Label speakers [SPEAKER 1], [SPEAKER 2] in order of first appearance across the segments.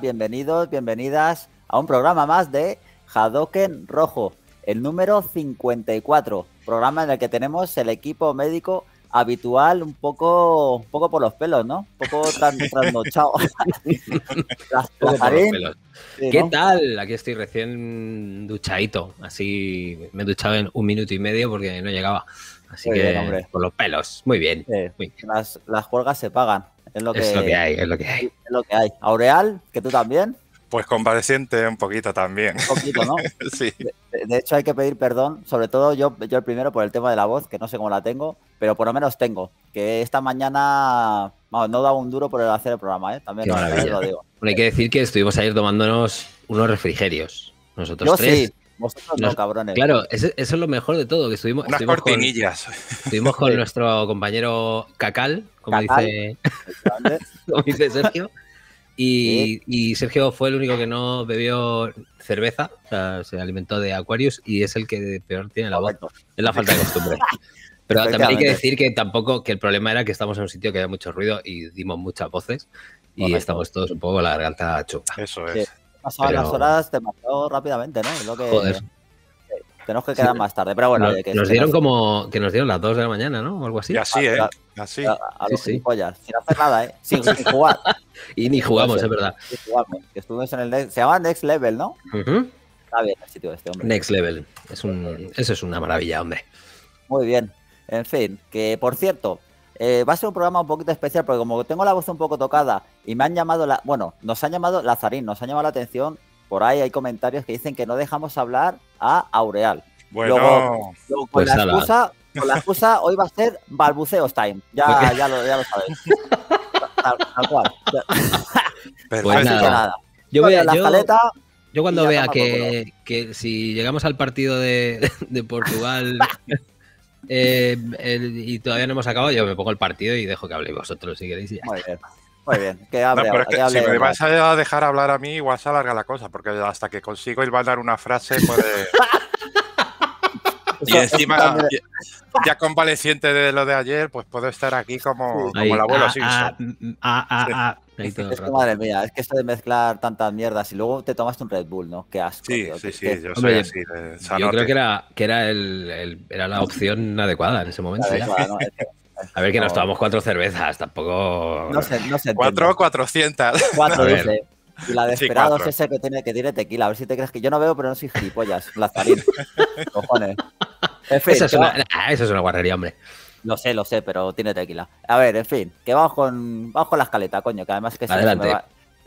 [SPEAKER 1] bienvenidos, bienvenidas a un programa más de Hadoken Rojo, el número 54, programa en el que tenemos el equipo médico habitual un poco un poco por los pelos, ¿no? Un poco trasnochado.
[SPEAKER 2] ¿Qué tal? Aquí estoy recién duchadito, así me he duchado en un minuto y medio porque no llegaba. Así que por los pelos, muy bien. Las, las se
[SPEAKER 1] pagan. Es lo que, hay, es lo que hay. Es lo que hay. Aureal, que tú también. Pues compareciente un poquito también. Un poquito, ¿no? sí. De, hecho, hay que pedir perdón, sobre todo yo, yo el primero por el tema de la voz, que no sé cómo la tengo, pero por lo menos tengo. Que esta mañana no da un duro por el hacer el programa, ¿eh? También lo digo.
[SPEAKER 2] hay que decir que estuvimos ayer tomándonos unos refrigerios. Nosotros tres. Claro, eso, es lo mejor de todo. Que estuvimos, Unas cortinillas. Con, estuvimos con nuestro compañero Cacal, como, dice, Sergio. Y, Sergio fue el único que no bebió cerveza, o sea, se alimentó de Aquarius y es el que peor tiene la voz. Es la falta de costumbre. Pero también hay que decir que tampoco, que el problema era que estamos en un sitio que había mucho ruido y dimos muchas voces y estamos todos un poco la garganta chupa. Eso es. Pasaban las horas
[SPEAKER 1] demasiado rápidamente, ¿no? Es lo que, Joder. tenemos que quedar más tarde, pero bueno. que nos dieron
[SPEAKER 2] como que nos dieron las 2 de la mañana, ¿no? O algo así. Y así, ah, ¿eh? Así. A, sí, los
[SPEAKER 1] sin hacer nada, ¿eh? Sin, jugar.
[SPEAKER 2] y ni jugamos, es verdad.
[SPEAKER 1] Jugamos. Estuvimos en el se llama Next Level, ¿no?
[SPEAKER 2] Está
[SPEAKER 1] bien el sitio de este, hombre. Next
[SPEAKER 2] Level. Es un, eso es una maravilla, hombre.
[SPEAKER 1] Muy bien. En fin, que por cierto, eh, va a ser un programa un poquito especial porque como tengo la voz un poco tocada y me han llamado, la, bueno, nos han llamado Lazarín, nos ha llamado la atención, por ahí hay comentarios que dicen que no dejamos hablar a Aureal. Bueno, con, pues la excusa, la excusa, hoy va a ser balbuceos time, ya, lo, sabéis. tal, cual.
[SPEAKER 2] Pero pues nada. nada. Yo cuando vea que, si llegamos al partido de Portugal Eh, y todavía no hemos acabado, yo me pongo el partido y dejo que hable vosotros si queréis. Muy bien. Muy bien, que hable, si me vas
[SPEAKER 3] a dejar hablar a mí, igual se alarga la cosa, porque hasta que consigo a dar una frase puede... Y encima, ya convaleciente de lo de ayer, pues puedo estar aquí como, como el abuelo ah,
[SPEAKER 2] Simpson. Ah, ah, es que,
[SPEAKER 1] madre mía, es que esto de mezclar tantas mierdas y luego te tomaste un Red Bull, ¿no? Qué asco. Sí, sí, sí, yo soy así. yo creo que
[SPEAKER 2] era, que era, el, era la opción adecuada en ese momento. ¿eh? A ver, que nos tomamos cuatro cervezas, tampoco. No sé, no
[SPEAKER 3] sé. Cuatro o cuatrocientas. Cuatro, dice. Y la de esperados es
[SPEAKER 1] ese que tiene, que tequila. A ver si te crees que yo no veo, pero no soy gilipollas. Lazarín. Cojones. En ah, eso, es una, guarrería, hombre. Lo sé, lo sé, pero tiene tequila. A ver, en fin, que vamos con, vamos con la escaleta, coño, que además que se, me va,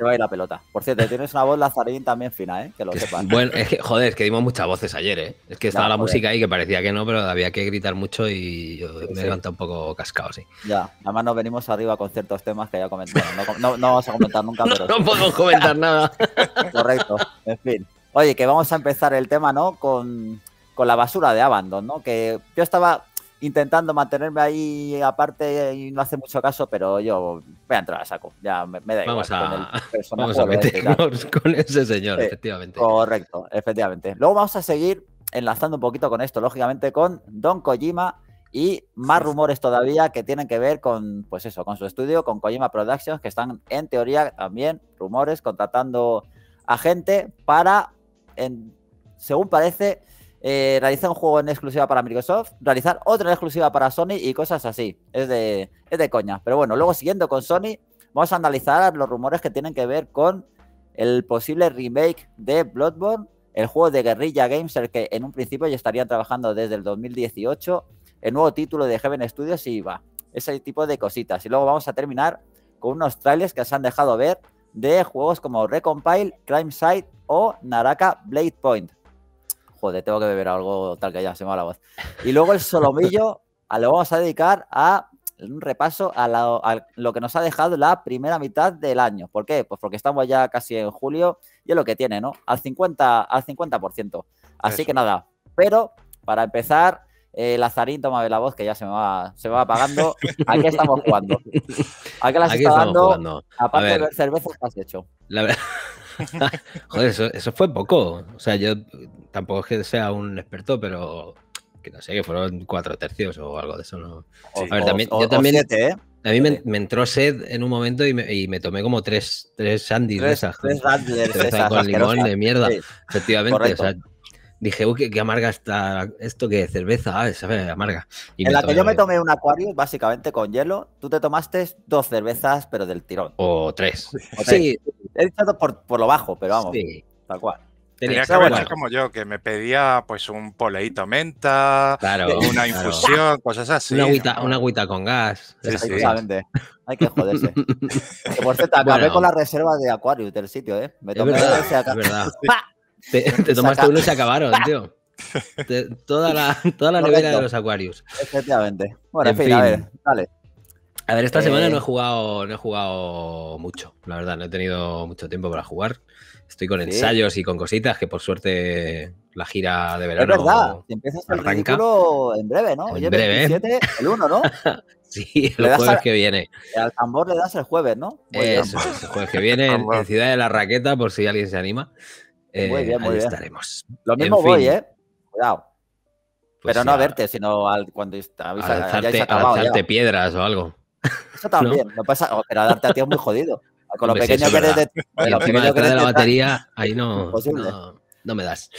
[SPEAKER 1] te la pelota. Por cierto, tienes una voz Lazarín también fina, ¿eh? Que lo sepas. Bueno, es
[SPEAKER 2] que, joder, es que dimos muchas voces ayer, ¿eh? Es que estaba la música ahí que parecía que no, pero había que gritar mucho y yo me sí. levanta un poco cascado, sí.
[SPEAKER 1] Ya, además nos venimos arriba con ciertos temas que ya comentamos. No, vamos a comentar nunca, pero. no, podemos comentar nada. Correcto, en fin. Oye, que vamos a empezar el tema, ¿no? Con, con la basura de Abandon, ¿no? Que yo estaba intentando mantenerme ahí aparte y no hace mucho caso, pero yo voy a entrar a saco. Ya me, da igual. con vamos a meternos con ese señor, efectivamente. Correcto, efectivamente. Luego vamos a seguir enlazando un poquito con esto, lógicamente, con Don Kojima y más rumores todavía que tienen que ver con, pues eso, con su estudio, con Kojima Productions, que están en teoría también rumores contratando a gente para, en, según parece, eh, realizar un juego en exclusiva para Microsoft, realizar otra en exclusiva para Sony y cosas así. Es de, es de coña. Pero bueno, luego siguiendo con Sony, vamos a analizar los rumores que tienen que ver con el posible remake de Bloodborne, el juego de Guerrilla Games, el que en un principio ya estarían trabajando desde el 2018, el nuevo título de Heaven Studios y va. Ese tipo de cositas. Y luego vamos a terminar con unos trailers que se han dejado ver de juegos como Recompile, Crime o Naraka Blade Point joder, tengo que beber algo tal que ya se me va la voz. Y luego el solomillo lo vamos a dedicar a un repaso a, lo que nos ha dejado la primera mitad del año. ¿Por qué? Pues porque estamos ya casi en julio y es lo que tiene, ¿no? Al 50%. Al 50%. Así que nada, pero para empezar, eh, Lazarín, toma la voz que ya se me va, se me va apagando. Aquí estamos jugando? Aquí dando? Jugando. Aparte a ver, de cervezas que has hecho. La verdad. Joder,
[SPEAKER 2] eso, fue poco. O sea, yo tampoco es que sea un experto, pero que no sé, que fueron cuatro tercios o algo de eso. ¿no? a ver, también, yo también. ¿eh? A mí me, entró sed en un momento y me, tomé como tres, tres de esas. Tres, con limón de mierda. efectivamente. O dije, uy, qué, amarga está esto que cerveza, ah, sabe, amarga. en la que yo me
[SPEAKER 1] tomé un acuario, básicamente con hielo, tú te tomaste dos cervezas, pero del tirón. O tres. Sí. He dicho por, por, lo bajo, pero vamos. Sí. Tal cual.
[SPEAKER 3] Tenía que haber hecho como yo, que me pedía pues un poleito menta, eh, una infusión, cosas así. Una agüita,
[SPEAKER 2] una agüita con gas. Sí, sí. Hay que joderse. por cierto, acabé con
[SPEAKER 1] la reserva de Aquarius del sitio, ¿eh? Me tomé es verdad, acá. Es verdad.
[SPEAKER 2] Te, pues tomaste uno y se acabaron, tío. toda la, toda la nevera de los Aquarius Efectivamente. Bueno, en a ver, dale. A ver, esta semana no he eh, jugado, no he jugado mucho, la verdad, no he tenido mucho tiempo para jugar. Estoy con ensayos y con cositas que por suerte la gira de verano. Es verdad,
[SPEAKER 1] empiezas el en breve, ¿no? el 1, ¿no?
[SPEAKER 2] sí, el jueves que viene.
[SPEAKER 1] Al tambor le das el jueves, ¿no? Eso, el
[SPEAKER 2] jueves que viene en Ciudad de la Raqueta, por si alguien se anima. Eh, muy bien, muy bien. estaremos. Lo mismo voy, ¿eh?
[SPEAKER 1] Cuidado. Pues pero no a verte, sino al, cuando avisas. a lanzarte,
[SPEAKER 2] a piedras o algo. Eso también, ¿No? pasa. Oh, pero a darte a ti es muy jodido. Con lo pequeño que eres de, lo pequeño de la batería, ahí no, no, me das.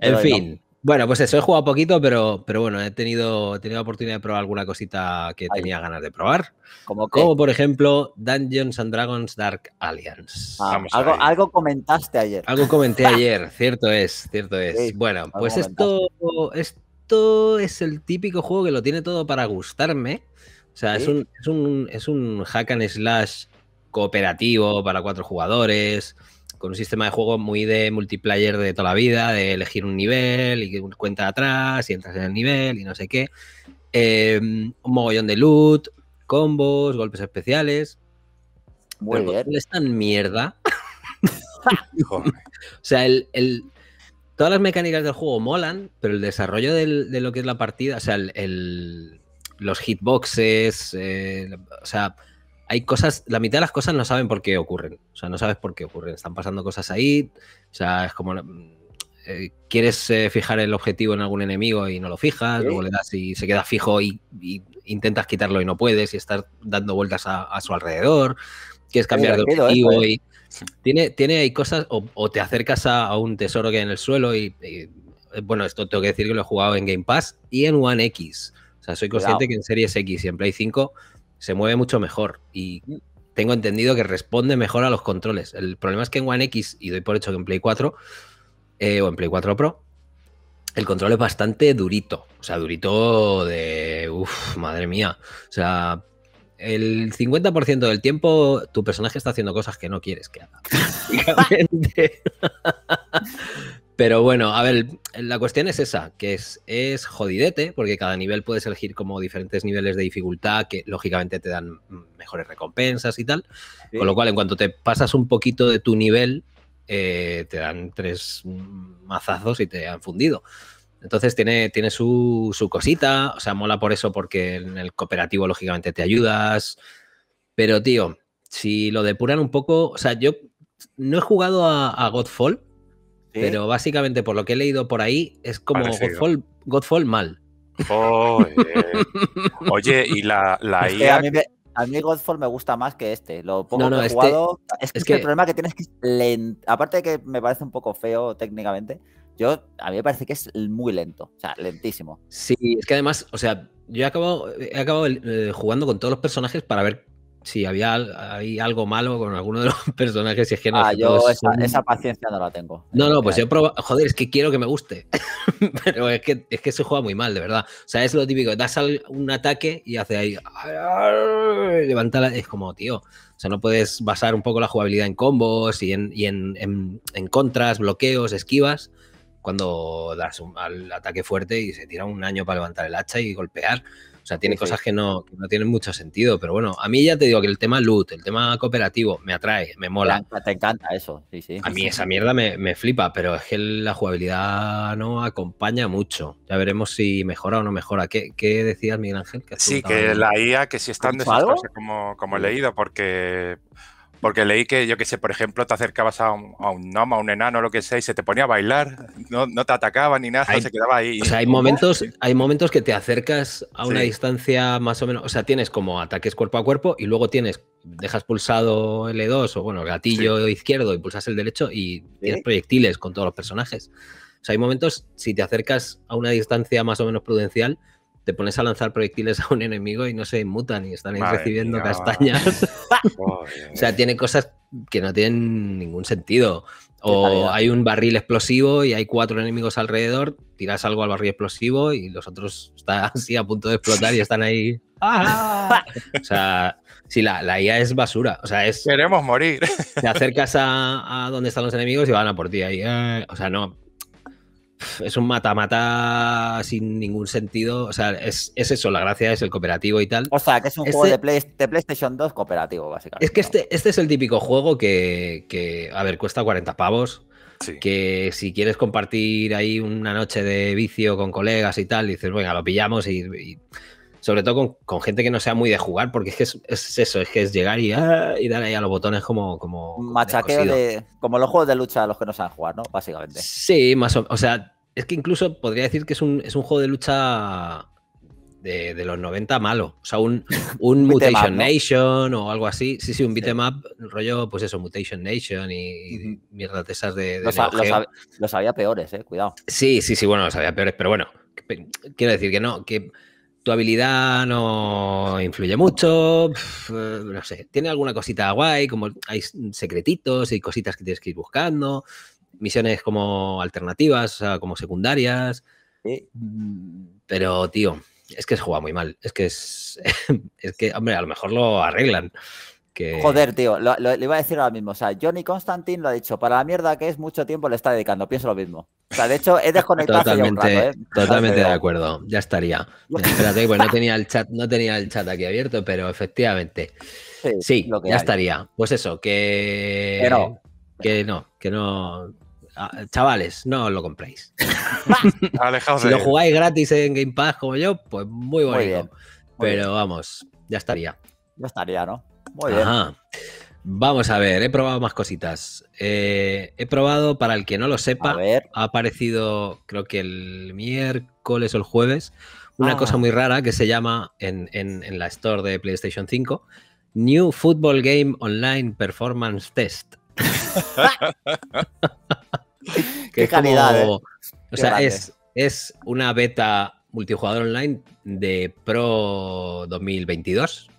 [SPEAKER 2] en fin, bueno, pues eso, he jugado poquito, pero, pero bueno, he tenido, tenido oportunidad de probar alguna cosita que tenía ganas de probar. Como por ejemplo Dungeons and Dragons Dark Alliance. Ah, algo, algo, comentaste ayer. Algo comenté ayer, cierto es, cierto es. bueno, pues esto, esto es el típico juego que lo tiene todo para gustarme. O sea, es, un, es, un, es un hack and slash cooperativo para cuatro jugadores con un sistema de juego muy de multiplayer de toda la vida, de elegir un nivel y cuenta atrás y entras en el nivel y no sé qué. Em, un mogollón de loot, combos, golpes especiales. Muy bien. es tan mierda. o sea, el, todas las mecánicas del juego molan, pero el desarrollo de lo que es la partida, o sea, el, los hitboxes, eh, o sea, hay cosas, la mitad de las cosas no saben por qué ocurren. O sea, no sabes por qué ocurren. Están pasando cosas ahí. O sea, es como. Eh, quieres eh, fijar el objetivo en algún enemigo y no lo fijas, luego le das y se queda fijo y, intentas quitarlo y no puedes, y estás dando vueltas a, su alrededor, quieres cambiar de objetivo ¿eh? y. Tiene, tiene hay cosas, o, te acercas a, un tesoro que hay en el suelo y, Bueno, esto tengo que decir que lo he jugado en Game Pass y en One X. O sea, soy consciente que en Series X y en Play 5 se mueve mucho mejor y mm. tengo entendido que responde mejor a los controles. El problema es que en One X, y doy por hecho que en Play 4 eh, o en Play 4 Pro, el control es bastante durito. O sea, durito de. Uf, madre mía. O sea, el 50% del tiempo tu personaje está haciendo cosas que no quieres que haga. Pero bueno, a ver, la cuestión es esa, que es, es jodidete, porque cada nivel puedes elegir como diferentes niveles de dificultad que lógicamente te dan mejores recompensas y tal. Con lo cual, en cuanto te pasas un poquito de tu nivel, eh, te dan tres mazazos y te han fundido. Entonces tiene, tiene su, cosita, o sea, mola por eso, porque en el cooperativo lógicamente te ayudas. Pero tío, si lo depuran un poco, o sea, yo no he jugado a Godfall pero básicamente, por lo que he leído por ahí, es como Godfall, mal. Oye, y la, la
[SPEAKER 1] A mí, Godfall me gusta más que este. Lo pongo este jugado.
[SPEAKER 2] es que, el problema
[SPEAKER 1] que tienes es que es lento. Aparte de que me parece un poco feo técnicamente, yo, a mí me parece que es muy lento, o sea, lentísimo.
[SPEAKER 2] Sí, es que además, o sea, yo he acabado, he acabado eh, jugando con todos los personajes para ver si había hay algo malo con alguno de los personajes, si es que no. Ah, yo esa,
[SPEAKER 1] paciencia no la tengo.
[SPEAKER 2] No, no, eh, pues eh, yo Joder, es que quiero que me guste. Pero es que, se juega muy mal, de verdad. O sea, es lo típico. Das un ataque y hace ahí. Levanta la. Es como, tío. O sea, no puedes basar un poco la jugabilidad en combos y en, contras, bloqueos, esquivas cuando das un, al ataque fuerte y se tira un año para levantar el hacha y golpear. O sea, tiene cosas Que, no, no tienen mucho sentido, pero bueno, a mí ya te digo que el tema loot, el tema cooperativo, me atrae, me mola. Te encanta eso, sí, sí. A mí esa mierda me, flipa, pero es que la jugabilidad no acompaña mucho. Ya veremos si mejora o no mejora. ¿Qué, qué decías, Miguel Ángel? sí, que la
[SPEAKER 3] IA, que si están desastrosa como, como he leído, porque porque leí que, yo qué sé, por ejemplo, te acercabas a un, a a un enano, lo que sea, y se te ponía a bailar, no, no te atacaba ni nada, se quedaba ahí. O sea, hay momentos,
[SPEAKER 2] hay momentos que te acercas a una distancia más o menos, o sea, tienes como ataques cuerpo a cuerpo y luego tienes, dejas pulsado L2 e o bueno, gatillo izquierdo y pulsas el derecho y tienes proyectiles con todos los personajes. O sea, hay momentos, si te acercas a una distancia más o menos prudencial, te pones a lanzar proyectiles a un enemigo y no se mutan y están recibiendo castañas. o sea, tiene cosas que no tienen ningún sentido. O hay un barril explosivo y hay cuatro enemigos alrededor, tiras algo al barril explosivo y los otros están así a punto de explotar y están ahí. Ah. o sea, si la, la, IA es basura. O sea, es. Queremos morir. Te acercas a, a donde están los enemigos y van a por ti. Ahí, eh, o sea, no, es un mata-mata sin ningún sentido. O sea, es, eso, la gracia es el cooperativo y tal. O sea, que es un juego este de, PlayStation 2 cooperativo, básicamente. Es que este, este es el típico juego que, que a ver, cuesta 40 pavos. Que si quieres compartir ahí una noche de vicio con colegas y tal, dices, venga, lo pillamos y sobre todo con, gente que no sea muy de jugar, porque es que es, eso, es que es llegar ah, y, dar ahí a los botones como... como
[SPEAKER 1] Machaqueo de, como los juegos de lucha a los que no saben jugar, ¿no?
[SPEAKER 2] Básicamente. Sí, más o, o sea, es que incluso podría decir que es un, es un juego de lucha de, de, los 90 malo, o sea, un, Mutation Nation o algo así, sí, sí, un beatemap rollo, pues eso, Mutation Nation y, mierda de esas de... los,
[SPEAKER 1] peores, eh, cuidado.
[SPEAKER 2] Sí, sí, sí, bueno, los había peores, pero bueno, quiero decir que no, que tu habilidad no influye mucho, eh, no sé, tiene alguna cosita guay, como hay secretitos y cositas que tienes que ir buscando, misiones como alternativas, o como secundarias, mm, pero tío, es que se juega muy mal, es que es, es que, hombre, a lo mejor lo arreglan. Joder,
[SPEAKER 1] tío, le iba a decir ahora mismo. O sea, Johnny Constantine lo ha dicho, para la mierda que es, mucho tiempo le está
[SPEAKER 2] dedicando. Pienso lo mismo. O sea, de hecho, es desconectado totalmente, rato, ¿eh? Totalmente de acuerdo, ya estaría. Espérate, pues no tenía el chat, no tenía el chat aquí abierto, pero efectivamente. Sí, ya estaría. Pues eso, que. Que no. Que no, ah, Chavales, no lo compréis. Alejaos si lo jugáis gratis en Game Pass como yo, pues muy bonito. pero vamos, ya estaría. Ya estaría, ¿no? Vamos a ver, he probado más cositas. Eh, he probado, para el que no lo sepa, ha aparecido creo que el miércoles o el jueves, una ah. cosa muy rara que se llama en, la store de PlayStation 5, New Football Game Online Performance Test. Qué calidad. Eh. es, es una beta multijugador online de Pro 2022.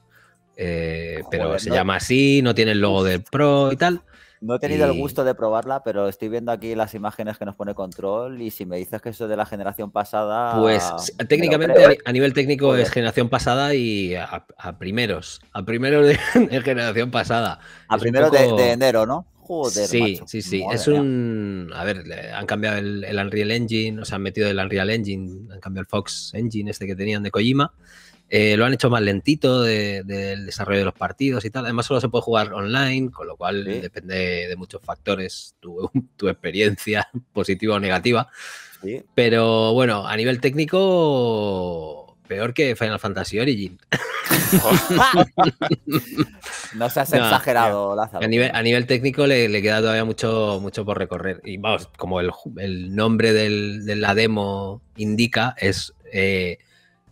[SPEAKER 2] Eh, pero se llama así, no tiene el logo del Pro y tal. No he tenido el gusto
[SPEAKER 1] de probarla, pero estoy viendo aquí las imágenes que nos pone Control y si me dices que eso es de la generación pasada... Pues técnicamente, ¿eh?
[SPEAKER 2] a nivel técnico es generación pasada y a, primeros, a primeros de, generación pasada. A primeros de, enero, ¿no? sí, sí, sí, es un... A ver, han cambiado el, el Unreal Engine, o sea, han metido el Unreal Engine, han cambiado el Fox Engine este que tenían de Kojima. Eh, lo han hecho más lentito del desarrollo de los partidos y tal. Además, solo se puede jugar online, con lo cual depende de muchos factores, tu, experiencia positiva o negativa. Pero bueno, a nivel técnico, peor que Final Fantasy Origin. no seas exagerado, Lázaro. A nivel, a nivel técnico le, queda todavía mucho, mucho por recorrer. Y vamos, como el, nombre de la demo indica, es. Eh,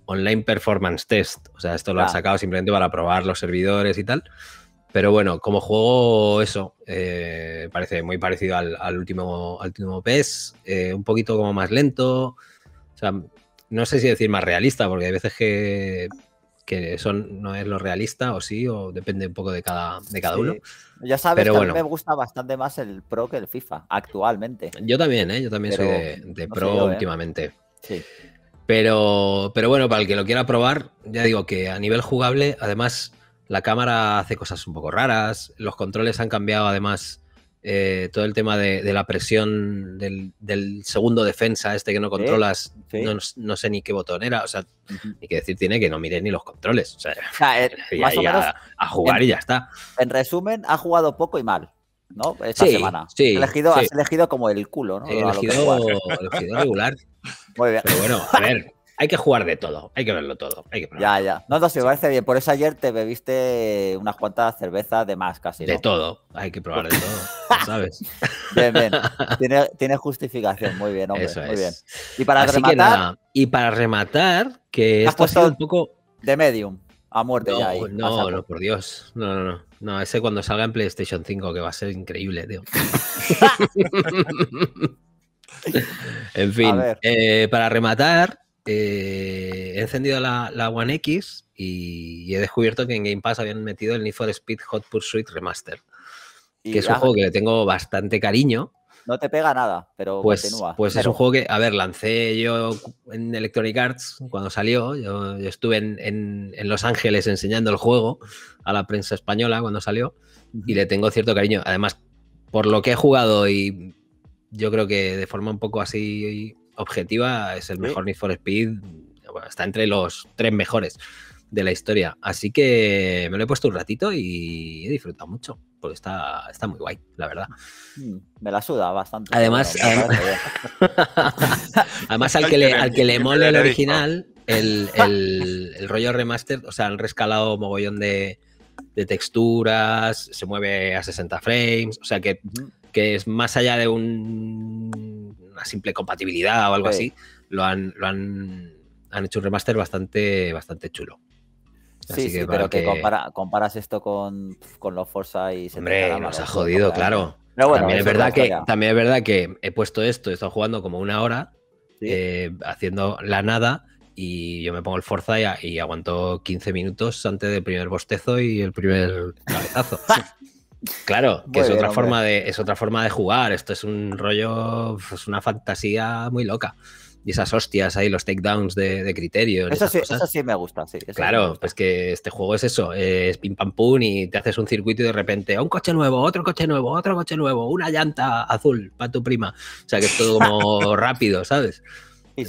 [SPEAKER 2] Online Performance Test. O sea, esto lo han sacado simplemente para probar los servidores y tal. Pero bueno, como juego, eso eh, parece muy parecido al, último, al último PES, eh, un poquito como más lento. O sea, no sé si decir más realista, porque hay veces que, que eso no es lo realista, o sí, o depende un poco de cada, de cada uno.
[SPEAKER 1] Ya sabes Pero a mí me gusta bastante más el Pro que el FIFA, actualmente.
[SPEAKER 2] Yo también, ¿eh? yo también soy de, Pro ¿eh? últimamente. Sí. Pero, pero bueno, para el que lo quiera probar, ya digo que a nivel jugable, además, la cámara hace cosas un poco raras, los controles han cambiado además eh, todo el tema de, la presión del, segundo defensa, este que no controlas, No, sé ni qué botón era, o sea, ni que decir tiene que no mire ni los controles, o sea,
[SPEAKER 1] eh, a, jugar y ya
[SPEAKER 2] está. En
[SPEAKER 1] resumen, ha jugado poco y mal. ¿no? Esta semana. Sí, elegido, Has elegido como el culo,
[SPEAKER 2] ¿no? Elegido, elegido regular. Muy bien. Pero bueno, a ver, hay que jugar de todo, hay que verlo todo. ya, ya.
[SPEAKER 1] No, no, parece bien. Por eso ayer te bebiste unas cuantas cervezas de más, casi. De todo, hay que probar de todo, ¿sabes? Bien, bien. Tiene, justificación, muy bien, hombre. Muy bien. Y para rematar. Que
[SPEAKER 2] Y para rematar, que esto ha sido un poco. De medium, a muerte no, ya. no, no, por Dios. No, no, no. No, ese cuando salga en PlayStation 5, que va a ser increíble, tío. en fin, eh, para rematar, eh, he encendido la, One X y, he descubierto que en Game Pass habían metido el Need for Speed Hot Pursuit Remaster,
[SPEAKER 1] que es un juego que le
[SPEAKER 2] tengo bastante cariño.
[SPEAKER 1] No te pega nada, pero pues, continúa. Pues es un juego
[SPEAKER 2] que, a ver, lancé yo en Electronic Arts cuando salió. Yo, estuve en, Los Ángeles enseñando el juego a la prensa española cuando salió y le tengo cierto cariño. Además, por lo que he jugado y yo creo que de forma un poco así objetiva es el mejor Need for Speed. está entre los tres mejores de la historia. Así que me lo he puesto un ratito y he disfrutado mucho. Porque está, está muy guay, la verdad. Mm, me la suda bastante. Además, además, al, que le, al que le mole el original, el, rollo remaster, o sea, han rescalado mogollón de, texturas, se mueve a 60 frames, o sea que que es más allá de un, una simple compatibilidad o algo así, lo han, lo han, han hecho un remaster bastante, bastante chulo. sí, pero que, compara,
[SPEAKER 1] comparas esto con, con, los Forza y se Hombre, nos ha jodido, claro.
[SPEAKER 2] también, es verdad que, también es verdad que he puesto esto, he estado jugando como una hora, eh, haciendo la nada, y yo me pongo el Forza y, aguanto 15 minutos antes del primer bostezo y el primer cabezazo. Claro, que es otra forma de, es otra forma de jugar. Esto es un rollo, es una fantasía muy loca. Y esas hostias ahí, los takedowns de, de criterios. Eso
[SPEAKER 1] sí, me gusta, sí. Claro,
[SPEAKER 2] pues que este juego es eso, es pim pam pum y te haces un circuito y de repente oh, un coche nuevo, otro coche nuevo, otro coche nuevo, una llanta azul para tu prima. O sea que es todo como rápido, ¿sabes? sí,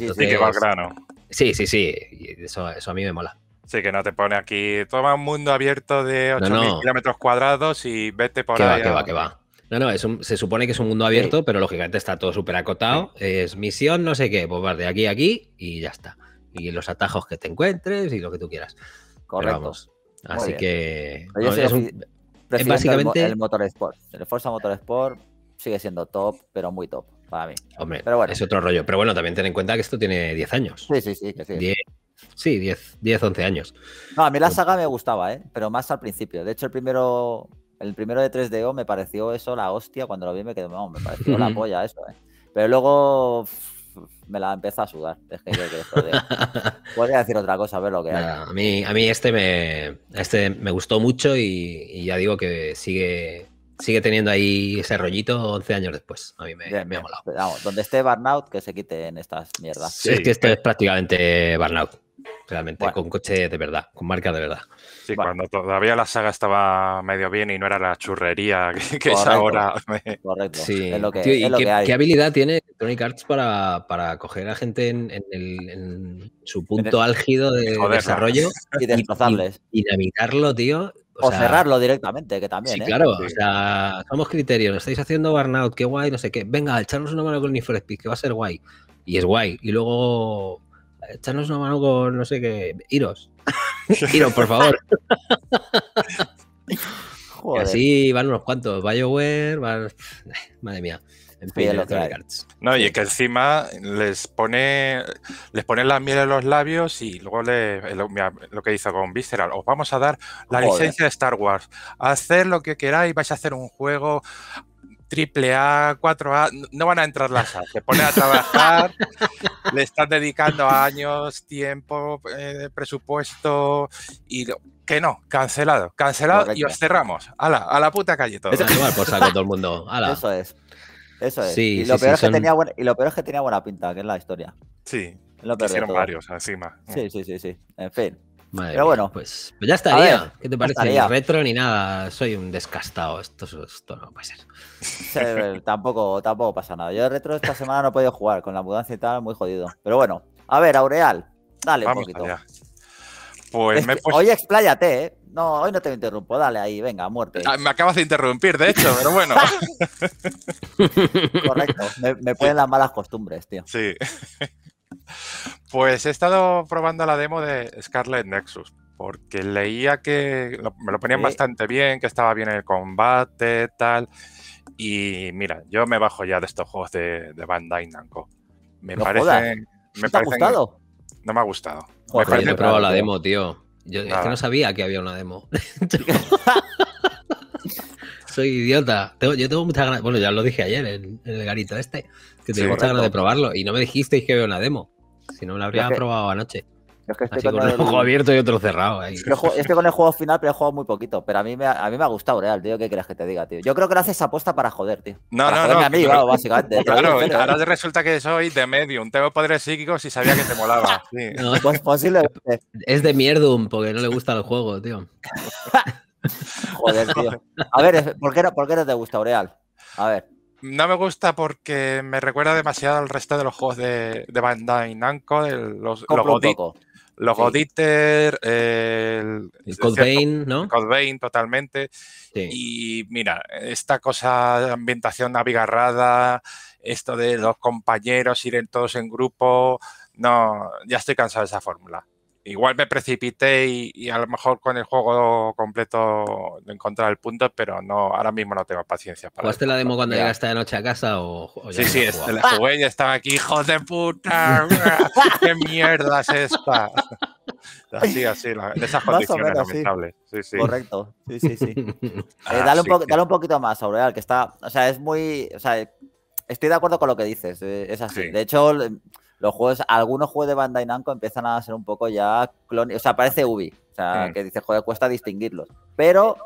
[SPEAKER 2] Sí, sí,
[SPEAKER 3] eso, eso a mí me mola. Sí, que no te pone aquí, toma un mundo abierto de 8.000 kilómetros cuadrados y vete por ahí. Que va, que va,
[SPEAKER 2] No, no, se supone que es un mundo abierto, pero lógicamente está todo súper acotado. Es misión, no sé qué, pues vas de aquí a aquí y ya está. Y los atajos que te encuentres y lo que tú quieras. Correcto. así que... es básicamente... El, motor
[SPEAKER 1] sport. El Forza Motorsport sigue siendo top, pero muy top para mí. Hombre, es
[SPEAKER 2] otro rollo. Pero bueno, también ten en cuenta que esto tiene 10 años. Sí, sí, sí. sí. 10, Sí, 10, 10, 11 años.
[SPEAKER 1] No, a mí la saga me gustaba, ¿eh? pero más al principio. De hecho, el primero, el primero de 3DO me pareció eso la hostia. Cuando lo vi me quedé, me pareció la polla eso. ¿eh? Pero luego me la empezó a sudar. Puede que Podría decir otra cosa, a ver lo que A
[SPEAKER 2] mí, a mí este, me, este me gustó mucho y, ya digo que sigue... Sigue teniendo ahí ese rollito 11 años después. A mí me, ha molado.
[SPEAKER 1] donde esté Burnout, que se quite en estas mierdas.
[SPEAKER 2] es que esto es prácticamente Burnout.
[SPEAKER 3] Realmente, con coche de verdad, con marca de verdad. Sí, cuando todavía la saga estaba medio bien y no era la churrería que, es ahora.
[SPEAKER 2] Correcto. Es lo que, qué, habilidad tiene Electronic Arts para, coger a gente en, su punto álgido de desarrollo y desplazarles? Y, y, tío. O, cerrarlo directamente, que también. Sí, ¿eh? claro. O sea, somos criterios. Estáis haciendo burnout, qué guay, no sé qué. Venga, echarnos una mano con el Need que va a ser guay. Y es guay. Y luego echarnos una mano con, no sé qué, iros. iros, por favor. así van unos cuantos. BioWare, van... madre mía. En cards.
[SPEAKER 3] no, y es que encima les pone les pone la miel en los labios y luego lo, que hizo con Visceral, os vamos a dar la licencia de Star Wars, hacer lo que queráis, vais a hacer un juego, triple A, 4A, no van a entrar las A, se pone a trabajar, le están dedicando años, tiempo, eh, presupuesto y que no, cancelado, cancelado y os cerramos.
[SPEAKER 1] A a la puta calle todo. Eso es por saco todo el mundo. Eso es.
[SPEAKER 2] Eso es. y, lo peor es que tenía
[SPEAKER 1] buena, y lo peor que tenía buena pinta, que es la historia. Sí. Lo peor varios encima. Sí, sí, sí,
[SPEAKER 2] sí. En fin. Pero bueno, pues, pues ya estaría. ¿Qué te parece? Ni retro ni nada. Soy un descastado. Esto, no puede
[SPEAKER 1] ser. Eh, tampoco, tampoco pasa nada. Yo de retro esta semana no he podido jugar. Con la mudanza y tal, muy jodido. Pero bueno, a ver, Aureal, dale un poquito. Pues Hoy expláyate, ¿eh? No, hoy no te interrumpo, dale ahí, venga, muerte.
[SPEAKER 3] Ah, me acabas de interrumpir, de hecho, pero bueno.
[SPEAKER 1] Correcto, me, me, ponen las malas costumbres, tío. Sí.
[SPEAKER 3] Pues he estado probando la demo de Scarlet Nexus, porque leía que me lo ponían bastante bien, que estaba bien el combate, tal. Y mira, yo me bajo ya de estos juegos de, Bandai Namco. Me parece. Me ha gustado? No me ha
[SPEAKER 2] gustado. me he probado la demo, tío. es que no sabía que había una demo. Soy idiota. yo tengo muchas ganas. Bueno, ya lo dije ayer en el garito este que te ganas de probarlo. Y no me dijisteis que veo una demo. Si no, me la habría probado anoche. es que estoy con, un juego abierto y otro cerrado. Ahí. que
[SPEAKER 1] con el juego final, pero he jugado muy poquito. Pero a mí me, a mí me ha gustado, real, ¿eh? tío. ¿Qué crees que te diga, tío? Yo creo que lo haces apuesta para joder, tío. No, no, no. A mí, básicamente. Claro, ahora
[SPEAKER 3] resulta que soy de medium. Tengo poderes psíquicos y sabía que te molaba.
[SPEAKER 2] pues Es de mierdum, porque no le gusta el juego, tío.
[SPEAKER 1] joder, tío. A ver, ¿por qué no, por qué no te gusta, Oreal? A ver. No me gusta porque me
[SPEAKER 3] recuerda demasiado al resto de los juegos de, Bandai Namco, los, Logoditer, el, el totalmente. Y mira, esta cosa de ambientación abigarrada, esto de los compañeros ir en todos en grupo, no, ya estoy cansado de esa fórmula igual me precipité y, a lo mejor con el juego completo no encontrar el punto, pero no, ahora mismo no tengo paciencia para. ¿Jugaste
[SPEAKER 2] la demo cuando llegaste de noche a casa o, Sí, sí, este, la
[SPEAKER 3] estaba aquí, hijo de puta. ¡Qué mierda es esta! Así, así,
[SPEAKER 1] de esas condiciones lamentable Correcto, sí, sí, sí. Eh, dale, un dale un poquito más, Aureal, que está. O sea, es muy. O sea, estoy de acuerdo con lo que dices, eh, es así. De hecho los juegos, algunos juegos de Bandai Namco empiezan a ser un poco ya clon... o sea, parece Ubi, o sea, que dice, joder, cuesta distinguirlos, pero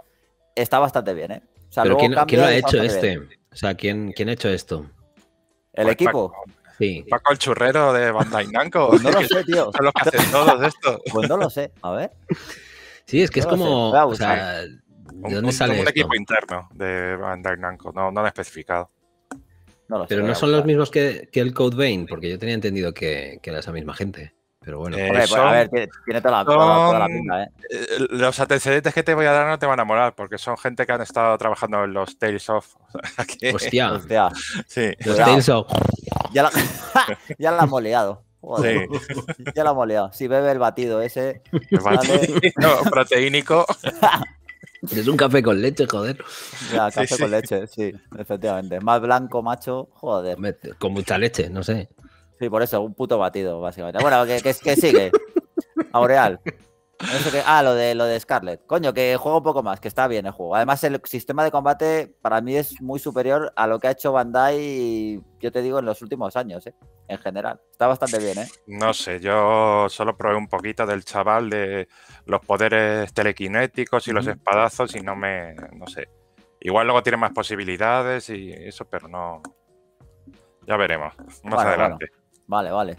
[SPEAKER 1] está bastante bien, ¿eh? O sea, pero ¿quién, lo ha hecho este? O
[SPEAKER 2] sea, ¿quién, ¿quién ha hecho esto? ¿El pues equipo? Paco, sí.
[SPEAKER 3] Paco el churrero de Bandai Namco. Pues no lo sé, tío. Son los que hacen todos esto.
[SPEAKER 2] Pues no lo sé, a ver. Sí, es que es como... o sea, ¿De dónde un, equipo
[SPEAKER 3] interno de Bandai Namco, no, no lo han especificado pero no son los
[SPEAKER 2] mismos que, el Code Vein, porque yo tenía entendido que, era esa misma gente. Pero bueno, eh, pues, a ver,
[SPEAKER 3] tiene, toda, la, pinta, ¿eh? ¿eh? Los antecedentes que te voy a dar no te van a molar, porque son gente que han estado trabajando en los Tales of. Hostia. Sí. Los Tales of.
[SPEAKER 1] Ya la, han moleado. sí. Ya la han moleado. Si bebe el batido ese. El
[SPEAKER 2] proteínico es un café con leche,
[SPEAKER 1] joder. Ya, café con leche, sí, efectivamente. Más blanco, macho, joder. Con
[SPEAKER 2] mucha leche, no sé.
[SPEAKER 1] Sí, por eso, un puto batido, básicamente. Bueno, ¿qué sigue. Aureal ah, lo de, lo de Scarlett. Coño, que juego un poco más, que está bien el juego. Además, el sistema de combate para mí es muy superior a lo que ha hecho Bandai, yo te digo, en los últimos años, ¿eh? en general. Está bastante bien, ¿eh?
[SPEAKER 3] No sé, yo solo probé un poquito del chaval de los poderes telequinéticos y los espadazos y no me. No sé. Igual luego tiene más posibilidades y eso, pero no. Ya veremos. Más adelante. Vale, vale.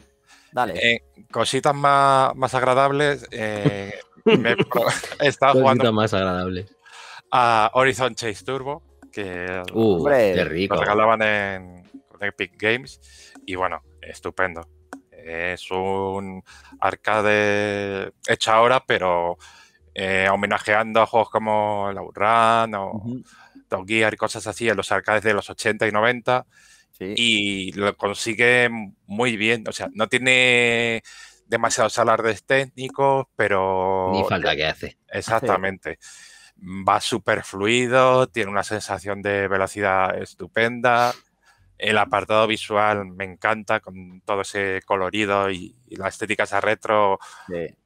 [SPEAKER 3] Eh, cositas más, más agradables. Eh, me he estado jugando. más
[SPEAKER 2] agradables.
[SPEAKER 3] A Horizon Chase Turbo, que uh, regalaban en, Epic Games. Y bueno, estupendo. Es un arcade hecho ahora, pero eh, homenajeando a juegos como La o uh y cosas así en los arcades de los 80 y 90. Y lo consigue muy bien. O sea, no tiene demasiados alardes técnicos, pero... Ni falta que hace. Exactamente. Va súper fluido, tiene una sensación de velocidad estupenda. El apartado visual me encanta con todo ese colorido y, la estética esa retro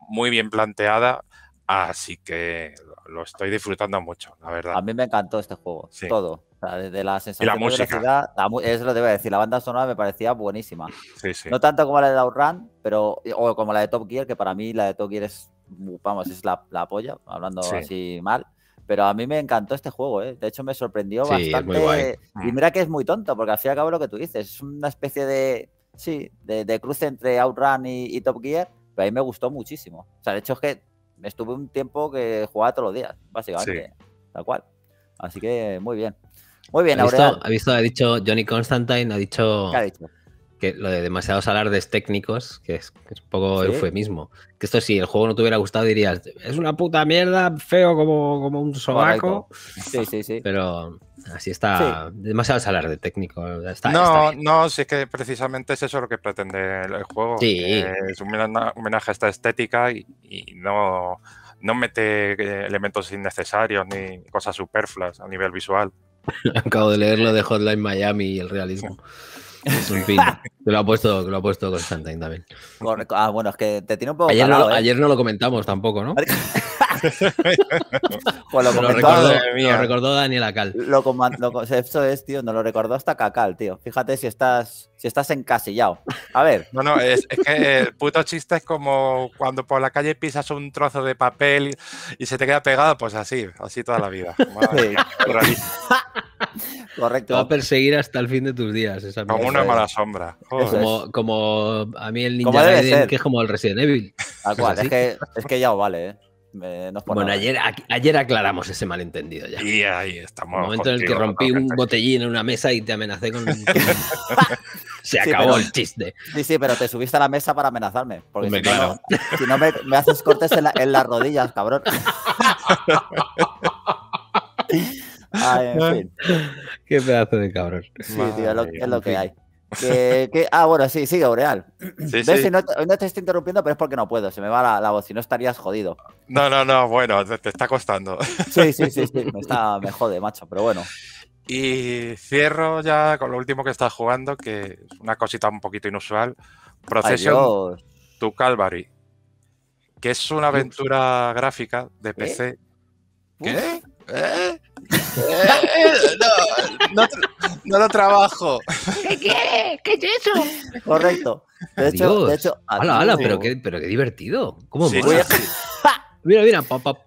[SPEAKER 3] muy bien planteada. Así que lo estoy disfrutando mucho, la verdad. A mí me
[SPEAKER 1] encantó este juego, todo. O desde la sensación la de música. velocidad, la, que voy a decir, la banda sonora me parecía buenísima. No tanto como la de Outrun, pero, o como la de Top Gear, que para mí la de Top Gear es, vamos, es la, la polla, hablando así mal. Pero a mí me encantó este juego, ¿eh? de hecho me sorprendió bastante. Mm. Y mira que es muy tonto, porque al fin y al cabo lo que tú dices, es una especie de, sí, de, cruce entre Outrun y, y Top Gear, pero a mí me gustó muchísimo. O sea, de hecho es que estuve un tiempo que jugaba todos los días, básicamente. Tal cual. Así que muy bien. Muy bien, ¿Ha visto,
[SPEAKER 2] Ha visto, ha dicho Johnny Constantine, ha dicho. ¿Qué ha dicho? lo de demasiados alardes técnicos, que es, un poco eufemismo. Que esto, si el juego no te hubiera gustado, dirías, es una puta mierda, feo como, como un sobaco. Sí, sí, sí. Pero así está, demasiados alardes técnicos. no, no, si es que
[SPEAKER 3] precisamente es eso lo que pretende el juego. es un homenaje a esta estética y, no, no mete eh, elementos innecesarios ni cosas superfluas
[SPEAKER 2] a nivel visual. Acabo de leer lo de Hotline Miami y el realismo. Es un pin. lo ha puesto, puesto Constantine también.
[SPEAKER 1] Ah, bueno, es que te tiene un poco. Ayer, no, ¿eh? ayer no
[SPEAKER 2] lo comentamos tampoco, ¿no? pues lo, recordó, Daniel Acal.
[SPEAKER 1] Lo, eso es, tío, no lo recordó hasta Cacal, tío. Fíjate si estás, si estás encasillado. A ver. No, no, es, que el puto chiste es como cuando por la
[SPEAKER 3] calle pisas un trozo de papel y, se te queda pegado, pues así, así toda la vida.
[SPEAKER 2] Correcto. Te va a perseguir hasta el fin de tus días. Esa como una mala sombra. Como, como, a mí el Ninja que es como el Resident Evil. Tal cual, es, que, es que, ya os vale, ¿eh? bueno, ayer, ayer aclaramos ese malentendido ya. Y ahí estamos. El momento en el que rompí un botellín en una mesa y te amenacé con. Se acabó el
[SPEAKER 1] chiste. Sí, sí, pero te subiste a la mesa para amenazarme. Porque si, no, me, me haces cortes en, en las rodillas, cabrón. Ah, ah.
[SPEAKER 2] Qué pedazo de cabrón. Sí, tío, es lo, que hay.
[SPEAKER 1] ah, bueno, sí, sigue Aureal. no, te, estoy interrumpiendo, pero es porque no puedo. Se me va la, voz, si no estarías jodido.
[SPEAKER 3] No, no, no, bueno, te, está costando. Sí, sí, sí, Me, jode,
[SPEAKER 1] macho, pero bueno.
[SPEAKER 3] Y cierro ya con lo último que estás jugando, que es una cosita un poquito inusual. Procession to Calvary. Que es una aventura gráfica de ¿Eh? PC.
[SPEAKER 4] ¿Qué? ¿Eh? ¿Eh?
[SPEAKER 3] Eh, eh, no, lo trabajo. ¿Qué quieres? ¿Qué es
[SPEAKER 4] eso?
[SPEAKER 1] Correcto. De hecho, de hecho. Ala, pero
[SPEAKER 2] qué, pero qué divertido. ¿Cómo Mira, mira, pop,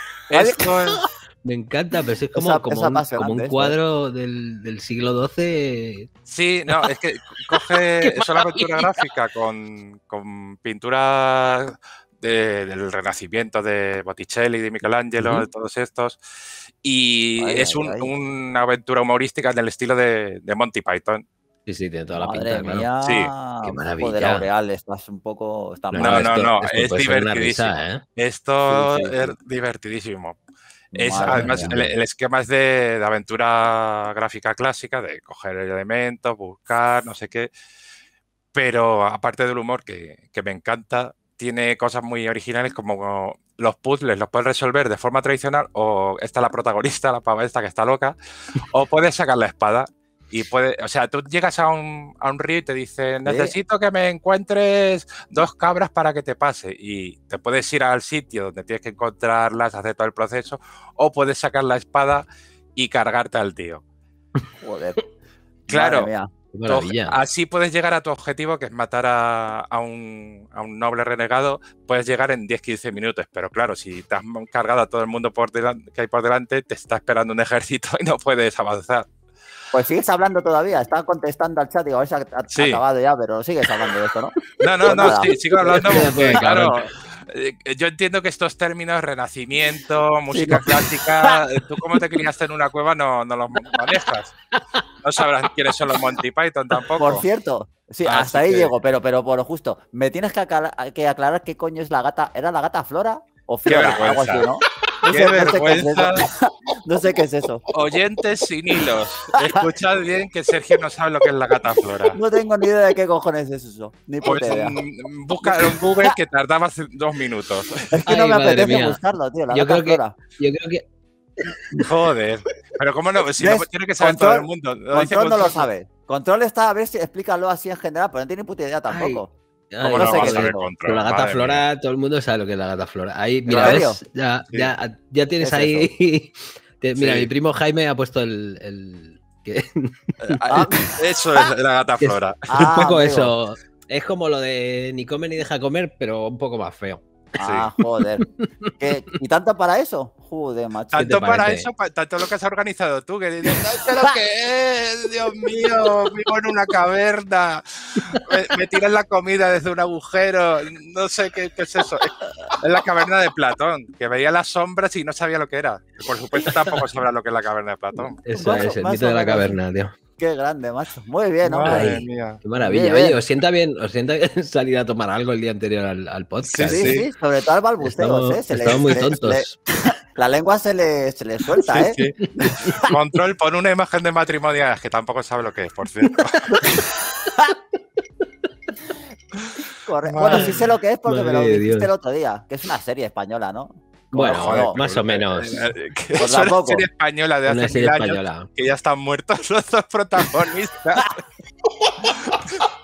[SPEAKER 2] Me encanta, pero es como, como, un, cuadro del, del, siglo XII.
[SPEAKER 3] Sí, no, es que
[SPEAKER 2] coge. es la pintura
[SPEAKER 3] gráfica con, con pintura del Renacimiento de Botticelli, de Michelangelo, de todos estos. Y es una aventura humorística del estilo de, Monty Python. Sí, sí, tiene toda la sí. Qué maravilla.
[SPEAKER 1] estás un poco. no, no, esto, no, es divertidísimo. ¿eh?
[SPEAKER 3] Esto es divertidísimo. Es, además, el, esquema es de, aventura gráfica clásica, de coger elementos, buscar, no sé qué. Pero aparte del humor que me encanta, tiene cosas muy originales como los puzzles, los puedes resolver de forma tradicional o está la protagonista, la pava esta que está loca, o puedes sacar la espada y puede, o sea, tú llegas a un, a un río y te dicen, necesito que me encuentres dos cabras para que te pase. Y te puedes ir al sitio donde tienes que encontrarlas, hacer todo el proceso, o puedes sacar la espada y cargarte al tío. Joder. Claro así puedes llegar a tu objetivo, que es matar a, un, noble renegado, puedes llegar en 10-15 minutos, pero claro, si estás cargado a todo el mundo por que hay por delante, te está esperando un ejército y no puedes avanzar.
[SPEAKER 1] Pues sigues hablando todavía, está contestando al chat, digo, es acabado ya, pero sigues hablando de esto, ¿no? No, no, pues no, sí, sigo hablando claro,
[SPEAKER 3] eh, yo entiendo que estos términos, renacimiento, música clásica, eh, tú como te criaste en una cueva no, no los manejas. No sabrás quiénes son los Monty Python tampoco. Por
[SPEAKER 1] cierto, sí, hasta ahí llego, pero, pero por lo justo, me tienes que, aclarar qué coño es la gata. ¿Era la gata Flora o Flora? Algo así, ¿no? No sé, no sé qué es eso.
[SPEAKER 3] Oyentes sin hilos. Escuchad bien que Sergio no sabe lo que es la cataflora. No
[SPEAKER 1] tengo ni idea de qué cojones es eso. Ni puta pues, idea. Mm, busca
[SPEAKER 3] en Google que tardaba dos minutos. Es que no me apetece buscarlo, tío. La yo, cataflora.
[SPEAKER 1] creo que, yo creo que.
[SPEAKER 3] Joder,
[SPEAKER 2] pero cómo no, si no tiene que saber todo el
[SPEAKER 1] mundo. control, no lo sabe. Control está, a ver si explícalo así en general, pero no tiene puta idea tampoco la gata flora,
[SPEAKER 2] todo el mundo sabe lo que es la gata flora. Ahí, mira, ves, ya, tienes ahí. mira, mi primo Jaime ha puesto el. Ah, ah, eso es la gata flora. un poco ah, eso. Es como lo de ni come ni deja comer, pero un poco más feo. Ah, joder.
[SPEAKER 1] ¿Y tanto para eso? Joder, macho. Tanto para eso,
[SPEAKER 2] tanto lo que has
[SPEAKER 3] organizado tú, que dices, lo que es, Dios mío, vivo en una caverna, me, tiras tiran la comida desde un agujero, no sé qué, es eso. Es la caverna de Platón, que veía las sombras y no sabía lo que era. Por supuesto, tampoco sabrá lo que es la
[SPEAKER 2] caverna de Platón. Eso es, el mito de la caverna, tío.
[SPEAKER 1] Qué grande, macho. Muy bien, hombre.
[SPEAKER 2] qué maravilla. Oye, os sienta bien, os sienta salir a tomar algo el día anterior al, podcast. Sí, sí, sobre
[SPEAKER 1] todo al balbuceo, ¿eh? Se estamos muy tontos. la lengua se le, se le suelta, ¿eh? Sí,
[SPEAKER 3] Control, por una imagen de matrimoniales que tampoco sabe lo que es, por cierto.
[SPEAKER 1] Bueno, sí sé lo que es porque me lo dijiste el otro día, que es una serie española, ¿no?
[SPEAKER 4] Bueno, más o menos. Que, es una serie española de
[SPEAKER 3] hace mil años que ya están muertos los dos protagonistas.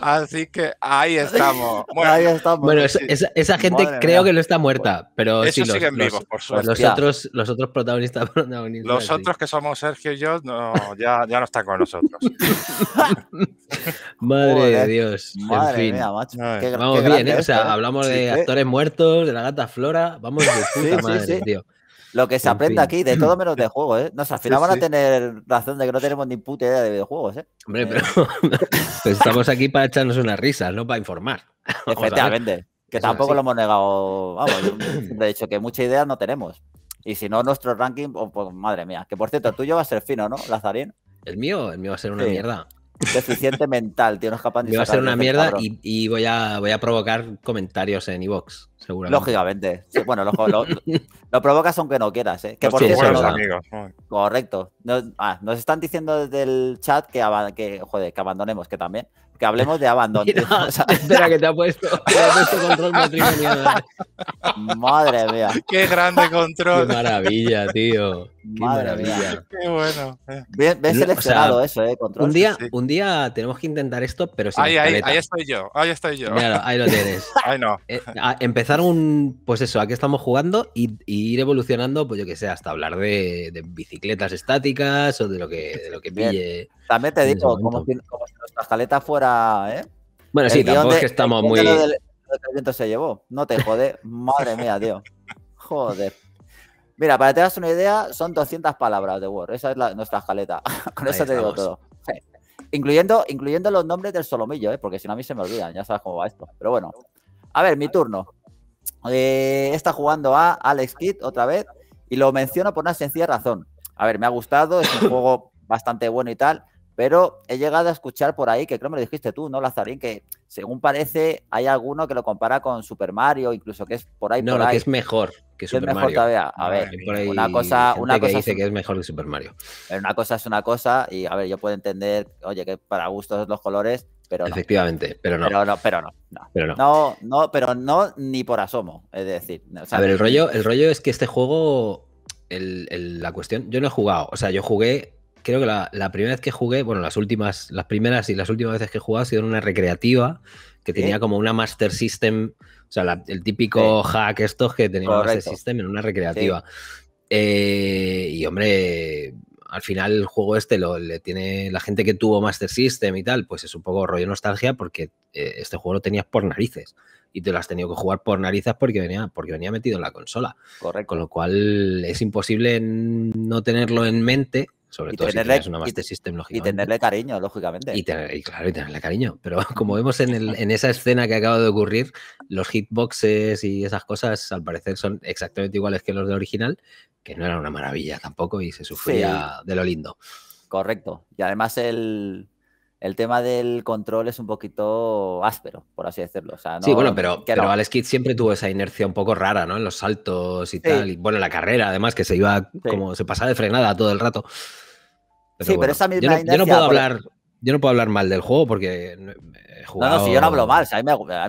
[SPEAKER 3] Así que ahí estamos.
[SPEAKER 2] Bueno, ahí estamos. bueno esa, gente creo que no está muerta, pero sí, los, los, otros, protagonistas, Los
[SPEAKER 3] otros que somos Sergio y yo, no, ya, no están con nosotros.
[SPEAKER 2] Madre de Dios. en fin. vamos bien, ¿eh? O sea, ¿eh? hablamos de ¿eh? actores muertos, de la gata Flora. Vamos de puta madre, tío. Lo que se aprende aquí, de todo menos de
[SPEAKER 1] juego, ¿eh? Nos, al final van a tener razón de que no tenemos ni puta idea de videojuegos, ¿eh?
[SPEAKER 2] Hombre, eh, pero pues estamos aquí para echarnos unas risas, no para informar. Efectivamente. Que tampoco lo hemos
[SPEAKER 1] negado. Vamos, yo siempre he dicho que mucha idea no tenemos. Y si no, nuestro ranking, oh, pues, madre mía. Que por cierto, el tuyo va a ser fino, ¿no, Lazarín? El mío, el mío va a ser una mierda. Deficiente mental, tío, no es capaz de Va a ser una este mierda
[SPEAKER 2] y, voy, a, voy a provocar comentarios en Evox, seguramente. Lógicamente. bueno, lo, provocas aunque no quieras, ¿eh? Que por
[SPEAKER 1] Correcto. Ah, nos, están diciendo desde el chat que, que, que abandonemos, que también que hablemos de abandono. espera, que te ha
[SPEAKER 2] puesto, ha puesto control matrimonial.
[SPEAKER 1] Madre mía. Qué grande control. Qué maravilla, tío. Qué maravilla. Mía.
[SPEAKER 2] Qué bueno. Eh. Bien, bien seleccionado eso, ¿eh? Control. Un día, un día tenemos que intentar esto, pero sin ahí, ahí, estoy
[SPEAKER 3] yo, ahí estoy yo. ahí
[SPEAKER 2] lo tienes. ahí no. Eh, empezar un, pues eso, a qué estamos jugando y, ir evolucionando, pues yo que sé, hasta hablar de, de bicicletas estáticas o de lo que, de lo que pille. También te digo, como si, como si nuestra
[SPEAKER 1] escaleta fuera ¿eh?
[SPEAKER 2] Bueno, sí, tampoco que estamos muy.
[SPEAKER 1] se llevó. No te jode. Madre mía, tío. Joder. Mira, para que te hagas una idea, son 200 palabras de Word. Esa es nuestra escaleta. Con eso te digo todo. Incluyendo, incluyendo los nombres del solomillo, ¿eh? porque si no a mí se me olvidan. Ya sabes cómo va esto. Pero bueno. A ver, mi turno. Eh, está jugando a Alex Kidd otra vez. Y lo menciono por una sencilla razón. A ver, me ha gustado. Es un juego bastante bueno y tal. Pero he llegado a escuchar por ahí, que creo me lo dijiste tú, ¿no, Lazarín? Que según parece hay alguno que lo compara con Super Mario, incluso que
[SPEAKER 2] es por ahí. No, por ahí. que es mejor que Super es mejor Mario. Todavía? A ah, ver, una cosa, una cosa dice es, que es mejor que Super Mario.
[SPEAKER 1] Una cosa es una cosa y a ver, yo puedo entender, oye, que para gustos los colores, pero Efectivamente, pero no. Pero no, pero no, no. Pero no. pero no ni por asomo, es decir. a ver, el rollo,
[SPEAKER 2] el rollo es que este juego, la cuestión, yo no he jugado, o sea, yo jugué creo que la, primera vez que jugué, bueno, las últimas, las primeras y las últimas veces que he jugado ha sido en una recreativa que tenía como una Master System, o sea, el típico hack estos que tenía Master System en una recreativa. Eh, y hombre, al final el juego este lo le tiene la gente que tuvo Master System y tal, pues es un poco rollo nostalgia porque eh, este juego lo tenías por narices y te lo has tenido que jugar por narices porque venía, porque venía metido en la consola. Correcto. Con lo cual es imposible no tenerlo en mente sobre y todo tenerle,
[SPEAKER 1] y, tenerle cariño, lógicamente. Y, tener,
[SPEAKER 2] claro, y tenerle cariño. Pero como vemos en, el, en, esa escena que acaba de ocurrir, los hitboxes y esas cosas al parecer son exactamente iguales que los del original, que no era una maravilla tampoco y se sufría de lo lindo. Correcto. Y además el, tema del
[SPEAKER 1] control es un poquito áspero, por así decirlo. sí, bueno, pero, pero no. Alex
[SPEAKER 2] siempre tuvo esa inercia un poco rara, ¿no? En los saltos y tal. Y bueno, la carrera, además, que se iba como se pasaba de frenada todo el rato
[SPEAKER 1] yo no, puedo hablar.
[SPEAKER 2] Yo no puedo hablar mal del juego porque jugado... Eh, no, no, si yo no hablo mal,
[SPEAKER 1] a, mí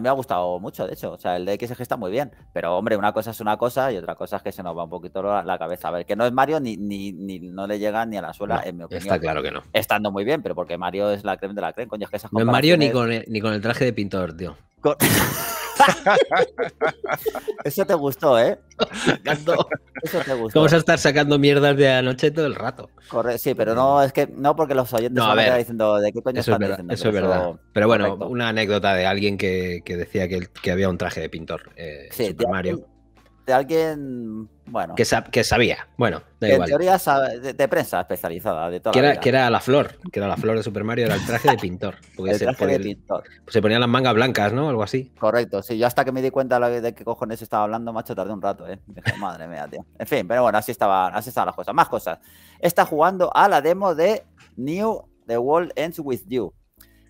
[SPEAKER 1] me ha, gustado mucho, de hecho. O sea, el de DXG está muy bien. Pero, hombre, una cosa es una cosa y otra cosa es que se nos va un poquito la, cabeza. A ver, que no es Mario ni, ni, no le llega ni a la suela, en mi Está claro que no. Estando muy bien, pero porque Mario es la creme de la creme, coño, es que esas No es Mario ni con,
[SPEAKER 2] el, traje de pintor, tío.
[SPEAKER 1] Eso te gustó, ¿eh? eso te gustó. Vamos a
[SPEAKER 2] estar sacando mierdas de anoche todo el rato.
[SPEAKER 1] Corre, sí, pero no, es que no porque los oyentes no, a ver, diciendo de qué coño eso es verdad, Eso es verdad. Pero bueno,
[SPEAKER 2] una anécdota de alguien que, decía que, había un traje de pintor. Eh, de, Mario.
[SPEAKER 1] De alguien bueno. Que,
[SPEAKER 2] sabía. Bueno, da teoría
[SPEAKER 1] de, prensa especializada, de toda que
[SPEAKER 2] era, la flor, que era la flor de Super Mario, era el traje de pintor. se, pues se ponían las mangas blancas, ¿no? Algo así.
[SPEAKER 1] Correcto, sí. Yo hasta que me di cuenta de qué cojones estaba hablando, macho, tardé un rato, ¿eh? madre mía, tío. En fin, pero bueno, así estaban, así estaban las cosas. Más cosas. Está jugando a la demo de New The World Ends With You.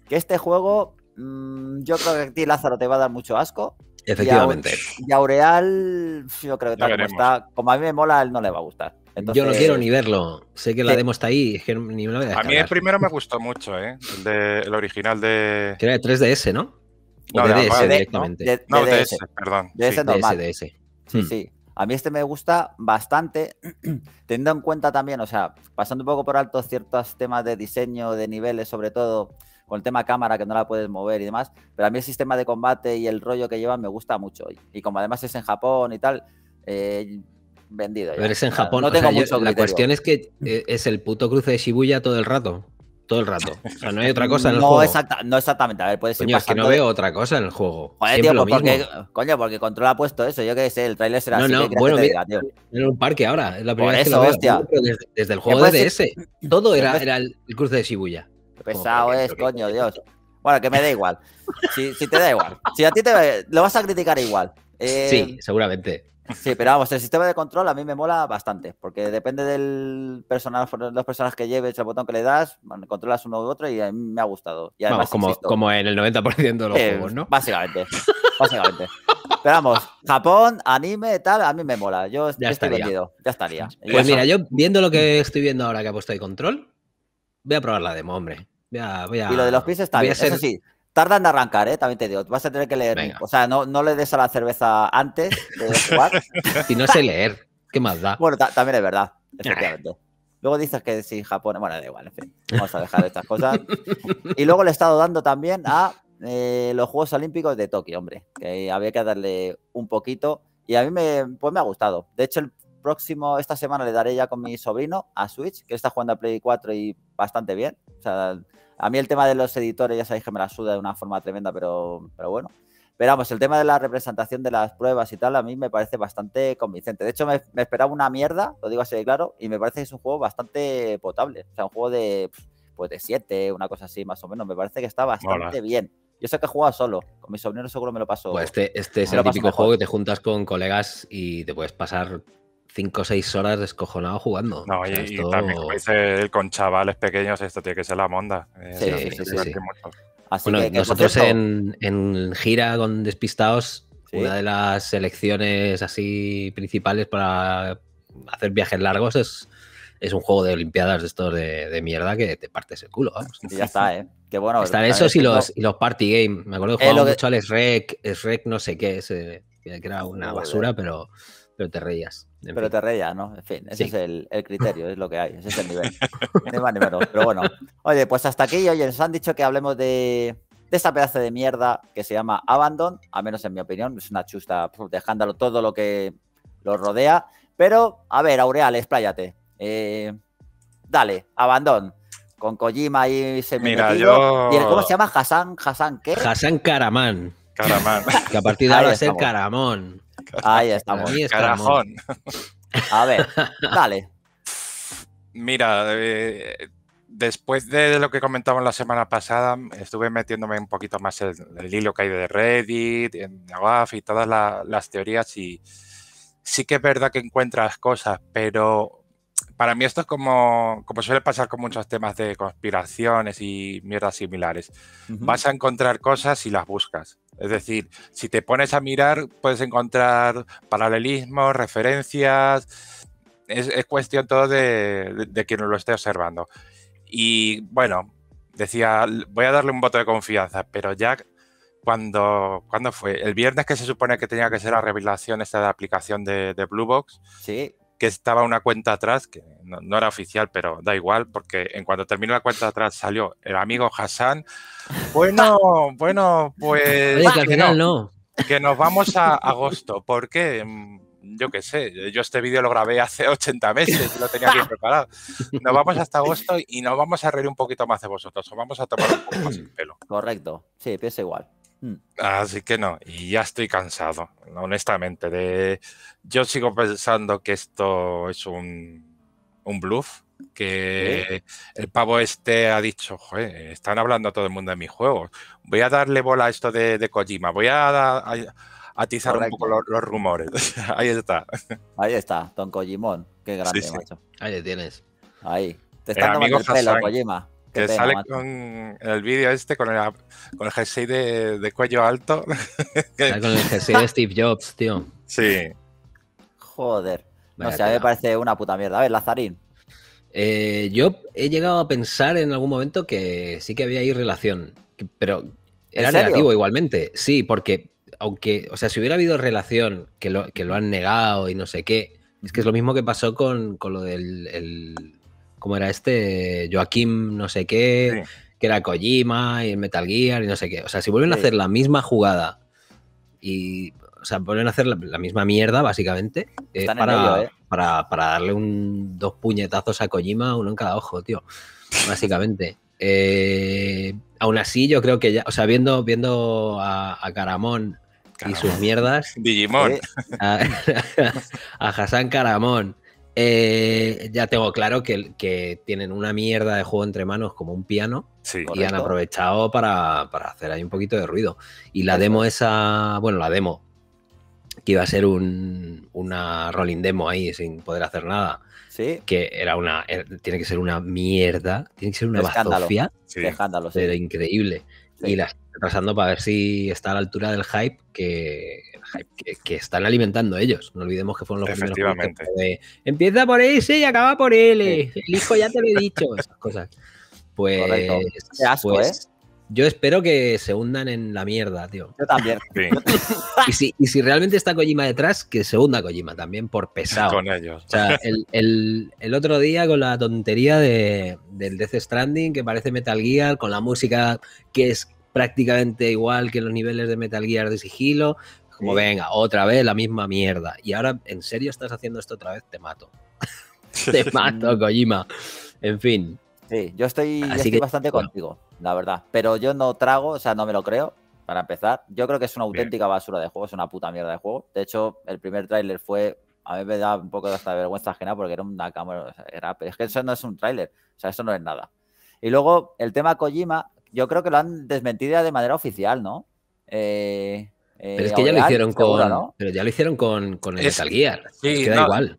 [SPEAKER 1] Que este juego, mm, yo creo que a ti, Lázaro, te va a dar mucho asco
[SPEAKER 2] Efectivamente.
[SPEAKER 1] Y Aureal, yo creo que tal como está, como a mí me mola, él no le va a gustar. yo no quiero ni
[SPEAKER 2] verlo. Sé que la demo está ahí. Es que ni voy a, a mí
[SPEAKER 1] el primero me gustó mucho, ¿eh? El, de, el original de.
[SPEAKER 2] era de 3DS, ¿no? no, de, DS directamente. no, DS, perdón. DS sí. DS,
[SPEAKER 1] Sí, hmm. sí. A mí este me gusta bastante, teniendo en cuenta también, o sea, pasando un poco por alto ciertos temas de diseño, de niveles, sobre todo, el tema cámara que no la puedes mover y demás, pero a mí el sistema de combate y el rollo que llevan me gusta mucho. Y, como además es en Japón y tal, eh, vendido. es en Japón, la cuestión es
[SPEAKER 2] que eh, es el puto cruce de Shibuya todo el rato. Todo el rato. O sea, no hay otra cosa en el no juego.
[SPEAKER 1] no exactamente. A ver, puede ser. es que no veo
[SPEAKER 2] otra cosa en el juego. Pues
[SPEAKER 1] coño, porque Control ha puesto eso. Yo que sé, el trailer será así. bueno,
[SPEAKER 2] en un parque ahora. Es la primera vez que lo veo. Desde, desde, el juego de DS. Todo era, era el cruce de Shibuya.
[SPEAKER 1] Qué pesado es, coño, Dios. Bueno, que me da igual. Si, te da igual. Si a ti te lo vas a criticar igual. sí, eh,
[SPEAKER 2] seguramente. Sí, pero vamos, el
[SPEAKER 1] sistema de control a mí me mola bastante, porque depende del personal las personas que lleves, el botón que le das, controlas uno u otro y a mí me ha gustado. vamos, como, como
[SPEAKER 2] en el 90% de los eh, juegos, ¿no?
[SPEAKER 1] Básicamente, básicamente. pero vamos, Japón, anime, tal, a mí me mola. Yo ya estoy vendido, ya estaría. Pues mira, yo
[SPEAKER 2] viendo lo que estoy viendo ahora que ha puesto ahí control, voy a probar la demo, hombre. y lo de los pies está bien, eso
[SPEAKER 1] sí. Tardan de arrancar, ¿eh? también te digo. Vas a tener que leer. O sea, no, no le des a la cerveza antes de jugar.
[SPEAKER 2] Si no sé leer. ¿Qué más da?
[SPEAKER 1] Bueno, también es verdad, eh. Luego dices que si Japón. Bueno, da igual, en fin. Vamos a dejar estas cosas. Y luego le he estado dando también a eh, los Juegos Olímpicos de Tokio, hombre. Que había que darle un poquito. Y a mí me, pues me ha gustado. De hecho, el próximo, esta semana le daré ya con mi sobrino a Switch, que está jugando a Play 4 y bastante bien. O sea, a mí el tema de los editores, ya sabéis que me la suda de una forma tremenda, pero, pero bueno. Pero vamos, el tema de la representación de las pruebas y tal, a mí me parece bastante convincente. De hecho, me, esperaba una mierda, lo digo así de claro, y me parece que es un juego bastante potable. O sea, un juego de, pues, de 7, una cosa así más o menos. Me parece que está bastante bien. Yo sé que he jugado solo, con mi sobrino seguro me lo paso. Pues este, este es el típico juego que
[SPEAKER 2] te juntas con colegas y te puedes pasar 5 o 6 horas descojonado jugando. No, y, también
[SPEAKER 3] con chavales pequeños, esto tiene que ser la monda. Eh, sí, sí, sí, nosotros
[SPEAKER 2] en, en, gira con Despistados, una de las selecciones así principales para hacer viajes largos es, es un juego de Olimpiadas de estos de, mierda que te partes el culo. ya está, ¿eh? Qué bueno. Están esos y los, y los party game. Me acuerdo que eh, jugaba mucho al Shrek, no sé qué, ese, que era una basura, pero, pero te reías
[SPEAKER 1] pero te reía, ¿no? En fin, ese es el, criterio, es lo que hay, ese es el nivel. Pero bueno, oye, pues hasta aquí. Oye, nos han dicho que hablemos de, de esta pedazo de mierda que se llama Abandon, a menos en mi opinión, es una chusta pues, dejándolo todo lo que lo rodea. Pero, a ver, Aureal, expláyate. Eh, dale, Abandon. Con Kojima y se Mira, yo... ¿Cómo se llama? ¿Hasan? ¿Hasan qué? Hasan
[SPEAKER 2] Karaman. Karaman. Que a partir de ahora es el ser Caramón. Ahí estamos. Carajón.
[SPEAKER 3] A
[SPEAKER 1] ver, dale.
[SPEAKER 3] Mira, eh, después de lo que comentamos la semana pasada, estuve metiéndome un poquito más en el hilo que hay de Reddit, en Agaf y todas las teorías y sí que es verdad que encuentras cosas, pero para mí esto es como, suele pasar con muchos temas de conspiraciones y mierdas similares. Vas a encontrar cosas y las buscas. Es decir, si te pones a mirar, puedes encontrar paralelismos, referencias. Es, cuestión todo de, de, quien lo esté observando. Y bueno, decía, voy a darle un voto de confianza, pero Jack, cuando, ¿cuándo fue? El viernes que se supone que tenía que ser la revelación esta de aplicación de, de Blue Box. Sí que estaba una cuenta atrás, que no, era oficial, pero da igual, porque en cuanto terminó la cuenta atrás salió el amigo Hassan. Bueno, bueno, pues. que nos vamos a agosto. porque, mm, Yo qué sé, yo este vídeo lo grabé hace 80 meses, y lo tenía bien preparado. Nos vamos hasta agosto y nos vamos a reír un poquito más de vosotros, o vamos a tomar un poco más el pelo.
[SPEAKER 1] Correcto, sí, piensa igual. Mm.
[SPEAKER 3] Así que no, y ya estoy cansado, honestamente. Yo sigo pensando que esto es un, un bluff, que el pavo este ha dicho, están hablando todo el mundo de mis juegos, voy a darle bola a esto de, Kojima, voy a, atizar un poco los, rumores.
[SPEAKER 1] Ahí está. Ahí está, Don Kojimón, qué grande, macho. Ahí tienes. Ahí.
[SPEAKER 2] Te eh, están tomando el Kojima que sale
[SPEAKER 1] con el vídeo este, con el, con el jersey de, cuello alto. con el jersey de
[SPEAKER 2] Steve Jobs, tío. Sí. Joder. No sé, me parece una puta mierda. A ver, Lazarín. Eh, yo he llegado a pensar en algún momento que sí que había ahí relación, pero era negativo igualmente. Sí, porque aunque, o sea, si hubiera habido relación, que lo, que lo han negado y no sé qué, es que es lo mismo que pasó con, lo del como era este Joaquín no sé qué, que era Kojima y el Metal Gear y no sé qué. O sea, si vuelven a hacer la misma jugada y, o sea, vuelven a hacer la, misma mierda, básicamente, ¿eh? para, para, darle un, dos puñetazos a Kojima, uno en cada ojo, tío, básicamente. Eh, aún así, yo creo que ya, o sea, viendo, viendo a, a y sus mierdas. Digimon. Eh. A, a Hassan Caramón eh, ya tengo claro que, tienen una mierda de juego entre manos como un piano y han aprovechado para, hacer ahí un poquito de ruido. Y la demo esa, bueno, la demo, que iba a ser una rolling demo ahí sin poder hacer nada, ¿Sí? que era una, eh, tiene que ser una mierda, tiene que ser una bazofia, pero increíble. Y la estoy pasando para ver si está a la altura del hype que, que, están alimentando ellos. No olvidemos que fueron los Efectivamente. primeros de, empieza por S y acaba por L. Eh, el hijo ya te lo he dicho, esas cosas. Pues, pues ¿eh? Yo espero que se hundan en la mierda, tío. Yo también. y, si, realmente está Kojima detrás, que se hunda Kojima también por pesado. Con ellos. el, otro día con la tontería de, del Death Stranding, que parece Metal Gear, con la música que es prácticamente igual que los niveles de Metal Gear de sigilo, como venga, otra vez la misma mierda. Y ahora, ¿en serio estás haciendo esto otra vez? Te mato.
[SPEAKER 1] te mato,
[SPEAKER 2] Kojima. En fin. Sí, yo estoy, bastante contigo, la verdad. Pero yo no trago,
[SPEAKER 1] o sea, no me lo creo, para empezar. Yo creo que es una auténtica basura de juego, es una puta mierda de juego. De hecho, el primer tráiler fue a mí me da un poco de hasta vergüenza ajena porque era una cámara, era, pero es que eso no es un tráiler, o sea, eso no es nada. Y luego el tema Kojima, yo creo que lo han desmentido de manera oficial, ¿no? Eh, eh, pero es que ya lo hicieron con.
[SPEAKER 2] Pero ya lo hicieron con, el es que da igual.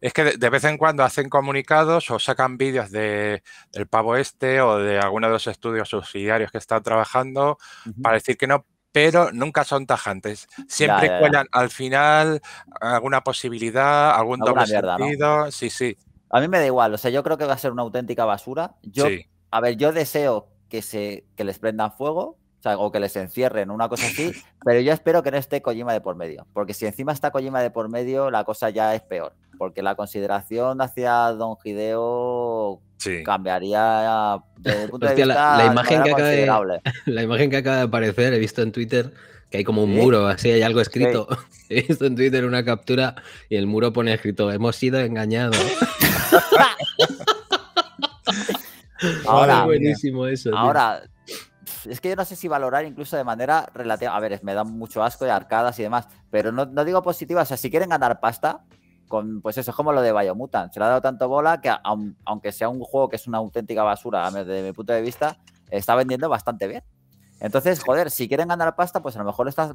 [SPEAKER 3] Es que de, vez en cuando hacen comunicados o sacan vídeos de pavo este o de alguno de los estudios subsidiarios que están trabajando para decir que no, pero nunca son tajantes. Siempre cuelan al final
[SPEAKER 1] alguna posibilidad, algún doble sentido. Sí, sí. A mí me da igual, o sea, yo creo que va a ser una auténtica basura. Yo, a ver, yo deseo que se que les prendan fuego, o que les encierren, una cosa así, pero yo espero que no esté Kojima de por medio, porque si encima está Kojima de por medio, la cosa ya es peor, porque la consideración hacia Don Hideo cambiaría de la, imagen que acaba de,
[SPEAKER 2] la imagen que acaba de aparecer, he visto en Twitter que hay como un muro, así hay algo escrito. He visto en Twitter una captura y el muro pone escrito, hemos sido engañados. ahora, buenísimo eso. Ahora,
[SPEAKER 1] es que yo no sé si valorar incluso de manera relativa. A ver, me da mucho asco de arcadas y demás, pero no, digo positiva. O sea, si quieren ganar pasta, con, pues eso es como lo de Biomutant. Se le ha dado tanto bola que, aunque sea un juego que es una auténtica basura desde mi punto de vista, está vendiendo bastante bien. Entonces, joder, si quieren ganar pasta, pues a lo mejor lo estás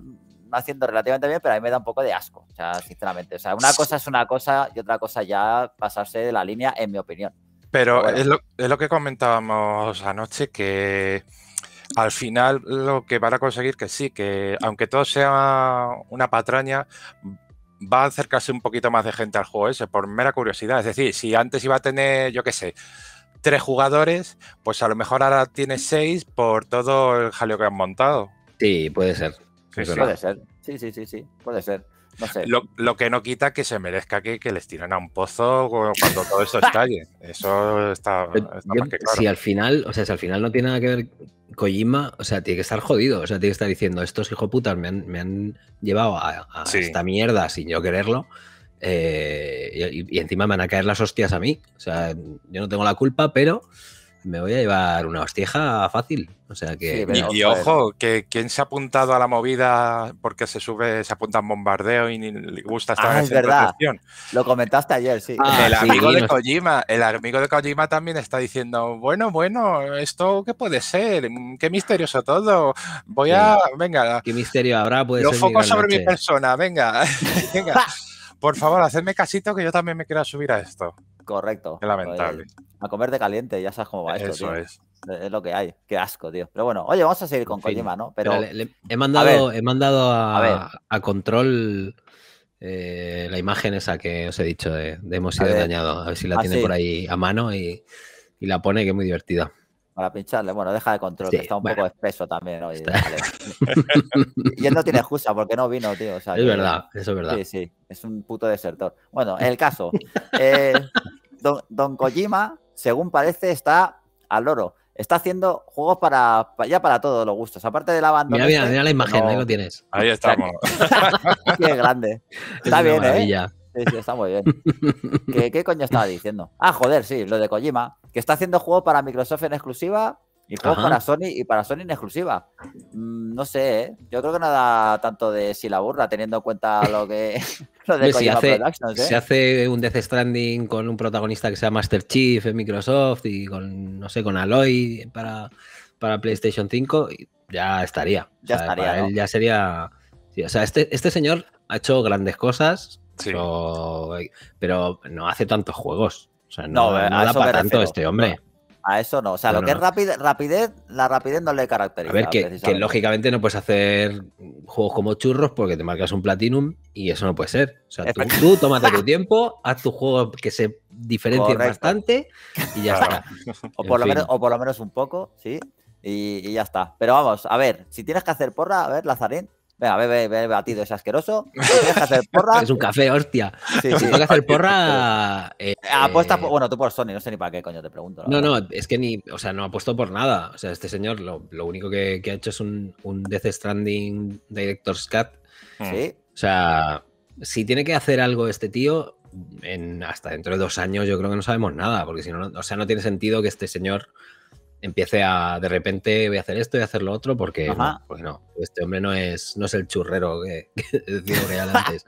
[SPEAKER 1] haciendo relativamente bien, pero a mí me da un poco de asco, o sea, sinceramente. O sea, una cosa es una cosa y otra cosa ya pasarse de la línea, en mi opinión.
[SPEAKER 3] Pero, es lo que comentábamos anoche, que al final lo que van a conseguir que sí, que aunque todo sea una patraña, va a acercarse un poquito más de gente al juego ese, por mera curiosidad. Es decir, si antes iba a tener, yo qué sé, tres jugadores, pues a lo mejor ahora tiene seis por todo el jaleo que han montado. Sí, puede ser. puede ser.
[SPEAKER 1] Sí, sí, sí, sí, puede ser
[SPEAKER 3] lo, que no quita que se merezca que, les tiren a un pozo cuando todo eso estalle.
[SPEAKER 2] Eso está, más que claro. Si al final, o sea, al final no tiene nada que ver Kojima, o sea, tiene que estar jodido. O sea, tiene que estar diciendo, estos hijoputas me han, me han llevado a, esta mierda sin yo quererlo. Eh, y, y, encima me van a caer las hostias a mí. O sea, yo no tengo la culpa, pero me voy a llevar una hostia fácil. O sea que. y, ojo,
[SPEAKER 3] que quien se ha apuntado a la movida porque se sube, se apunta en bombardeo y ni le
[SPEAKER 1] gusta estar ah, en es verdad. Lo comentaste ayer, sí. Ah, el amigo de
[SPEAKER 3] Kojima, el amigo de Kojima también está diciendo, bueno, bueno, esto qué puede ser, qué misterioso todo.
[SPEAKER 2] Voy a, venga. ¿Qué misterio habrá? Puede yo foco sobre mi
[SPEAKER 3] persona, venga,
[SPEAKER 1] venga. Por favor, hacedme casito que yo también me quiera subir a esto. Correcto. lamentable. A comer de caliente, ya sabes cómo va esto. Eso es. Es lo que hay. Qué asco, tío. Pero bueno, oye, vamos a seguir con Kojima, ¿no? Pero, he mandado, a,
[SPEAKER 2] he mandado a, control eh, la imagen esa que os he dicho de, hemos sido dañado A ver si la ah, tiene por ahí a mano y, la pone, que es muy divertida.
[SPEAKER 1] Para pincharle, bueno, deja de control, que está un poco
[SPEAKER 2] espeso también
[SPEAKER 1] hoy. y él no tiene excusa porque no vino, tío. es verdad, eso es verdad. Sí, sí, es un puto desertor. Bueno, en el caso. Eh, Don, Kojima, según parece, está al loro. Está haciendo juegos para, ya para todos los gustos. Aparte de la banda. Mira, mira, este, la imagen, ahí lo
[SPEAKER 2] tienes. Ahí estamos.
[SPEAKER 1] Qué grande. Está bien, ¿eh? Sí, sí, está muy
[SPEAKER 2] bien.
[SPEAKER 1] ¿Qué, coño estaba diciendo? Ah, joder, sí, lo de Kojima. Que está haciendo juegos para Microsoft en exclusiva y juegos para Sony y para Sony en exclusiva. Mm, no sé, ¿eh? Yo creo que nada tanto de si la burra, teniendo en cuenta lo que
[SPEAKER 2] si hace, Se ¿eh? hace un Death Stranding con un protagonista que sea Master Chief en eh, Microsoft y con, no sé, con Aloy para, para PlayStation 5, y ya estaría. Ya estaría. sería. o sea, este, señor ha hecho grandes cosas, pero, no hace tantos juegos. O sea, no, no, para tanto este hombre eso no. O sea, lo que es
[SPEAKER 1] rapidez, la rapidez no le caracteriza. A ver, que, lógicamente
[SPEAKER 2] no puedes hacer juegos como churros porque te marcas un platinum y eso no puede ser. O sea, tú, tú tómate tu tiempo, haz tu juego que se diferencie bastante y ya está. o, por lo menos,
[SPEAKER 1] o por lo menos un poco, sí. Y, ya está. Pero vamos, a ver, si tienes que hacer porra, a ver, Lazarín. Venga, ve, bebe batido, es asqueroso.
[SPEAKER 2] porra. Es un café, hostia. Sí, Tengo que hacer porra.
[SPEAKER 1] Apuesta, eh, eh, eh, bueno, tú por Sony, no sé ni para qué coño
[SPEAKER 2] te pregunto. No, no, es que ni, o sea, no apuesto por nada. O sea, este señor lo, único que, ha hecho es un, un Death Stranding Director's Cut. Sí. Mm. O sea, si tiene que hacer algo este tío, en, hasta dentro de dos años yo creo que no sabemos nada, porque si no, o sea, no tiene sentido que este señor empiece a, de repente, voy a hacer esto, y a hacer lo otro, porque, pues este hombre no es, no es el churrero que, decía real antes.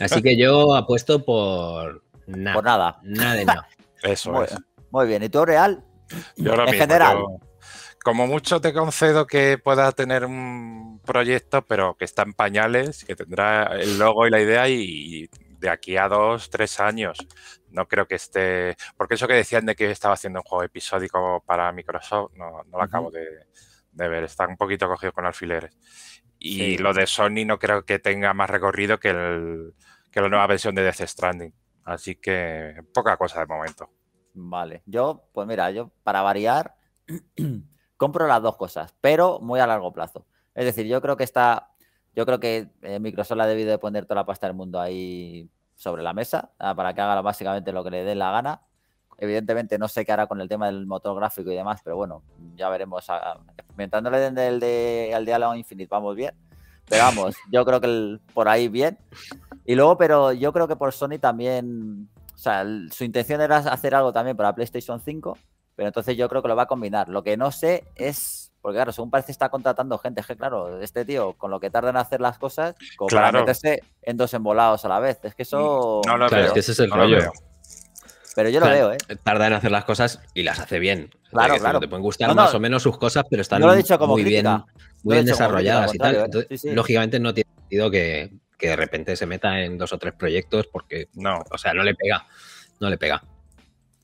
[SPEAKER 2] Así que yo apuesto por nada. Por nada. Nada de nada. Eso es.
[SPEAKER 1] Muy bien, ¿y tú, Real? en general.
[SPEAKER 3] como mucho te concedo que puedas tener un proyecto, pero que está en pañales, que tendrá el logo y la idea y de aquí a dos, tres años no creo que esté, porque eso que decían de que estaba haciendo un juego episódico para Microsoft, no, no lo acabo de, ver, está un poquito cogido con alfileres. Y lo de Sony no creo que tenga más recorrido que, el,
[SPEAKER 1] la nueva versión de Death Stranding, así que poca cosa de momento. Vale, yo, pues mira, yo para variar, compro las dos cosas, pero muy a largo plazo. Es decir, yo creo que está, yo creo que eh, Microsoft ha debido de poner toda la pasta del mundo ahí sobre la mesa ah, para que haga básicamente lo que le dé la gana. Evidentemente no sé qué hará con el tema del motor gráfico y demás, pero bueno, ya veremos. Ah, mientras no le den el de, infinito Infinite, vamos bien. Pero vamos, yo creo que por ahí bien. Y luego, pero yo creo que por Sony también, o sea, su intención era hacer algo también para PlayStation 5, pero entonces yo creo que lo va a combinar. Lo que no sé es porque claro, según parece está contratando gente, es que claro, este tío, con lo que tarda en hacer las cosas, como para meterse en dos embolados a la vez. Es que eso... No lo claro, es que ese es el rollo. Pero yo lo veo, ¿eh?
[SPEAKER 2] Tarda en hacer las cosas y las hace bien. Claro, claro. Te pueden gustar más o menos sus cosas, pero están muy bien, desarrolladas y tal. ¿eh? Lógicamente no tiene sentido que de repente se meta en dos o tres proyectos porque no. O sea, no le pega. No le pega.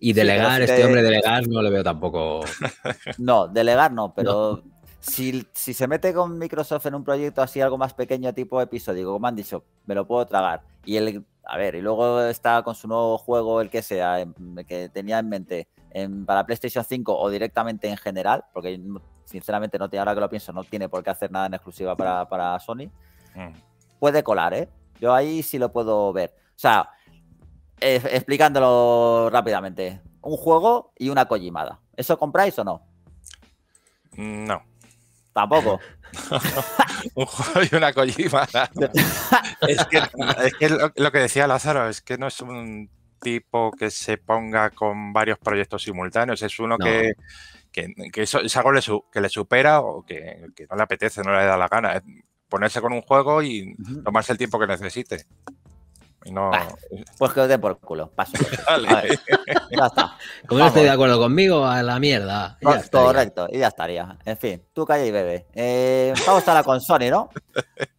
[SPEAKER 2] Y delegar, este hombre delegar no lo veo tampoco.
[SPEAKER 1] No, delegar no, pero Si, se mete con Microsoft en un proyecto así, algo más pequeño, tipo episodio, como han dicho, me lo puedo tragar. Y el, a ver, y luego está con su nuevo juego, el que sea, que tenía en mente, para PlayStation 5 o directamente en general, porque sinceramente no ahora que lo pienso, no tiene por qué hacer nada en exclusiva para, Sony. Mm. Puede colar, ¿eh? Yo ahí sí lo puedo ver. O sea, explicándolo rápidamente. Un juego y una collimada. ¿Eso compráis o no? No. Tampoco. un juego y una collimada. es, que,
[SPEAKER 3] lo, que decía Lázaro, es que no es un tipo que se ponga con varios proyectos simultáneos, es uno que, es algo que le supera o que, que, no le apetece, no le da la gana. Es ponerse con un juego y tomarse el tiempo que necesite.
[SPEAKER 2] No... pues que os por culo, paso.
[SPEAKER 4] ya está.
[SPEAKER 1] Como no estoy de
[SPEAKER 2] acuerdo conmigo, a la mierda.
[SPEAKER 1] correcto, y ya estaría. En fin, tú calla y bebe. Eh, vamos a la con Sony, ¿no?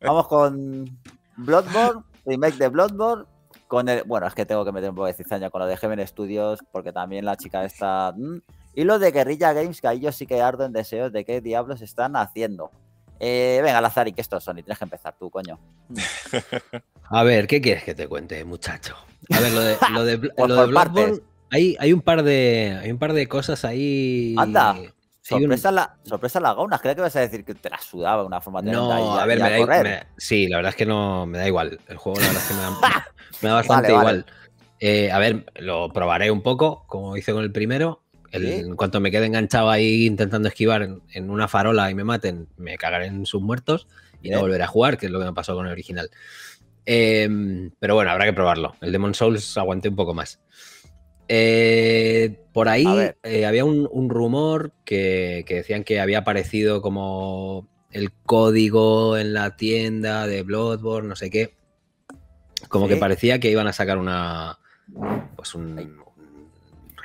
[SPEAKER 1] Vamos con Bloodborne, remake de Bloodborne. Con el, bueno, es que tengo que meter un poco de cizaña con lo de Heaven Studios, porque también la chica está. Mm, y lo de Guerrilla Games, que ahí yo sí que ardo en deseos de qué diablos están haciendo. Eh, venga, Lazari, que estos son y tienes que empezar tú, coño.
[SPEAKER 2] A ver, ¿qué quieres que te cuente, muchacho? A ver, lo de, lo hay, hay, un par de, hay un par de cosas ahí. Anda. Sorpresa, la, sorpresa las gaunas, creo que vas a decir
[SPEAKER 1] que te la sudaba de una forma
[SPEAKER 2] de No, a ver, me da, igual. sí, la verdad es que no me da igual. El juego, la verdad es que me da, bastante igual. Eh, a ver, lo probaré un poco, como hice con el primero en cuanto me quede enganchado ahí intentando esquivar en, una farola y me maten, me cagaré en sus muertos y no volveré a jugar, que es lo que me pasó con el original. Em, pero bueno, habrá que probarlo. El Demon Souls aguanté un poco más. Eh, por ahí eh, había un, rumor que, decían que había aparecido como el código en la tienda de Bloodborne, no sé qué. Como que parecía que iban a sacar una. Pues un,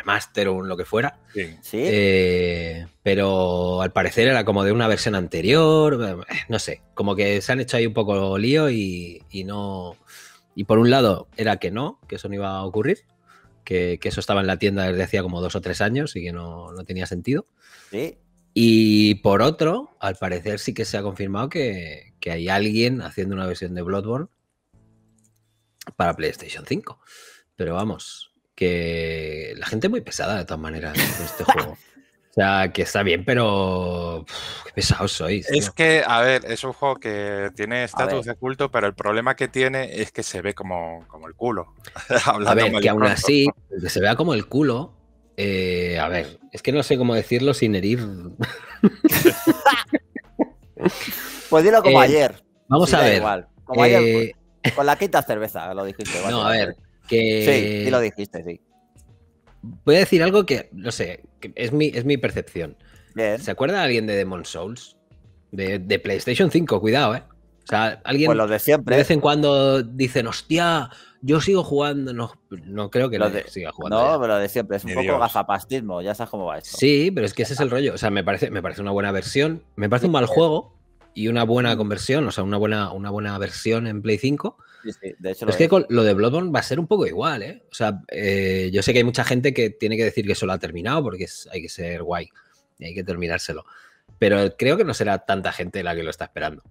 [SPEAKER 2] Master o lo que fuera. Eh, pero al parecer era como de una versión anterior, eh, no sé, como que se han hecho ahí un poco lío y, no... Y por un lado era que no, que eso no iba a ocurrir, que, eso estaba en la tienda desde hacía como dos o tres años y que no, tenía sentido. Sí. Y por otro, al parecer sí que se ha confirmado que, que hay alguien haciendo una versión de Bloodborne para PlayStation 5. Pero vamos, que la gente es muy pesada de todas maneras en este juego. O sea, que está bien, pero qué pesados sois. Es
[SPEAKER 3] que, a ver, es un juego que tiene estatus de culto, pero el problema que tiene es que se ve
[SPEAKER 2] como, como el culo. a ver, que aún así, que se vea como el culo, eh, a ver, es que no sé cómo decirlo sin herir.
[SPEAKER 1] pues dilo como eh, ayer. Vamos a ver. Pues, eh, con la quinta cerveza,
[SPEAKER 2] lo dijiste. No, a ver. Sí, sí lo dijiste, sí. Voy a decir algo que, no sé, es, mi, es mi percepción. ¿Se acuerda alguien de Demon Souls? De, PlayStation 5, cuidado, ¿eh? O sea, alguien. Pues de vez en cuando dicen, hostia, yo sigo jugando. No, creo que lo siga jugando. No, ya. pero de siempre. Es un poco gafapastismo, ya sabes cómo va eso. Sí, pero es que ese es el rollo. O sea, me parece, me parece una buena versión. Me parece un mal juego y una buena conversión, o sea, una buena, una buena versión en Play 5. es lo que lo de Bloodborne va a ser un poco igual, ¿eh? O sea, eh, yo sé que hay mucha gente que tiene que decir que eso lo ha terminado porque hay que ser guay y hay que terminárselo. Pero creo que no será tanta gente la que lo está esperando.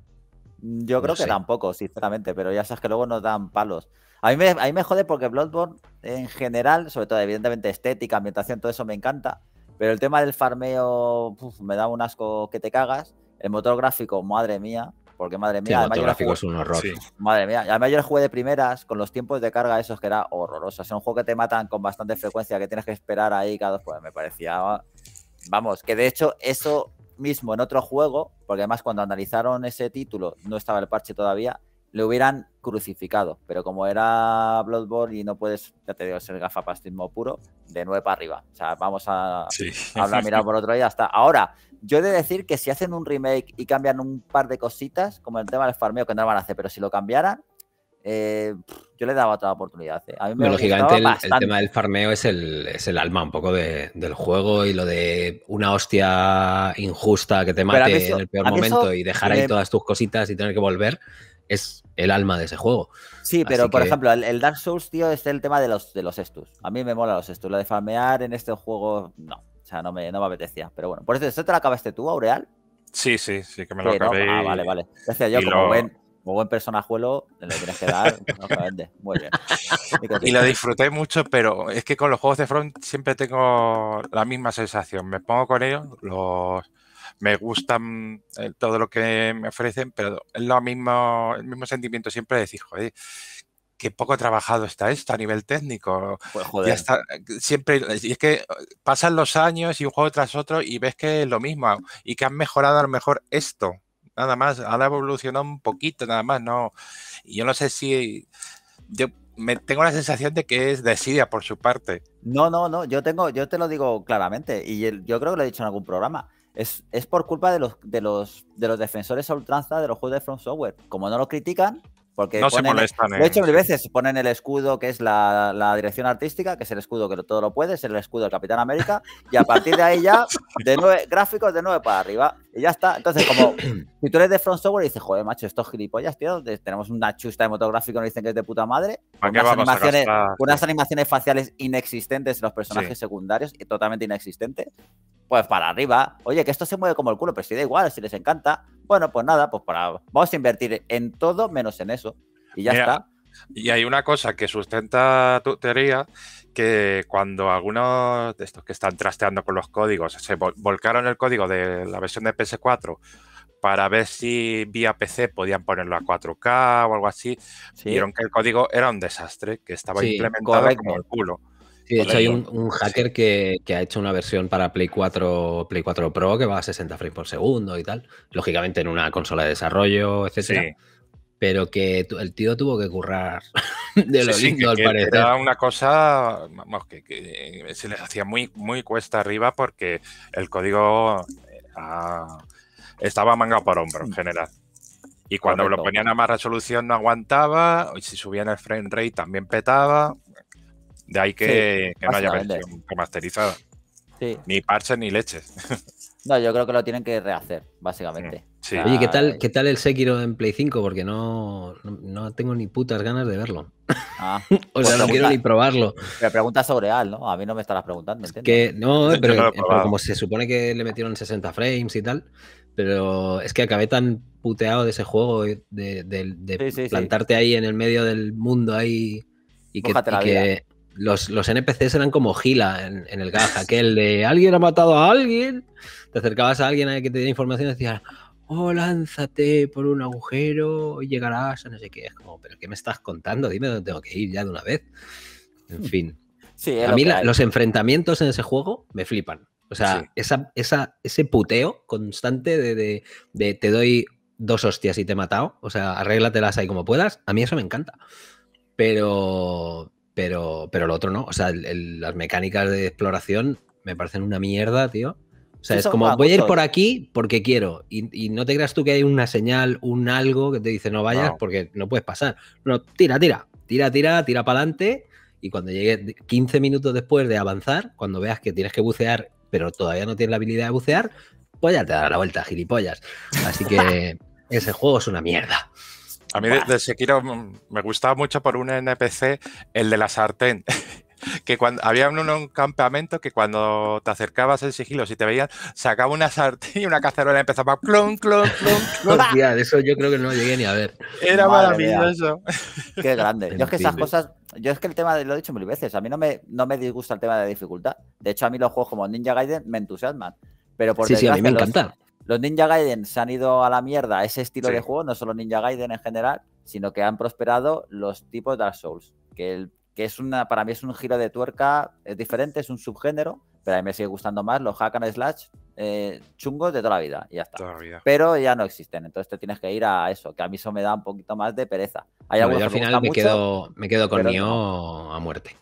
[SPEAKER 2] Yo creo que tampoco, sinceramente, pero ya sabes que luego nos dan palos.
[SPEAKER 1] A mí, me, me jode porque Bloodborne en general, sobre todo evidentemente estética, ambientación, todo eso me encanta, pero el tema del farmeo me da un asco que te cagas. El motor gráfico, madre mía, porque madre mía. Sí, el motor gráfico es un horror. Madre mía. Además, yo juego de primeras con los tiempos de carga esos que era horroroso. es un juego que te matan con bastante frecuencia, que tienes que esperar ahí cada dos. Pues me parecía. Vamos, que de hecho, eso mismo en otro juego, porque además cuando analizaron ese título no estaba el parche todavía, le hubieran crucificado. Pero como era Bloodborne y no puedes, ya te digo, ser gafapastismo puro, de nuevo para arriba. O sea, vamos a, hablar, mirar por otro y hasta ahora. Yo he de decir que si hacen un remake y cambian un par de cositas, como el tema del farmeo, que no lo van a hacer, pero si lo cambiaran, eh, yo le daba otra oportunidad. Eh. lógicamente, el, tema del
[SPEAKER 2] farmeo es el, alma un poco del juego y lo de una hostia injusta que te mate en el peor momento y dejar ahí todas tus cositas y tener que volver. Es el alma de ese juego. Sí, pero por ejemplo,
[SPEAKER 1] el, Dark Souls, tío, es el tema de los, de los estus. A mí me mola los estus. Lo de farmear en este juego, no. O sea, no me, apetecía. Pero bueno, por eso, ¿eso te lo acabaste tú, Aureal? Sí, sí, sí, que me lo acabé. Ah, vale, vale. Decía yo, como, buen, como buen personajuelo, le tienes que dar. Muy bien.
[SPEAKER 3] Y, lo disfruté mucho, pero es que con los juegos de Front siempre tengo la misma sensación. Me pongo con ellos, los me gustan eh, todo lo que me ofrecen, pero es lo mismo, el mismo sentimiento siempre decís, joder, que poco trabajado está esto a nivel técnico. Pues joder. Eh, siempre, y es que pasan los años y un juego tras otro y ves que es lo mismo y que han mejorado a lo mejor esto, nada más, han evolucionado un poquito, nada más, no. Y yo no sé si.
[SPEAKER 1] Yo me tengo la sensación de que es desidia por su parte. No, no, no, yo tengo, yo te lo digo claramente, y yo creo que lo he dicho en algún programa. Es, es por culpa de los, de los, de los defensores a ultranza de los juegos de From Software. Como no lo critican, porque de ¿eh? hecho mil veces, ponen el escudo que es la, dirección artística, que es el escudo que todo lo puede, es el escudo del Capitán América, y a partir de ahí ya, de nueve, gráficos de nueve para arriba. Y ya está. Entonces, como si tú eres de Front Software y dices, joder, macho, estos gilipollas, tío, tenemos una chusta de motográfico, nos dicen que es de puta madre. unas, animaciones, faciales inexistentes en los personajes secundarios, y totalmente inexistentes. Pues para arriba. Oye, que esto se mueve como el culo, pero si da igual, si les encanta. Bueno, pues nada, pues para. Vamos a invertir en todo menos en eso. Y ya está. Y
[SPEAKER 3] hay una cosa que sustenta tu teoría, que cuando algunos de estos que están trasteando con los códigos se volcaron el código de la versión de PS4 para ver si vía PC podían ponerlo a 4K o algo así, vieron que el código era un desastre, que estaba implementado como el
[SPEAKER 2] culo. Sí, de hecho hay un, hacker que, ha hecho una versión para Play 4, Play 4 Pro que va a 60 frames por segundo y tal. Lógicamente en una consola de desarrollo, etcétera pero que el tío tuvo que currar de lo lindo, al parecer. Era
[SPEAKER 3] una cosa que, se les hacía muy, muy cuesta arriba porque el código eh, ah, estaba mangado por hombro en mm. general. Y cuando lo ponían a más resolución no aguantaba, y si subían el frame rate también petaba. De ahí que, no haya versión remasterizada.
[SPEAKER 1] Ni parches ni leches. No, yo creo que lo tienen que rehacer, básicamente.
[SPEAKER 2] Mm. Oye, ¿qué tal, ah, ¿qué tal el Sekiro en Play 5? Porque no, no tengo ni putas ganas de verlo. Ah. o sea, pues no quiero ni probarlo.
[SPEAKER 1] Pero preguntas sobre Al, ¿no? A mí no me estarás preguntando. ¿entiendes? Que, no, pero, eh, como
[SPEAKER 2] se supone que le metieron 60 frames y tal, pero es que acabé tan puteado de ese juego eh, de, plantarte ahí en el medio del mundo ahí y que, que los, NPCs eran como gila en, el gaja, aquel de alguien ha matado a alguien acercabas a alguien a que te diera información y decías, oh, lánzate por un agujero y llegarás a no sé qué. Es como, ¿pero qué me estás contando? Dime dónde tengo que ir ya de una vez. En hmm. fin. a mí los enfrentamientos en ese juego me flipan. O sea, esa, esa, ese puteo constante de, te doy dos hostias y te he matado. O sea, arréglatelas ahí como puedas. A mí eso me encanta. Pero, pero, pero el otro no. O sea, las mecánicas de exploración me parecen una mierda, tío. O sea, es como voy a ir por aquí porque quiero. Y, no te creas tú que hay una señal, un algo que te dice no vayas porque no puedes pasar. No, tira, tira, tira, tira, tira para adelante. Y cuando llegues 15 minutos después de avanzar, cuando veas que tienes que bucear, pero todavía no tienes la habilidad de bucear, pues ya te da la vuelta, gilipollas. Así que ese juego es una mierda.
[SPEAKER 3] A mí desde de me gustaba mucho por un NPC, el de la sartén. que cuando había un, un, campamento que cuando te acercabas el sigilo, si te veían, sacaba una sartén y una cacerola y empezaba a clon,
[SPEAKER 2] clon, clon, clon. eso yo creo que no llegué ni a ver. Era maravilloso.
[SPEAKER 1] Qué grande. Yo es que esas cosas, yo es que el tema, de, lo he dicho mil veces, a mí no me, no me disgusta el tema de dificultad. De hecho, a mí los juegos como Ninja Gaiden me entusiasman. Pero por sí, sí, a mí me encanta Los, Ninja Gaiden se han ido a la mierda ese estilo de juego, no solo Ninja Gaiden en general, sino que han prosperado los tipos Dark Souls. Que el que es una, para mí es un giro de tuerca, es diferente, es un subgénero, pero a mí me sigue gustando más los hack and slash eh, chungos de toda la vida, y ya está. Pero ya no existen, entonces te tienes que ir a eso, que a mí eso me da un poquito más de pereza. Hay yo al final me, quedo, me quedo con mío a muerte.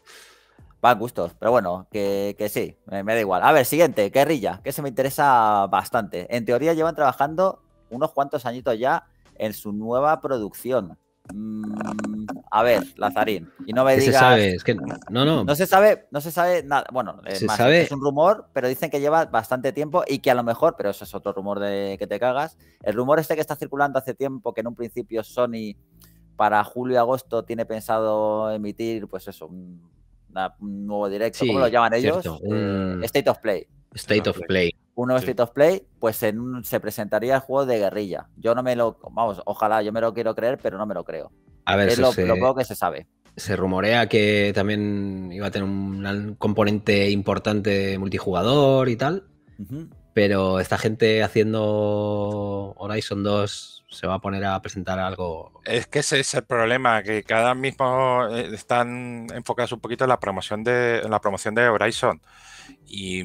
[SPEAKER 1] Va gustos, pero bueno, que, sí, me, me, da igual. A ver, siguiente, guerrilla, que se me interesa bastante. En teoría llevan trabajando unos cuantos añitos ya en su nueva producción. Mm, a ver, Lazarín. Y no me digas. que no, no. se sabe, no se sabe nada. Bueno, eh, es, un rumor, pero dicen que lleva bastante tiempo y que a lo mejor, pero eso es otro rumor de que te cagas. El rumor este que está circulando hace tiempo, que en un principio Sony para julio y agosto tiene pensado emitir, pues eso, un, nuevo directo. ¿Cómo lo llaman ellos? State of Play. State of Play uno sí. State of Play, pues en se presentaría el juego de guerrilla. Yo no me lo, vamos, ojalá yo me lo quiero creer, pero no me lo creo. A ver, es lo, poco que se sabe.
[SPEAKER 2] Se rumorea que también iba a tener un componente importante multijugador y tal, pero esta gente haciendo Horizon 2 se va a poner a presentar algo.
[SPEAKER 3] Es que ese es el problema, que cada mismo eh, están enfocados un poquito en la promoción de, en la promoción de Horizon. Y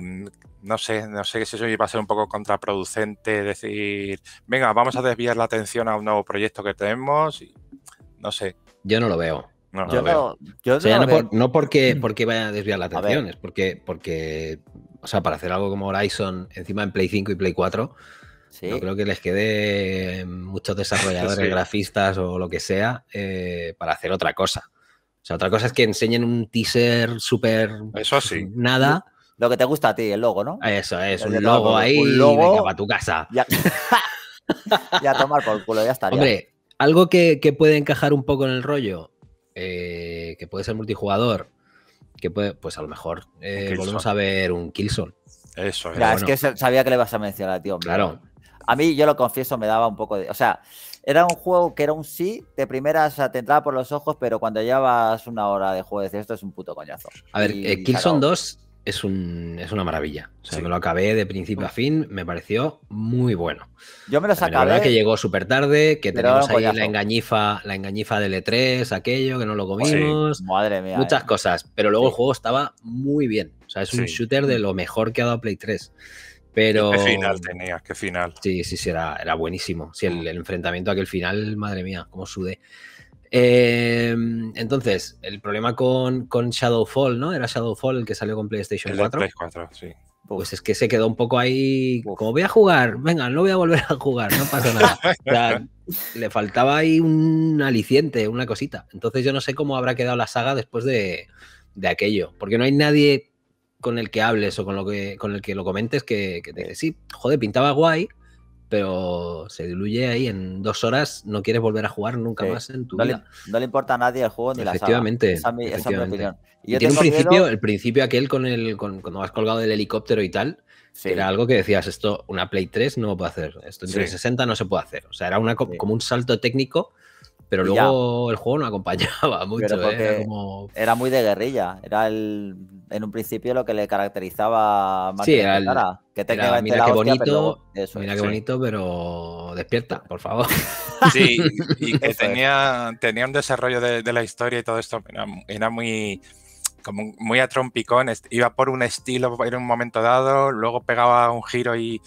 [SPEAKER 3] no sé, no sé si eso iba a ser un poco contraproducente, decir, venga, vamos a desviar la atención a un nuevo proyecto que tenemos. No sé. Yo no lo veo.
[SPEAKER 2] No, yo no, no, porque, mm. porque vaya a desviar la atención, es porque, porque, o sea, para hacer algo como Horizon encima en Play 5 y Play 4, yo no creo que les quede muchos desarrolladores, grafistas o lo que sea eh, para hacer otra cosa. sea, otra cosa es que enseñen un teaser súper... Eso sí. Nada.
[SPEAKER 1] Lo que te gusta a ti, el logo, ¿no? Eso
[SPEAKER 2] es, un logo ahí, un logo, para tu casa.
[SPEAKER 1] Ya, ya tomar por culo, ya estaría. Hombre,
[SPEAKER 2] algo que, puede encajar un poco en el rollo, eh, que puede ser multijugador, que puede, pues a lo mejor eh, volvemos a ver un Killzone. Eso, es que sabía que le vas a mencionar, tío. Hombre. Claro. A mí, yo lo confieso, me daba
[SPEAKER 1] un poco de. O sea, era un juego que era un sí, de primeras o sea, te entraba por los ojos, pero cuando llevas una hora de juego, decías, esto es un puto coñazo.
[SPEAKER 2] A ver, eh, Killzone 2 es, un, es una maravilla. O sea, me lo acabé de principio a mm. fin, me pareció muy bueno. Yo me lo sacaba. La verdad que llegó súper tarde, que tenemos ahí la engañifa, la engañifa del E3, aquello, que no lo comimos. Madre Muchas eh. cosas. Pero luego el juego estaba muy bien. O sea, es un shooter de lo mejor que ha dado Play 3. Pero... ¿Qué final tenía ¿Qué final? Sí, sí, sí, era, buenísimo. Sí, el, mm. enfrentamiento a aquel final, madre mía, cómo sudé. Em, entonces, el problema con, con, Shadowfall, ¿no? Era Shadowfall el que salió con PlayStation 4. Pues es que se quedó un poco ahí, como voy a jugar, venga, no voy a volver a jugar, no pasa nada. le faltaba ahí un aliciente, una cosita. Entonces yo no sé cómo habrá quedado la saga después de, de aquello, porque no hay nadie con el que hables o con, lo que, con el que lo comentes que, te dice, sí, joder, pintaba guay, pero se diluye ahí en dos horas, no quieres volver a jugar nunca más en tu vida.
[SPEAKER 1] no le importa a nadie el juego ni efectivamente, la saga. Esa, efectivamente. Y, tiene un principio, el
[SPEAKER 2] principio aquel con el con, cuando has colgado del helicóptero y tal, era algo que decías, esto una Play 3 no puedo hacer, esto en 60 no se puede hacer. O sea, era una, como un salto técnico pero luego el juego no acompañaba mucho. ¿eh?
[SPEAKER 1] Era, muy de guerrilla. Era el, en un principio lo que le caracterizaba
[SPEAKER 2] a sí, era que era, mira bonito, mira qué bonito, pero despierta, por favor. Sí, y que
[SPEAKER 3] tenía, tenía un desarrollo de, la historia y todo esto. era muy como muy a iba por un estilo en un momento dado, luego pegaba un giro y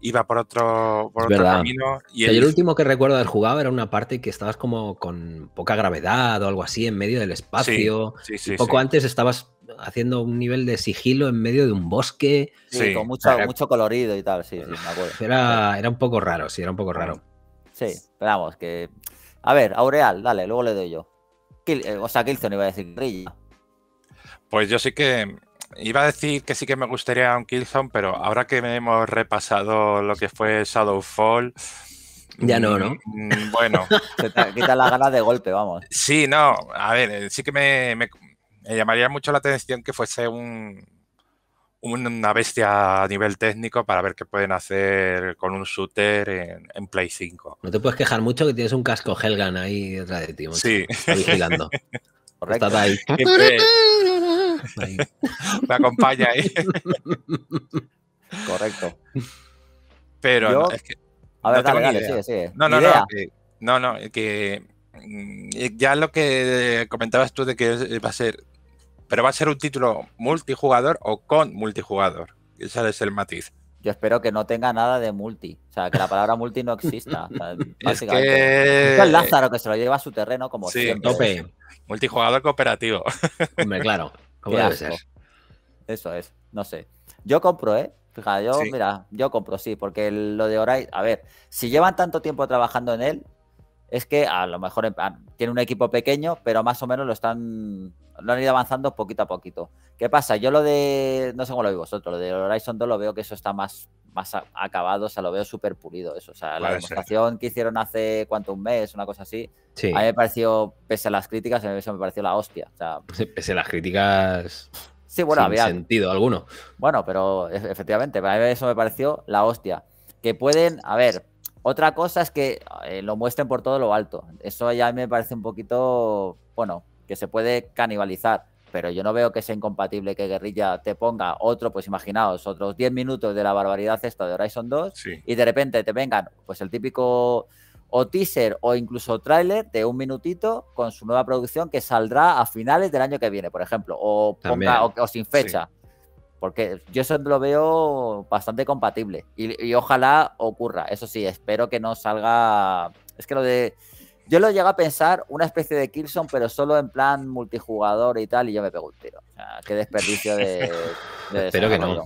[SPEAKER 3] iba por otro, camino. Y el...
[SPEAKER 2] último que recuerdo del jugado era una parte que estabas como con poca gravedad o algo así en medio del espacio. poco antes estabas haciendo un nivel de sigilo en medio de un bosque. con mucho,
[SPEAKER 1] mucho colorido y tal, sí, me acuerdo.
[SPEAKER 2] Era, un poco raro, sí, era un poco raro.
[SPEAKER 1] Sí, pero vamos, que... A ver, Aureal, dale, luego le doy yo. Eh, o sea, Kilton iba a decir Rilla.
[SPEAKER 3] Pues yo sí que iba a decir que sí que me gustaría un Killzone, pero ahora que hemos repasado lo que fue Shadowfall.
[SPEAKER 1] Ya no, ¿no?
[SPEAKER 4] Mm, mm,
[SPEAKER 3] bueno.
[SPEAKER 1] Se te quitan la ganas de golpe, vamos.
[SPEAKER 3] Sí, no. A ver, eh, sí que me, llamaría mucho la atención que fuese un, una bestia a nivel técnico para ver qué pueden hacer con un shooter en, Play 5.
[SPEAKER 2] No te puedes quejar mucho que tienes un casco Helgan ahí detrás de ti. sí. Vigilando. Correcto. Me acompaña ahí.
[SPEAKER 1] Correcto. Pero es que. A ver,
[SPEAKER 3] no dale, No, no, no. Mm, ya lo que eh, comentabas tú de que eh, va a ser. Pero va a ser un título multijugador o con multijugador.
[SPEAKER 1] Ese es el matiz. Yo espero que no tenga nada de multi. O sea, que la palabra multi no exista. básicamente. Es, que... Lázaro que se lo lleva a su terreno como sí, siempre. Tope. Multijugador
[SPEAKER 3] cooperativo. Hombre, claro.
[SPEAKER 1] Eso es. No sé. Yo compro, ¿eh? Fija, yo, mira, yo compro, sí, porque lo de Horizon, a ver, si llevan tanto tiempo trabajando en él, es que a lo mejor tiene un equipo pequeño, pero más o menos lo están lo han ido avanzando poquito a poquito. ¿Qué pasa? Yo lo de, no sé cómo lo veis vosotros, lo de Horizon 2 lo veo que eso está más, más acabado, o sea, lo veo súper pulido eso. O sea, la demostración que hicieron hace, ¿cuánto? Un mes, una cosa así. A mí me pareció, pese a las críticas, a mí eso me pareció la hostia. O
[SPEAKER 2] pese a las críticas... Sí, bueno, sin había... sentido alguno. Bueno, pero
[SPEAKER 1] e, efectivamente, A mí eso me pareció la hostia. Que pueden, a ver, otra cosa es que eh, lo muestren por todo lo alto. Eso ya me parece un poquito, bueno, que se puede canibalizar. Pero yo no veo que sea incompatible que Guerrilla te ponga otro, pues imaginaos, otros 10 minutos de la barbaridad esta de Horizon 2 y de repente te vengan, pues el típico o teaser o incluso tráiler de un minutito con su nueva producción que saldrá a finales del año que viene, por ejemplo, o, o, sin fecha. Porque yo eso lo veo bastante compatible. Y, ojalá ocurra. Eso sí, espero que no salga. Es que lo de. Yo lo llego a pensar una especie de Killzone, pero solo en plan multijugador y tal, y yo me pego un tiro. qué desperdicio de.
[SPEAKER 4] espero que no.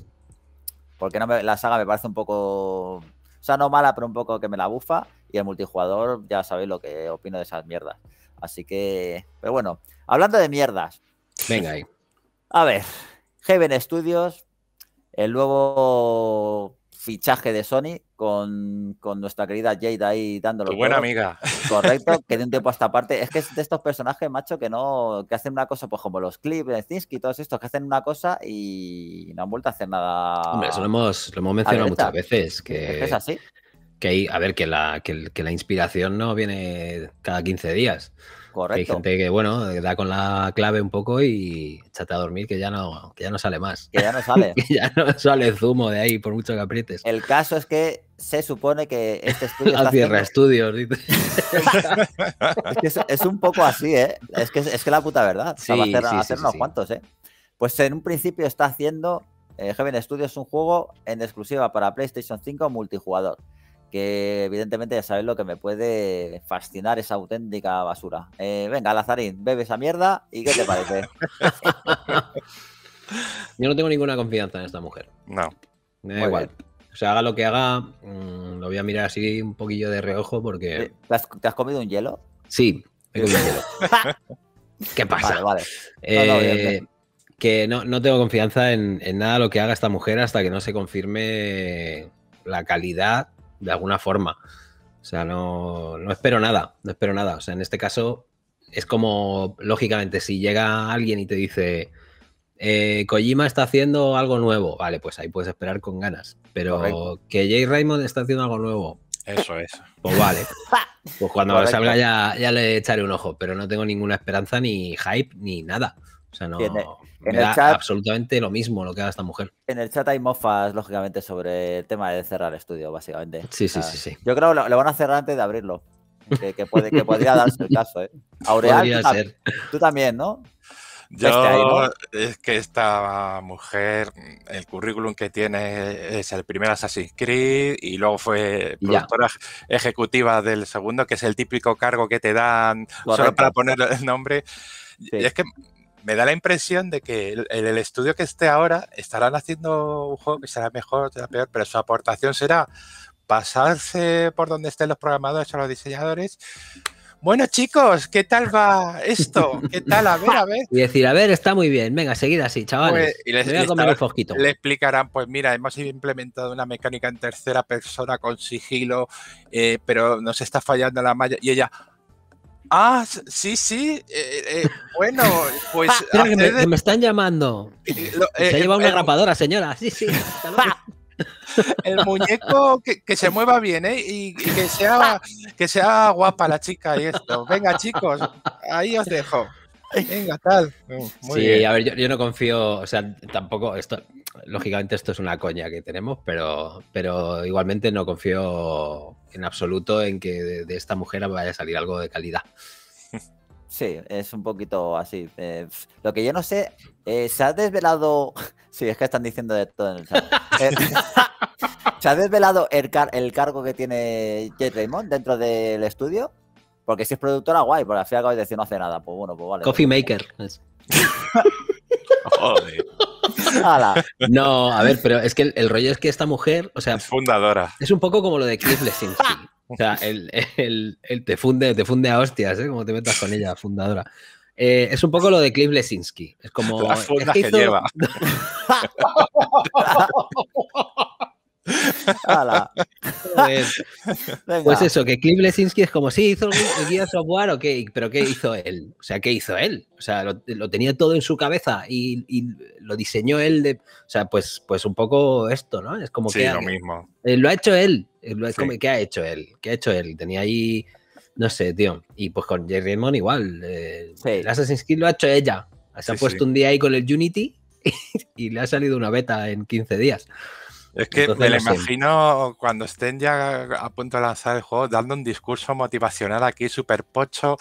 [SPEAKER 1] Porque no la saga me parece un poco. O sea, no mala, pero un poco que me la bufa. Y el multijugador, ya sabéis lo que opino de esas mierdas. Así que. Pero bueno, hablando de mierdas. Venga ahí. A ver, Heaven Studios, el nuevo fichaje de Sony con, nuestra querida Jade ahí dándolo. buena amiga. Correcto, que de un tiempo a esta parte. Es que es de estos personajes, macho, que no, que hacen una cosa, pues como los clips, de y todos estos, que hacen una cosa y no han vuelto a hacer nada.
[SPEAKER 2] Hombre, eso lo hemos, lo hemos mencionado muchas veces. Que, ¿Es, así. Que a ver, que la, que la inspiración no viene cada 15 días. Correcto. Hay gente que, bueno, da con la clave un poco y échate a dormir que ya no, ya no sale más. Que ya no sale. que ya no sale zumo de ahí por mucho que aprietes.
[SPEAKER 1] El caso es que se supone que este estudio... la ah, cierra
[SPEAKER 2] estudios, es, un poco
[SPEAKER 1] así, ¿eh? Es que, es que la puta verdad. Sí, a hacer, cuantos, ¿eh? Pues en un principio está haciendo... Eh, Heaven Studios un juego en exclusiva para PlayStation 5 multijugador que evidentemente ya sabes lo que me puede fascinar esa auténtica basura. Eh, venga, Lazarín, bebe esa mierda y ¿qué te parece?
[SPEAKER 2] Yo no tengo ninguna confianza en esta mujer. No. Me da igual. O sea, haga lo que haga, mm, lo voy a mirar así un poquillo de reojo porque... Eh, ¿Te has, comido un hielo? Sí, he comido un hielo. ¿Qué pasa?
[SPEAKER 1] Vale, eh,
[SPEAKER 2] que no, tengo confianza en, en nada lo que haga esta mujer hasta que no se confirme la calidad de alguna forma. O sea, no, no espero nada, no espero nada. O sea, en este caso es como, lógicamente, si llega alguien y te dice, eh, Kojima está haciendo algo nuevo, vale, pues ahí puedes esperar con ganas. Pero que Jay Raymond está haciendo algo nuevo. Eso es. Pues vale. Pues cuando salga ya, ya le echaré un ojo, pero no tengo ninguna esperanza, ni hype, ni nada. O sea, no. En e- absolutamente lo mismo lo que haga esta mujer.
[SPEAKER 1] En el chat hay mofas, lógicamente, sobre el tema de cerrar el estudio, básicamente. Sí, sí, sí, sí. Yo creo que lo, van a cerrar antes de abrirlo. Que, puede, que podría darse el caso, ¿eh? Aureal, tú, también, ¿no? Yo,
[SPEAKER 3] este es que esta mujer, el currículum que tiene es el primer Assassin's Creed y luego fue productora ejecutiva del segundo, que es el típico cargo que te dan solo para poner el nombre. y Es que me da la impresión de que el, el estudio que esté ahora estarán haciendo un juego que será mejor, será peor, pero su aportación será pasarse por donde estén los programadores o los diseñadores. Bueno, chicos, ¿qué tal va esto? ¿Qué tal? A ver,
[SPEAKER 2] a ver. Y decir, a ver, está muy bien. Venga, seguida, así, chavales. Pues, y les, voy a el Le
[SPEAKER 3] explicarán, pues mira, hemos implementado una mecánica en tercera persona con sigilo, eh, pero nos está fallando la malla. Y ella, Ah, sí, sí. Eh, eh, bueno, pues. me,
[SPEAKER 2] están llamando. Se
[SPEAKER 3] se eh, lleva una
[SPEAKER 2] grapadora, señora.
[SPEAKER 3] Sí, sí. el muñeco que, se mueva bien, ¿eh? Y, y, que sea que sea guapa la chica y esto. Venga, chicos, ahí os dejo. Venga,
[SPEAKER 4] tal.
[SPEAKER 3] Muy sí,
[SPEAKER 2] a ver, yo, no confío, o sea, tampoco, esto, lógicamente esto es una coña que tenemos, pero, pero igualmente no confío en absoluto en que de, esta mujer vaya a salir algo de calidad. Sí, es un poquito así.
[SPEAKER 1] Eh, lo que yo no sé, eh, se ha desvelado. Sí, es que están diciendo de todo en el chat. Eh, ¿Se ha desvelado el, cargo que tiene Jet Raymond dentro del estudio? Porque si es productora, guay, porque al final acabas de decir no hace nada. Pues bueno, pues vale. Coffee
[SPEAKER 2] pues maker. No, a ver, pero es que el, rollo es que esta mujer, o sea. fundadora. Es un poco como lo de Cliff Lesinski. o sea, el, te, funde, te funde a hostias, ¿eh? Como te metas con ella, fundadora. Eh, es un poco lo de Cliff Lesinski. Es como. que Pues, pues eso, que Cliff Lesinski es como, sí, hizo el guía software, ok, pero ¿qué hizo él? O sea, ¿qué hizo él? O sea, lo, tenía todo en su cabeza y, lo diseñó él O sea, pues, pues un poco esto, ¿no? Es como sí, que. lo mismo. Eh, lo ha hecho él. Eh, como, ¿Qué ha hecho él? ¿Qué ha hecho él? Tenía ahí. No sé, tío. Y pues con Jerry Mon igual. Eh, Assassin's lo ha hecho ella. Se ha puesto un día ahí con el Unity y le ha salido una beta en 15 días.
[SPEAKER 3] Es que me lo imagino cuando estén ya a punto de lanzar el juego dando un discurso motivacional aquí, súper pocho.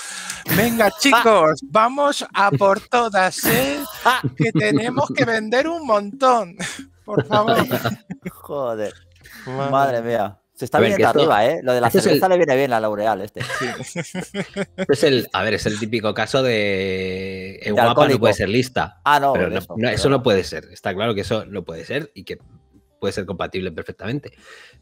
[SPEAKER 3] Venga, chicos, vamos a por todas, ¿eh? Que tenemos que vender un montón. Por favor.
[SPEAKER 1] Joder. Madre, mía. Se está viendo arriba, ¿eh? Lo de la este cerveza le viene bien a Laureal, este. Sí.
[SPEAKER 2] Este el, a ver, es el típico caso de. El eh, guapa no puede ser lista. Ah, no. no, eso no puede ser. Está claro que eso no puede ser y que puede ser compatible perfectamente.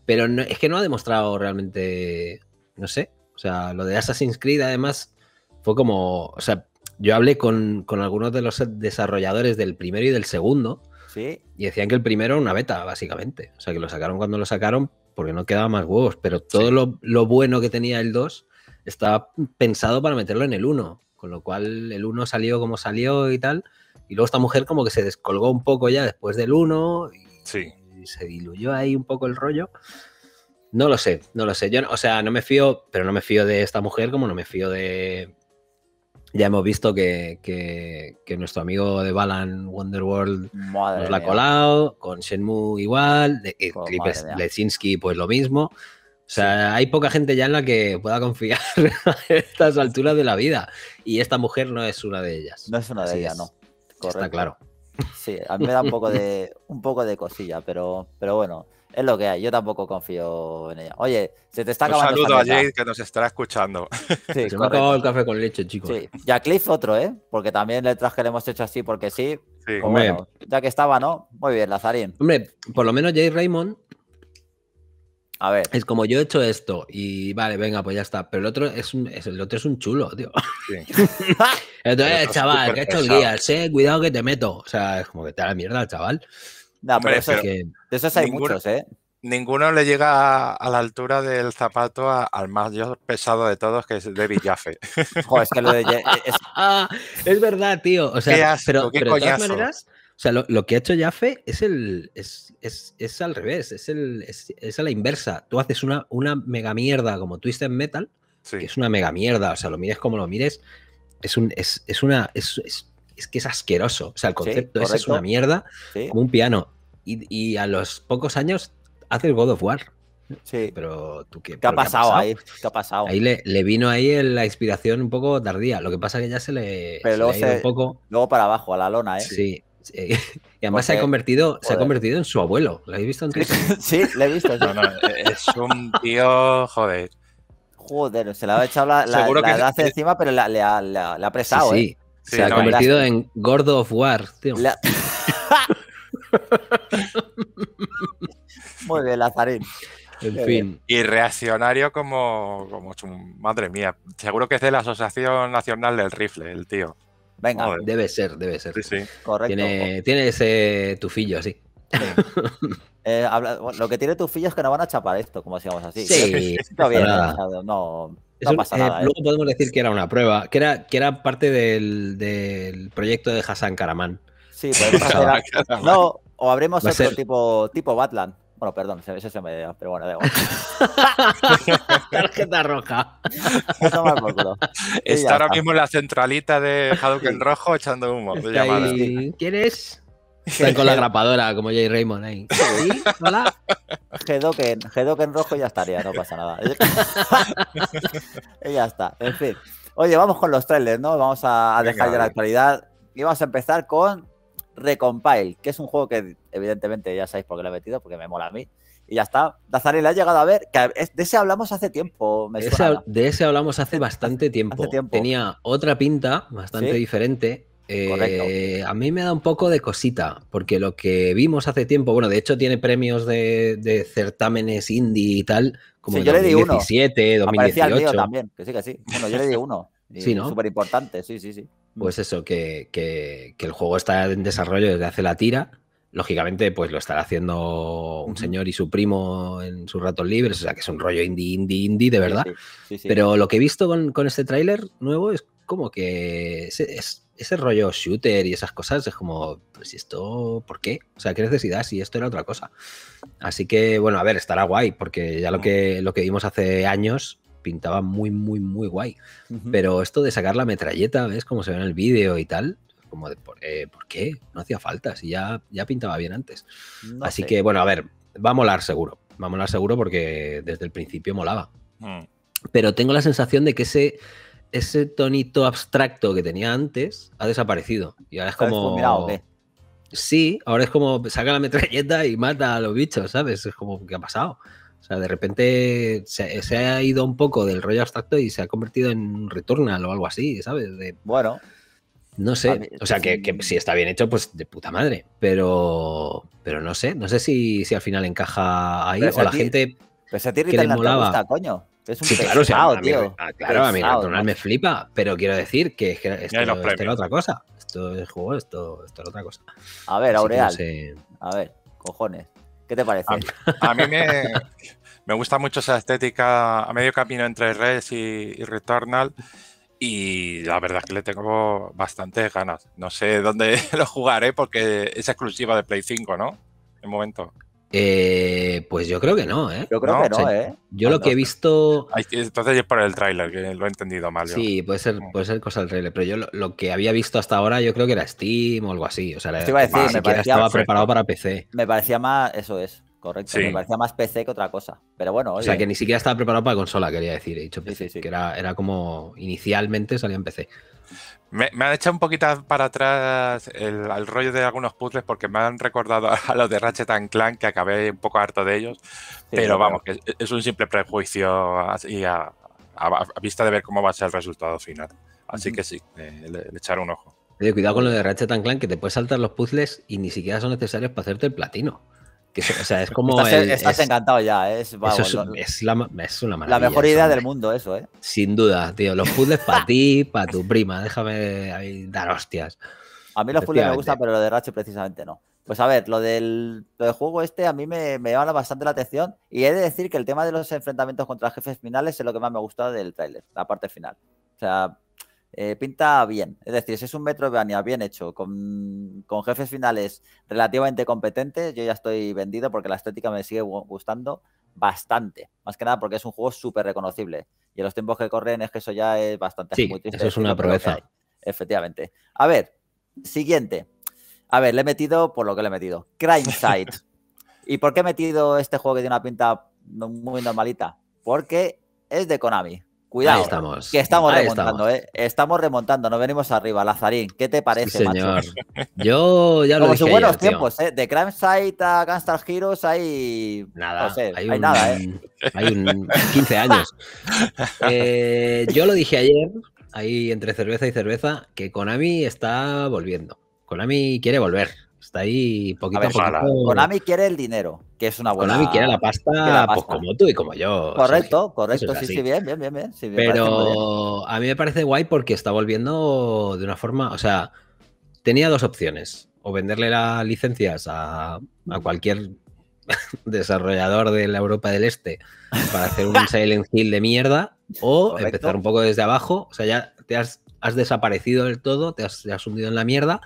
[SPEAKER 2] Pero no, es que no ha demostrado realmente, no sé, o sea, lo de Assassin's Creed además fue como, o sea, yo hablé con, algunos de los desarrolladores del primero y del segundo. Sí. Y decían que el primero era una beta, básicamente. O sea, que lo sacaron cuando lo sacaron porque no quedaba más huevos. Pero todo lo, bueno que tenía el 2 estaba pensado para meterlo en el 1. Con lo cual el 1 salió como salió y tal. Y luego esta mujer como que se descolgó un poco ya después del 1. Y, sí se diluyó ahí un poco el rollo. No lo sé, no lo sé. Yo, o sea, no me fío, pero no me fío de esta mujer como no me fío de. Ya hemos visto que, que, nuestro amigo de Balan Wonderworld nos la ha colado, con Shenmue igual, de, eh, pues Lechinsky pues lo mismo. O sea, hay poca gente ya en la que pueda confiar a estas alturas de la vida. Y esta mujer no es una de ellas. No es una de ellas, no. Está claro. Sí, a mí me da un poco
[SPEAKER 1] de, un poco de cosilla, pero, pero bueno, es lo que hay. Yo tampoco confío en ella. Oye, se te está acabando. Un saludo a Jade que nos estará escuchando. se me ha acabado el
[SPEAKER 2] café con leche, chicos. Sí.
[SPEAKER 1] Y a Cliff otro, ¿eh? Porque también el traje le hemos hecho así porque sí. sí. Pues ya que estaba, ¿no? Muy bien, Lazarín.
[SPEAKER 2] Hombre, por lo menos Jade Raymond a ver. Es como yo he hecho esto y vale, venga, pues ya está. Pero el otro es un, el otro es un chulo, tío. Entonces, chaval, que ha hecho el guía, cuidado que te meto. O sea, es como que te da la mierda, chaval. No, pero, eso, que...
[SPEAKER 3] de esos hay muchos, ¿eh? Ninguno le llega a, la altura del zapato al más pesado de todos, que es David Jaffe.
[SPEAKER 2] Joder, es que lo de. Es, ah, es verdad, tío. O sea, qué pero, qué pero de todas maneras o sea, lo, que ha hecho Jaffe es, el, es, es, es al revés, es, el, es, a la inversa. Tú haces una, una mega mierda como Twisted Metal, que es una mega mierda, o sea, lo mires como lo mires, es, un, es, una... Es, que es asqueroso, o sea, el concepto es una mierda, como un piano. Y, y, a los pocos años haces God of War. Sí. Pero tú qué. ¿Qué ha pasado, ahí? ¿Qué ha pasado? Ahí le, le, vino ahí la inspiración un poco tardía. Lo que pasa que ya se le, se ha ido un poco.
[SPEAKER 1] Luego para abajo, a la lona, ¿eh? Sí, eh,
[SPEAKER 2] y además se, ha convertido, se ha convertido en su abuelo. ¿Lo habéis visto antes? sí, lo he visto. es
[SPEAKER 1] un tío, joder. Joder, se le ha echado la, la, edad encima, pero le ha presado. Sí, ¿eh? se ha convertido
[SPEAKER 2] en Gordo of War, tío.
[SPEAKER 1] Muy bien, Lazarín. En
[SPEAKER 2] fin.
[SPEAKER 3] Y reaccionario como, como madre mía. Seguro que es de la Asociación Nacional del Rifle, el tío.
[SPEAKER 1] Venga.
[SPEAKER 2] Debe ser, debe ser. Sí, sí. Correcto. Tiene, tiene ese tufillo así. Sí.
[SPEAKER 1] Eh, lo que tiene tufillo es que no van a chapar esto, como decíamos así. Sí, no, bien, no,
[SPEAKER 2] pasa eh, nada. ¿eh? luego podemos decir que era una prueba, que era, que era parte del, del proyecto de Hassan Karaman. Sí, podemos hacer. no,
[SPEAKER 1] o habremos otro tipo, tipo Batland. Bueno, perdón, ese se me dio, pero bueno, de Tarjeta roja.
[SPEAKER 2] Está
[SPEAKER 3] ahora mismo
[SPEAKER 1] en la centralita de Hadouken Rojo
[SPEAKER 2] echando humo. Pues ahí... ¿Quieres? con la grapadora, como Jay Raymond ahí. ¿Sí? ¿Hola?
[SPEAKER 1] Hedoken, rojo ya estaría, no pasa nada. y ya está, en fin. Oye, vamos con los trailers, ¿no? Vamos a, a dejar ya la actualidad y vamos a empezar con Recompile, que es un juego que evidentemente ya sabéis por qué lo he metido, porque me mola a mí. Y ya está. Dazari ha llegado a ver. Que de ese hablamos hace tiempo. De
[SPEAKER 2] ese hablamos hace bastante tiempo. Tenía otra pinta bastante diferente. Eh, a mí me da un poco de cosita, porque lo que vimos hace tiempo, bueno, de hecho tiene premios de, certámenes indie y tal, como yo 2017, 2018. también,
[SPEAKER 1] que sí, que sí. Bueno, yo le di uno. sí, Súper importante, sí, sí, sí.
[SPEAKER 2] Pues eso, que, el juego está en desarrollo desde hace la tira. Lógicamente, pues lo estará haciendo un señor y su primo en sus ratos libres, o sea que es un rollo indie, indie, indie, de verdad. Pero lo que he visto con, este tráiler nuevo es como que es, ese rollo shooter y esas cosas es como, pues esto, ¿por qué? O sea, ¿qué necesidad si esto era otra cosa? Así que, bueno, a ver, estará guay, porque ya lo que, lo que vimos hace años pintaba muy, muy, muy guay. Pero esto de sacar la metralleta, ¿ves? Como se ve en el vídeo y tal, como eh, ¿por, qué? No hacía falta, si ya, ya pintaba bien antes. Así que, bueno, a ver, va a molar seguro. Va a molar seguro porque desde el principio molaba. Mm. Pero tengo la sensación de que ese, ese tonito abstracto que tenía antes ha desaparecido. Y ahora es como... Sí, ahora es como saca la metralleta y mata a los bichos, ¿sabes? Es como, ¿qué ha pasado? O sea, de repente se, ha ido un poco del rollo abstracto y se ha convertido en un Returnal o algo así, ¿sabes? bueno. No sé, o sea, que, si está bien hecho, pues de puta madre, pero, pero no sé, no sé si, al final encaja ahí o la gente pues a ti que
[SPEAKER 1] coño. Es un sí, claro, tío. Ah, claro, a mí me
[SPEAKER 2] flipa, pero quiero decir que, esto, otra cosa. Esto es juego, esto, esto otra cosa. A ver, Aureal. A ver, cojones.
[SPEAKER 3] ¿Qué te parece? A, mí me, gusta mucho esa estética a medio camino entre Res y, Returnal. Y la verdad es que le tengo bastantes ganas. No sé dónde lo jugaré porque es exclusiva de Play 5, ¿no?
[SPEAKER 2] En momento. Eh, pues yo creo que no, ¿eh? Yo creo que no, ¿eh? Yo lo que he visto. Entonces es
[SPEAKER 1] por el tráiler, que lo he entendido mal. Sí,
[SPEAKER 2] puede ser, cosa del trailer pero yo lo, que había visto hasta ahora, yo creo que era Steam o algo así. O sea, estaba preparado para PC.
[SPEAKER 1] Me parecía más, eso es,
[SPEAKER 2] correcto. Me parecía
[SPEAKER 1] más PC que otra cosa. Pero bueno, O sea, que
[SPEAKER 2] ni siquiera estaba preparado para consola, quería decir, he dicho que era, era como inicialmente salía en PC. Me, han echado un poquito para
[SPEAKER 3] atrás el, rollo de algunos puzzles porque me han recordado a los de Ratchet and Clank que acabé un poco harto de ellos. pero vamos, que es, un simple prejuicio a, vista de ver cómo va a ser el resultado final. Así que sí, le, echaré echar un ojo.
[SPEAKER 2] cuidado con los de Ratchet and Clank que te puedes saltar los puzzles y ni siquiera son necesarios para hacerte el platino o sea, es como. estás,
[SPEAKER 1] encantado ya, ¿eh? es,
[SPEAKER 2] es, la, mejor idea del mundo, eso, ¿eh? Sin duda, tío. Los puzzles para ti, para tu prima. Déjame dar hostias.
[SPEAKER 1] A mí los puzzles me gustan, pero lo de Ratchet precisamente no. Pues a ver, lo del, juego este a mí me, llama bastante la atención y he de decir que el tema de los enfrentamientos contra jefes finales es lo que más me ha gustado del tráiler, la parte final. O sea, eh, pinta bien. Es decir, si es un Metroidvania bien hecho, con, jefes finales relativamente competentes, yo ya estoy vendido porque la estética me sigue gustando bastante. Más que nada porque es un juego súper reconocible. Y en los tiempos que corren es que eso ya es bastante Eso es una proeza. Efectivamente. A ver, siguiente. A ver, le he metido por lo que le he metido. Crime Side. ¿Y por qué he metido este juego que tiene una pinta muy normalita? Porque es de Konami. Cuidado, estamos. que estamos remontando, estamos. ¿eh? Estamos remontando, no venimos arriba. Lazarín, ¿qué te parece, señor. Macho?
[SPEAKER 2] Yo ya lo dije buenos tiempos,
[SPEAKER 1] ¿eh? De Crime Site a Gunstar Heroes hay... Nada, no sé, hay, nada, ¿eh?
[SPEAKER 2] Hay un 15 años. Eh, yo lo dije ayer, ahí entre cerveza y cerveza, que Konami está volviendo. Konami quiere volver. Está ahí poquito a,
[SPEAKER 1] quiere el dinero,
[SPEAKER 2] que es una buena. Konami quiere la pasta, Pues, como tú y como yo. Correcto, correcto. sí, sí,
[SPEAKER 1] bien, bien, bien. Pero
[SPEAKER 2] a mí me parece guay porque está volviendo de una forma. O sea, tenía dos opciones. O venderle las licencias a, cualquier desarrollador de la Europa del Este para hacer un Silent Hill de mierda o empezar un poco desde abajo. O sea, ya te has has desaparecido del todo, te has, sumido en la mierda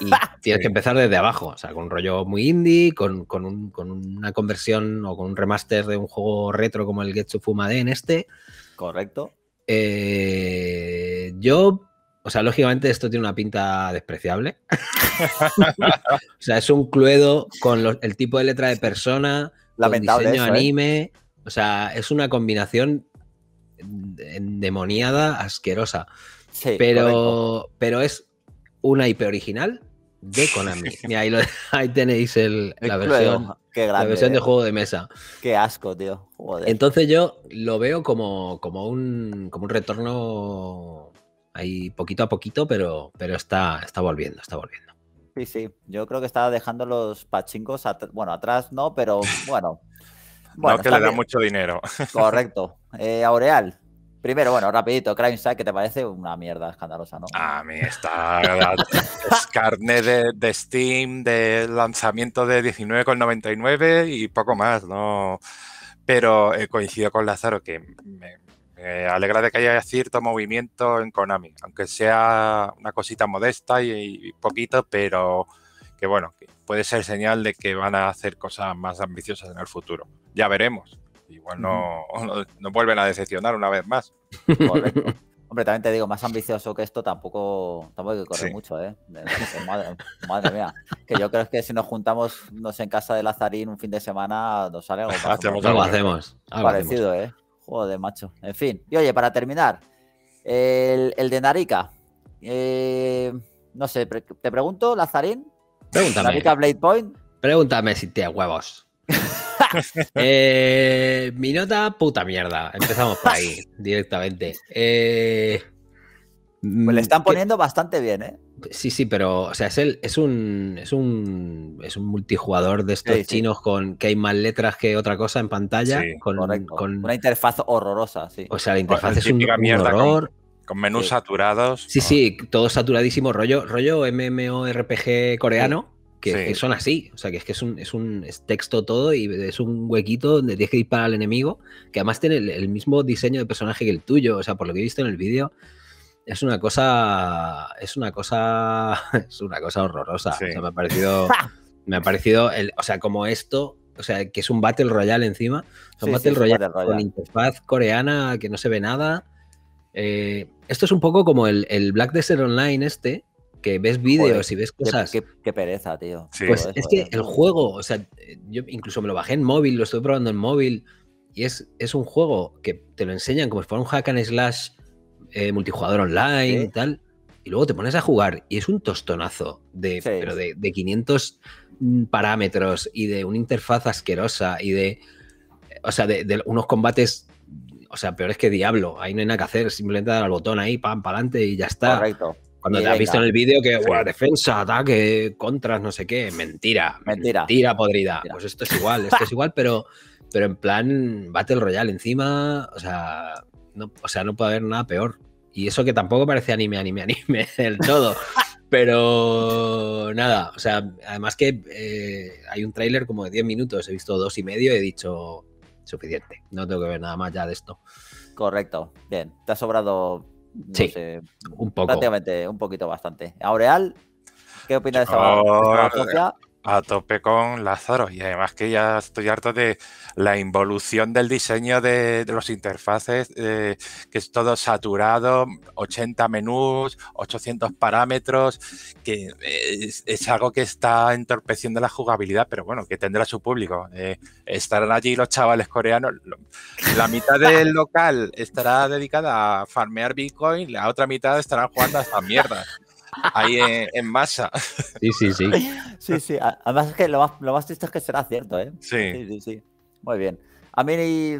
[SPEAKER 2] y tienes que empezar desde abajo, o sea, con un rollo muy indie, con, con, una conversión o con un remaster de un juego retro como el Getsu Fumade en este. Correcto. Eh, yo, o sea, lógicamente esto tiene una pinta despreciable. o sea, es un cluedo con el tipo de letra de persona, Lamentable diseño ¿eh? anime. O sea, es una combinación endemoniada, asquerosa
[SPEAKER 4] pero,
[SPEAKER 2] pero es una IP original de Konami. ahí, tenéis la, versión, de eh. juego de mesa.
[SPEAKER 1] Qué asco, tío.
[SPEAKER 2] Entonces yo lo veo como, como, un, como un retorno ahí poquito a poquito, pero, pero está, está volviendo, está volviendo.
[SPEAKER 1] Sí, sí. Yo creo que estaba dejando los pachincos, bueno, atrás no, pero bueno. no que le da mucho
[SPEAKER 2] dinero. Correcto.
[SPEAKER 1] Eh, Aureal, Primero, bueno, rapidito, Crime Side, que te parece una mierda escandalosa, ¿no? A mí está
[SPEAKER 3] es carne de, Steam, de lanzamiento de 19,99 y poco más, ¿no? Pero he eh, coincido con Lázaro que me, alegra de que haya cierto movimiento en Konami, aunque sea una cosita modesta y, poquito, pero que bueno, puede ser señal de que van a hacer cosas más
[SPEAKER 1] ambiciosas en el futuro. Ya veremos. Igual no, no, vuelven a decepcionar una vez más. Hombre, también te digo, más ambicioso que esto tampoco, tampoco hay que correr mucho, ¿eh? Madre, mía. Que yo creo que si nos juntamos, nos en casa de Lazarín un fin de semana, nos sale algo. Hacemos, algo hacemos. parecido, eh. ¿eh? de macho. En fin. Y oye, para terminar, el, de Narica. Eh, no sé, te pregunto, Lazarín. Pregúntame. Narica Blade Point.
[SPEAKER 2] Pregúntame si te huevos. Eh, mi nota, puta mierda. Empezamos por ahí, directamente. Me eh, pues le mm, están
[SPEAKER 1] poniendo bastante bien, ¿eh?
[SPEAKER 2] Sí, sí, pero o sea, es, el, es, un, es, un, multijugador de estos chinos con que hay más letras que otra cosa en pantalla. con, una
[SPEAKER 1] interfaz horrorosa, sí. O sea, la interfaz es un, Con menús saturados.
[SPEAKER 2] Sí, sí, todo saturadísimo, rollo, rollo MMORPG coreano que, son así. O sea, que es que es un, es un texto todo y es un huequito donde tienes que disparar al enemigo, que además tiene el, mismo diseño de personaje que el tuyo. O sea, por lo que he visto en el vídeo, es una cosa. Es una cosa. Es una cosa horrorosa. me ha parecido. me ha parecido. El, o sea, como esto. O sea, que es un Battle Royale encima. Es un Battle Royale con interfaz coreana que no se ve nada. Eh, esto es un poco como el, el Black Desert Online este, que ves vídeos y ves cosas.
[SPEAKER 1] Qué, pereza, tío. Pues es que el juego,
[SPEAKER 2] o sea, eh, yo incluso me lo bajé en móvil, lo estoy probando en móvil, y es, es un juego que te lo enseñan como si fuera un hack and slash eh, multijugador online y tal, y luego te pones a jugar y es un tostonazo de, pero de, 500 mm, parámetros y de una interfaz asquerosa y de, o sea, de, unos combates o sea, peores que Diablo. Ahí no hay nada que hacer, simplemente dar al botón ahí, pam, para y ya está. Correcto. Cuando te has visto en el vídeo que, la defensa, ataque, contras, no sé qué, mentira. Mentira. Mentira podrida. Pues esto es igual, esto es igual, pero, pero en plan Battle Royale encima, o sea, no, o sea, no puede haber nada peor. Y eso que tampoco parece anime, anime, anime del todo. Pero nada, o sea, además que eh, hay un tráiler como de 10 minutos, he visto dos y medio y he dicho suficiente, no tengo que ver nada más ya de esto. Correcto,
[SPEAKER 1] bien, te ha sobrado sí, un poco. Prácticamente, un poquito bastante. Aureal, ¿qué opinas de esta,
[SPEAKER 3] A tope con Lázaro y además que ya estoy harto de la involución del diseño de, los interfaces, eh, que es todo saturado, 80 menús, 800 parámetros, que es, algo que está entorpeciendo la jugabilidad, pero bueno, que tendrá su público. Eh, estarán allí los chavales coreanos, la mitad del local estará dedicada a farmear Bitcoin, la otra mitad estarán jugando a esta mierda, ahí
[SPEAKER 1] en, masa. Sí, sí, sí. Sí, sí. Además que lo más, triste es que será cierto, ¿eh? Sí, sí, sí. Muy bien. A mí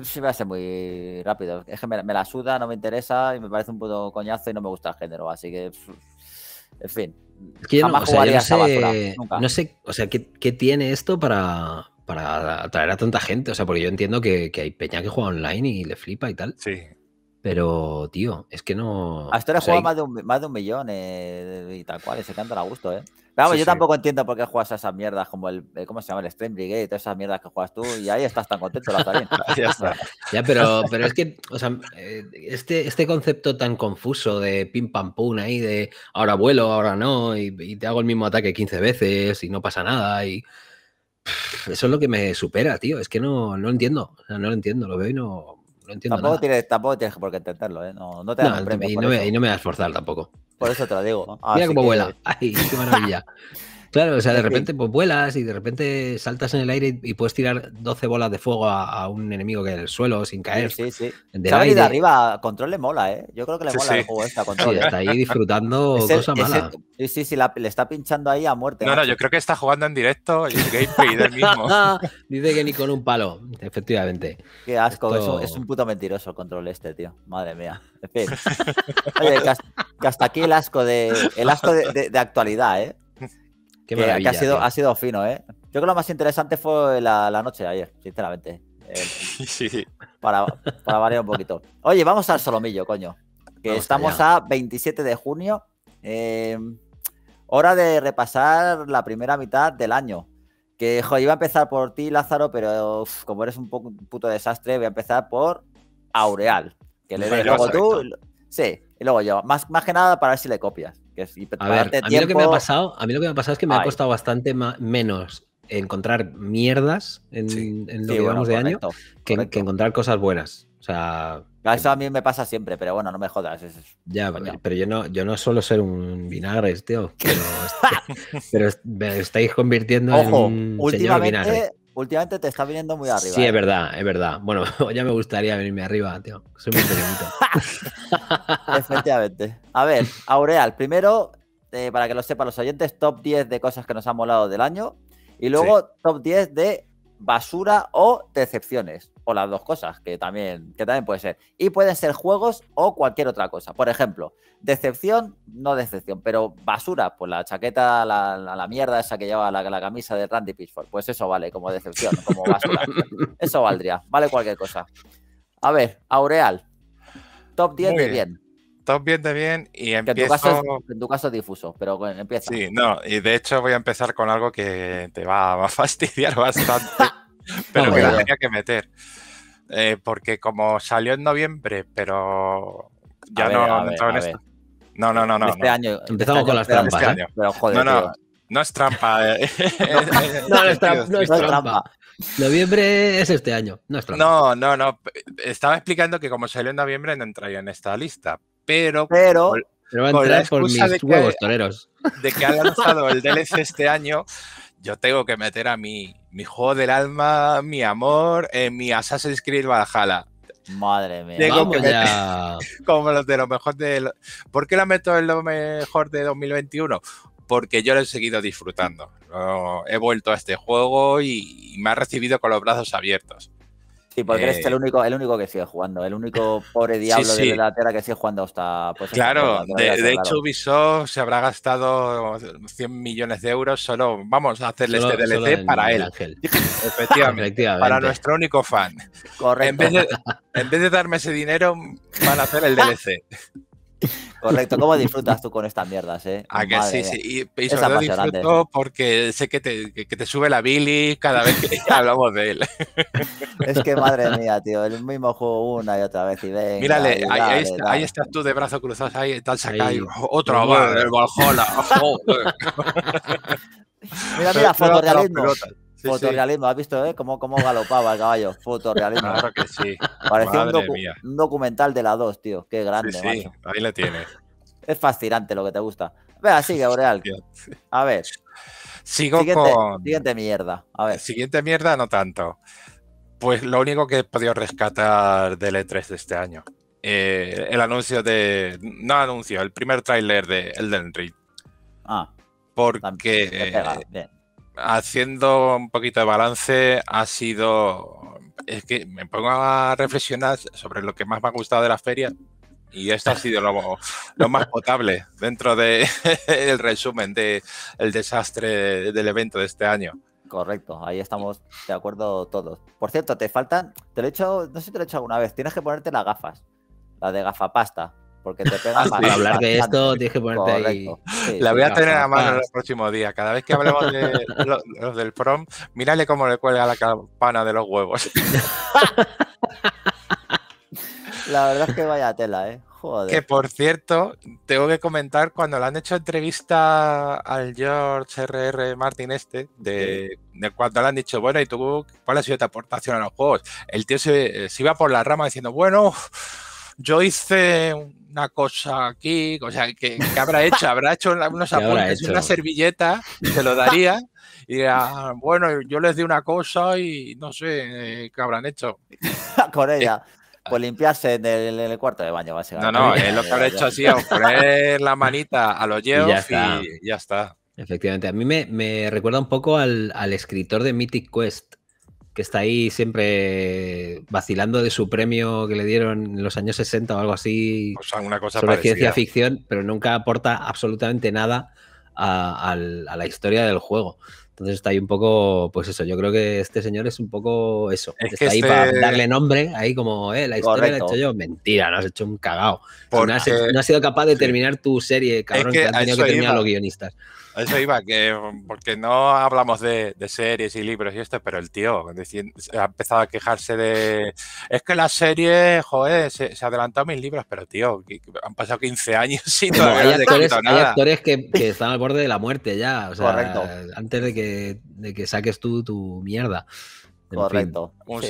[SPEAKER 1] se me hace muy rápido. Es que me, la suda, no me interesa y me parece un puto coñazo y no me gusta el género. Así que, en fin.
[SPEAKER 2] no, sé, o sea, ¿qué, tiene esto para, atraer a tanta gente? O sea, porque yo entiendo que, que, hay peña que juega online y le flipa y tal. Sí, pero, tío, es que no. Hasta ahora más,
[SPEAKER 1] de un, millón eh, y tal cual, y se cantan a gusto, ¿eh? Vamos, yo tampoco entiendo por qué juegas a esas mierdas como el. Eh, ¿Cómo se llama? El Stream Brigade y todas esas mierdas que juegas tú, y ahí estás tan contento, la ya pero, pero es
[SPEAKER 2] que, o sea, eh, este, este concepto tan confuso de pim pam pum ahí, de ahora vuelo, ahora no, y, te hago el mismo ataque 15 veces y no pasa nada, y. Eso es lo que me supera, tío. Es que no, no entiendo. no lo entiendo, lo veo y no entiendo tampoco Tienes, por qué
[SPEAKER 1] intentarlo, ¿eh? No, no te no, y, no me, y, no
[SPEAKER 2] me, vas a esforzar tampoco.
[SPEAKER 1] Por eso te lo digo. Mira cómo vuela.
[SPEAKER 2] Ay, qué maravilla. Claro, o sea, de repente pues, vuelas y de repente saltas en el aire y, puedes tirar 12 bolas de fuego a, un enemigo que en el suelo sin caer. Sí, sí. de
[SPEAKER 1] arriba, control le mola, ¿eh? Yo creo que le mola el juego esta, control. Sí, ¿eh? está ahí disfrutando cosas malas. Sí, sí, sí,
[SPEAKER 2] le está pinchando ahí a muerte. No, no,
[SPEAKER 1] yo
[SPEAKER 3] creo que está jugando en directo y el gameplay del mismo.
[SPEAKER 2] Dice que ni con un palo, efectivamente. Qué asco, eso es, un,
[SPEAKER 1] puto mentiroso el control este, tío. Madre mía. En fin. Oye, que hasta, aquí el asco de, el asco de actualidad, ¿eh? que, ha, sido, ha sido fino, ¿eh? Yo creo que lo más interesante fue la, noche de ayer, sinceramente. Eh, sí, Para, variar un poquito. Oye, vamos al solomillo, coño. Que estamos a 27 de junio. Em, hora de repasar la primera mitad del año. Que, joder, iba a empezar por ti, Lázaro, pero como eres un, puto desastre, voy a empezar por Aureal. Que le dejo tú. Sí, y luego yo. Más, más que nada para ver si le copias. a, ver, a, mí lo que me ha pasado,
[SPEAKER 2] a mí lo que me es que me ha costado bastante menos encontrar mierdas en, lo que llevamos de año que, encontrar cosas buenas. O sea. Ah, eso a mí me pasa
[SPEAKER 1] siempre, pero bueno, no me jodas.
[SPEAKER 2] ya, pero, yo no, yo no suelo ser un vinagre, tío. Pero, este, me estáis convirtiendo en un señor vinagre.
[SPEAKER 1] Últimamente te está viniendo muy arriba. Sí, es ¿eh?
[SPEAKER 2] verdad, es verdad. Bueno, ya me gustaría venirme arriba, tío. Soy muy pequeñito.
[SPEAKER 1] Efectivamente. A ver, Aureal, primero, eh, para que lo sepan los oyentes, top 10 de cosas que nos han molado del año. Y luego, top 10 de basura o decepciones o las dos cosas, que también, que también puede ser. Y pueden ser juegos o cualquier otra cosa. Por ejemplo, decepción, no decepción, pero basura, pues la chaqueta, la, la, mierda esa que lleva la, la, camisa de Randy Pitchford, pues eso vale como decepción, como basura. eso valdría, vale cualquier cosa. A ver, Aureal, top 10 de bien. top 10 de bien y empiezo... en, tu caso difuso, pero empieza. Sí, no,
[SPEAKER 3] y de hecho voy a empezar con algo que te va a fastidiar bastante, pero que la tenía que meter. Eh, porque como salió en noviembre, pero ya no ver, entrado en esta...
[SPEAKER 4] No, no, no, no. Este, este año empezamos con las este trampas. ¿eh?
[SPEAKER 3] no, no, no es trampa. Eh. no, no, es trampa, no es trampa.
[SPEAKER 2] Noviembre es este año, no es trampa. No,
[SPEAKER 3] no, no. Estaba explicando que como salió en noviembre no entraría en esta lista,
[SPEAKER 1] pero. Pero.
[SPEAKER 2] va a entrar por mis huevos toreros. De que ha lanzado
[SPEAKER 3] el DLC este año, yo tengo que meter a mi, mi juego del alma, mi amor, en mi Assassin's Creed Valhalla. Madre mía. Tengo Vamos como los de lo mejor de... ¿Por qué la meto en lo mejor de 2021? Porque yo lo he seguido disfrutando. he vuelto a este juego y, me ha recibido con los brazos abiertos. Sí, porque eres eh, el
[SPEAKER 1] único, el único que sigue jugando, el único pobre diablo de la que sigue jugando hasta. Pues, claro, de, hecho, Ubisoft se habrá gastado
[SPEAKER 3] 100 millones de euros solo. Vamos a hacerle este DLC para él. Efectivamente, Para nuestro único fan. Correcto. En vez, de, en vez de darme ese dinero, van a hacer el DLC.
[SPEAKER 1] Correcto, ¿cómo disfrutas tú con estas mierdas, eh? Ah, sí, sí. Y, disfruto
[SPEAKER 3] porque sé que te, que te sube la Billy cada vez que hablamos de él.
[SPEAKER 1] es que madre mía, tío, el mismo juego una y otra vez. Y venga, Mírale, ahí, está, estás
[SPEAKER 3] tú de brazos cruzados, ahí está acá y otro, el Valhalla.
[SPEAKER 1] mira, mira, fotorrealismo fotorealismo. ¿has visto eh? cómo, galopaba el caballo? Fotorealismo. Claro que sí. Parecía un, documental de la 2, tío. Qué grande, sí, Ahí le tienes. Es fascinante lo que te gusta. Vea, sigue, Aureal. A ver. Sigo siguiente, con. Siguiente mierda. A ver. Siguiente mierda, no tanto.
[SPEAKER 3] Pues lo único que he podido rescatar del E3 de este año. Eh, el anuncio de. No anuncio, el primer tráiler de Elden Ring. Ah. Porque haciendo un poquito de balance, ha sido. Es que me pongo a reflexionar sobre lo que más me ha gustado de la feria y esto ha sido lo, más potable dentro del resumen del
[SPEAKER 1] desastre del evento de este año. Correcto, ahí estamos de acuerdo todos. Por cierto, te faltan, te he hecho, no sé si te lo he hecho alguna vez, tienes que ponerte las gafas, la de gafapasta porque te pegas ah, Para hablar de esto
[SPEAKER 2] tienes ponerte ahí. la voy a tener a mano el
[SPEAKER 3] próximo día. Cada vez que hablemos de los, del prom, mírale cómo le cuelga la campana de los huevos.
[SPEAKER 1] La verdad es que vaya tela, ¿eh?
[SPEAKER 3] Joder. Que por cierto, tengo que comentar cuando le han hecho entrevista al George R.R. Martin este, de, cuando le han dicho, bueno, ¿y tú cuál ha sido tu aportación a los juegos? El tío se iba por la rama diciendo, bueno, yo hice una cosa aquí, o sea, que, habrá hecho, habrá hecho unos apuntes, una servilleta, se lo daría. Y bueno, yo les di una cosa y no
[SPEAKER 1] sé eh, qué habrán hecho. Con ella. Pues limpiarse en el, cuarto de baño, básicamente. No, no, es lo que habrá hecho así, poner
[SPEAKER 3] la manita a los yeos y ya está.
[SPEAKER 2] Efectivamente, a mí me, recuerda un poco al, al escritor de Mythic Quest, que está ahí siempre vacilando de su premio que le dieron en los años 60 o algo así o una cosa sobre ciencia ficción, pero nunca aporta absolutamente nada a, la historia del juego. Entonces está ahí un poco, pues eso, yo creo que este señor es un poco eso. está ahí este para darle nombre, ahí como, eh, la historia la he hecho yo. Mentira, no has hecho un cagao. No, has, sido capaz de terminar tu serie, cabrón, que, han tenido que terminar los guionistas
[SPEAKER 3] eso iba, que porque no hablamos de, series y libros y esto, pero el tío ha empezado a quejarse de. Es que la serie, joder, se, se adelantó a mis libros, pero tío, han pasado 15 años y no, hay, actores, nada. hay actores
[SPEAKER 2] que, están al borde de la muerte ya, o sea, Correcto. antes de que, que saques tú tu mierda. Correcto. Un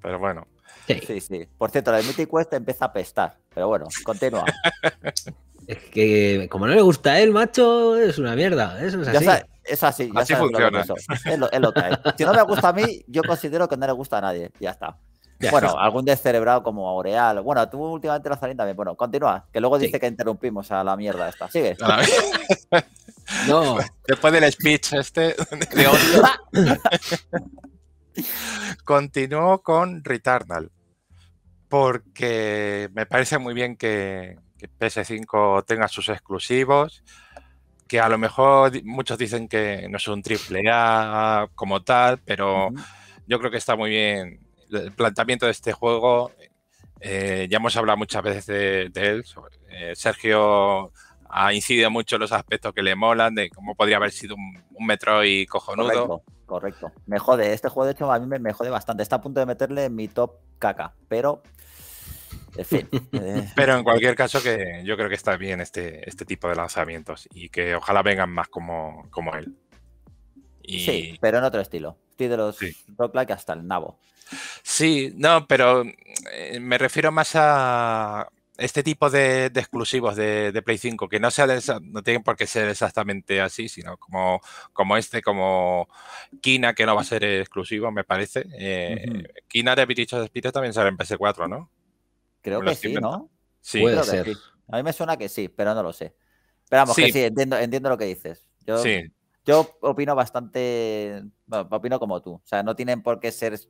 [SPEAKER 1] pero bueno. Sí. sí, Por cierto, la de Mythic Quest empieza a pestar,
[SPEAKER 2] pero bueno, continúa. Es que como no le gusta a él, macho, es una mierda. Eso es así. es así. funciona. es,
[SPEAKER 1] lo, Si no me gusta a mí, yo considero que no le gusta a nadie. Ya está. bueno, algún descerebrado como Aureal. Bueno, tú últimamente la también. Bueno, continúa, que luego dice que interrumpimos a la mierda esta. Sigue. no.
[SPEAKER 3] Después del speech este Continúo con Ritarnal. Porque me parece muy bien que, PS5 tenga sus exclusivos, que a lo mejor muchos dicen que no es un triple A como tal, pero yo creo que está muy bien el planteamiento de este juego. Eh, ya hemos hablado muchas veces de, él. Eh, Sergio ha incidido mucho en los aspectos que le molan, de cómo podría haber sido un, Metroid cojonudo. Correcto,
[SPEAKER 1] correcto. Me jode, este juego de hecho a mí me, me jode bastante. Está a punto de meterle mi top caca, pero eh.
[SPEAKER 3] Pero en cualquier caso, que yo creo que está bien este, este tipo de lanzamientos y que ojalá vengan más como, como él. Sí,
[SPEAKER 1] pero en otro estilo.
[SPEAKER 3] Estoy de los hasta el nabo. Sí, no, pero eh, me refiero más a este tipo de, exclusivos de, Play 5, que no, sea, no tienen por qué ser exactamente así, sino como, como este, como Kina, que no va a ser exclusivo, me parece. Eh, Kina de Habitat Spirit también sale en PS4, ¿no? Creo que sí, ¿no? Sí, puede ser.
[SPEAKER 1] A mí me suena que sí, pero no lo sé. Pero vamos, que sí, entiendo, lo que dices. Yo, yo opino bastante. opino como tú. O sea, no tienen por qué ser. Es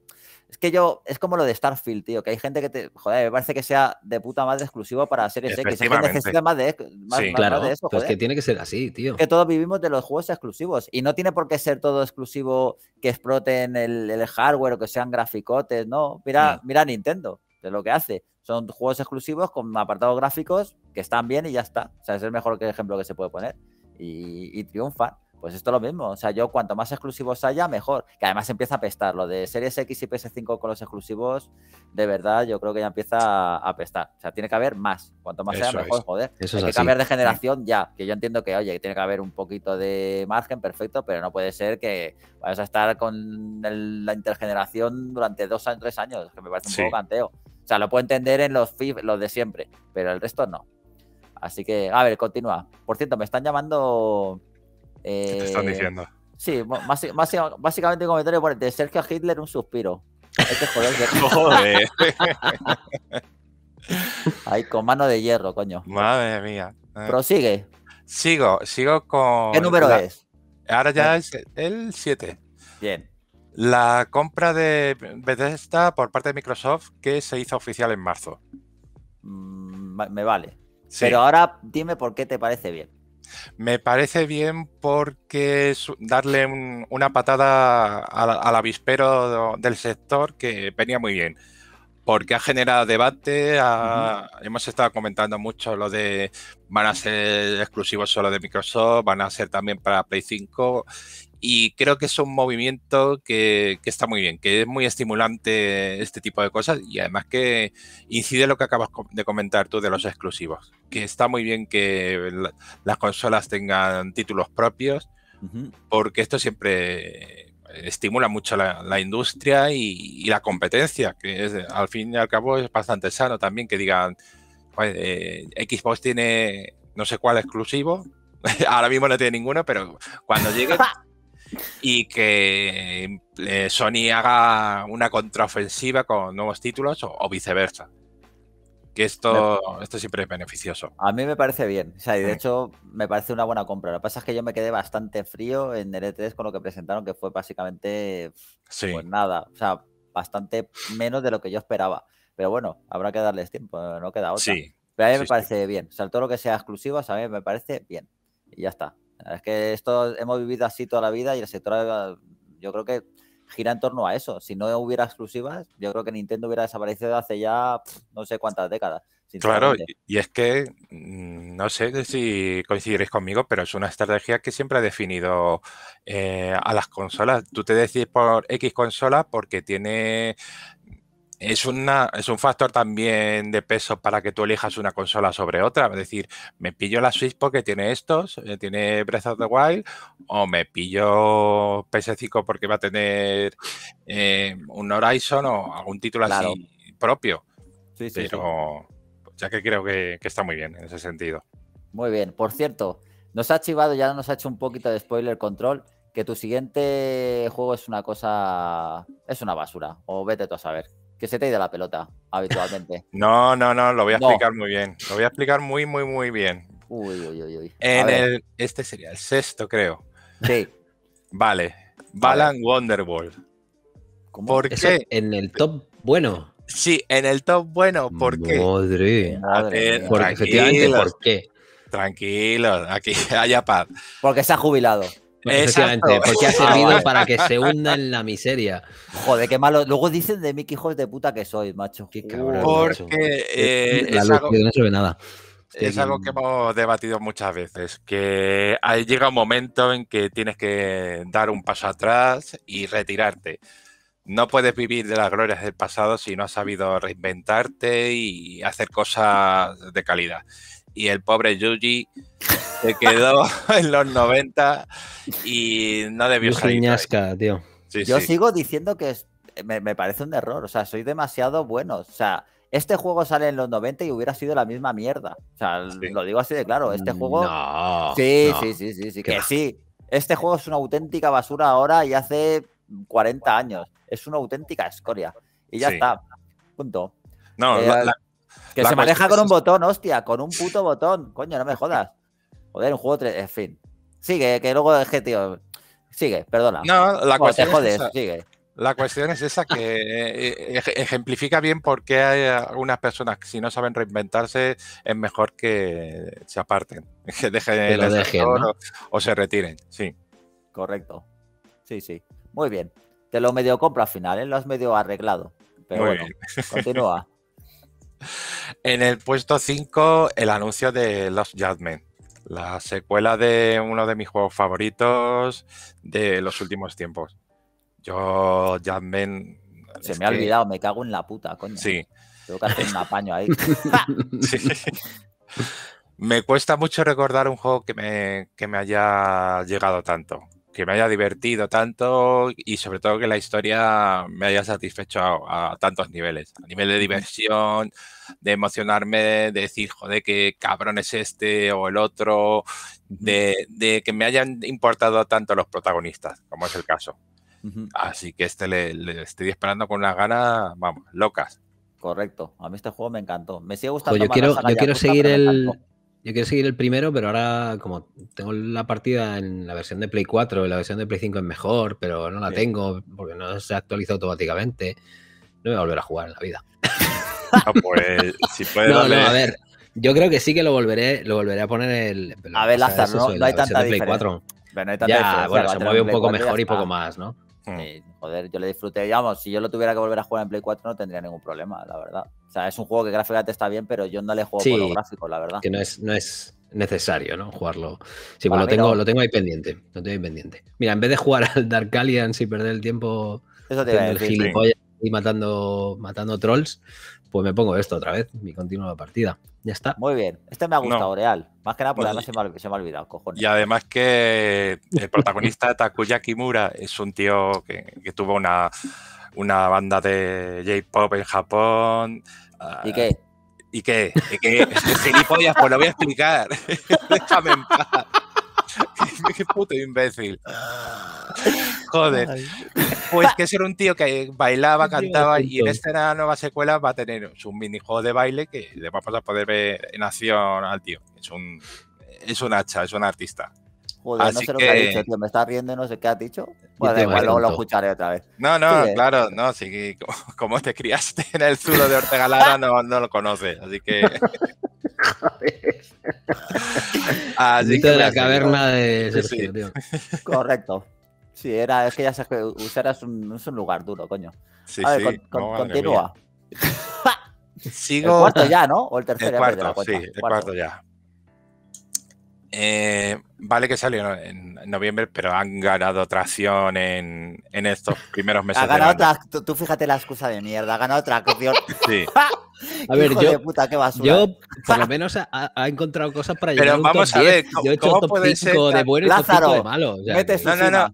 [SPEAKER 1] que yo. Es como lo de Starfield, tío. Que hay gente que te. Joder, me parece que sea de puta madre exclusivo para Series X. Hay gente necesita más de, más, claro, de eso. que tiene
[SPEAKER 2] que ser así, tío. Que todos vivimos
[SPEAKER 1] de los juegos exclusivos. Y no tiene por qué ser todo exclusivo que exploten el, hardware o que sean graficotes, ¿no? Mira, no. Mm. mira Nintendo, de lo que hace son juegos exclusivos con apartados gráficos que están bien y ya está. O sea, es el mejor ejemplo que se puede poner. Y, y triunfan. Pues esto es lo mismo. O sea, yo cuanto más exclusivos haya, mejor. Que además empieza a pestar. Lo de Series X y PS5 con los exclusivos, de verdad, yo creo que ya empieza a pestar. O sea, tiene que haber más. Cuanto más sea, mejor, joder. Eso Hay que cambiar de generación ya. Que yo entiendo que, oye, tiene que haber un poquito de margen, perfecto, pero no puede ser que vayas a estar con la intergeneración durante dos o tres años. Que me parece un poco canteo. O sea, lo puedo entender en los FIF, los de siempre, pero el resto no. Así que, a ver, continúa. Por cierto, me están llamando. ¿Qué te eh, están diciendo? Sí, básicamente un comentario por de Sergio Hitler, un suspiro. Este joder. joder. Ahí con mano de hierro, coño. Madre mía. Prosigue. Sigo, sigo con. ¿Qué número es? Ahora ya es el 7.
[SPEAKER 3] Bien. La compra de Bethesda por parte de Microsoft que se hizo oficial en marzo. Mm,
[SPEAKER 1] me vale. Pero ahora dime por qué te parece bien.
[SPEAKER 3] Me parece bien porque es darle una patada al, avispero del sector que venía muy bien. Porque ha generado debate, hemos estado comentando mucho lo de van a ser exclusivos solo de Microsoft, van a ser también para Play 5 y creo que es un movimiento que, está muy bien, que es muy estimulante este tipo de cosas y además que incide lo que acabas de comentar tú de los exclusivos, que está muy bien que las consolas tengan títulos propios, porque esto siempre eh, estimula mucho la, industria y, la competencia, que al fin y al cabo es bastante sano también que digan, eh, Xbox tiene no sé cuál exclusivo, ahora mismo no tiene ninguno, pero cuando llegue ah, y que eh, Sony haga una contraofensiva con nuevos títulos o, viceversa. Que esto, esto siempre es beneficioso. A
[SPEAKER 1] mí me parece bien. de mm. hecho, me parece una buena compra. Lo que pasa es que yo me quedé bastante frío en el E3 con lo que presentaron, que fue básicamente pues nada. O sea, bastante menos de lo que yo esperaba. Pero bueno, habrá que darles tiempo, no queda otra. Sí. Pero a mí me parece bien. O todo lo que sea exclusivo, a mí me parece bien. Y ya está. Es que esto hemos vivido así toda la vida y el sector, yo creo que gira en torno a eso. Si no hubiera exclusivas, yo creo que Nintendo hubiera desaparecido hace ya no sé cuántas décadas. Claro,
[SPEAKER 3] y es que mm, no sé si coincidiréis conmigo, pero es una estrategia que siempre ha definido eh, a las consolas. Tú te decís por X consola porque tiene es, una, es un factor también de peso para que tú elijas una consola sobre otra. Es decir, me pillo la Switch porque tiene estos, eh, tiene Breath of the Wild, o me pillo PS5 porque va a tener eh, un Horizon o algún título así propio. Pero ya que creo que, que, está muy bien en ese sentido.
[SPEAKER 1] Muy bien. Por cierto, nos ha chivado, ya nos ha hecho un poquito de spoiler control, que tu siguiente juego es una cosa, es una basura. O vete tú a saber que se te ha ido la pelota habitualmente.
[SPEAKER 3] No, no, no, lo voy a explicar muy bien. Lo voy a explicar muy, muy, muy bien. Uy, uy, uy, En el, este sería el sexto, creo. Sí. Vale. Balan Wonderworld. ¿Por
[SPEAKER 2] qué? En el top bueno. Sí, en el top bueno. ¿Por qué? Porque efectivamente, ¿por
[SPEAKER 3] qué? Tranquilos, aquí haya paz.
[SPEAKER 2] Porque se ha
[SPEAKER 1] jubilado. Exactamente, pues porque ha servido ah, para que se hunda en la miseria. Joder, qué malo. Luego dicen de mí que hijos de puta que soy, macho. Qué cabrón. Porque eh, eh, es
[SPEAKER 2] algo, que no nada.
[SPEAKER 3] Es algo que hemos debatido muchas veces, que llega un momento en que tienes que dar un paso atrás y retirarte. No puedes vivir de las glorias del pasado si no has sabido reinventarte y hacer cosas de calidad. Y el pobre Yuji se quedó en los 90
[SPEAKER 1] y no debió salir.
[SPEAKER 2] tío. Yo sigo
[SPEAKER 1] diciendo que me, parece un error. O sea, soy demasiado bueno. O sea, este juego sale en los 90 y hubiera sido la misma mierda. O sea, lo digo así de claro. Este mm, juego. sí, sí, sí, sí, sí. Que sí. Este juego es una auténtica basura ahora y hace 40 años. Es una auténtica escoria. Y ya está. Punto. No, eh, que se maneja con un botón, hostia, con un puto botón. Coño, no me jodas. Joder, un juego 3. En fin. Sigue, que luego de que, tío. Sigue, perdona. No, la cuestión. es esa. sigue.
[SPEAKER 3] La cuestión es esa que eh, ejemplifica bien por qué hay algunas personas que si no saben reinventarse es mejor que se aparten, que dejen el dejen, o, se retiren, sí.
[SPEAKER 1] Correcto. Sí, sí. Muy bien. Te lo medio compro al final, ¿eh? lo has medio arreglado. Pero bueno, continúa. en el puesto
[SPEAKER 3] 5, el anuncio de Los Judgment la secuela de uno de mis juegos favoritos de los últimos tiempos. Yo, ya Se me ha olvidado, me cago en la puta, coño. Sí. Tengo que hacer un apaño ahí. Me cuesta mucho recordar un juego que que me haya llegado tanto que me haya divertido tanto y sobre todo que la historia me haya satisfecho a, tantos niveles, a nivel de diversión, de emocionarme, de decir, joder, qué cabrón es este o el otro, de, que me hayan importado tanto los protagonistas, como es el caso. Así que este le, estoy esperando
[SPEAKER 1] con las ganas, vamos, locas. Correcto, a mí este juego me encantó. Me sigue gustando. yo quiero, yo quiero seguir el...
[SPEAKER 2] Yo quiero seguir el primero, pero ahora como tengo la partida en la versión de Play 4, la versión de Play 5 es mejor, pero no la tengo porque no se actualiza automáticamente. No voy a volver a jugar en la vida. No, ah, pues si puede, no, a ver. Yo creo que sí que lo volveré, lo volveré a poner el. A ver, Lázaro, no, no, hay tanta diferencia. ya, bueno, se mueve un poco mejor y poco más,
[SPEAKER 1] ¿no? Mm. Este, joder, yo le disfruté, digamos, si yo lo tuviera que volver a jugar en Play 4 no tendría ningún problema, la verdad. O sea, es un juego que gráficamente está bien, pero yo no le juego por los gráficos, la verdad. Que
[SPEAKER 2] no es, no es necesario, ¿no? Jugarlo. Sí, pues lo tengo, lo tengo ahí pendiente. Lo tengo ahí pendiente. Mira, en vez de jugar al Dark Alliance y perder el tiempo Eso el gilipollas y matando, matando trolls, pues me pongo esto otra vez, mi continua partida. Ya está. Muy bien. Este me
[SPEAKER 1] ha gustado, Real. Más que nada, porque además se me, ha, olvidado, cojones. Y además que
[SPEAKER 3] el protagonista de Takuya Kimura es un tío que, tuvo una, una banda de J-pop en Japón. ¿Y qué? ¿Y qué? ¿Y qué? gilipollas, pues lo voy a explicar. Déjame qué puto imbécil. Joder. Pues que ser un tío que bailaba, cantaba y en esta nueva secuela va a tener un minijuego de baile que le vamos a poder ver en acción al tío. Es un, es un hacha, es un artista. Joder, Así no sé lo que, ha dicho,
[SPEAKER 1] tío. Me está riendo, no sé qué ha dicho. Bueno, igual luego lo escucharé otra vez. No, no, eh.
[SPEAKER 3] claro, no, sí, como, te criaste en el zulo de Ortega Lara, no, no lo conoces. Así que.
[SPEAKER 2] Ah, Así que de la caverna de Sergio, sí. tío.
[SPEAKER 1] Correcto. Sí, era, es que ya sabes que usar es un, lugar duro, coño. Sí, a ver, sí. continúa. Sigo... El cuarto ya, ¿no? O el tercero. El cuarto, ya sí, el cuarto, cuarto
[SPEAKER 3] ya. Eh, Vale que salió en noviembre, pero han ganado tracción en, en estos primeros meses. Ha ganado
[SPEAKER 1] tracción. tú, fíjate la excusa de mierda, ha ganado tracción. Sí. a ver, yo, yo por
[SPEAKER 2] lo menos ha, encontrado cosas para llegar Pero vamos a ver, ¿cómo, yo he hecho top puede ser de bueno y de malo. no, no, no,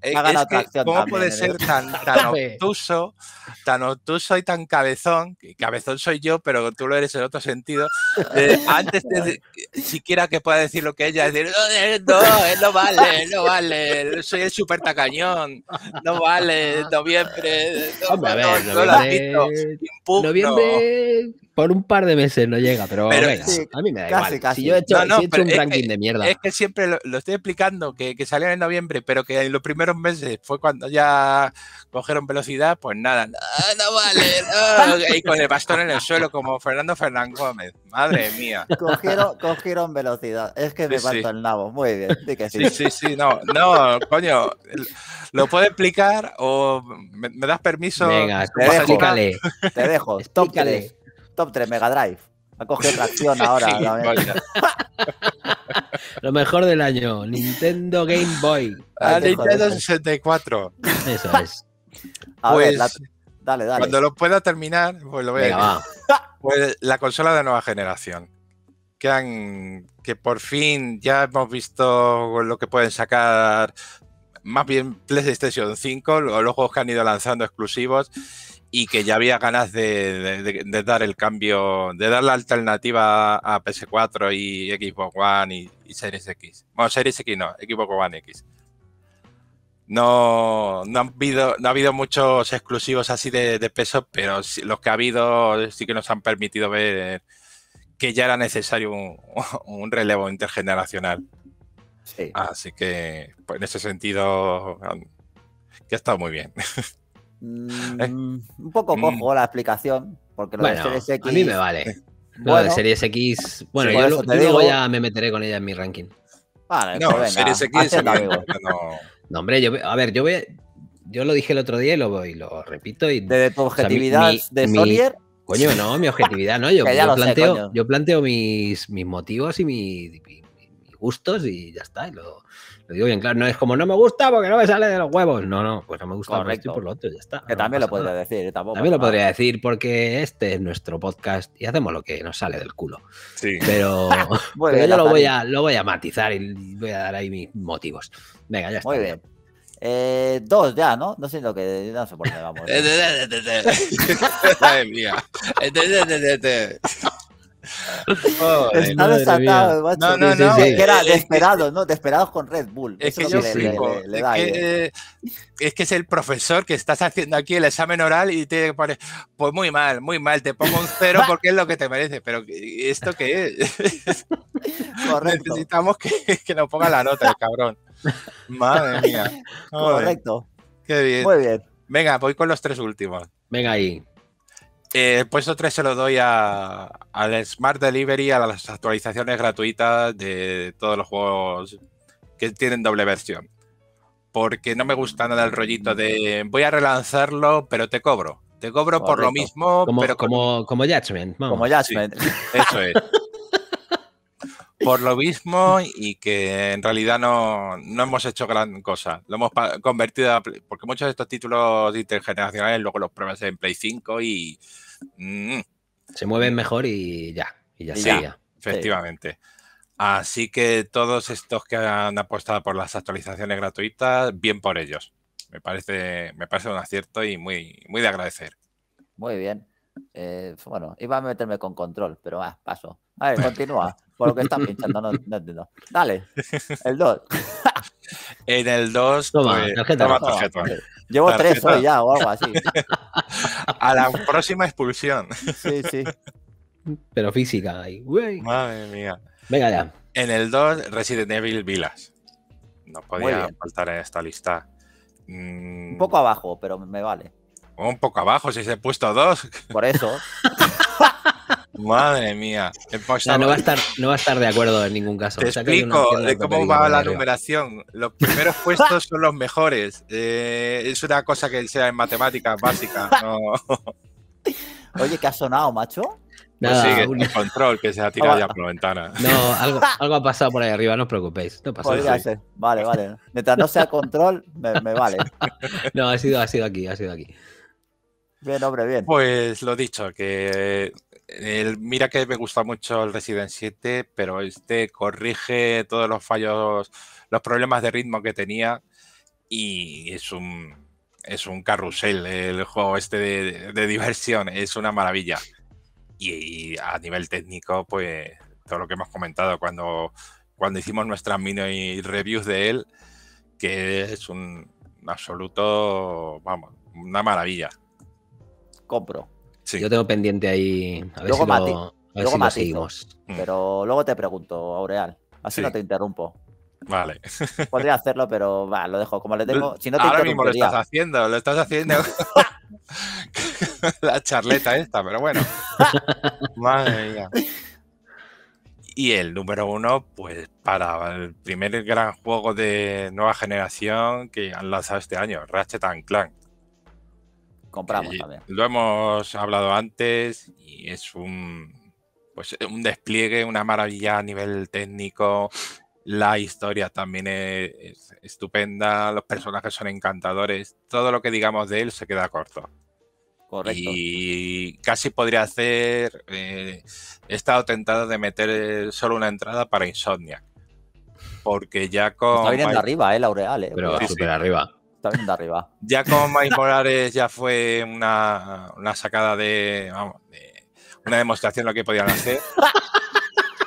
[SPEAKER 2] ¿cómo puedes puede eh, ser eh. tan,
[SPEAKER 3] obtuso, tan obtuso y tan cabezón? Cabezón soy yo, pero tú lo eres en otro sentido. antes de siquiera que pueda decir lo que ella, es decir,
[SPEAKER 1] no vale, no
[SPEAKER 3] vale. Soy el super tacañón. No vale, noviembre. No, noviembre,
[SPEAKER 2] Noviembre por un par de meses no llega, pero, venga,
[SPEAKER 3] a
[SPEAKER 4] mí
[SPEAKER 2] me da casi, igual. Casi. Si yo he hecho, un ranking de mierda. Es
[SPEAKER 3] que siempre lo, estoy explicando, que, que, salieron en noviembre, pero que en los primeros meses fue cuando ya cogieron velocidad, pues nada, no,
[SPEAKER 4] vale,
[SPEAKER 3] y con el bastón en el suelo como Fernando Fernán Gómez, madre mía.
[SPEAKER 1] Cogieron, cogieron velocidad, es que me falta el nabo, muy bien, sí. Sí, sí, no,
[SPEAKER 3] no, coño, ¿lo puedo explicar o me, das permiso? Venga, te dejo,
[SPEAKER 1] explícale. Te dejo, explícale. Top 3, Mega Drive. Ha cogido tracción ahora.
[SPEAKER 2] Lo mejor del año, Nintendo Game Boy.
[SPEAKER 1] Ah, ah Nintendo
[SPEAKER 2] 64. Eso es. A ver, pues,
[SPEAKER 1] dale, dale.
[SPEAKER 3] Cuando lo pueda terminar, pues lo voy a Pues la consola de nueva generación. Que, han, que por fin ya hemos visto lo que pueden sacar, más bien PlayStation 5, los juegos que han ido lanzando exclusivos y que ya había ganas de, dar el cambio, de dar la alternativa a PS4 y Xbox One y, Series X. Bueno, Series X no, Xbox One X. No, no, ha habido, no ha habido muchos exclusivos así de, peso, pero los que ha habido sí que nos han permitido ver eh, que ya era necesario un, relevo intergeneracional. Así que pues, en ese sentido, que ha estado muy bien.
[SPEAKER 1] Mm, eh, un poco mm. cojo la explicación, porque lo de Series X. A mí me vale.
[SPEAKER 2] Lo bueno, de Series X. Bueno, yo, luego ya me meteré con ella en mi ranking. Vale, no, pues Series X. Se no. no, hombre, yo, a ver, yo voy. Yo lo dije el otro día y lo, repito. Y, tu objetividad de Solier. Coño, no, mi objetividad, ¿no? Yo, planteo, yo planteo mis, mis motivos y mis gustos y ya está. Y lo, digo bien claro, no es como no me gusta porque no me sale de los huevos. No, no, pues no me gusta por esto y por lo otro, ya está. Que también lo podría
[SPEAKER 1] decir, ¿eh? También lo podría
[SPEAKER 2] decir porque este es nuestro podcast y hacemos lo que nos sale del culo. Sí. Pero, yo lo voy, a, lo voy a matizar y voy a dar ahí mis motivos. Venga, ya
[SPEAKER 1] está. Muy bien. Eh, dos ya, ¿no? No sé lo que. No sé por qué vamos. ¿eh?
[SPEAKER 3] Madre mía.
[SPEAKER 1] Oh, No, no, no. desesperado, ¿no? Desesperados con Red Bull. Es que
[SPEAKER 3] Es el profesor que estás haciendo aquí el examen oral y te pone, pues muy mal, muy mal, te pongo un cero porque es lo que te merece, pero ¿esto qué es? Necesitamos que, que nos ponga la nota, el cabrón. Madre mía. Correcto. Qué bien. Muy bien. Venga, voy con los tres últimos. Venga ahí. Eh, el puesto se lo doy al Smart Delivery, a las actualizaciones gratuitas de todos los juegos que tienen doble versión. Porque no me gusta nada el rollito de voy a relanzarlo, pero te cobro. Te cobro por lo
[SPEAKER 2] mismo, como, pero. Como, como Como eso
[SPEAKER 3] es por lo mismo y que en realidad no, no hemos hecho gran cosa. Lo hemos convertido a, porque muchos de estos títulos intergeneracionales luego los pruebas en Play 5 y mm,
[SPEAKER 2] se mueven mejor y ya, y ya, y efectivamente.
[SPEAKER 3] Así que todos estos que han apostado por las actualizaciones gratuitas, bien por ellos. Me parece, me parece un acierto y muy, muy de agradecer.
[SPEAKER 1] Muy bien. Eh, bueno, iba a meterme con control, pero ah, paso. A ver, continúa. Por lo que están pinchando, no, entiendo. Dale, el 2.
[SPEAKER 3] en el
[SPEAKER 2] 2. Toma, pues, Llevo 3 hoy ya
[SPEAKER 1] o algo así.
[SPEAKER 2] A la
[SPEAKER 3] próxima expulsión. sí, sí.
[SPEAKER 2] Pero física
[SPEAKER 3] güey. Madre mía. Venga ya. En el 2, Resident Evil Vilas. No podía faltar en esta lista.
[SPEAKER 2] Mm.
[SPEAKER 3] Un poco abajo, pero me vale. Un poco abajo, si se ha puesto dos. Por eso.
[SPEAKER 2] Madre mía. no, va a estar, no va a estar de acuerdo en ningún caso. Te explico de cómo va la
[SPEAKER 3] numeración. Los primeros puestos son los mejores. Eh, es una cosa que sea en matemáticas básicas.
[SPEAKER 1] Oye, ¿qué ha sonado, macho? Pues no un... control que se ha tirado ya ah, por la
[SPEAKER 2] ventana. No, algo, ha pasado por ahí arriba, no os preocupéis. No pasa nada.
[SPEAKER 1] Vale, vale. Mientras no sea
[SPEAKER 2] control, me, vale. No, ha sido, ha sido aquí, ha sido aquí.
[SPEAKER 1] Bien, hombre,
[SPEAKER 3] bien. Pues lo dicho, que mira que me gusta mucho el Resident 7, pero este corrige todos los fallos, los problemas de ritmo que tenía y es un, es un carrusel el juego este de, diversión, es una maravilla. Y, a nivel técnico, pues todo lo que hemos comentado cuando, cuando hicimos nuestras mini reviews de él, que es un absoluto, vamos, una maravilla.
[SPEAKER 1] Compro.
[SPEAKER 2] Yo tengo pendiente ahí. luego si luego
[SPEAKER 1] mm. Pero luego te pregunto, Aureal. Así no te interrumpo. Vale. Podría hacerlo, pero va, lo dejo como le tengo. Ahora mismo lo estás
[SPEAKER 3] haciendo, lo estás haciendo. la charleta esta, pero bueno. Madre mía. Y el número uno, pues para el primer gran juego de nueva generación que han lanzado este año, Ratchet and Clank compramos Lo hemos hablado antes y es un, pues, un despliegue, una maravilla a nivel técnico. La historia también es, estupenda, los personajes son encantadores. Todo lo que digamos de él se queda corto. Correcto. Y casi podría hacer. Eh, he estado tentado de meter eh, solo una entrada para Insomnia. Porque ya con. Está viniendo
[SPEAKER 1] arriba, eh, Laureal. Eh, Pero súper arriba está arriba.
[SPEAKER 3] Ya con Mike Morales ya fue una, sacada de, una demostración de lo que podían hacer.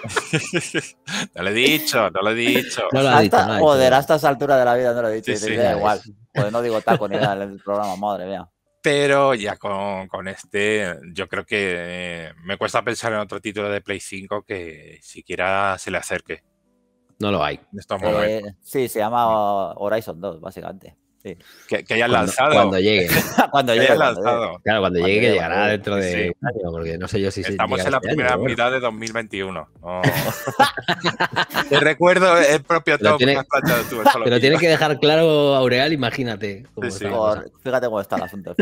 [SPEAKER 3] no lo he dicho, no lo he dicho. No lo dicho, joder, hasta
[SPEAKER 1] esa altura de la vida no lo he dicho. da igual. no digo taco ni nada en el programa, madre mía.
[SPEAKER 3] Pero ya con, este, yo creo que eh, me cuesta pensar en otro título de Play 5 que siquiera se le acerque. No lo hay. Eh,
[SPEAKER 1] sí, se llama Horizon 2, básicamente. Que, que, haya lanzado. Cuando llegue. cuando llegue. Claro, cuando, llegue,
[SPEAKER 2] que llegará dentro de porque no sé yo si Estamos en la este primera mitad
[SPEAKER 3] de 2021.
[SPEAKER 2] Te recuerdo el propio has Tiene, tú, pero tienes que dejar claro, Aureal, imagínate. fíjate cómo está el asunto,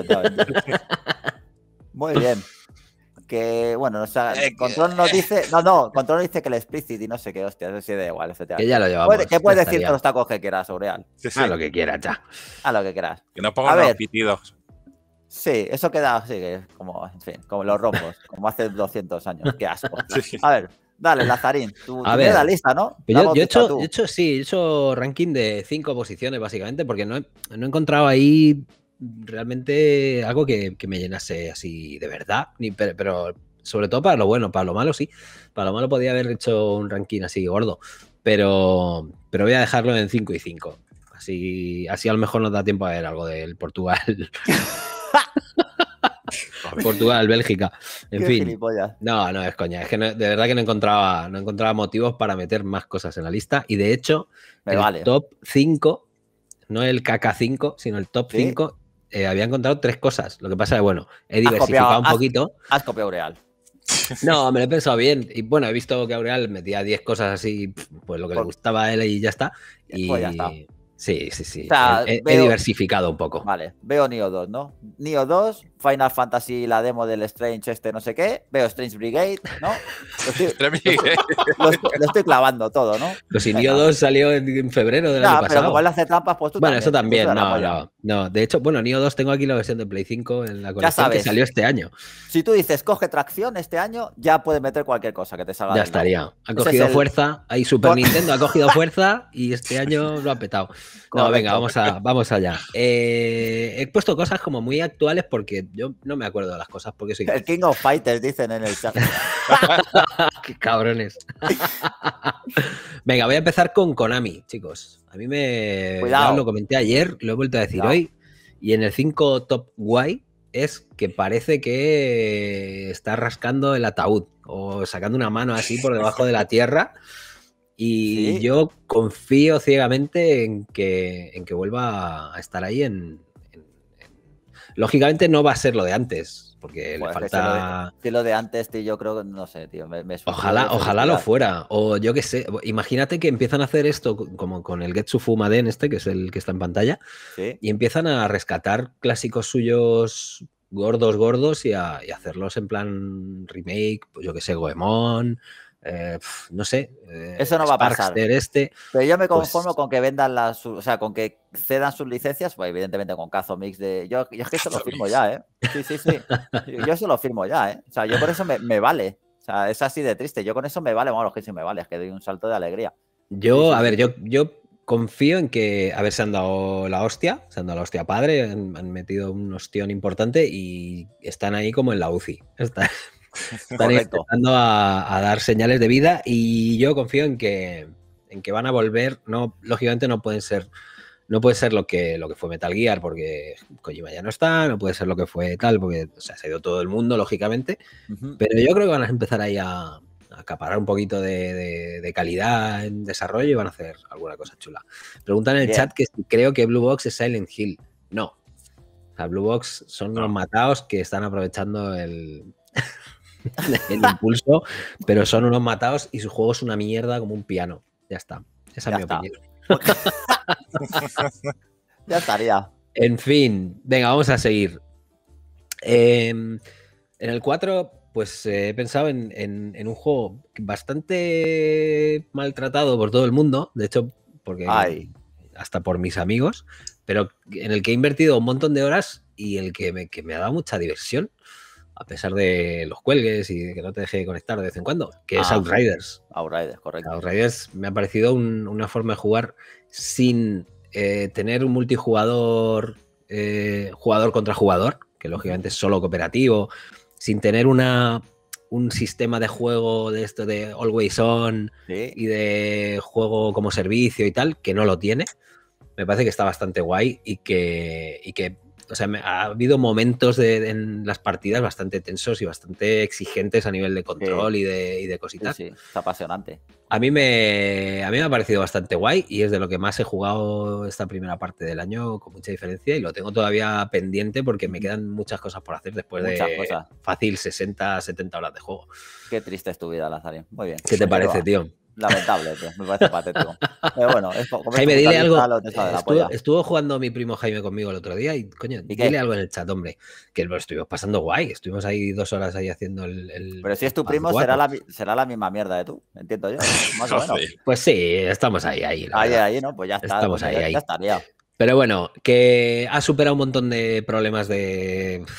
[SPEAKER 1] Muy bien que, bueno, o sea, eh, Control nos dice, no, no, Control nos dice que el explicit y no sé qué, hostia, eso sí da igual, etc. Que ya lo llevamos. ¿Qué puedes decir con los tacos que quieras, Aureal? A lo que quieras, ya. A lo que quieras. Que no pongan los pitidos. Sí, eso queda así, que como, en fin, como los rombos, como hace 200 años, qué asco. A ver, dale, Lazarín, tú, a ver, la lista, ¿no? Yo, he hecho,
[SPEAKER 2] hecho, sí, he hecho ranking de cinco posiciones, básicamente, porque no no he encontrado ahí realmente algo que, que me llenase así de verdad, pero, sobre todo para lo bueno, para lo malo sí, para lo malo podía haber hecho un ranking así gordo, pero, pero voy a dejarlo en 5 y 5. Así, así a lo mejor nos da tiempo a ver algo del Portugal. Portugal, Bélgica, en fin. No, no es coña, es que de verdad que no encontraba, no encontraba motivos para meter más cosas en la lista y de hecho, el top 5, no el KK5, sino el top 5 eh, había encontrado tres cosas. Lo que pasa es, bueno, he diversificado un poquito. Has, copiado Aureal. No, me lo he pensado bien. Y bueno, he visto que Aureal metía 10 cosas así, pues lo que le gustaba a él y ya está. Y pues ya está. Sí, sí, sí. he, diversificado un poco. Vale,
[SPEAKER 1] veo NIO 2, ¿no? NIO 2, Final Fantasy, la demo del Strange, este no sé qué, veo Strange Brigade, ¿no? Lo estoy, lo, estoy clavando todo, ¿no?
[SPEAKER 2] si Nioh 2 salió en, febrero del año pasado. Pero
[SPEAKER 1] hace trampas, pues tú Bueno, eso también, no, no,
[SPEAKER 2] no, De hecho, bueno, Nio 2 tengo aquí la versión de Play 5 en la colección que salió este año.
[SPEAKER 1] Si tú dices, coge tracción este año, ya puedes meter cualquier cosa que te salga. Ya estaría.
[SPEAKER 2] Ha cogido fuerza, hay Super Nintendo ha cogido fuerza y este año lo ha petado. No, venga, vamos, a, vamos allá. Eh, he puesto cosas como muy actuales porque yo no me acuerdo de las cosas porque soy... El King of Fighters, dicen en el chat. Qué cabrones. Venga, voy a empezar con Konami, chicos. A mí me... lo comenté ayer, lo he vuelto a decir hoy. Y en el 5 Top Guay es que parece que está rascando el ataúd o sacando una mano así por debajo de la tierra. Y yo confío ciegamente en que, en que vuelva a estar ahí en, Lógicamente no va a ser lo de antes,
[SPEAKER 1] porque le pues falta... lo, de, antes, tío, yo creo que no sé, tío. ojalá ojalá lo fuera,
[SPEAKER 2] o yo qué sé. Imagínate que empiezan a hacer esto como con el Getsu Maden este, que es el que está en pantalla, y empiezan a rescatar clásicos suyos gordos, gordos y, a, hacerlos en plan remake, pues yo qué sé, Goemon, eh, no sé. Eh, eso no va a pasar. Este, Pero yo me pues conformo
[SPEAKER 1] con que vendan las, o sea, con que cedan sus licencias, pues evidentemente con Cazo Mix de. Yo, yo es que eso lo firmo ya, ¿eh? Sí, sí, sí. Yo eso lo firmo ya, ¿eh? O sea, yo por eso me, vale. O sea, es así de triste. Yo con eso me vale, bueno, lo que sí me vale, es que doy un salto de alegría.
[SPEAKER 2] Yo, a ver, yo, yo confío en que, a ver, se han dado la hostia, se han dado la hostia padre, han, metido un hostión importante y están ahí como en la UCI. está Están empezando a, dar señales de vida y yo confío en que, en que van a volver. No, lógicamente no pueden ser. No puede ser lo que, lo que fue Metal Gear, porque Kojima ya no está, no puede ser lo que fue tal, porque se ha ido todo el mundo, lógicamente. Pero yo creo que van a empezar ahí a, acaparar un poquito de, calidad en desarrollo y van a hacer alguna cosa chula. Preguntan en el chat que creo que Blue Box es Silent Hill. No. O Blue Box son los matados que están aprovechando el, el impulso, pero son unos matados y su juego es una mierda como un piano. Ya está. Esa es mi opinión.
[SPEAKER 1] ya estaría.
[SPEAKER 2] En fin, venga, vamos a seguir. Em, en el 4, pues eh, he pensado en, un juego bastante maltratado por todo el mundo, de hecho, porque hasta por mis amigos, pero en el que he invertido un montón de horas y el que me, que me ha dado mucha diversión a pesar de los cuelgues y que no te deje de conectar de vez en cuando, que es ah. Outriders. Outriders, correcto. Outriders me ha parecido una forma de jugar sin eh, tener un multijugador, eh, jugador contra jugador, que lógicamente es solo cooperativo, sin tener una un sistema de juego de esto de always on y de juego como servicio y tal, que no lo tiene. Me parece que está bastante guay y que, y que o sea, ha habido momentos en las partidas bastante tensos y bastante exigentes a nivel de control y, de, cositas. Sí, sí. Está apasionante. A mí, me, a mí me ha parecido bastante guay y es de lo que más he jugado esta primera parte del año con mucha diferencia y lo tengo todavía pendiente porque me quedan muchas cosas por hacer después de fácil 60, 70 horas de juego. Qué triste es tu vida, Lazario. Muy bien. ¿Qué te pues parece, tío?
[SPEAKER 1] lamentable, Me parece patético. Pero bueno, es como Jaime, este dile algo. Estuvo, estuvo,
[SPEAKER 2] jugando mi primo Jaime conmigo el otro día y, coño, dile algo en el chat, hombre. Que lo estuvimos pasando guay. Estuvimos ahí dos horas ahí haciendo el. Pero si es tu primo, será la,
[SPEAKER 1] misma mierda de tú. Entiendo yo.
[SPEAKER 2] Pues sí, estamos ahí, ahí. Ahí,
[SPEAKER 1] ahí, ¿no? Pues ya está. Estamos ahí, ya,
[SPEAKER 2] ahí. Pero bueno, que ha superado un montón de problemas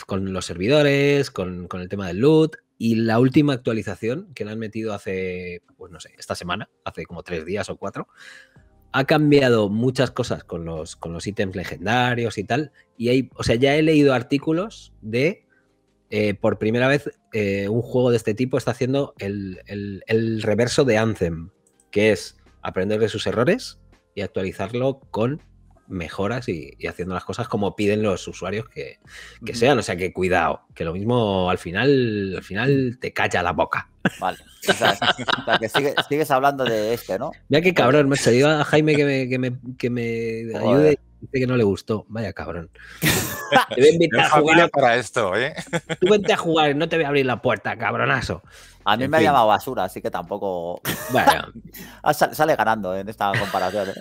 [SPEAKER 2] con los servidores, con, con el tema del loot. Y la última actualización que le han metido hace, pues no sé, esta semana, hace como tres días o cuatro, ha cambiado muchas cosas con los, con los ítems legendarios y tal. Y hay, o sea, ya he leído artículos de, eh, por primera vez, eh, un juego de este tipo está haciendo el, el, el reverso de Anthem, que es aprender de sus errores y actualizarlo con mejoras y, haciendo las cosas como piden los usuarios que, sean. O sea que cuidado, que lo mismo al final, al final te calla la boca. Vale. O sea, que
[SPEAKER 1] sigues hablando de este, ¿no?
[SPEAKER 2] Mira qué cabrón, me se a Jaime que me, que me, que dice que no le gustó. Vaya cabrón.
[SPEAKER 1] Te voy a invitar a jugar. para esto, ¿eh? Tú a jugar, no te voy a abrir la puerta, cabronazo. A mí me ha llamado basura, así que tampoco. Bueno.
[SPEAKER 2] Ah, sale ganando en esta comparación. ¿eh?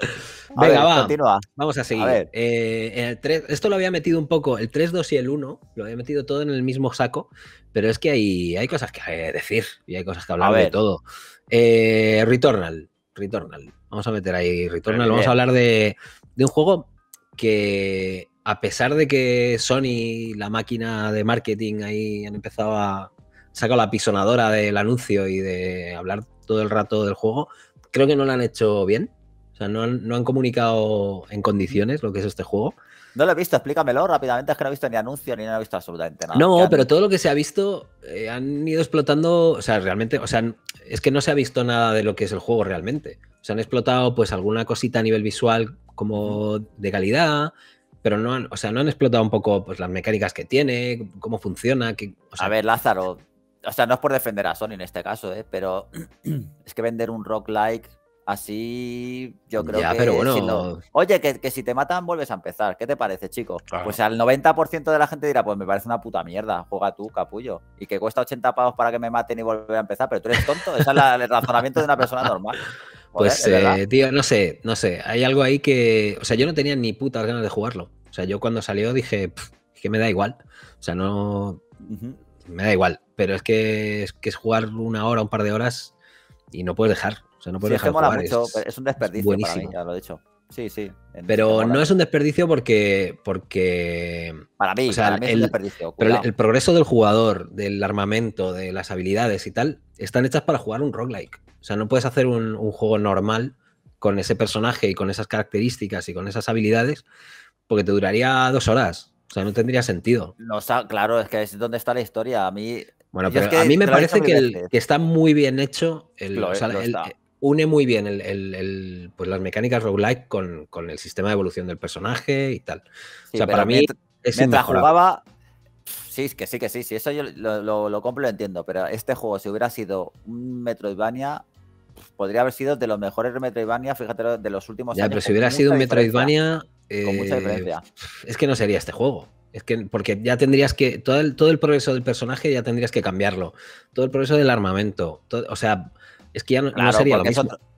[SPEAKER 1] Venga, va.
[SPEAKER 2] Vamos a seguir. Eh, esto lo había metido un poco, el 3, 2 y el 1, lo había metido todo en el mismo saco, pero es que hay, hay cosas que decir y hay cosas que hablar de todo. Eh, Returnal, Returnal. Vamos a meter ahí Returnal. Vamos a hablar de, un juego que, a pesar de que Sony, la máquina de marketing, ahí han empezado a sacar la pisonadora del anuncio y de hablar todo el rato del juego, creo que no lo han hecho bien sea, no han, comunicado en condiciones lo que es este juego.
[SPEAKER 1] No lo he visto, explícamelo rápidamente, es que no he visto ni anuncio ni no he visto absolutamente nada. No,
[SPEAKER 2] pero todo lo que se ha visto eh, han ido explotando, o sea, realmente, o sea, es que no se ha visto nada de lo que es el juego realmente. O sea, han explotado pues alguna cosita a nivel visual como de calidad, pero no han, o sea, no han explotado un poco pues, las mecánicas que tiene, cómo funciona. a ver, Lázaro, o sea, no es por defender a Sony en este caso, eh,
[SPEAKER 1] pero es que vender un rock like Así yo creo que. Oye, que, si te matan vuelves a empezar. ¿Qué te parece, chico? Pues al 90% de la gente dirá, pues me parece una puta mierda. Juega tú, capullo. Y que cuesta 80 pavos para que me maten y vuelve a empezar. Pero tú eres tonto. Ese es el razonamiento de una persona normal.
[SPEAKER 2] pues, eh, tío, no sé, no sé. Hay algo ahí que. O sea, yo no tenía ni putas ganas de jugarlo. O sea, yo cuando salió dije, es que me da igual. O sea, no. Me da igual. Pero es que es jugar una hora, un par de horas y no puedes dejar es un desperdicio. Para mí, ya lo he dicho.
[SPEAKER 1] Sí, sí. Pero no es
[SPEAKER 2] un desperdicio porque. porque para mí, es el, un desperdicio. Pero el, progreso del jugador, del armamento, de las habilidades y tal, están hechas para jugar un roguelike. O sea, no puedes hacer un, juego normal con ese personaje y con esas características y con esas habilidades porque te duraría dos horas. O sea, no tendría sentido.
[SPEAKER 1] claro, es que es donde está la historia. A mí. Bueno, pero a mí me parece que,
[SPEAKER 2] está muy bien hecho. el, une muy bien pues, las mecánicas roguelike con, con, el sistema de evolución del personaje y tal. o sea, para mí es Mientras jugaba,
[SPEAKER 1] sí, que sí, que sí, sí, eso yo lo, compro lo entiendo, pero este juego, si hubiera sido un Metroidvania, podría haber sido de los mejores Metroidvania, fíjate, de los últimos ya, años. pero si hubiera sido un Metroidvania...
[SPEAKER 2] con mucha eh, diferencia. Es que no sería este juego. Es que, porque ya tendrías que. Todo el, progreso del personaje ya tendrías que cambiarlo. Todo el progreso del armamento. o sea, es que ya no, claro, sería lo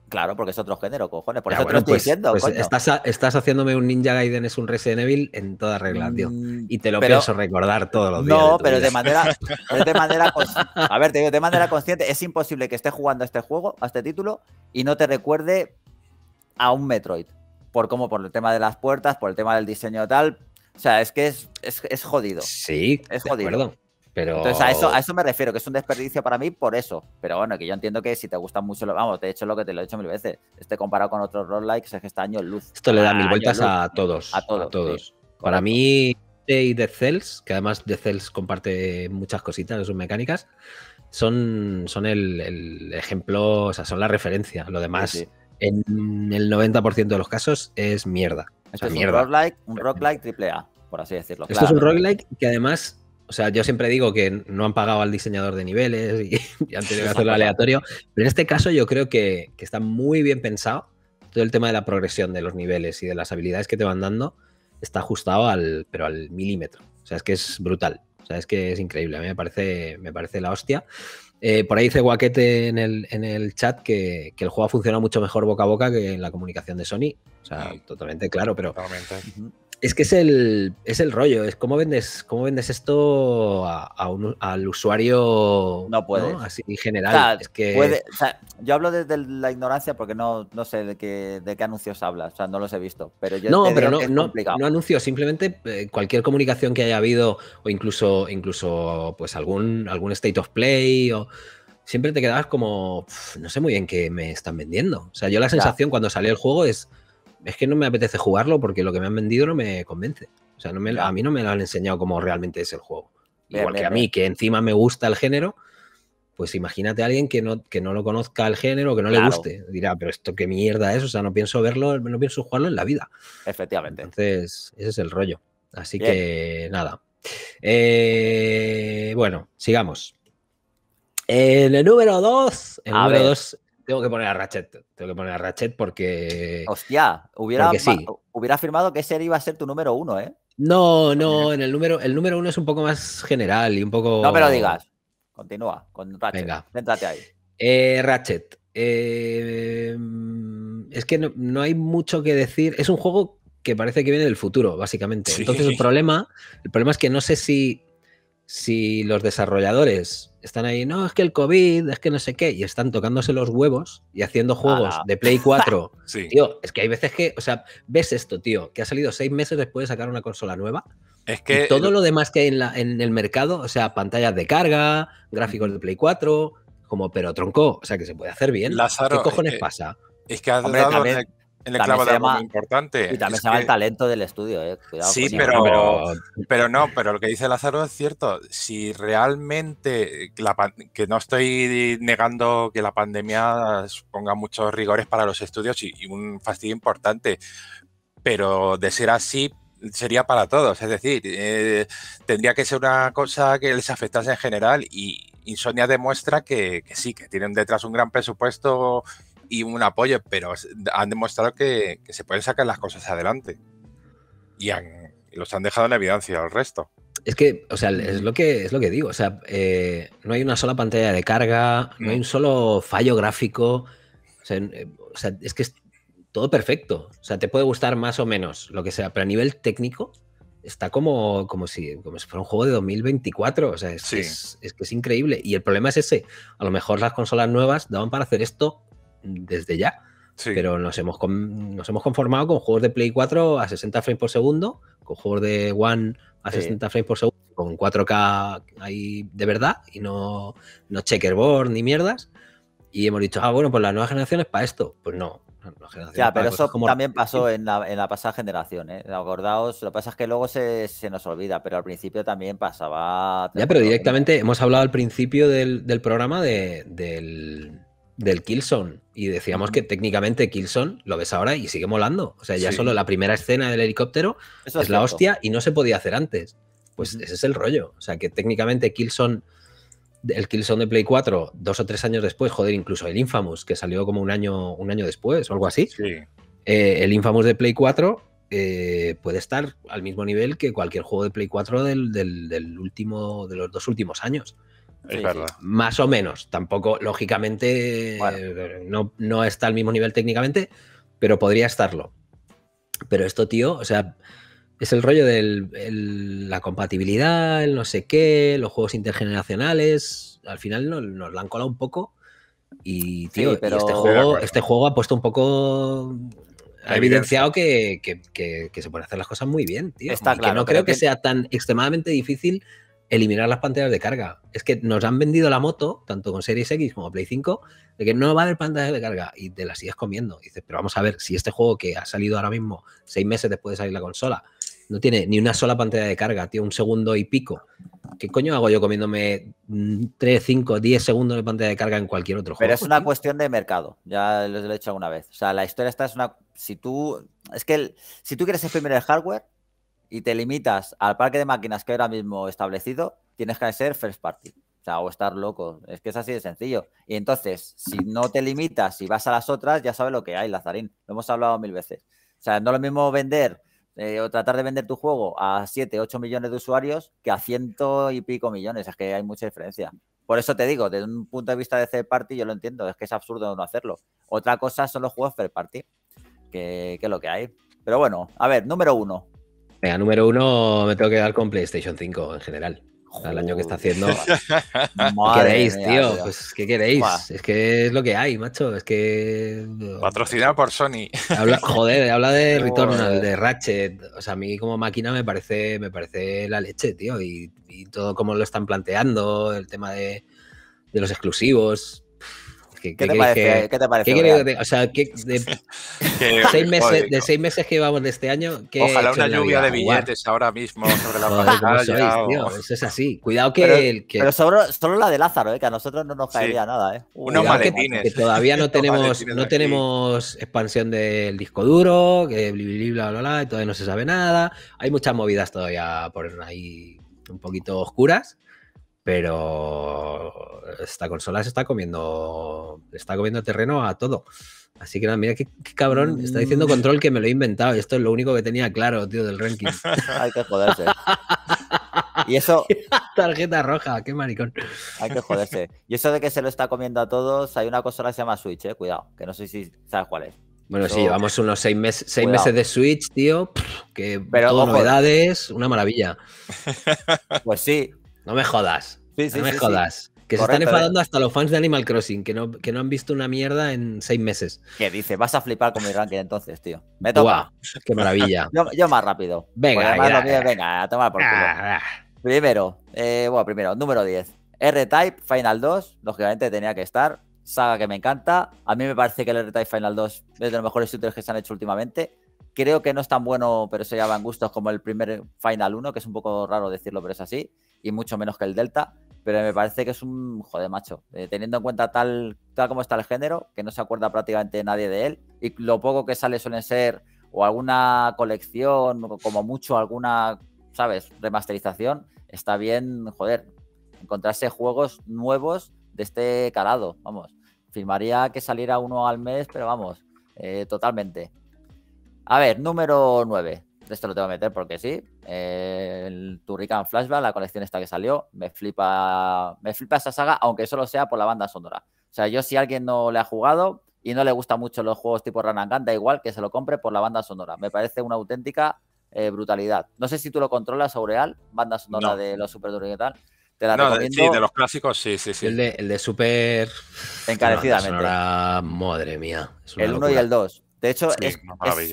[SPEAKER 1] claro, porque es otro género, cojones. Por eso te lo estoy pues, diciendo. Pues
[SPEAKER 2] estás, estás, haciéndome un Ninja Gaiden es un Resident Evil en toda regla, tío. Mm, y te lo pienso recordar todos los días. No, pero de manera, de manera a ver, de manera
[SPEAKER 1] consciente, es imposible que estés jugando a este juego, a este título, y no te recuerde a un Metroid. Por cómo, por el tema de las puertas, por el tema del diseño tal. O sea, es que es, es, jodido. Sí,
[SPEAKER 2] es jodido. De entonces a eso, a
[SPEAKER 1] eso me refiero, que es un desperdicio para mí por eso. Pero bueno, que yo entiendo que si te gusta mucho, lo, vamos, te he hecho lo que te lo he dicho mil veces. Este comparado con otros roguelikes es que este año luz.
[SPEAKER 2] Esto le da mil vueltas a todos. A todos. para mí, y Cells, que además de Cells comparte muchas cositas en sus mecánicas, son, son el, ejemplo, o sea, son la referencia. Lo demás, en el 90% de los casos, es mierda. es un roguelike,
[SPEAKER 1] un triple A, por así decirlo. Esto es un
[SPEAKER 2] roguelike que además o sea, yo siempre digo que no han pagado al diseñador de niveles y, han tenido que hacerlo aleatorio, pero en este caso yo creo que, está muy bien pensado todo el tema de la progresión de los niveles y de las habilidades que te van dando está ajustado al, pero al milímetro. O sea, es que es brutal. O sea, es que es increíble. A mí me parece, me parece la hostia. Eh, por ahí dice Guaquete en el, chat que, el juego ha funcionado mucho mejor boca a boca que en la comunicación de Sony. O sea, totalmente claro, pero es que es el, es el rollo, es cómo vendes, cómo vendes esto al usuario no puedo así en general. es que...
[SPEAKER 1] yo hablo desde la ignorancia porque no, no sé de qué, de qué anuncios hablas, o sea, no los he visto. Pero yo no, pero no, no,
[SPEAKER 2] no, simplemente eh, cualquier comunicación que haya habido o incluso, incluso pues algún, algún state of play o siempre te quedabas como, no sé muy bien qué me están vendiendo. O sea, yo la sensación cuando salió el juego es es que no me apetece jugarlo porque lo que me han vendido no me convence. O sea, no me, a mí no me lo han enseñado como realmente es el juego. Igual que a mí, que encima me gusta el género, pues imagínate a alguien que no, que no lo conozca el género, que no le guste. Dirá, pero esto qué mierda es, o sea, no pienso verlo, no pienso jugarlo en la vida. Efectivamente. Entonces, ese es el rollo. Así que, nada. Eh, bueno, sigamos. El número 2, el número 2 tengo que poner a Ratchet. Tengo que poner a Ratchet porque. Hostia, hubiera, hubiera afirmado
[SPEAKER 1] que ese iba a ser
[SPEAKER 2] tu número uno, ¿eh? No, no, el número, el número uno es un poco más general y un poco. No me lo digas.
[SPEAKER 1] Continúa con Ratchet. Venga. Céntrate ahí.
[SPEAKER 2] Eh, Ratchet. Eh, mm, es que no, hay mucho que decir. Es un juego que parece que viene del futuro, básicamente. Entonces el problema, el problema es que no sé si si los desarrolladores están ahí, no, es que el COVID, es que no sé qué, y están tocándose los huevos y haciendo juegos de Play 4, tío, es que hay veces que, o sea, ves esto, tío, que ha salido seis meses después de sacar una consola nueva. Es que. todo lo demás que hay en, la, en el mercado, o sea, pantallas de carga, gráficos de Play 4, como, pero tronco, o sea, que se puede hacer bien. ¿Qué cojones pasa? Es que el clavo de algo importante. Y también se llama el
[SPEAKER 3] talento del estudio,
[SPEAKER 2] eh, Cuidado sí, pero,
[SPEAKER 3] pero, no, pero lo que dice Lázaro es cierto. Si realmente, que no estoy negando que la pandemia ponga muchos rigores para los estudios y, un fastidio importante, pero de ser así, sería para todos. Es decir, eh, tendría que ser una cosa que les afectase en general y Insomnia demuestra que sí, que tienen detrás un gran presupuesto y un apoyo, pero han demostrado que, se pueden sacar las cosas adelante. Y, los han dejado en evidencia al resto.
[SPEAKER 2] Es que, o sea, es lo que, es lo que digo. O sea, eh, no hay una sola pantalla de carga, no hay mm. un solo fallo gráfico. Eh, o sea, es que es todo perfecto. O sea, te puede gustar más o menos lo que sea, pero a nivel técnico está como, como, si, como si fuera un juego de 2024. O sea, es que es increíble. Y el problema es ese. A lo mejor las consolas nuevas daban para hacer esto desde ya. Pero nos hemos, nos hemos conformado con juegos de Play 4 a 60 frames por segundo, con juegos de One a 60 frames por segundo, con 4K ahí de verdad y no, no checkerboard ni mierdas. Y hemos dicho, ah, bueno, pues las nuevas generaciones para esto. Pues no, ya, pero eso como... también pasó en
[SPEAKER 1] la, en la pasada generación, ¿eh? Acordaos, lo que pasa es que luego se, se nos olvida, pero al principio también pasaba...
[SPEAKER 2] Ya, pero directamente hemos hablado al principio del, del programa de, del, del Killzone. Y decíamos que técnicamente Killzone lo ves ahora y sigue molando. O sea, ya solo la primera escena del helicóptero es, la hostia y no se podía hacer antes. Pues ese es el rollo. O sea, que técnicamente Killzone, el Killzone de Play 4, dos o tres años después, joder, incluso el Infamous, que salió como un año, un año después o algo así. Eh, el Infamous de Play 4 eh, puede estar al mismo nivel que cualquier juego de Play 4 del último, de los dos últimos años. Es Más o menos. Tampoco, lógicamente, no, está al mismo nivel técnicamente, pero podría estarlo. Pero esto, tío, o sea, es el rollo de la compatibilidad, el no sé qué, los juegos intergeneracionales. Al final nos la han colado un poco. Y, tío, pero... Este, este, juego, ha puesto un poco. Ha evidenciado que, se pueden hacer las cosas muy bien, tío. no creo que sea tan extremadamente difícil eliminar las pantallas de carga. Es que nos han vendido la moto, tanto con Series X como Play 5, de que no va a haber pantallas de carga y te las sigues comiendo. Y dices, pero vamos a ver, si este juego que ha salido ahora mismo, seis meses después de salir la consola, no tiene ni una sola pantalla de carga, tiene un segundo y pico. ¿Qué coño hago yo comiéndome 3, 5, 10 segundos de pantalla de carga en cualquier otro juego? Pero es una
[SPEAKER 1] cuestión de mercado, ya les lo he dicho alguna vez. O sea, la historia está es una... Si tú... Es que si tú quieres exprimir el hardware, y te limitas al parque de máquinas que ahora mismo establecido, tienes que ser first party. O sea, o estar loco. Es que es así de sencillo. Y entonces, si no te limitas y vas a las otras, ya sabes lo que hay, Lazarín. Lo hemos hablado mil veces. O sea, no es lo mismo vender eh, o tratar de vender tu juego a 7, 8 millones de usuarios que a ciento y pico millones. Es que hay mucha diferencia. Por eso te digo, desde un punto de vista de third party, yo lo entiendo. Es que es absurdo no hacerlo. Otra cosa son los juegos first party, que, que es lo que hay.
[SPEAKER 2] Pero bueno, a ver, número uno. A número uno, me tengo que dar con PlayStation 5 en general. Al año que está haciendo. ¿Qué queréis, tío? Pues, ¿qué queréis? Es que es lo que hay, macho. Es que. Uh,
[SPEAKER 3] Patrocinado por Sony.
[SPEAKER 2] joder, habla de Returnal, de Ratchet. O sea, a mí como máquina me parece, me parece la leche, tío. Y, todo como lo están planteando, el tema de, de los exclusivos. ¿Qué, te, parece, te parece? o sea, de, seis meses, que vamos de este año. ojalá una lluvia de billetes ahora mismo sobre la joder, tío, eso es así. Cuidado que. Pero,
[SPEAKER 1] solo, la de Lázaro, ¿eh? que a nosotros no nos caería nada. ¿eh? Unos maletines.
[SPEAKER 2] Que, todavía no tenemos, no tenemos expansión del disco duro, que bla, bla, bla, bla, y todavía no se sabe nada. Hay muchas movidas todavía por ahí un poquito oscuras pero esta consola se está comiendo está comiendo terreno a todo. Así que nada, mira qué, cabrón, está diciendo mm. control que me lo he inventado. Y Esto es lo único que tenía claro, tío, del ranking.
[SPEAKER 1] Hay que joderse.
[SPEAKER 2] Y eso. Tarjeta roja, qué maricón. Hay que joderse.
[SPEAKER 1] Y eso de que se lo está comiendo a todos, hay una consola que se llama Switch, eh. Cuidado, que no sé si sabes cuál es.
[SPEAKER 2] Bueno, sí, llevamos unos seis, seis meses de Switch, tío. que Pero, novedades, una maravilla. Pues sí, no me jodas. no me jodas. Que se están eh. enfadando hasta los fans de Animal Crossing, que no, que no han visto una mierda en seis meses. Que dice? Vas a flipar con mi ranking entonces, tío. Me toca. ¡Qué maravilla!
[SPEAKER 1] yo, más rápido. Venga, venga, a tomar por culo. Ah, ah. primero, eh, bueno, primero, número 10. R-Type, Final 2, lógicamente tenía que estar. Saga que me encanta. A mí me parece que el R-Type Final 2 es de los mejores shooters que se han hecho últimamente. Creo que no es tan bueno, pero se llaman gustos como el primer Final 1, que es un poco raro decirlo, pero es así y mucho menos que el Delta, pero me parece que es un joder, macho. Eh, teniendo en cuenta tal, tal como está el género, que no se acuerda prácticamente nadie de él, y lo poco que sale suelen ser o alguna colección, como mucho alguna, ¿sabes?, remasterización, está bien, joder, encontrarse juegos nuevos de este calado, vamos. Firmaría que saliera uno al mes, pero vamos, eh, totalmente. A ver, número 9. Esto lo tengo que meter porque sí. Eh, el Turrican Flashback, la colección esta que salió, me flipa, me flipa esa saga, aunque solo sea por la banda sonora. O sea, yo si alguien no le ha jugado y no le gusta mucho los juegos tipo Gun da igual que se lo compre por la banda sonora. Me parece una auténtica eh, brutalidad. No sé si tú lo controlas, Aureal, banda sonora de los Super tal. Te la De, sí, de los clásicos, sí, sí, sí. El
[SPEAKER 2] de, Super. Encarecidamente. madre mía. El 1 y el 2. De hecho, es,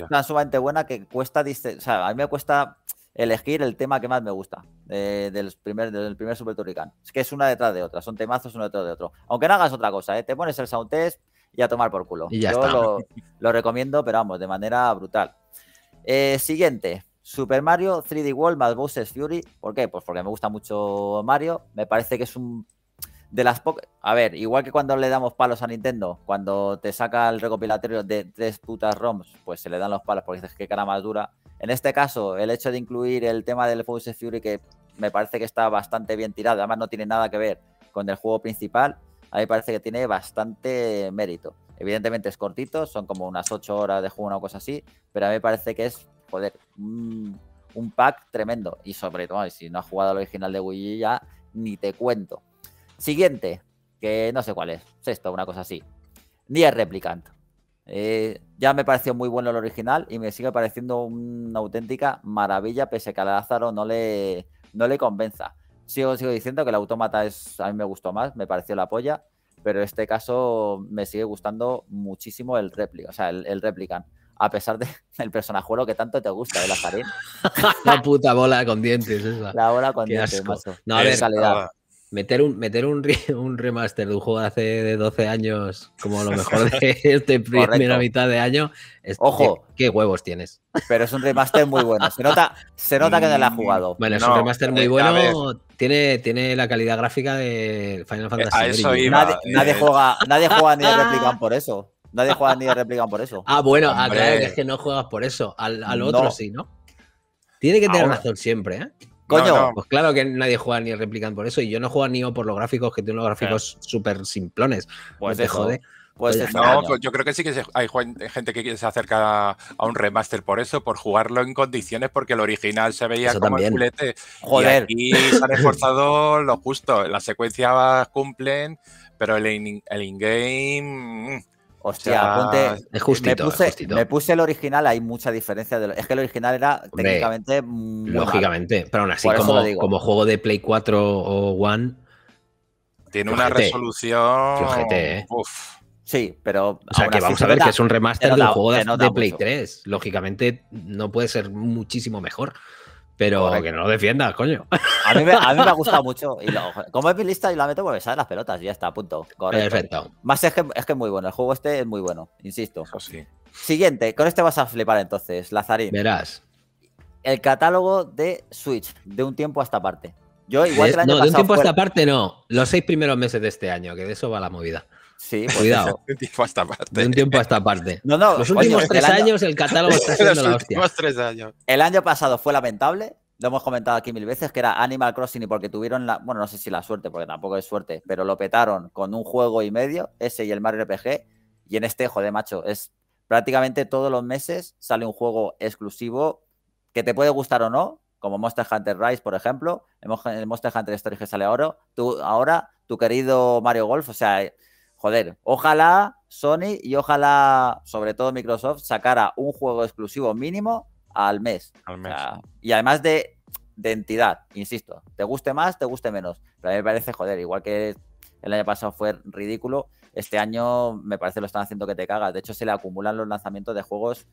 [SPEAKER 2] una
[SPEAKER 1] es, sumamente buena que cuesta. O sea, a mí me cuesta elegir el tema que más me gusta eh, del primer, del primer Super Turrican. Es que es una detrás de otra, son temazos uno detrás de otro. Aunque no hagas otra cosa, ¿eh? te pones el sound test y a tomar por culo. Yo Lo, recomiendo, pero vamos, de manera brutal. Eh, siguiente. Super Mario 3D World más Bowser's Fury. ¿Por qué? Pues porque me gusta mucho Mario. Me parece que es un de las pocas. A ver, igual que cuando le damos palos a Nintendo, cuando te saca el recopilatorio de tres putas ROMs, pues se le dan los palos porque dices que cara más dura. En este caso, el hecho de incluir el tema del Fuse Fury, que me parece que está bastante bien tirado, además no tiene nada que ver con el juego principal, a mí parece que tiene bastante mérito. Evidentemente es cortito, son como unas 8 horas de juego o cosa así, pero a mí me parece que es, joder, un, pack tremendo. Y sobre todo, si no has jugado al original de Wii ya, ni te cuento Siguiente, que no sé cuál es, sexto, una cosa así. Nier Replicant. Eh, ya me pareció muy bueno el original y me sigue pareciendo una auténtica maravilla, pese a que a Lázaro no le, no le convenza. Sigo, sigo diciendo que el autómata es, a mí me gustó más, me pareció la polla, pero en este caso me sigue gustando muchísimo el réplica, o sea, el, Replicant a pesar del personaje personajuelo que tanto te gusta, de la la
[SPEAKER 2] puta bola con dientes esa. La bola con dientes, macho. No, a ver, meter un, meter un, un, remaster de un juego hace de 12 años, como lo mejor de este primera mitad de año, ojo, ¿qué, huevos tienes.
[SPEAKER 1] Pero es un remaster muy bueno. Se nota, que no lo ha jugado. Bueno, es un remaster muy eh, bueno.
[SPEAKER 2] Tiene, tiene la calidad gráfica de Final eh, Fantasy. nadie, eh. juega,
[SPEAKER 1] nadie juega ni replican por eso. Nadie juega ni replican por eso. Ah, bueno, ah, es que
[SPEAKER 2] no juegas por eso. Al, al otro sí, ¿no? Tiene que tener razón siempre, ¿eh? Coño, pues claro que nadie juega ni replican por eso. Y yo no juego ni por los gráficos, que tiene los gráficos súper simplones. Pues de joder, Pues no, pues
[SPEAKER 3] yo creo que sí que hay gente que se acerca a un remaster por eso, por jugarlo en condiciones, porque el original se veía como un Joder. Y se han esforzado lo justo. Las secuencias cumplen, pero el in-game.
[SPEAKER 1] in mm, game
[SPEAKER 2] Hostia, o me,
[SPEAKER 1] puse, el original, hay mucha diferencia. es que el original era técnicamente. lógicamente,
[SPEAKER 2] pero aún así, como, juego de Play 4 o One. Tiene una resolución. ¿eh? Sí, pero. O sea, que vamos a ver que es un remaster De un juego de, Play 3. Lógicamente, no puede ser muchísimo mejor. Pero que no lo defiendas, coño. A mí me, ha gustado mucho.
[SPEAKER 1] Y como es lista y la meto porque salen las pelotas y ya está, punto. Correcto. Perfecto. Más es que es muy bueno. El juego este es muy bueno, insisto. Pues sí. Siguiente, con este vas a flipar entonces, Lazarín. Verás. El catálogo de Switch, de un tiempo a esta parte.
[SPEAKER 2] Yo igual No, de un tiempo a esta parte no. Los seis primeros meses de este año, que de eso va la movida. Sí, pues, cuidado. De un tiempo a esta parte. No, no, los últimos tres años el catálogo está siendo la hostia.
[SPEAKER 1] Tres años. El año pasado fue lamentable. Lo hemos comentado aquí mil veces, que era Animal Crossing y porque tuvieron la, bueno, no sé si la suerte, porque tampoco es suerte, pero lo petaron con un juego y medio, ese y el Mario RPG, y en este, joder, macho, es prácticamente todos los meses sale un juego exclusivo que te puede gustar o no, como Monster Hunter Rise, por ejemplo, el Monster Hunter Stories que sale ahora, tú, ahora tu querido Mario Golf, o sea, joder, ojalá Sony y ojalá, sobre todo Microsoft, sacara un juego exclusivo mínimo al mes. Al mes. y además de, de, entidad, insisto, te guste más, te guste menos. Pero a mí me parece, joder, igual que el año pasado fue ridículo, este año me parece lo están haciendo que te cagas. De hecho, se le acumulan los lanzamientos de juegos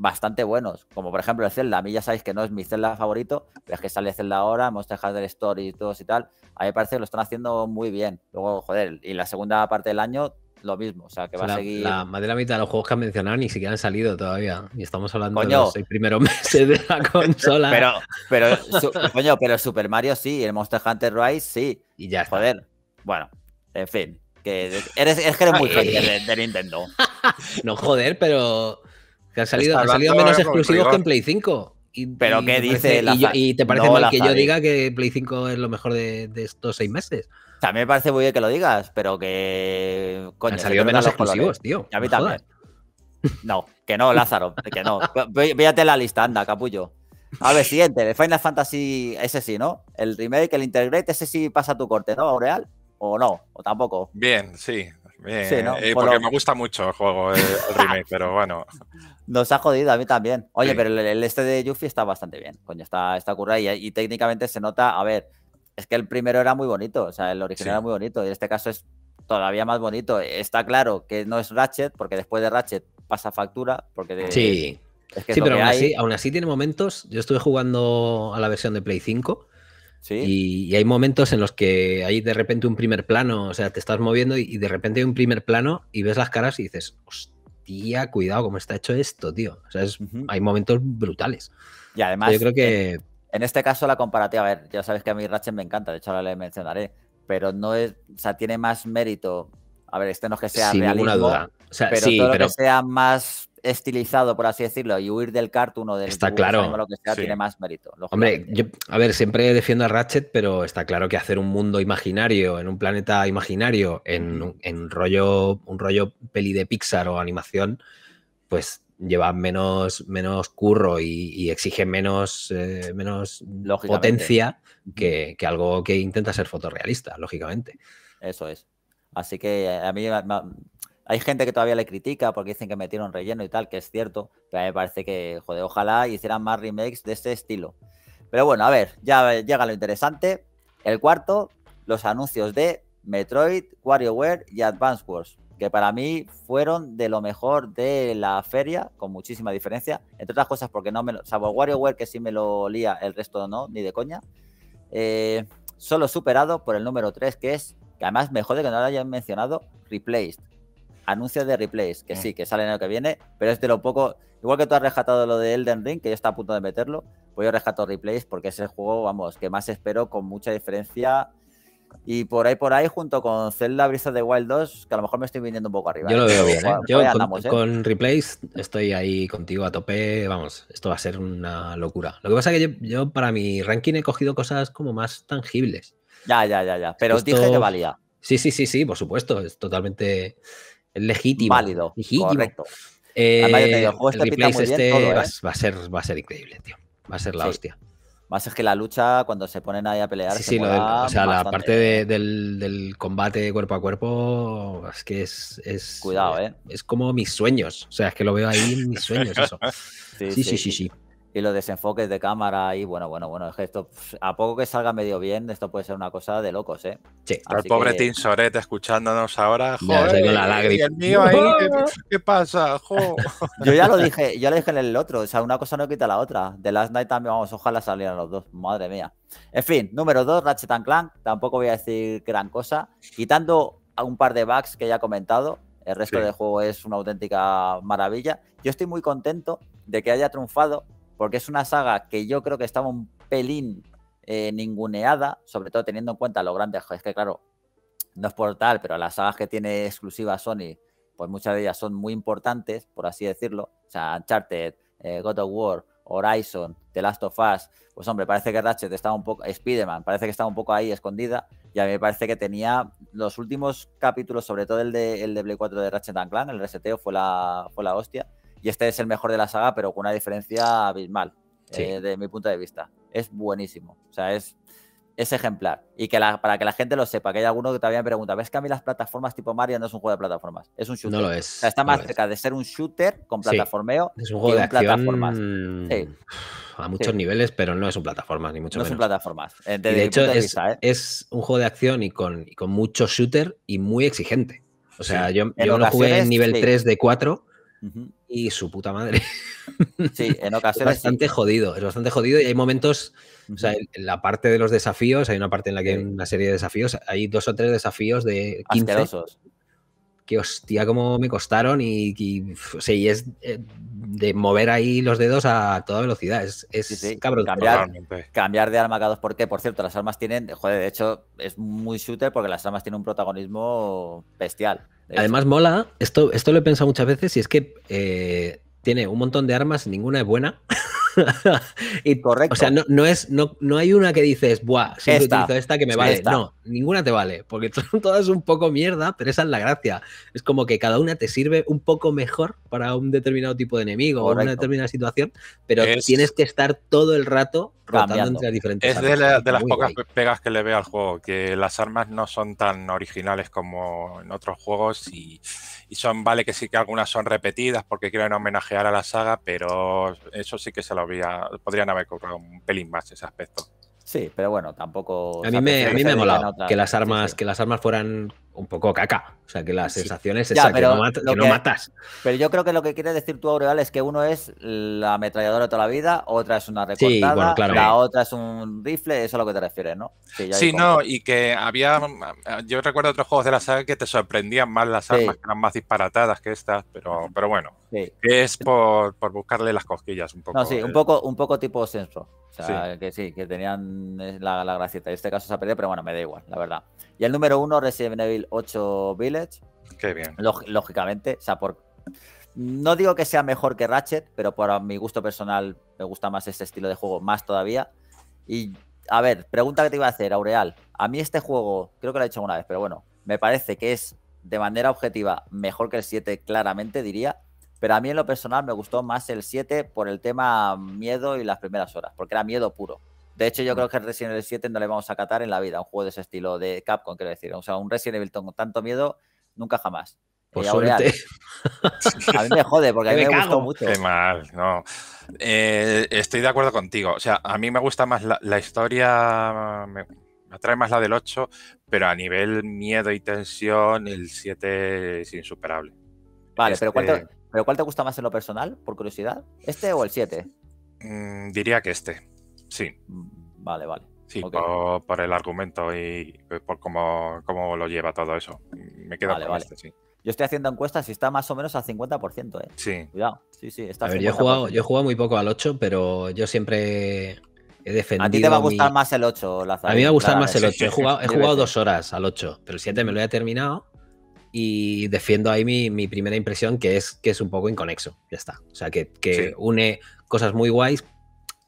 [SPEAKER 1] bastante buenos, como por ejemplo el Zelda. A mí ya sabéis que no es mi Zelda favorito, pero es que sale Zelda ahora, Monster Hunter Story y todos y tal. A mí me parece que lo están haciendo muy bien. Luego, joder, y la segunda parte del año lo mismo, o sea, que va a seguir... más
[SPEAKER 2] de la mitad de los juegos que han mencionado ni siquiera han salido todavía, y estamos hablando de los primeros meses de la consola. pero, pero, coño, pero Super
[SPEAKER 1] Mario sí, el Monster Hunter Rise sí. Y ya Joder, bueno, en fin, que
[SPEAKER 2] eres, es que eres muy fan de Nintendo. no, joder, pero salido, menos exclusivos que en Play 5. ¿Pero qué dice la y, te parece mal que yo diga que Play 5 es lo mejor de, estos seis meses? También me parece muy bien que lo digas, pero que.
[SPEAKER 1] Han salido menos exclusivos, tío. a mí también. No, que no, Lázaro, que no. Véate la lista, anda, capullo. A ver, siguiente, de Final Fantasy, ese sí, ¿no? El remake, el Integrate, ese sí pasa tu corte, ¿no, Aureal? ¿O no? ¿O tampoco? Bien, sí.
[SPEAKER 3] Eh, porque me gusta mucho
[SPEAKER 1] el juego, el remake, pero bueno. Nos ha jodido a mí también. Oye, pero el, este de Yuffie está bastante bien. Coño, está, está eh, y, técnicamente se nota. A ver, es que el primero era muy bonito. O sea, el original era muy bonito. Y en este caso es todavía más bonito. Está claro que no es Ratchet, porque después de Ratchet pasa factura. Porque sí.
[SPEAKER 2] sí, pero aún, así, tiene momentos. Yo estuve jugando a la versión de Play 5. ¿Sí? Y, hay momentos en los que hay de repente un primer plano, o sea, te estás moviendo y, y de repente hay un primer plano y ves las caras y dices, hostia cuidado como está hecho esto, tío. O sea, hay momentos brutales. Y además, yo creo que... Eh, en, este caso la comparativa, a ver, ya
[SPEAKER 1] sabes que a mí Ratchet me encanta, de hecho ahora le mencionaré, pero no es, o sea, tiene más mérito. A ver, este no es que sea Sin realismo, duda. O sea, pero sí, pero... que sea más estilizado, por así decirlo, y huir del cartoon o del está claro. lo que sea, tiene más mérito. Hombre,
[SPEAKER 2] yo, a ver, siempre defiendo a Ratchet, pero está claro que hacer un mundo imaginario, en un planeta imaginario, en, rollo, un rollo peli de Pixar o animación, pues lleva menos, menos curro y, exige menos, eh, menos potencia que, que algo que intenta ser fotorrealista, lógicamente. Eso es. Así que eh,
[SPEAKER 1] a mí hay gente que todavía le critica porque dicen que metieron relleno y tal, que es cierto, pero a mí me parece que, joder, ojalá hicieran más remakes de este estilo. Pero bueno, a ver, ya llega lo interesante. El cuarto, los anuncios de Metroid, WarioWare y Advance Wars, que para mí fueron de lo mejor de la feria, con muchísima diferencia. Entre otras cosas, porque no me lo. Salvo WarioWare, que sí me lo olía, el resto no, ni de coña. Eh, solo superado por el número 3, que es, que además me jode que no lo hayan mencionado, Replaced, anuncio de replays, que eh. sí, que sale en el que viene, pero es de lo poco. Igual que tú has rescatado lo de Elden Ring, que ya está a punto de meterlo, voy pues yo rescato replays porque es el juego, vamos, que más espero con mucha diferencia. Y por ahí, por ahí, junto con Zelda Brisa de Wild 2, que a lo mejor me estoy viniendo un poco arriba. Yo lo ¿eh? veo bien, ¿eh? Yo con,
[SPEAKER 2] replays estoy ahí contigo a tope. Vamos, esto va a ser una locura. Lo que pasa es que yo, para mi ranking he cogido cosas como más tangibles.
[SPEAKER 1] Ya, ya, ya, ya. Pero dije que valía.
[SPEAKER 2] Sí, sí, sí, sí, por supuesto. Es totalmente legítimo. Válido. Eh, este el juego este, ¿eh? va, a ser, va a ser increíble, tío. Va a ser la hostia.
[SPEAKER 1] Más es que la lucha, cuando se ponen ahí a pelear. Sí, sí, o sea, la parte
[SPEAKER 2] del, combate cuerpo a cuerpo es que es. es Cuidado, ¿eh? Es como mis sueños. O sea, es que lo veo ahí en mis sueños, eso.
[SPEAKER 1] sí, sí. sí. sí y los desenfoques de cámara y bueno, bueno, bueno, es que esto, a poco que salga medio bien, esto puede ser una cosa de locos, ¿eh? Sí. Al pobre Tim Sorete escuchándonos ahora, joder, la y el mío ahí, ¿qué, pasa? Yo ya lo dije, Yo lo dije en el otro, o sea, una cosa no quita la otra. De Last Night también, vamos, ojalá salieran los dos, madre mía. En fin, número dos, Ratchet and Clank, tampoco voy a decir gran cosa, quitando a un par de bugs que ya he comentado, el resto del juego es una auténtica maravilla. Yo estoy muy contento de que haya triunfado porque es una saga que yo creo que estaba un pelín eh, ninguneada, sobre todo teniendo en cuenta lo grande. Es que, claro, no es por tal, pero las sagas que tiene exclusiva Sony, pues muchas de ellas son muy importantes, por así decirlo. O sea, Uncharted, eh, God of War, Horizon, The Last of Us. Pues, hombre, parece que Ratchet estaba un poco. Spider-Man, parece que estaba un poco ahí escondida. Y a mí me parece que tenía los últimos capítulos, sobre todo el de, el de 4 de Ratchet and Clank, el reseteo fue la, fue la hostia y este es el mejor de la saga, pero con una diferencia abismal, eh, de mi punto de vista. Es buenísimo. O sea, es, es ejemplar. Y que para que la gente lo sepa, que hay alguno que todavía me pregunta, ¿ves que a mí las plataformas tipo Mario no es un juego de plataformas? Es un shooter. No lo es. está más cerca de ser un shooter con plataformeo. que es un juego de plataformas.
[SPEAKER 2] A muchos niveles, pero no es un plataformas, ni mucho menos. es un plataformas. Eh, de hecho, ¿eh? es, un juego de acción y con, con, mucho shooter y muy exigente. O sea, yo, yo lo jugué en nivel 3 de 4 y su puta madre. Sí, en ocasiones. es bastante jodido, es bastante jodido y hay momentos, o sea, en la parte de los desafíos, hay una parte en la que hay una serie de desafíos, hay dos o tres desafíos de 15 que hostia cómo me costaron y, es eh, de mover ahí los dedos a toda velocidad. Es, es cabrón. Cambiar, de arma cada dos por Por cierto,
[SPEAKER 1] las armas tienen, joder, de hecho es muy shooter porque las armas tienen un protagonismo bestial.
[SPEAKER 2] Además mola, esto, esto lo he pensado muchas veces y es que eh, tiene un montón de armas, ninguna es buena. y, Correcto. O sea, no, es, no, no hay una que dices, buah, si esta, utilizo esta que me vale. Esta. No ninguna te vale, porque todas son un poco mierda, pero esa es la gracia. Es como que cada una te sirve un poco mejor para un determinado tipo de enemigo o una determinada situación, pero tienes que estar todo el rato rotando entre las diferentes es de, las pocas
[SPEAKER 3] pegas que le veo al juego, que las armas no son tan originales como en otros juegos y, son, vale que sí que algunas son repetidas porque quieren homenajear a la saga, pero eso sí que se lo había, podrían haber cobrado un pelín más ese aspecto.
[SPEAKER 1] Sí, pero bueno, tampoco. A mí me, a molado que las
[SPEAKER 2] armas, que las armas fueran un poco caca. O sea, que la sensación es esa, que, no,
[SPEAKER 1] matas. Pero yo creo que lo que quiere decir tú, Aureal, es que uno es la ametralladora de toda la vida, otra es una recortada, la otra es un rifle, eso es lo que te refieres, ¿no?
[SPEAKER 3] Sí, no, y que había... Yo recuerdo otros juegos de la saga que te sorprendían más las armas, que eran más disparatadas que estas, pero, pero bueno, es por, buscarle las
[SPEAKER 1] cosquillas un poco. No, sí, eh. un poco, un poco tipo Senso. O sea, que sí, que tenían eh, la, la gracieta. En este caso se ha perdido, pero bueno, me da igual, la verdad. Y el número uno, Resident Evil 8 Village. Qué bien. lógicamente, o sea, por... no digo que sea mejor que Ratchet, pero por mi gusto personal me gusta más ese estilo de juego, más todavía. Y a ver, pregunta que te iba a hacer, Aureal. A mí este juego, creo que lo he dicho alguna vez, pero bueno, me parece que es de manera objetiva mejor que el 7, claramente diría. Pero a mí en lo personal me gustó más el 7 por el tema miedo y las primeras horas, porque era miedo puro. De hecho, yo creo que Resident Evil 7 no le vamos a catar en la vida, un juego de ese estilo de Capcom, quiero decir. O sea, un Resident Evil con tanto miedo, nunca jamás. Por ¿eh? A mí me jode, porque a mí me, gustó mucho. Qué
[SPEAKER 3] mal, no. Eh, estoy de acuerdo contigo. O sea, a mí me gusta más la, historia, me, atrae más la del 8, pero a nivel miedo y tensión, el 7 es insuperable. Vale, este pero,
[SPEAKER 1] ¿cuál te, gusta más en lo personal, por curiosidad? ¿Este o el 7?
[SPEAKER 3] Mm, diría que este. Sí. Mm, vale, vale. Sí, por, el argumento y por cómo, lo lleva todo eso.
[SPEAKER 1] Me quedo vale, este, sí. Yo estoy haciendo encuestas y está más o menos al 50%, ¿eh? Sí. Cuidado. Sí, sí, a ver, yo he, jugado, yo
[SPEAKER 2] he muy poco al 8, pero yo siempre he defendido. A ti te va a gustar más el 8, A mí me va a gustar más el 8. he jugado, dos horas al 8, pero el 7 me lo he terminado y defiendo ahí mi, primera impresión, que es que es un poco inconexo. Ya está. O sea, que une cosas muy guays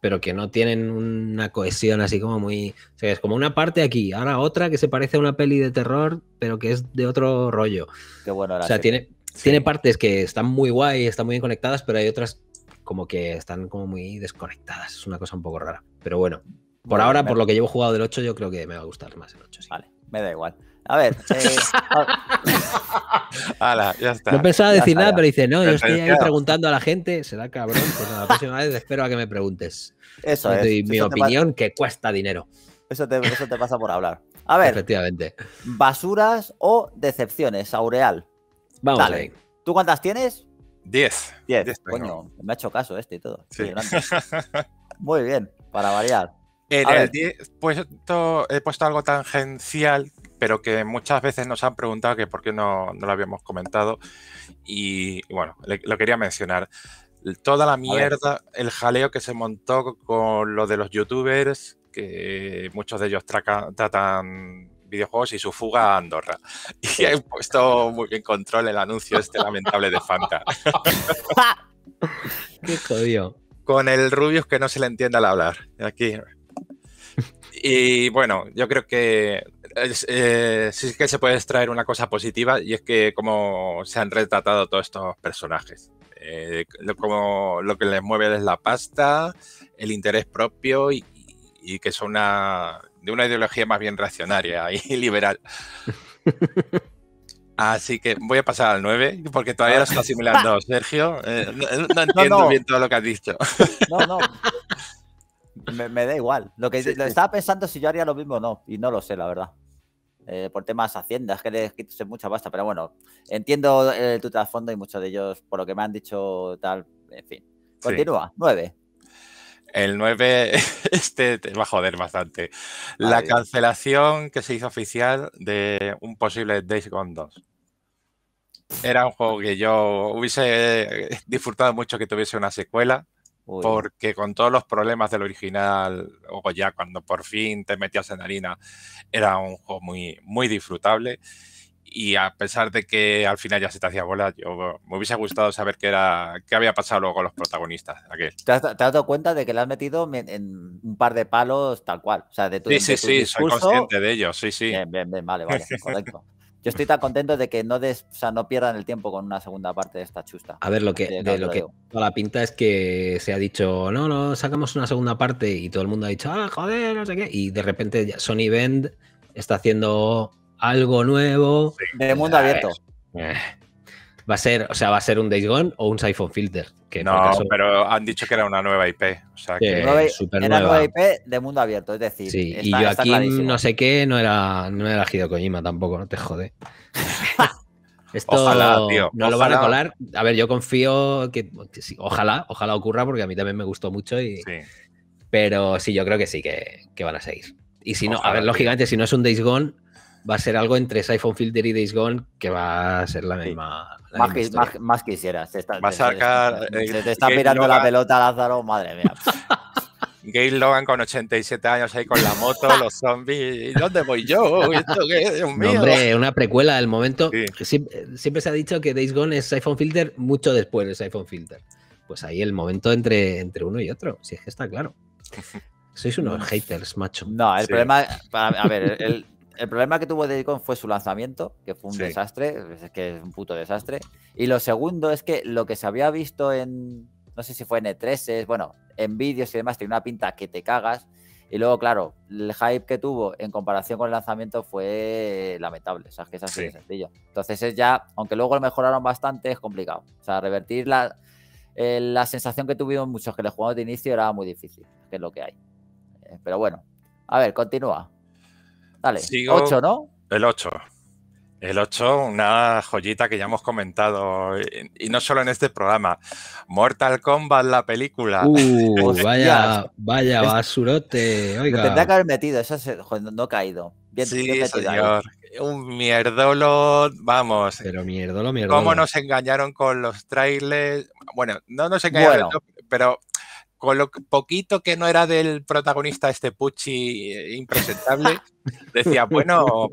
[SPEAKER 2] pero que no tienen una cohesión así como muy... O sea, es como una parte aquí, ahora otra que se parece a una peli de terror, pero que es de otro rollo. O sea, tiene, tiene partes que están muy guay, están muy bien conectadas, pero hay otras como que están como muy desconectadas. Es una cosa un poco rara. Pero bueno, por ahora, por lo que llevo jugado del 8, yo creo que me va a gustar más el 8. Sí. Vale me da igual. A ver. Eh, ya está. No pensaba decir nada, pero dice, no, yo estoy ahí preguntando a la gente, será cabrón, pues la próxima vez espero a que me preguntes. Eso es. mi opinión que cuesta dinero. Eso
[SPEAKER 1] te, eso te pasa por hablar. A ver. Efectivamente. Basuras o decepciones, Aureal. Vamos Dale. ¿Tú cuántas tienes? Diez. Diez. coño, me ha hecho caso este y todo. Sí. Muy bien, para variar el 10, puesto,
[SPEAKER 3] he puesto algo tangencial, pero que muchas veces nos han preguntado que por qué no, lo habíamos comentado. Y, bueno, lo quería mencionar. Toda la mierda, el jaleo que se montó con lo de los youtubers, que muchos de ellos tratan videojuegos y su fuga a Andorra. Y he puesto muy bien control el anuncio este lamentable de Fanta.
[SPEAKER 2] qué jodido.
[SPEAKER 3] Con el Rubius que no se le entiende al hablar. Aquí, y bueno, yo creo que eh, sí que se puede extraer una cosa positiva y es que cómo se han retratado todos estos personajes. Eh, como lo que les mueve es la pasta, el interés propio y, que son una, de una ideología más bien reaccionaria y liberal. Así que voy a pasar al 9, porque todavía lo está asimilando Sergio. Eh, no, entiendo bien todo lo que has
[SPEAKER 1] dicho. No, no. Me, da igual. Lo que estaba pensando si yo haría lo mismo o no, y no lo sé, la verdad. Eh, por temas haciendas, que les escrito mucha pasta, pero bueno, entiendo eh, tu trasfondo y muchos de ellos, por lo que me han dicho, tal, en fin. Continúa, 9.
[SPEAKER 3] El 9, este te va a joder bastante. La cancelación que se hizo oficial de un posible Days Gone 2. Era un juego que yo hubiese eh, disfrutado mucho que tuviese una secuela. Porque con todos los problemas del original, o ya cuando por fin te metías en harina, era un juego muy, muy disfrutable. Y a pesar de que al final ya se te hacía bola, yo, me hubiese gustado saber qué, era, qué había pasado luego con los protagonistas.
[SPEAKER 1] ¿Te, has, dado cuenta de que le has metido en, un par de palos tal cual? O sea, de tu, sí, sí, sí, soy consciente de ello, sí, sí. Bien, bien, bien, vale, vale, correcto. Yo estoy tan contento de que no, des, no pierdan el tiempo con una segunda parte de esta chusta. A ver, lo que, lo, que
[SPEAKER 2] toda la pinta es que se ha dicho, no, no, sacamos una segunda parte y todo el mundo ha dicho, ah, joder, no sé qué. Y de repente Sony Bend está haciendo algo nuevo. De mundo abierto. Va a ser, o sea, va a ser un Days Gone o un Siphon Filter. Que no,
[SPEAKER 3] pero han dicho que era una nueva IP. O sea, que... nueva, era
[SPEAKER 2] nueva. IP
[SPEAKER 1] de mundo abierto, es decir. Sí, y yo aquí no
[SPEAKER 2] sé qué, no era, no era tampoco, no te jode. Esto no lo van a colar. A ver, yo confío que, ojalá, ojalá ocurra, porque a mí también me gustó mucho. Y, Pero sí, yo creo que sí, que, van a seguir. Y si no, a ver, lógicamente, si no es un Days Gone, va a ser algo entre Siphon Filter y Days Gone que va a ser la misma. más, que, quisiera. Se va a
[SPEAKER 1] sacar. Eh, te está mirando la pelota, Lázaro, oh, madre mía.
[SPEAKER 3] Gail Logan con 87 años ahí con la moto, los
[SPEAKER 2] zombies. dónde voy yo? ¿Esto hombre, una precuela del momento. siempre, se ha dicho que Days Gone es Siphon Filter mucho después de Siphon Filter. Pues ahí el momento entre, entre uno y otro, si es que está claro. Sois unos haters, macho. No, el problema. A ver, el,
[SPEAKER 1] el problema que tuvo Dedicon fue su lanzamiento, que fue un desastre, es que es un puto desastre. Y lo segundo es que lo que se había visto en, no sé si fue en E3, es, bueno, en vídeos y demás, tiene una pinta que te cagas. Y luego, claro, el hype que tuvo en comparación con el lanzamiento fue lamentable. O sea, es que es así de sencillo. Entonces es ya, aunque luego lo mejoraron bastante, es complicado. O sea, revertir la, sensación que tuvimos muchos que le jugamos de inicio era muy difícil, que es lo que hay. Eh, pero bueno, a ver, continúa. Dale, Sigo 8, ¿no?
[SPEAKER 3] El 8. El 8, una joyita que ya hemos comentado, y, no solo en este programa. Mortal Kombat, la
[SPEAKER 1] película.
[SPEAKER 3] Uh, vaya,
[SPEAKER 2] vaya basurote. tendría que
[SPEAKER 1] haber metido, eso no, ha caído.
[SPEAKER 3] ¿eh? señor. Un mierdolo, vamos. Pero
[SPEAKER 2] mierdolo, mierdolo. ¿Cómo nos
[SPEAKER 3] engañaron con los trailers? Bueno, no nos engañaron, pero con lo poquito que no era del protagonista este Pucci eh, impresentable, decía, bueno,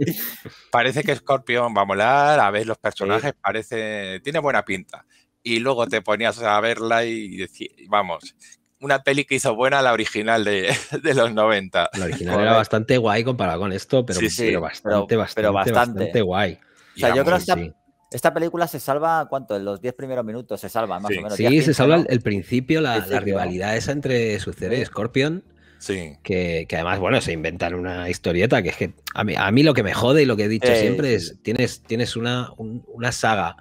[SPEAKER 3] parece que Scorpion va a molar, a ver los personajes, parece, tiene buena pinta. Y luego te ponías a verla y decías, vamos, una peli que hizo buena la original de, los 90. La original era
[SPEAKER 2] bastante guay comparado con esto, pero, bastante, bastante, bastante, guay. O sea, yo creo que
[SPEAKER 1] esta película se salva, ¿cuánto? En los 10 primeros minutos se salva, más o menos. Sí, se salva
[SPEAKER 2] el principio, la, rivalidad esa entre Sucede y Scorpion. Sí. Que, además, bueno, se inventan una historieta que es que a mí, lo que me jode y lo que he dicho eh, siempre es, tienes, tienes una, una saga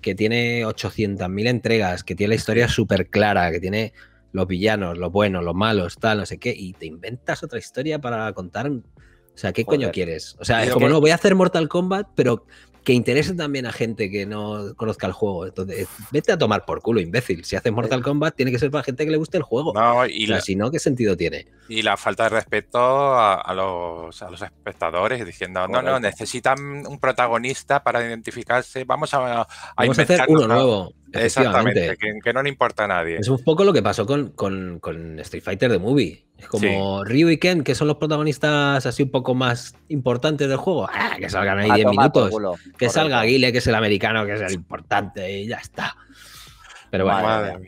[SPEAKER 2] que tiene 800.000 entregas, que tiene la historia súper clara, que tiene los villanos, los buenos, los malos, tal, no sé qué, y te inventas otra historia para contar... O sea, ¿qué coño quieres? O sea, es como, no, voy a hacer Mortal Kombat, pero que interese también a gente que no conozca el juego. Entonces, vete a tomar por culo, imbécil. Si haces Mortal eh. Kombat, tiene que ser para gente que le guste el juego. No, y si no, ¿qué sentido tiene?
[SPEAKER 3] Y la falta de respeto a, los, espectadores diciendo, no, no, necesitan un protagonista para identificarse. Vamos a, a, uno nuevo. Exactamente, que, no le importa a nadie. Es un
[SPEAKER 2] poco lo que pasó con, con, Street Fighter The Movie. Es como Ryu y Ken, que son los protagonistas así un poco más importantes del juego. Ah, que salgan ahí 10 minutos. que salga Guile, que es el americano, que es el importante, y ya está. Pero bueno.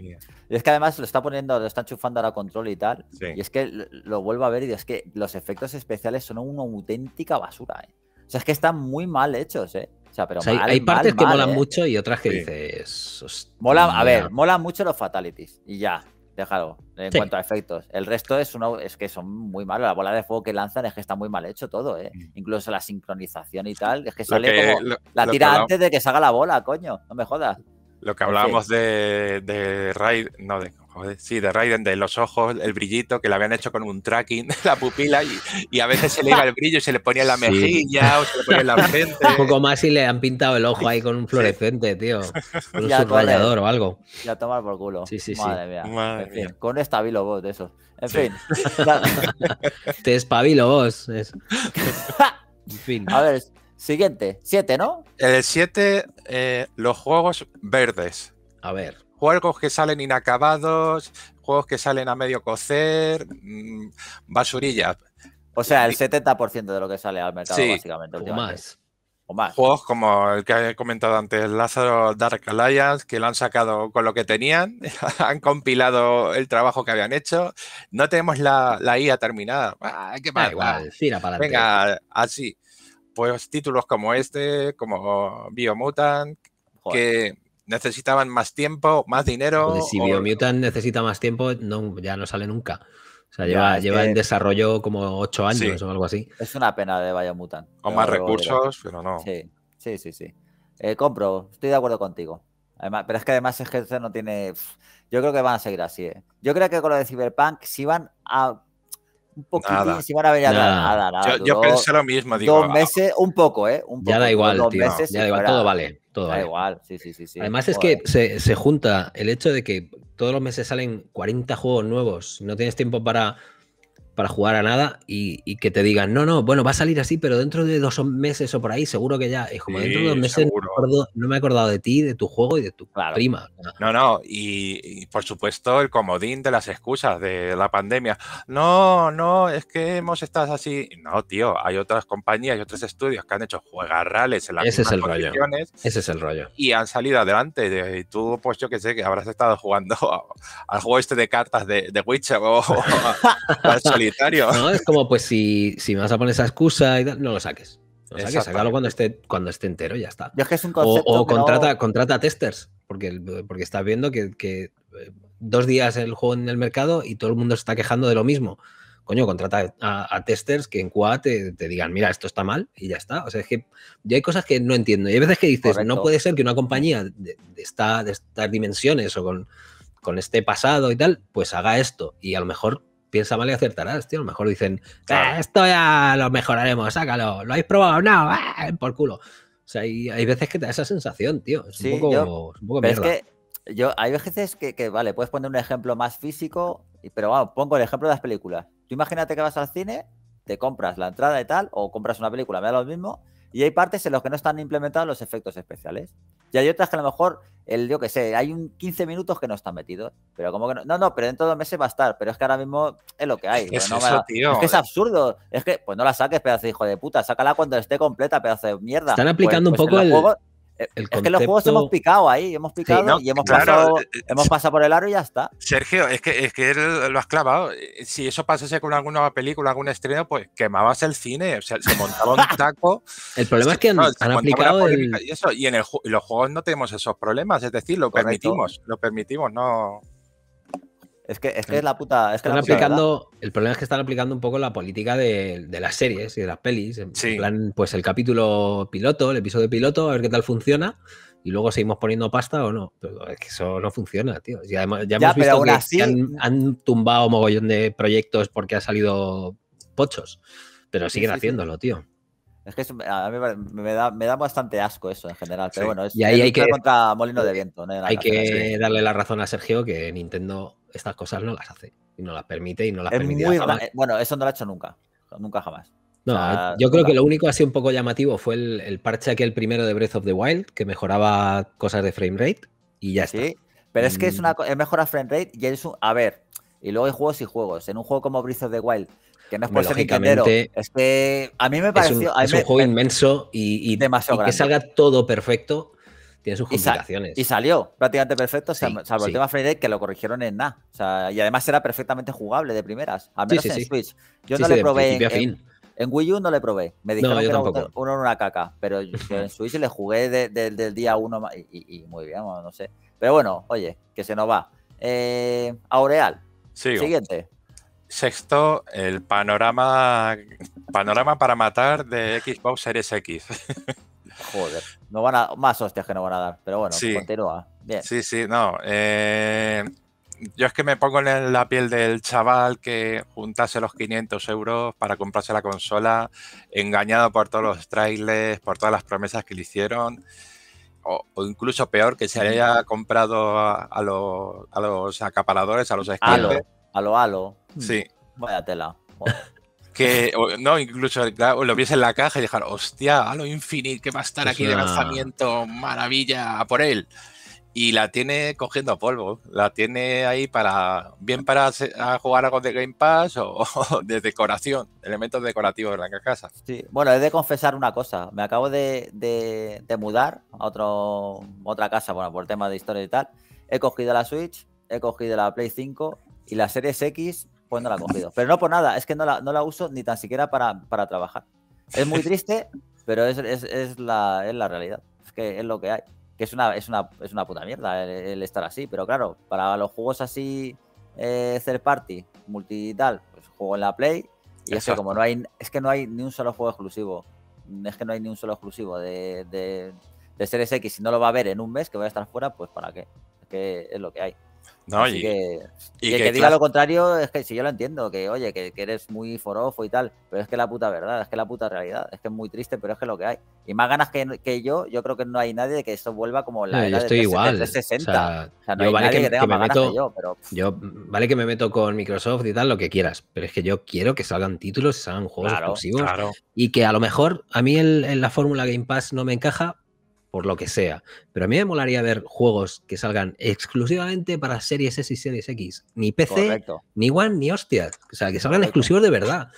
[SPEAKER 2] Y es que además lo está
[SPEAKER 1] poniendo, lo está enchufando ahora control y tal. Y es que lo, vuelvo a ver y es que los efectos especiales son una auténtica basura. ¿eh? O sea, es que están muy mal hechos, ¿eh? O pero hay partes que molan eh. mucho y otras que
[SPEAKER 2] dices. Mola, a ver,
[SPEAKER 1] molan mucho los fatalities y ya, déjalo, en cuanto a efectos. El resto es uno, es que son muy malos. La bola de fuego que lanzan es que está muy mal hecho todo, ¿eh? Mm. Incluso la sincronización y tal, es que sale como. la tira antes de que salga la bola, coño, no me jodas.
[SPEAKER 3] Lo que hablábamos de, de Raid, no, de, sí, de Raiden, de los ojos, el brillito, que le habían hecho con un tracking, de la pupila, y, a veces se le iba
[SPEAKER 1] el brillo y se le ponía en la mejilla o se le ponía en la frente.
[SPEAKER 2] Un poco más y le han pintado el ojo ahí con un fluorescente, tío. un subrayador o algo.
[SPEAKER 1] Ya tomar por culo. Sí, sí, Madre sí. Mía. con vos de eso. En fin.
[SPEAKER 2] Te espabilo vos. en
[SPEAKER 1] fin. A ver, siguiente. Siete, ¿no? El siete,
[SPEAKER 3] eh, los juegos verdes. A ver juegos que salen inacabados, juegos que salen a medio cocer, mm, basurillas. O sea, el 70% de lo que sale al mercado, básicamente. O más. más. Juegos como el que he comentado antes, Lázaro Dark Alliance, que lo han sacado con lo que tenían, han compilado el trabajo que habían hecho. No tenemos la, IA terminada. Ah, qué mal, ah, Venga, así. Pues títulos como este, como Biomutant, Mutant, que ¿Necesitaban más tiempo, más dinero? si Biomutant
[SPEAKER 2] necesita más tiempo, no, ya no sale nunca. O sea, lleva, lleva en desarrollo como ocho años o algo así.
[SPEAKER 1] Es una pena de Biomutant. O más recursos, pero no. Sí, sí, sí. sí. Eh, compro, estoy de acuerdo contigo. Además, pero es que además es que no tiene. Yo creo que van a seguir así. Eh. Yo creo que con lo de Cyberpunk, si van a un poquitín, si van a ver nada. yo, pensé lo mismo, Dos ah, meses, un poco, ¿eh? ya da igual, tío. ya da igual, todo vale. Todo da ¿eh? igual, sí, sí, sí. Además es que se, se
[SPEAKER 2] junta el hecho de que todos los meses salen 40 juegos nuevos, no tienes tiempo para para jugar a nada y, que te digan, no, no, bueno, va a salir así, pero dentro de dos meses o por ahí, seguro que ya. Es como dentro de dos meses no me, he acordado de ti, de tu juego y de tu prima.
[SPEAKER 3] No, no, y, por supuesto el comodín de las excusas de la pandemia. No, no, es que hemos estado así. No, tío, hay otras compañías y otros estudios que han hecho juegarrales en las Ese es el rollo.
[SPEAKER 2] Ese es el rollo.
[SPEAKER 3] Y han salido adelante. Y tú, pues yo que sé, que habrás estado jugando al juego este de cartas de, Witcher o, No,
[SPEAKER 2] es como, pues si, me vas a poner esa excusa y tal, no lo saques. No cuando esté, cuando esté entero ya está. o, contrata, a contrata testers, porque, porque estás viendo que, eh, dos días el juego en el mercado y todo el mundo se está quejando de lo mismo. Coño, contrata a, testers que en QA te, digan, mira, esto está mal y ya está. O sea, es que yo hay cosas que no entiendo. Y hay veces que dices, no puede ser que una compañía de, estas dimensiones o con, con este pasado y tal, pues haga esto. Y a lo mejor piensa mal y acertarás, tío. A lo mejor dicen, eh, esto ya lo mejoraremos, sácalo, lo habéis probado, no, eh, por culo. O sea, hay, veces que te da esa sensación, tío. Es un poco, es que
[SPEAKER 1] yo, hay veces que, que, vale, puedes poner un ejemplo más físico, pero vamos, pongo el ejemplo de las películas. Tú imagínate que vas al cine, te compras la entrada y tal, o compras una película, me da lo mismo, y hay partes en las que no están implementados los efectos especiales. Y hay otras que a lo mejor, el, yo qué sé, hay un 15 minutos que no están metidos. Pero como que no. No, no, pero dentro de dos meses va a estar. Pero es que ahora mismo es lo que hay. Es, pues que es absurdo. Es que, pues no la saques, pedazo de hijo de puta. Sácala cuando esté completa, pedazo de mierda. Están aplicando pues, un pues, poco el. Eh, es que los juegos hemos picado ahí, hemos picado y hemos, pasado, eh, eh, hemos pasado por el aro y ya está.
[SPEAKER 3] Sergio, es que, es que lo has clavado. Si eso pasase con alguna película, algún estreno, pues quemabas el cine, o sea, se montaba un taco.
[SPEAKER 2] el problema es que no, han, han aplicado Y,
[SPEAKER 3] en los juegos no tenemos esos problemas, es decir, lo permitimos, lo permitimos, no... Es
[SPEAKER 2] que,
[SPEAKER 1] es la puta. están aplicando,
[SPEAKER 2] el problema es que están aplicando un poco la política de, las series y de las pelis. En plan, pues el capítulo piloto, el episodio piloto, a ver qué tal funciona. Y luego seguimos poniendo pasta o no. es que eso no funciona, tío. Ya, hemos, visto que, han, tumbado mogollón de proyectos porque ha salido pochos. Pero siguen haciéndolo, tío.
[SPEAKER 1] Es que a mí me da, bastante asco eso en general. Pero bueno, es, y que, molino de viento. Hay que
[SPEAKER 2] darle la razón a Sergio que Nintendo estas cosas no las hace y no las permite y no las permite. Eh, bueno, eso no lo ha hecho nunca, nunca jamás. No, eh, yo creo que lo único así un poco llamativo fue el, el, parche aquel primero de Breath of the Wild que mejoraba cosas de frame rate y ya está. Pero es que es mm. una
[SPEAKER 1] es mejora frame rate y es un, a ver, y luego hay juegos y juegos. En un juego como Breath of the Wild, que no es por ser es que a mí me pareció. Es un, juego
[SPEAKER 2] inmenso y, demasiado y que salga todo perfecto
[SPEAKER 1] tiene sus complicaciones. Y, salió prácticamente perfecto, salvo el tema Friday que lo corrigieron en nada. y además era perfectamente jugable de primeras, al menos en Switch. Yo no le probé en, Wii U no le probé. Me dijeron que era uno, una caca, pero en Switch le jugué del día uno y, muy bien, no sé. Pero bueno, oye, que se nos va. Eh, Aureal, siguiente.
[SPEAKER 3] Sexto, el panorama, panorama para matar de Xbox Series X.
[SPEAKER 1] Joder, no van a, más hostias que no van a dar, pero bueno, sí. continúa.
[SPEAKER 3] Sí, sí, no. Eh, yo es que me pongo en la piel del chaval que juntase los 500 euros para comprarse la consola, engañado por todos los trailers, por todas las promesas que le hicieron, o, incluso peor, que se haya comprado a, los, acaparadores, a los esclavos. A lo, a Sí. Vaya tela que no incluso lo viese en la caja y dejar, hostia, a lo infinito que va a estar aquí de lanzamiento, maravilla, por él. Y la tiene cogiendo a polvo, la tiene ahí para, bien para jugar algo de Game Pass o, de decoración, elementos decorativos en la casa.
[SPEAKER 1] Sí, bueno, he de confesar una cosa, me acabo de, mudar a otro, otra casa, bueno, por tema de historia y tal. He cogido la Switch, he cogido la Play 5 y la Series X pues no la he cogido. Pero no por nada, es que no la, uso ni tan siquiera para, trabajar. Es muy triste, pero es, la, realidad. Es que es lo que hay. Que es una, una, puta mierda el, estar así. Pero claro, para los juegos así, eh, third party, multi tal, pues juego en la Play. Y eso es como no hay, es que no hay ni un solo juego exclusivo. Es que no hay ni un solo exclusivo de, de, de Series X. Si no lo va a ver en un mes, que voy a estar fuera, pues para qué. Es es lo que hay y, que, que, diga lo contrario es que si yo lo entiendo, que oye, que, eres muy forofo y tal, pero es que la puta verdad, es que la puta realidad, es que es muy triste, pero es que lo que hay. Y más ganas que, yo, yo creo que no hay nadie de que eso vuelva como la yo estoy de igual. yo vale que, me meto, yo, pero...
[SPEAKER 2] yo, vale que me meto con Microsoft y tal, lo que quieras, pero es que yo quiero que salgan títulos, salgan juegos exclusivos y que a lo mejor a mí en la fórmula Game Pass no me encaja, por lo que sea. Pero a mí me molaría ver juegos que salgan exclusivamente para series S y series X. Ni PC, ni One, ni hostias. O sea, que salgan exclusivos de verdad.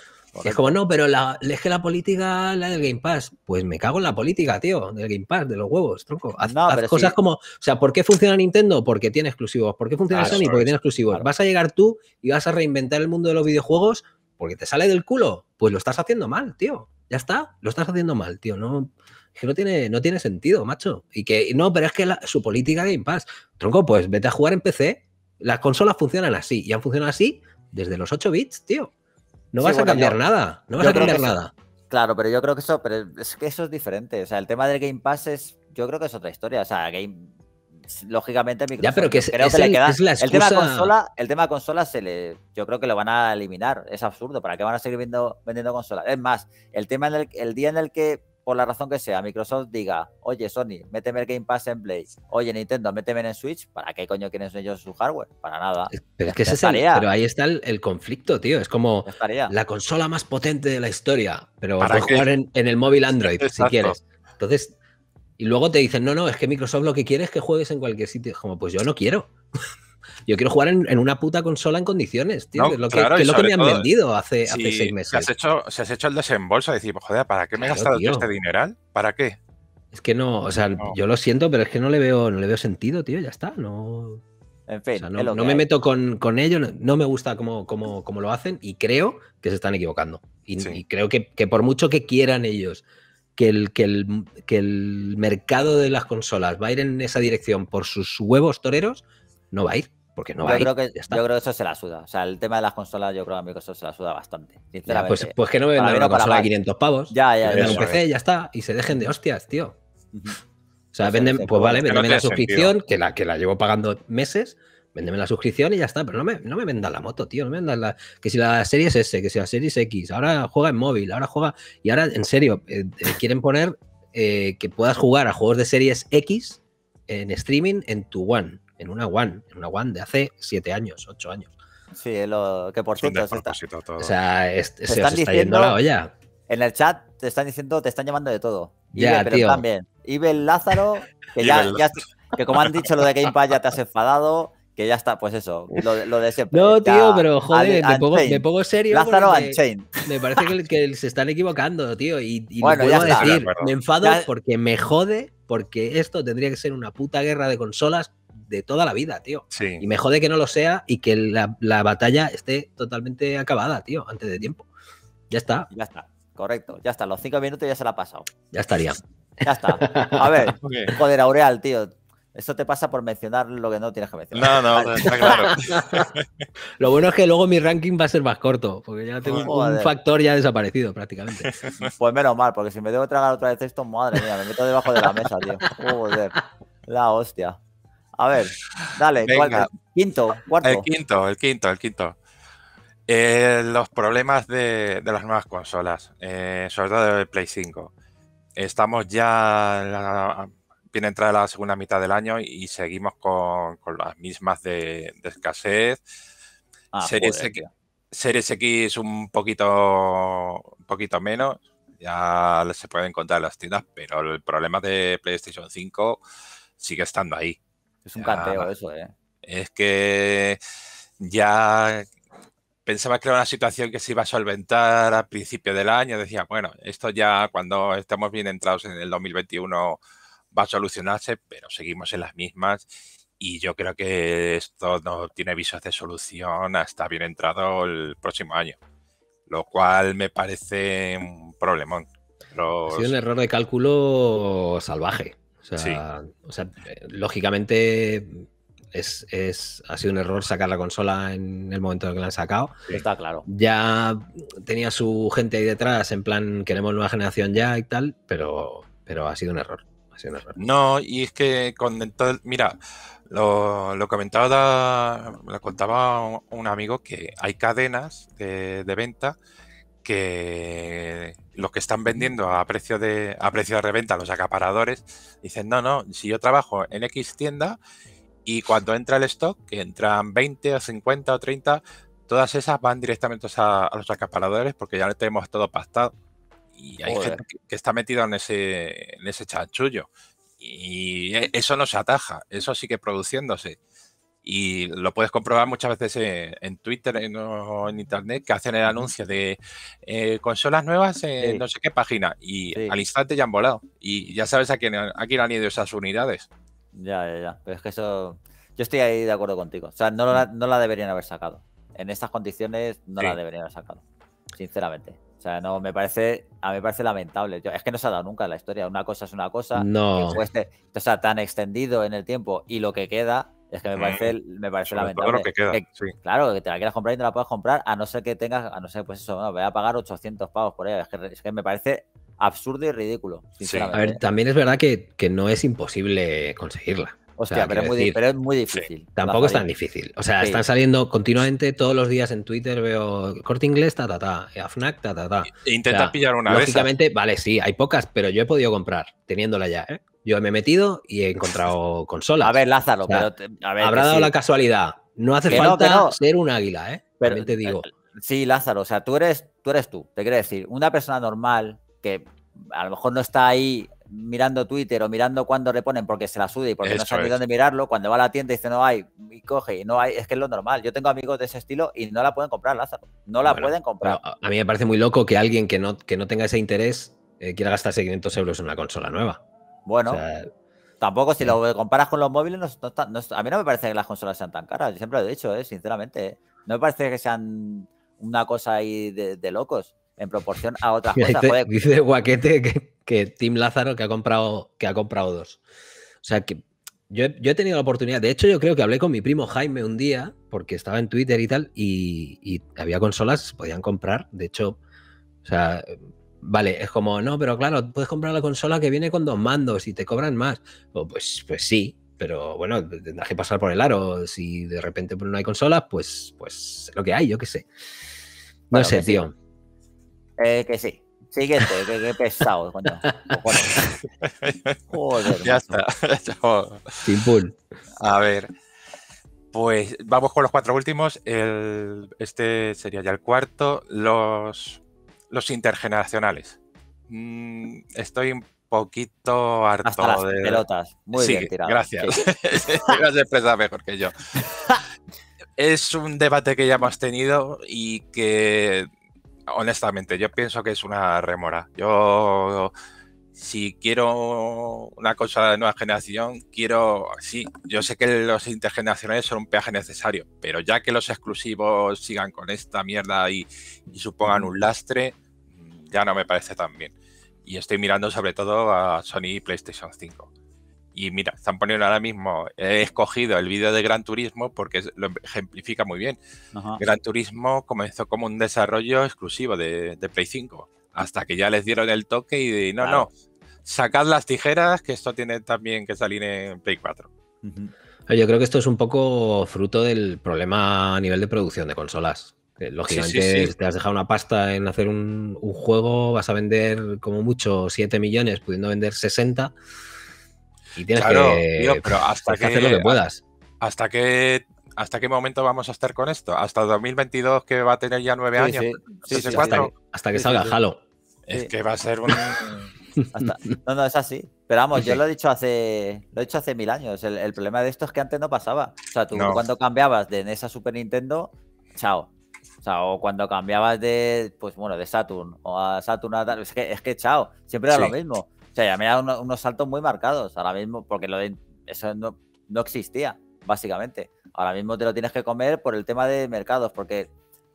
[SPEAKER 2] Es como, no, pero la, es que la política, la del Game Pass, pues me cago en la política, tío, del Game Pass, de los huevos, tronco. Haz, cosas como, o sea, ¿por qué funciona Nintendo? Porque tiene exclusivos. ¿Por qué funciona ah, Sony? Porque tiene exclusivos. Vas a llegar tú y vas a reinventar el mundo de los videojuegos porque te sale del culo. Pues lo estás haciendo mal, tío. Ya está, lo estás haciendo mal, tío. No, que no tiene, no tiene sentido, macho. Y que no, pero es que su política Game Pass. Tronco, pues vete a jugar en PC. Las consolas funcionan así y han funcionado así desde los 8 bits, tío. No vas a cambiar nada. No vas a cambiar nada.
[SPEAKER 1] claro, pero yo creo que eso, pero es que eso es diferente. O sea, el tema del Game Pass es. Yo creo que es otra historia. O sea, Game. Lógicamente, ya, pero que el, el, tema consola, el tema consola se le. Yo creo que lo van a eliminar. Es absurdo. ¿Para qué van a seguir vendiendo, vendiendo consolas? Es más, el tema en el día en el que por la razón que sea, Microsoft diga, oye Sony, méteme el Game Pass en Play, oye Nintendo, méteme en Switch, ¿para qué coño quieren ellos su hardware? Para nada.
[SPEAKER 2] Pero que se pero ahí está el, conflicto, tío. Es como la consola más potente de la historia, pero vas a jugar en, el móvil Android, si quieres. Entonces, y luego te dicen, no, no, es que Microsoft lo que quiere es que juegues en cualquier sitio. Como, pues yo no quiero. Yo quiero jugar en, una puta consola en condiciones, tío. es lo que, me han vendido hace, seis meses.
[SPEAKER 3] Se has hecho, el desembolso, decir, joder, ¿para qué me he gastado este dineral? ¿Para qué?
[SPEAKER 2] Es que no, o sea, yo lo siento, pero es que no le veo, no le veo sentido, tío, ya está, no.
[SPEAKER 1] En fin, no, me
[SPEAKER 2] meto con, con ello, no me gusta como lo hacen y creo que se están equivocando. Y, creo que, por mucho que quieran ellos que el, que el, que el mercado de las consolas va a ir en esa dirección por sus huevos toreros, no va a ir. Porque no va a ir. Creo que, Yo creo que eso se la
[SPEAKER 1] suda. O sea, el tema de las consolas, yo creo a que eso se la suda bastante. Pues, pues, que no me vendan una consola de 500
[SPEAKER 2] pavos. Ya, ya, ya. un PC, ya está. Y se dejen de hostias, tío. O sea, venden, pues vale, véndeme la suscripción, que la, que la llevo pagando meses, véndeme la suscripción y ya está. Pero no me, no vendan la moto, tío. No me vendan la. Que si la serie es S, que si la serie es X, ahora juega en móvil, ahora juega. Y ahora, en serio, eh, eh, quieren poner eh, que puedas jugar a juegos de series X en streaming en tu One en una One, en una One de hace 7 años, 8 años. Sí, lo que por cierto. Se está, o sea, este, se, está yendo la olla. En el
[SPEAKER 1] chat te están diciendo, te están llamando de todo. Ya, Ibe, pero también. Ibel Lázaro, que ya, que como han dicho lo de Game Pass ya te has enfadado, que ya está, pues eso, lo, de siempre. No, tío, pero joder, me pongo, serio. Lázaro Unchained.
[SPEAKER 2] Me parece que, se están equivocando, tío, y, y bueno, a decir, me enfado porque me jode, porque esto tendría que ser una puta guerra de consolas de toda la vida, tío. Y me jode que no lo sea y que la, batalla esté totalmente acabada, tío, antes de tiempo. Ya está. Ya está, correcto. Ya está, los cinco minutos ya se la ha pasado. Ya estaría. Ya está. A ver,
[SPEAKER 1] joder, Aureal, tío. Eso te pasa por mencionar lo que no tienes que mencionar. No, no, está claro.
[SPEAKER 2] lo bueno es que luego mi ranking va a ser más corto, porque ya tengo un factor ya desaparecido prácticamente.
[SPEAKER 1] Pues menos mal, porque si me debo tragar otra vez esto, madre mía, me meto debajo de la mesa, tío. Joder, la hostia. A ver, dale, Venga. quinto, cuarto. El quinto,
[SPEAKER 3] el quinto, el quinto. Eh, los problemas de, las nuevas consolas, eh, sobre todo de Play 5. Estamos ya, viene entrada la segunda mitad del año y seguimos con, las mismas de, escasez. Ah, Series, X, Series, un poquito, un poquito menos, ya se pueden encontrar en las tiendas, pero el problema de PlayStation 5 sigue estando ahí. Es un canteo eso, ¿eh? Es que ya pensaba que era una situación que se iba a solventar a principio del año. Decía, bueno, esto ya cuando estamos bien entrados en el 2021 va a solucionarse, pero seguimos en las mismas. Y yo creo que esto no tiene visos de solución hasta bien entrado el próximo año, lo cual me parece un problemón. Pero Ha sido un error
[SPEAKER 2] de cálculo salvaje. O sea, eh, lógicamente es, ha sido un error sacar la consola en el momento en que la han sacado. Está claro. Ya tenía su gente ahí detrás, en plan, queremos nueva generación ya y tal, pero, pero ha sido un error. Ha sido un
[SPEAKER 3] error. No, y es que con mira, lo, lo comentaba, lo contaba un amigo que hay cadenas de venta que los que están vendiendo a precio de a precio de reventa los acaparadores dicen, "No, no, si yo trabajo en X tienda y cuando entra el stock, que entran 20 o 50 o 30, todas esas van directamente a, los acaparadores porque ya lo tenemos todo pastado." Y hay gente que, está metida en ese en ese chanchullo. Y e, eso no se ataja, eso sigue produciéndose. Y lo puedes comprobar muchas veces eh, en, Twitter en, o en Internet, que hacen el anuncio de eh, consolas nuevas en no sé qué página. Y al instante ya han volado. Y ya sabes a quién, a quién han ido esas unidades.
[SPEAKER 1] Ya, ya, ya. Pero es que eso... Yo estoy ahí de acuerdo contigo. O sea, no, mm. no la deberían haber sacado. En estas condiciones no la deberían haber sacado. Sinceramente. O sea, no, me parece, a mí me parece lamentable. es que no se ha dado nunca la historia. Una cosa es una cosa. No. o sea, tan extendido en el tiempo y lo que queda es que me mm. parece, me parece lamentable. Claro, que te la quieras comprar y no la puedes comprar, a no ser que tengas, a no ser, pues eso, voy a pagar 800 pavos por ella. Es que, me parece absurdo y ridículo. A ver,
[SPEAKER 2] también es verdad que, que no es imposible conseguirla. Hostia, o sea, pero, es muy, difícil. tampoco es tan difícil. O sea, están saliendo continuamente todos los días en Twitter, veo corte inglés, ta, ta, ta, AFNAC, ta, ta, ta. Intenta pillar una vez. Lógicamente, vale, sí, hay pocas, pero yo he podido comprar teniéndola ya, ¿eh? Yo me he metido y he encontrado consolas. A ver, Lázaro, habrá dado la casualidad. No hace falta ser un águila,
[SPEAKER 1] ¿eh? Pero, te eh, digo. Sí, Lázaro, o sea, tú eres tú, eres tú. te quiero decir, una persona normal que a lo mejor no está ahí mirando Twitter o mirando cuándo ponen porque se la sude y porque no sabe dónde mirarlo, cuando va a la tienda y dice no hay, y coge y no hay, es que es lo normal. Yo tengo amigos de ese estilo y no la pueden comprar, Lázaro. No la pueden comprar.
[SPEAKER 2] A mí me parece muy loco que alguien que no, que no tenga ese interés eh, quiera gastar 500 euros en una consola nueva. Bueno, tampoco si lo
[SPEAKER 1] comparas con los móviles, a mí no me parece que las consolas sean tan caras. Yo siempre lo he dicho, ¿eh? sinceramente. ¿eh? No me parece que sean una cosa ahí de, locos en proporción a otras cosas.
[SPEAKER 2] Dice Guaquete que, Tim Lázaro que ha comprado, que ha comprado dos. O sea que yo, he tenido la oportunidad, de hecho yo creo que hablé con mi primo Jaime un día, porque estaba en Twitter y tal, y, había consolas se podían comprar, de hecho, o sea, Vale, es como, no, pero claro, puedes comprar la consola que viene con dos mandos y te cobran más. pues, pues sí, pero bueno, tendrás que pasar por el aro. Si de repente pues, no hay consolas, pues, pues lo que hay, yo qué sé. No sé, tío. Eh, que sí. Siguiente,
[SPEAKER 1] qué, pesado, Joder, ya está.
[SPEAKER 3] A ver. Pues vamos con los cuatro últimos. este sería ya el cuarto. Los los intergeneracionales. Mm, estoy un poquito harto de... pelotas. Muy bien tirado. Gracias. Sí. a mejor que yo. es un debate que ya hemos tenido y que, honestamente, yo pienso que es una remora. Yo si quiero una cosa de nueva generación, quiero, sí, yo sé que los intergeneracionales son un peaje necesario, pero ya que los exclusivos sigan con esta mierda y, y supongan un lastre, ya no me parece tan bien. Y estoy mirando sobre todo a Sony y PlayStation 5. Y mira, están poniendo ahora mismo, he escogido el vídeo de Gran Turismo porque lo ejemplifica muy bien. Gran Turismo comenzó como un desarrollo exclusivo de, Play 5, hasta que ya les dieron el toque y no, no, sacad las tijeras que esto tiene también que salir en Play
[SPEAKER 2] 4. Yo creo que esto es un poco fruto del problema a nivel de producción de consolas. Lógicamente, te has dejado una pasta en hacer un, juego, vas a vender como mucho 7 millones, pudiendo vender 60. Y tienes que, hasta que, hacer lo que puedas.
[SPEAKER 3] Hasta ¿Hasta qué momento vamos a estar con esto? ¿Hasta 2022 que va a tener ya 9 años? hasta, que, hasta que salga Halo. Es que va a
[SPEAKER 1] ser un... no, no, es así. Pero vamos, yo lo he dicho hace lo he dicho hace mil años. El, problema de esto es que antes no pasaba. O sea, tú cuando cambiabas de NES a Super Nintendo, chao. O cuando cambiabas de, pues bueno, de Saturn o a Saturn es que, es que chao, siempre era lo mismo. O sea, ya me da unos, saltos muy marcados ahora mismo, porque eso no existía, básicamente. Ahora mismo te lo tienes que comer por el tema de mercados, porque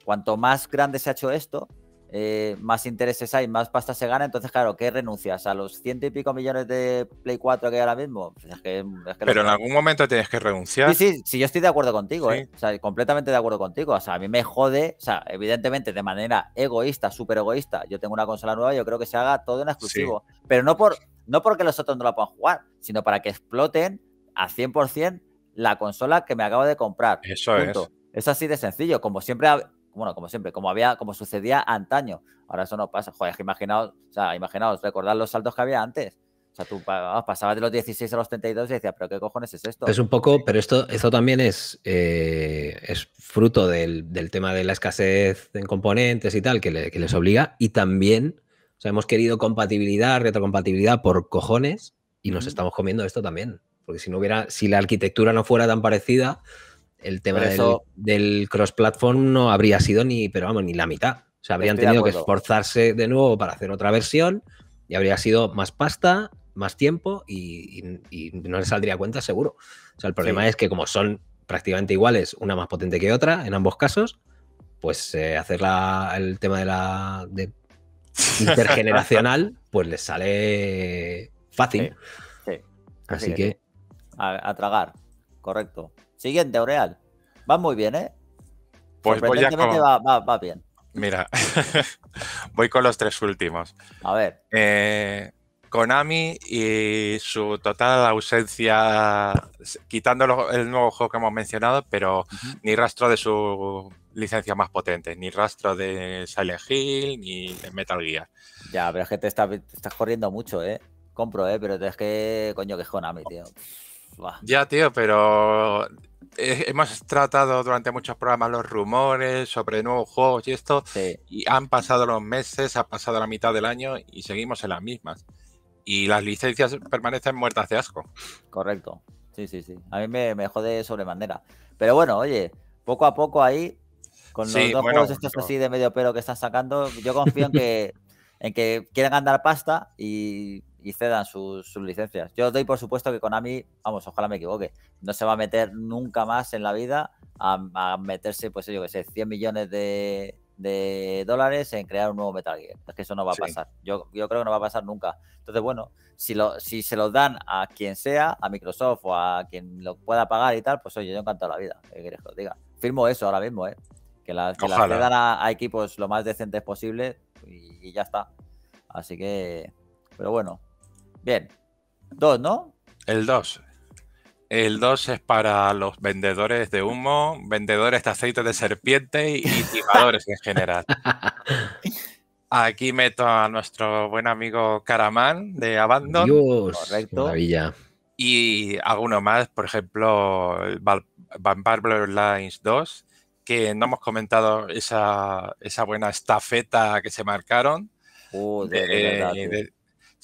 [SPEAKER 1] cuanto más grande se ha hecho esto, eh, más intereses hay, más pasta se gana. Entonces, claro, ¿qué renuncias? ¿A los ciento y pico millones de Play 4 que hay ahora mismo? Pues Pero en algún momento tienes que renunciar. Sí, sí, sí, yo estoy de acuerdo contigo, ¿eh? completamente de acuerdo contigo. O sea, a mí me jode, o sea, evidentemente de manera egoísta, súper egoísta. Yo tengo una consola nueva, yo creo que se haga todo en exclusivo. Pero no, por, no porque los otros no la puedan jugar, sino para que exploten a 100% la consola que me acabo de comprar. Eso es. Es así de sencillo. Como siempre bueno, como siempre, como había, como sucedía antaño. Ahora eso no pasa. Joder, imaginaos, o sea, imaginaos, recordad los saltos que había antes. O sea, tú pasabas de los 16 a los 32 y decías, pero ¿qué cojones es esto? Es un
[SPEAKER 2] poco, pero esto, esto también es, eh, es fruto del, del, tema de la escasez en componentes y tal, que, que les obliga. Y también, o sea, hemos querido compatibilidad, retrocompatibilidad por cojones y nos estamos comiendo esto también. Porque si no hubiera, si la arquitectura no fuera tan parecida, el tema del, cross-platform no habría sido ni, pero vamos, ni la mitad. O sea, habrían tenido que esforzarse de nuevo para hacer otra versión y habría sido más pasta, más tiempo y, no les saldría cuenta seguro. O sea, el problema es que como son prácticamente iguales, una más potente que otra en ambos casos, pues eh, hacer el tema de la intergeneracional, pues les sale fácil. Así que...
[SPEAKER 1] a tragar, correcto. Siguiente, Oreal. Va muy bien, ¿eh? Pues voy a va, bien.
[SPEAKER 3] Mira, voy con los tres últimos. A ver. Eh, Konami y su total ausencia, quitando el nuevo juego que hemos mencionado, pero ni rastro de su
[SPEAKER 1] licencia más potente, ni rastro de Silent Hill, ni Metal Gear. Ya, pero es que te, está, estás corriendo mucho, ¿eh? Compro, ¿eh? Pero es que, coño, que es Konami, tío.
[SPEAKER 3] Ya, tío, pero eh, hemos tratado durante muchos programas los rumores sobre nuevos juegos y esto, y han pasado los meses, ha pasado la mitad del año y seguimos en las mismas. Y las licencias permanecen muertas de asco.
[SPEAKER 1] Correcto. Sí, sí, sí. A mí me, me jode sobremanera. Pero bueno, oye, poco a poco ahí, con los dos juegos estos así de medio pelo que están sacando, yo confío en que, en que quieran andar pasta y y cedan sus, licencias. Yo doy por supuesto que Konami, vamos, ojalá me equivoque, no se va a meter nunca más en la vida a, meterse, pues yo que sé, 100 millones de, de, dólares en crear un nuevo Metal Gear. Es que eso no va a pasar. Yo, yo creo que no va a pasar nunca. Entonces, bueno, si, lo, si se los dan a quien sea, a Microsoft o a quien lo pueda pagar y tal, pues oye, yo encanto la vida. diga? Firmo eso ahora mismo, ¿eh? Que que la a, equipos lo más decentes posible y ya está. Así que, pero bueno, Bien. Dos, ¿no? El dos.
[SPEAKER 3] El dos es para los vendedores de humo, vendedores de aceite de serpiente y timadores en general. Aquí meto a nuestro buen amigo Caramán de Abandon. Dios, correcto. Maravilla. Y alguno más, por ejemplo, Vampire Blur Lines 2, que no hemos comentado esa, buena estafeta que se marcaron. de,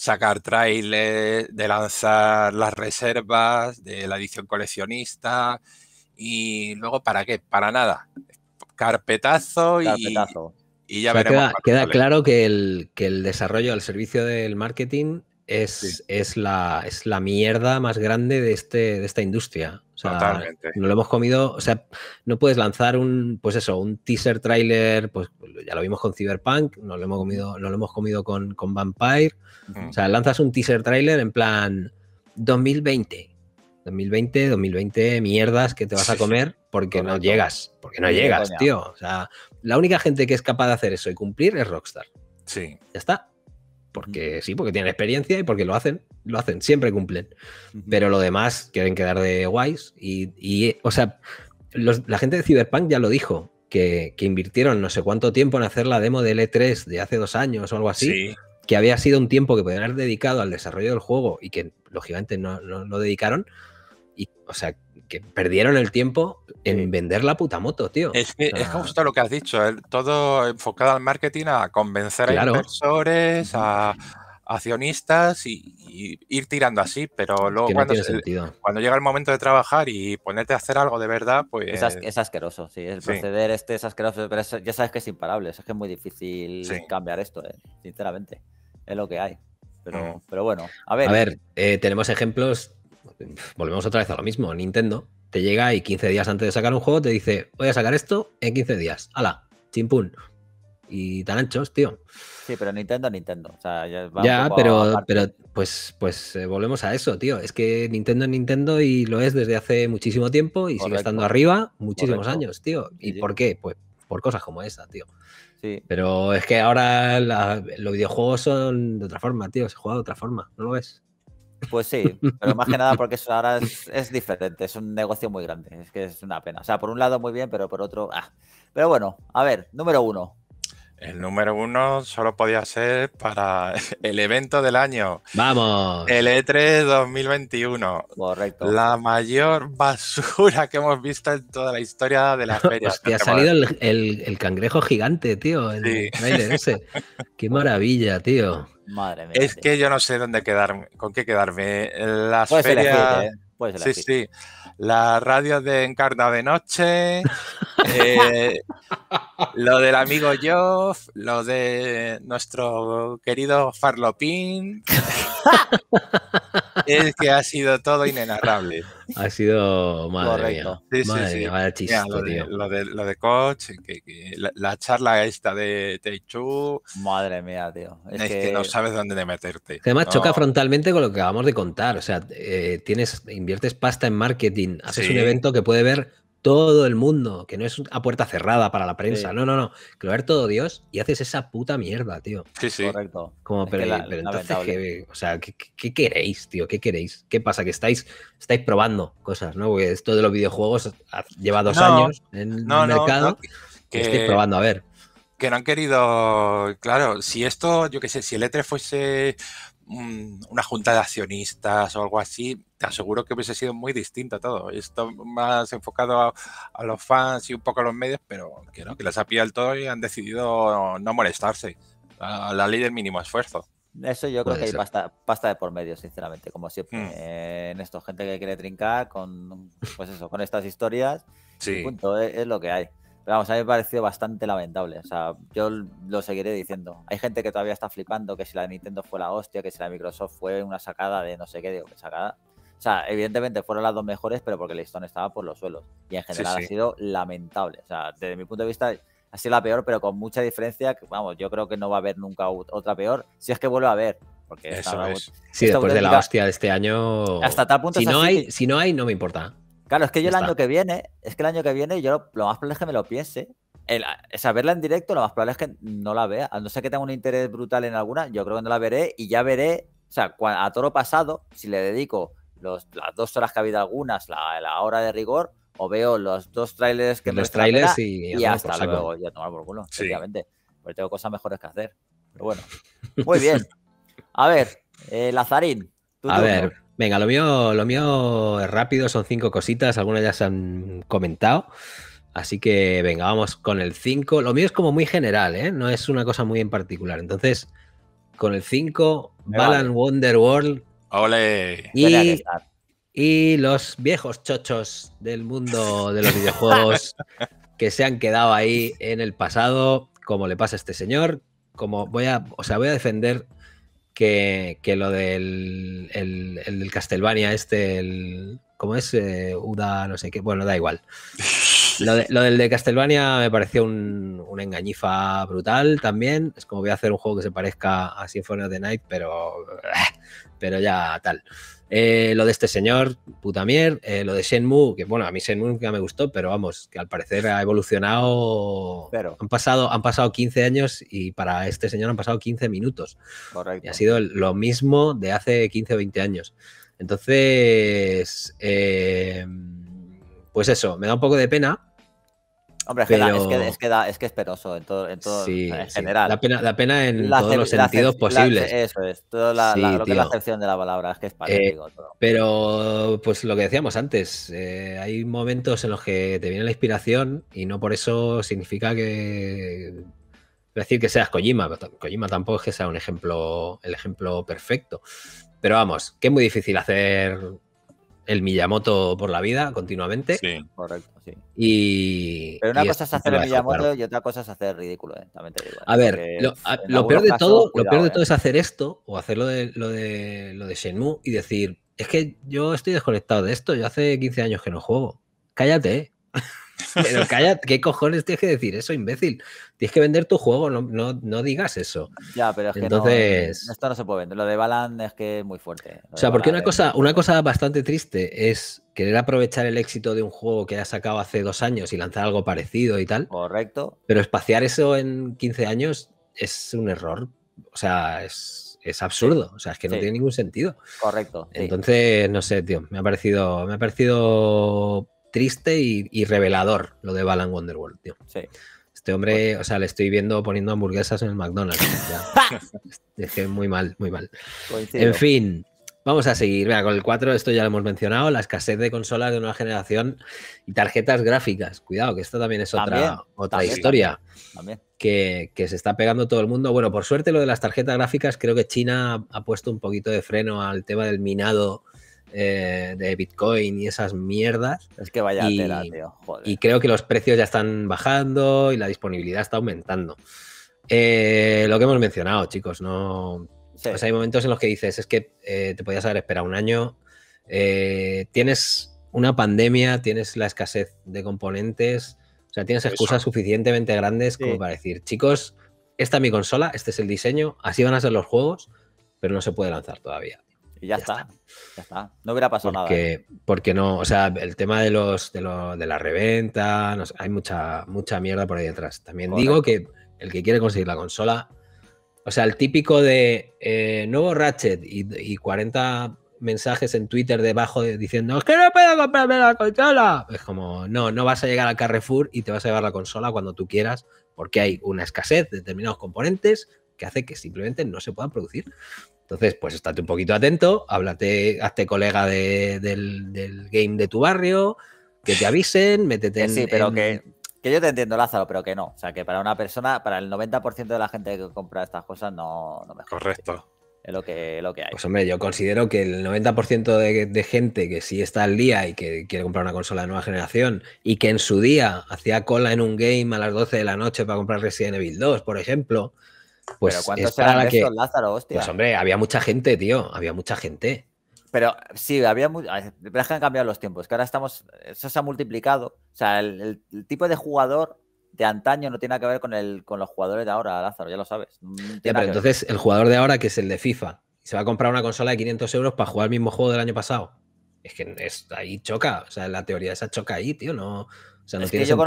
[SPEAKER 3] sacar trailers, de lanzar las reservas, de la edición coleccionista y luego ¿para qué? Para nada. Carpetazo, Y, y ya veremos. Queda,
[SPEAKER 2] claro que el, que el desarrollo al servicio del marketing es, la, es la mierda más grande de, este, de esta industria. No lo hemos comido, o sea, no puedes lanzar un, pues eso, un teaser trailer, pues ya lo vimos con Cyberpunk, no lo hemos comido, no lo hemos comido con, con Vampire. O sea, lanzas un teaser trailer en plan 2020. 2020, 2020, mierdas que te vas a comer porque no llegas, porque no llegas, tío. O sea, la única gente que es capaz de hacer eso y cumplir es Rockstar. Sí. Ya está. Porque sí, porque tienen experiencia y porque lo hacen, lo hacen, siempre cumplen. Pero lo demás quieren quedar de guays. Y, y o sea, la gente de Cyberpunk ya lo dijo, que, que, invirtieron no sé cuánto tiempo en hacer la demo de e 3 de hace dos años o algo así, que había sido un tiempo que podían haber dedicado al desarrollo del juego y que lógicamente no, no lo dedicaron. Y, o sea, que perdieron el tiempo en vender la puta moto, tío. Es es justo
[SPEAKER 3] lo que has dicho, ¿eh? todo enfocado al marketing, a convencer a inversores, a accionistas y, ir tirando así, pero luego cuando, llega el
[SPEAKER 1] momento de trabajar y ponerte a hacer algo de verdad, pues... Es, asqueroso, sí, el proceder este es asqueroso, pero ya sabes que es imparable, es que es muy difícil cambiar esto, ¿eh? sinceramente, es lo
[SPEAKER 2] que hay. Pero, bueno, a ver. A ver, eh, tenemos ejemplos volvemos otra vez a lo mismo. Nintendo te llega y 15 días antes de sacar un juego te dice, voy a sacar esto en 15 días. ¡Hala! Chimpún. Y tan anchos, tío.
[SPEAKER 1] Sí, pero Nintendo, Nintendo.
[SPEAKER 2] ya, pero, pero pues, pues eh, volvemos a eso, tío. Es que Nintendo es Nintendo y lo es desde hace muchísimo tiempo y sigue estando arriba muchísimos años, tío. ¿Y por qué? Pues por cosas como esa, tío. Sí. Pero es que ahora los videojuegos son de otra forma, tío. Se juega de otra forma, ¿no lo ves?
[SPEAKER 1] Pues sí, pero más que nada porque eso ahora es, diferente, es un negocio muy grande, es que es una pena. O sea, por un lado muy bien, pero por otro... Ah. Pero bueno, a ver, número uno, el número uno
[SPEAKER 3] solo podía ser para el evento del año.
[SPEAKER 2] Vamos.
[SPEAKER 3] El E3 2021. Correcto. La mayor basura que hemos visto en toda la historia de las ferias. Que ha salido
[SPEAKER 2] el, cangrejo gigante, tío. El Qué maravilla, tío.
[SPEAKER 3] Madre mía. Es que yo no sé dónde quedarme, con qué quedarme. Las ferias. Eh, sí, sí la radio de Encarna de Noche, eh, lo del amigo Joff, lo de nuestro querido Farlopín. es que ha sido todo inenarrable.
[SPEAKER 2] Ha sido madre mía. madre mía, chiste, lo, tío.
[SPEAKER 3] De, lo, de, Coach, que, la, charla esta de Teichu. Madre mía, tío. Es, que... no sabes dónde meterte. Además, choca
[SPEAKER 2] frontalmente con lo que acabamos de contar. O sea, eh, tienes, inviertes pasta en marketing, haces un evento que puede ver todo el mundo, que no es a puerta cerrada para la prensa, no, no, no, que todo Dios y haces esa puta mierda, tío.
[SPEAKER 4] Sí, sí. Correcto.
[SPEAKER 2] Como, pero, entonces, o sea, ¿qué, queréis, tío? ¿Qué queréis? ¿Qué pasa? Que estáis, estáis probando cosas, ¿no? Porque esto de los videojuegos lleva dos años en el mercado. que estáis probando, a ver.
[SPEAKER 3] Que no han querido, claro, si esto, yo qué sé, si el E3 fuese una junta de accionistas o algo así, te aseguro que hubiese sido muy distinto todo. Esto más enfocado a, los fans y un poco a los medios, pero que no, que les ha pillado todo y han decidido no molestarse. A la ley del mínimo esfuerzo.
[SPEAKER 1] Eso yo creo que hay pasta, de por medio, sinceramente, como siempre. Hmm. Eh, en esto, gente que quiere trincar con pues eso, con estas historias. Punto, es, lo que hay. Pero vamos, a mí me ha parecido bastante lamentable. O sea, yo lo seguiré diciendo. Hay gente que todavía está flipando que si la de Nintendo fue la hostia, que si la de Microsoft fue una sacada de no sé qué, digo, que sacada. O sea, evidentemente fueron las dos mejores, pero porque el listón estaba por los suelos. Y en general ha sido lamentable. O sea, desde mi punto de vista ha sido la peor, pero con mucha diferencia. Vamos, yo creo que no va a haber nunca otra peor. Si es que vuelve a haber, porque Eso es. después de la
[SPEAKER 2] hostia de este año. Hasta tal punto. Si, no, hay, si no hay, no me importa.
[SPEAKER 1] Claro, es que yo el año que viene, es que el año que viene yo lo, más probable es que me lo piense. El, o en directo, lo más probable es que no la vea. A no ser que tenga un interés brutal en alguna, yo creo que no la veré y ya veré, o sea, a toro pasado, si le dedico las dos horas que ha habido algunas, la, hora de rigor, o veo los dos trailers que me Los trailers y, ya está, luego, ya tomar por culo, sí. Porque tengo cosas mejores que hacer. Pero bueno, muy bien. A ver, eh, Lazarín. a ver,
[SPEAKER 2] Venga, lo mío, lo mío es rápido, son cinco cositas, algunas ya se han comentado. Así que venga, vamos con el 5. Lo mío es como muy general, ¿eh? no es una cosa muy en particular. Entonces, con el 5, Balan Wonder World. ¡Ole! Y, y los viejos chochos del mundo de los videojuegos que se han quedado ahí en el pasado, como le pasa a este señor. Como voy a, o sea, voy a defender que, que lo del el, el Castlevania este, el, ¿cómo es? Eh, Uda, no sé qué, bueno, da igual. Lo, del de Castlevania me pareció un, engañifa brutal también. Es como voy a hacer un juego que se parezca a Symphony of the Night, pero, eh, pero ya tal. Eh, lo de este señor, puta eh, lo de Shenmue, que bueno, a mí Shenmue nunca me gustó, pero vamos, que al parecer ha evolucionado. Pero. Han, pasado, han pasado 15 años y para este señor han pasado 15 minutos. Correcto. Y ha sido lo mismo de hace 15 o 20 años. Entonces, eh, pues eso, me da un poco de pena Hombre, es, que, es,
[SPEAKER 1] que es, en todo, en, general. Sí. La, pena, la
[SPEAKER 2] pena en todos los sentidos posibles. eso es,
[SPEAKER 1] toda la, que la
[SPEAKER 2] acepción de la palabra, es que es eh, patético. pero, pues lo que decíamos antes, eh, hay momentos en los que te viene la inspiración y no por eso significa que. Decir que seas Kojima, Kojima tampoco es que sea un ejemplo, el ejemplo perfecto. Pero vamos, que es muy difícil hacer el Miyamoto por la vida continuamente. Sí, correcto, sí. Y, Pero una cosa es hacer el Miyamoto
[SPEAKER 1] y otra cosa es hacer ridículo, eh, ¿eh? A ver, lo, peor de todo, lo peor de eh. todo
[SPEAKER 2] es hacer esto o hacer lo de, lo de, lo de Shenmue y decir, es que yo estoy desconectado de esto, yo hace 15 años que no juego. Cállate, ¿eh? Pero calla, ¿qué cojones tienes que decir eso, imbécil? Tienes que vender tu juego, no, no, digas eso. Ya, pero es que no, esto no se puede vender. Lo de Balan es que es muy fuerte. ¿eh? o sea, porque una cosa, una cosa bastante triste es querer aprovechar el éxito de un juego que ha sacado hace dos años y lanzar algo parecido y tal. Correcto. Pero espaciar eso en 15 años es un error. O sea, es absurdo. O sea, es que no tiene ningún sentido. Correcto. Entonces, no sé, tío. Me ha parecido. Me ha parecido triste y, revelador lo de Balan Wonderworld, Este hombre, o sea, le estoy viendo poniendo hamburguesas en el McDonald's. es que muy mal, muy mal. En fin, Vamos a seguir. Venga, con el 4, esto ya lo hemos mencionado, la escasez de consolas de nueva generación y tarjetas gráficas. Cuidado, que esto también es otra, otra historia Que, que, se está pegando todo el mundo. Bueno, por suerte lo de las tarjetas gráficas, creo que China ha puesto un poquito de freno al tema del minado eh, de Bitcoin y esas mierdas. Es que vaya y, Y creo que los precios ya están bajando y la disponibilidad está aumentando. Eh, lo que hemos mencionado, chicos, no. Pues hay momentos en los que dices, es que eh, te podías haber esperado un año. tienes una pandemia, tienes la escasez de componentes. O sea, tienes excusas suficientemente grandes como para decir, chicos, esta es mi consola, este es el diseño, así van a ser los juegos, pero no se puede lanzar todavía. Y ya, está, ya está. No hubiera pasado nada. ¿eh? Porque no, o sea, el tema de los de, de la reventa, hay mucha, mucha mierda por ahí detrás. También digo que el que quiere conseguir la consola, o sea, el típico de eh, nuevo Ratchet y, 40 mensajes en Twitter debajo diciendo es que no puedo comprarme la consola. Es como, no, no vas a llegar al Carrefour y te vas a llevar la consola cuando tú quieras, porque hay una escasez de determinados componentes que hace que simplemente no se puedan producir. Entonces, pues estate un poquito atento, háblate, hazte colega de, del, del, game de tu barrio, que te avisen, métete en. Sí, pero que. Que yo te entiendo, Lázaro, pero que no. O
[SPEAKER 1] sea, que para una persona, para el 90% de la gente que compra estas cosas, no, no me
[SPEAKER 2] Correcto. Es lo que, lo que hay. Pues hombre, yo considero que el 90% de, de, gente que sí está al día y que quiere comprar una consola de nueva generación y que en su día hacía cola en un game a las 12 de la noche para comprar Resident Evil 2, por ejemplo, pues ¿Pero cuántos eran
[SPEAKER 1] Lázaro, Pues hombre,
[SPEAKER 2] había mucha gente, tío. Había mucha gente. Pero sí, había mucha. Pero es que han cambiado los tiempos,
[SPEAKER 1] que ahora estamos. Eso se ha multiplicado. O sea, el, tipo de jugador de antaño no tiene nada que ver con, el, con los jugadores de ahora, Lázaro, ya lo sabes. pero entonces,
[SPEAKER 2] el jugador de ahora, que es el de FIFA, se va a comprar una consola de 500 euros para jugar el mismo juego del año pasado. Es que ahí choca, o sea, la teoría esa choca ahí, tío, no, es, que yo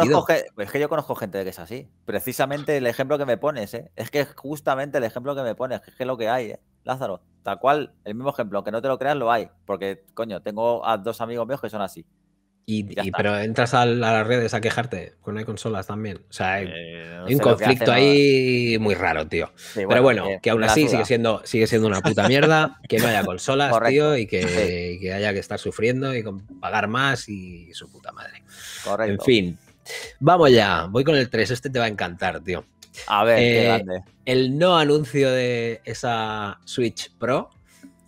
[SPEAKER 2] conozco, gente que es así.
[SPEAKER 1] Precisamente el ejemplo que me pones, ¿eh? es que es justamente el ejemplo que me pones, que es, lo que hay, ¿eh? Lázaro. Tal cual, el mismo ejemplo, aunque no te lo creas, lo hay. Porque, coño, tengo a dos amigos míos que son así.
[SPEAKER 2] Y, pero entras a, las redes a quejarte, con hay consolas también. O sea, hay, eh, un conflicto ahí muy raro, tío. pero bueno, eh, que aún así sigue siendo, sigue siendo una puta mierda, que no haya consolas, tío, y que, haya que estar sufriendo y pagar más y su puta madre. Correcto. En fin, vamos ya, voy con el 3, este te va a encantar, tío. A ver, eh, El no anuncio de esa Switch Pro.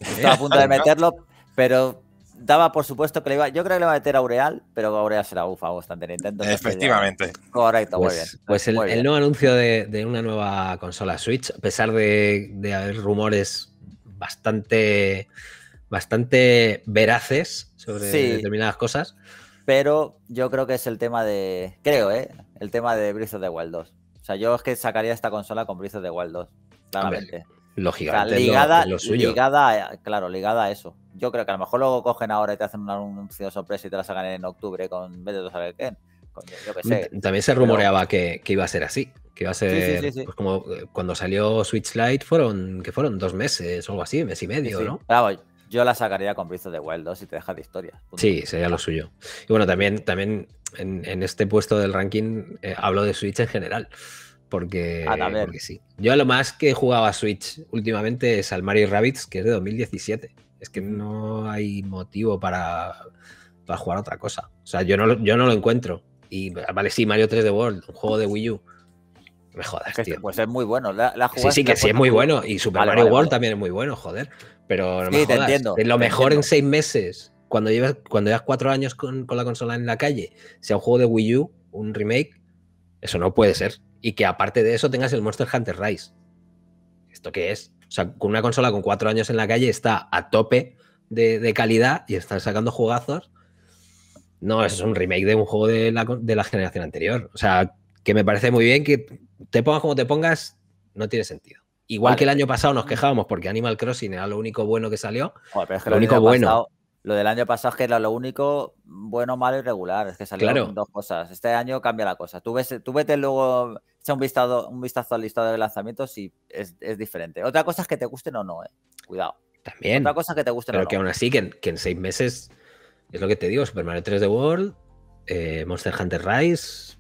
[SPEAKER 2] Estaba a punto de meterlo, pero daba por supuesto
[SPEAKER 1] que le iba. Yo creo que le va a meter a Aureal, pero Aureal será ufa bastante Nintendo. Pues Efectivamente. Correcto, pues, muy bien. Pues
[SPEAKER 2] el, nuevo anuncio de, una nueva consola Switch, a pesar de, haber rumores bastante, bastante veraces sobre determinadas cosas.
[SPEAKER 1] Pero yo creo que es el tema de. Creo, ¿eh? El tema de Breath de the Wild 2. O sea, yo es que sacaría esta consola con Breath of the Wild 2. Claramente.
[SPEAKER 2] Lógicamente. ligada, lo, ligada,
[SPEAKER 1] eh, claro, ligada a eso. Yo creo que a lo mejor luego cogen ahora y te hacen un anuncio sorpresa y te la sacan en octubre con vete a mm,
[SPEAKER 2] También se rumoreaba que, iba a ser así. Que iba a ser. Pues como eh, cuando salió Switch Lite, fueron, que fueron dos meses o algo así, mes y medio, ¿no?
[SPEAKER 1] Claro, yo la sacaría con brizo de Wild y te deja de historia.
[SPEAKER 2] Sí, sería lo suyo. Y bueno, también, también en, este puesto del ranking eh, hablo de Switch en general. Porque, ah, porque, sí. Yo lo más que he jugado a Switch últimamente es al Mario Rabbits, que es de 2017. Es que no hay motivo para, para jugar otra cosa. O sea, yo no, lo, yo no lo encuentro. Y vale, sí, Mario 3 de World, un juego de Wii U. Me jodas, este tío. Pues es muy bueno. sí, sí, que sí es muy bueno. Y Super Mario World también es muy bueno, joder. Pero me lo mejor en seis meses, cuando llevas, cuando llevas cuatro años con, con la consola en la calle, sea un juego de Wii U, un remake, eso no puede ser y que aparte de eso tengas el Monster Hunter Rise. ¿Esto qué es? O sea, con una consola con cuatro años en la calle está a tope de, calidad y están sacando jugazos. No, eso es un remake de un juego de la, generación anterior. O sea, que me parece muy bien que te pongas como te pongas, no tiene sentido. Igual que el año pasado nos mm. quejábamos porque Animal Crossing era lo único bueno que salió. es lo único bueno. Lo del año pasado es que era lo único
[SPEAKER 1] bueno, malo y regular. Es que salieron dos cosas. Este año cambia la cosa. Tú, ves, tú vete luego, echa un vistazo, un vistazo al listado de lanzamientos y es, diferente. Otra cosa es que te gusten o no, eh.
[SPEAKER 2] Cuidado. También. Otra cosa que te gusten Pero o no. Pero que aún así, que, en, seis meses, es lo que te digo, Super Mario 3 de World, eh, Monster Hunter Rise.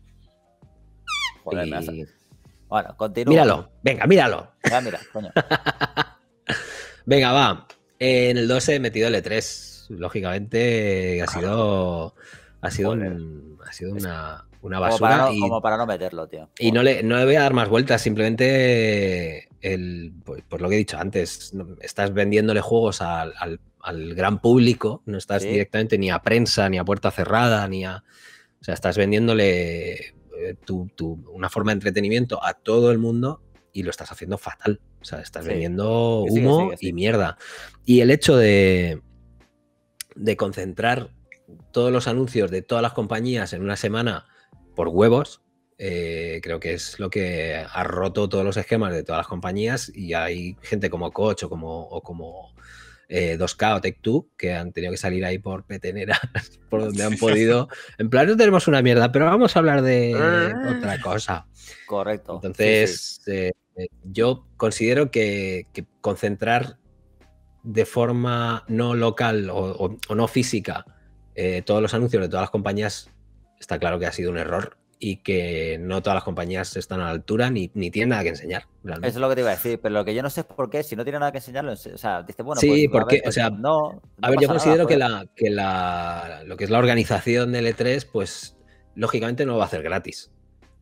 [SPEAKER 2] Bueno, continúa. Míralo, venga, míralo. venga, va. En el 12 he metido el e 3 lógicamente ha sido, ha sido, ha sido una, basura. Como para, y, no meterlo, tío. Y no le, no le voy a dar más vueltas, simplemente el, pues, lo que he dicho antes, estás vendiéndole juegos al, gran público, no estás directamente ni a prensa, ni a puerta cerrada, ni a... O sea, estás vendiéndole eh, una forma de entretenimiento a todo el mundo y lo estás haciendo fatal. O sea, estás vendiendo humo y mierda. Y el hecho de, de concentrar todos los anuncios de todas las compañías en una semana por huevos, eh, creo que es lo que ha roto todos los esquemas de todas las compañías y hay gente como Coach o como, como 2K eh, o Tech2 que han tenido que salir ahí por peteneras, por donde han podido. En plan, no tenemos una mierda, pero vamos a hablar de eh. otra cosa. Correcto. Entonces, yo considero que concentrar de forma no local o, no física eh, todos los anuncios de todas las compañías, está claro que ha sido un error y que no todas las compañías están a la altura ni, ni tienen nada que enseñar.
[SPEAKER 1] Eso es lo que te iba a decir, pero lo que yo no sé es por qué, si no tiene nada que enseñar o sea, dice, bueno,
[SPEAKER 2] no, a ver, yo considero pues". que, la, que lo que es la organización del E3, pues lógicamente no lo va a hacer gratis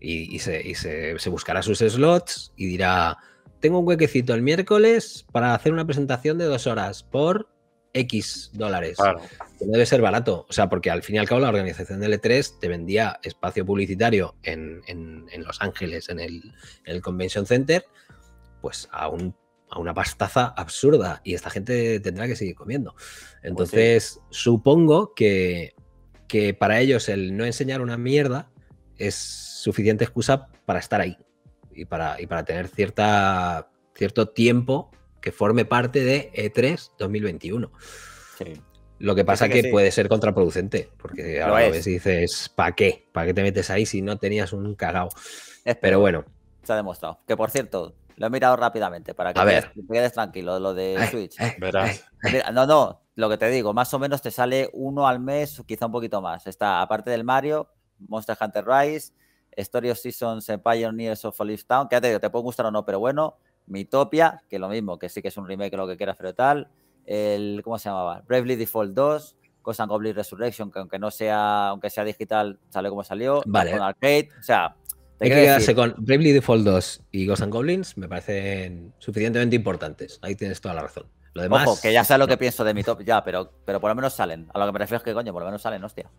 [SPEAKER 2] y, se, se buscará sus slots y dirá, tengo un huequecito el miércoles para hacer una presentación de dos horas por X dólares. Que debe ser barato. O sea, porque al fin y al cabo la organización de E3 te vendía espacio publicitario en, Los Ángeles, en el, Convention Center, pues a, un, a una pastaza absurda. Y esta gente tendrá que seguir comiendo. Pues Entonces, supongo que, que para ellos el no enseñar una mierda es suficiente excusa para estar ahí y para, tener cierta, cierto tiempo que forme parte de E3 2021. Lo que pasa que, que puede ser contraproducente, porque a veces dices, ¿para qué? ¿Para qué te metes ahí si no tenías un cagao? Pero bueno.
[SPEAKER 1] Se ha demostrado. Que por cierto, lo he mirado rápidamente para que te quedes, tranquilo, lo de Switch. no, no, lo que te digo, más o menos te sale uno al mes, quizá un poquito más. Está, aparte del Mario, Monster Hunter Rise, Story of Seasons, Pioneers of Olive Town, que te puede gustar o no, pero bueno, Mitopia, que lo mismo, que sí que es un remake, lo que quieras, pero tal. El, ¿Cómo se llamaba? Bravely Default 2, cosa and Goblin Resurrection, que aunque no sea, aunque sea digital, sale como salió. Vale. Con Arcade, o sea. que con
[SPEAKER 2] Bravely Default 2 y Ghost and Goblins, me parecen suficientemente importantes. Ahí tienes toda la razón. Lo demás. Ojo, que
[SPEAKER 1] ya sé lo que pienso de mi top, ya, pero, pero por lo menos salen. A lo que me refiero es que, coño, por lo menos salen, hostia.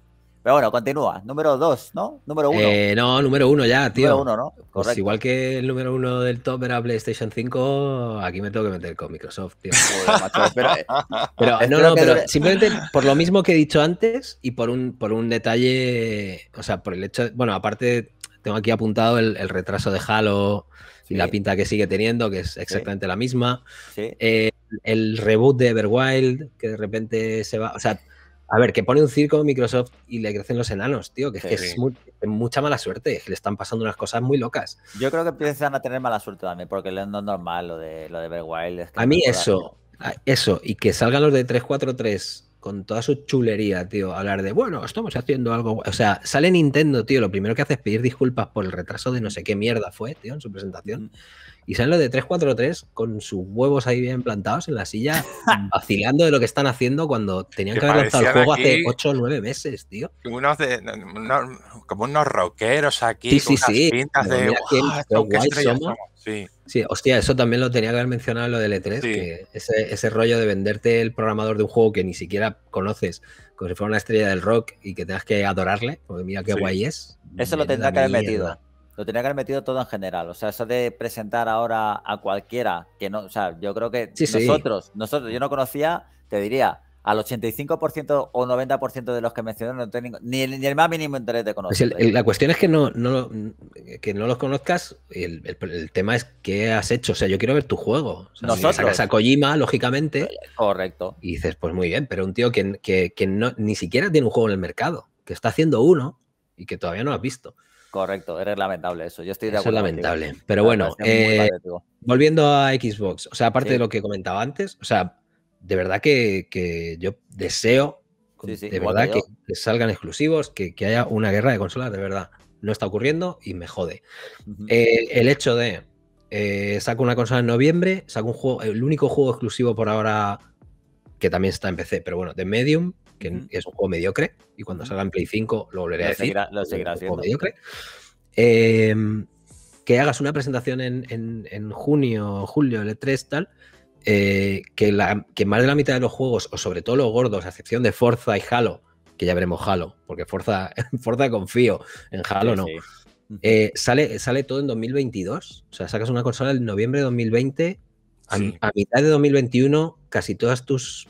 [SPEAKER 1] Pero bueno, continúa. Número 2, ¿no? Número 1. Eh,
[SPEAKER 2] no, número uno ya, tío. Número 1, ¿no? Pues igual que el número uno del top era PlayStation 5, aquí me tengo que meter con Microsoft, pero, eh, no, no, pero simplemente por lo mismo que he dicho antes y por un, por un detalle, o sea, por el hecho, bueno, aparte tengo aquí apuntado el, retraso de Halo y la pinta que sigue teniendo, que es exactamente la misma. Eh, el reboot de Everwild, que de repente se va. O sea, a ver, que pone un circo Microsoft y le crecen los enanos, tío, que, es, mucha mala suerte, que le están pasando unas cosas muy locas.
[SPEAKER 1] Yo creo que empiezan a tener mala suerte también, porque le es normal lo de, lo de Bear Wild, a mí eso,
[SPEAKER 2] eso, y que salgan los de 343 con toda su chulería, tío, hablar de, bueno, estamos haciendo algo. O sea, sale Nintendo, tío, lo primero que hace es pedir disculpas por el retraso de no sé qué mierda fue, tío, en su presentación. Mm y salen los de 343 con sus huevos ahí bien plantados en la silla, vacilando de lo que están haciendo cuando tenían que, haber lanzado el juego hace 8 o 9 meses, tío.
[SPEAKER 3] como unos rockeros aquí, sí, sí, sí. pintas de.
[SPEAKER 4] Sí.
[SPEAKER 2] sí, hostia, eso también lo tenía que haber mencionado en lo de E3, ese, rollo de venderte el programador de un juego que ni siquiera conoces como si fuera una estrella del rock y que tengas que adorarle, porque mira qué guay es. Eso lo tendrá que haber metido
[SPEAKER 1] lo tenía que haber metido todo en general. O sea, eso de presentar ahora a cualquiera que no, o sea, yo creo que nosotros, nosotros, yo no conocía, te diría, al 85% o 90% de los que mencioné no tengo ni, el más mínimo interés de pues conocer.
[SPEAKER 2] la cuestión es que no, que no los conozcas. El, el, tema es qué has hecho. O sea, yo quiero ver tu juego. Nosotros. a Kojima, lógicamente. Correcto. Y dices, pues muy bien, pero un tío que, que no, ni siquiera tiene un juego en el mercado, que está haciendo uno y que todavía no has visto. Correcto, eres lamentable eso. Yo estoy de acuerdo. es lamentable. Pero bueno, eh, volviendo a Xbox, o sea, aparte de lo que comentaba antes, o sea, de verdad que, que yo deseo, de verdad que, salgan exclusivos, que, haya una guerra de consolas, de verdad. No está ocurriendo y me jode. el hecho de eh, saco una consola en noviembre, saco un juego, el único juego exclusivo por ahora que también está en PC, pero bueno, de Medium, que es un juego mediocre, y cuando salga en Play 5 lo volveré a decir.
[SPEAKER 1] un juego mediocre.
[SPEAKER 2] Em, que hagas una presentación en, en, en junio, julio, el E3, tal, eh, que, la, que más de la mitad de los juegos, o sobre todo los gordos, a excepción de Forza y Halo, que ya veremos Halo, porque Forza, Forza confío, en Halo no. Eh, sale, sale todo en 2022, o sea, sacas una consola en noviembre de 2020, a mitad de 2021 casi todas tus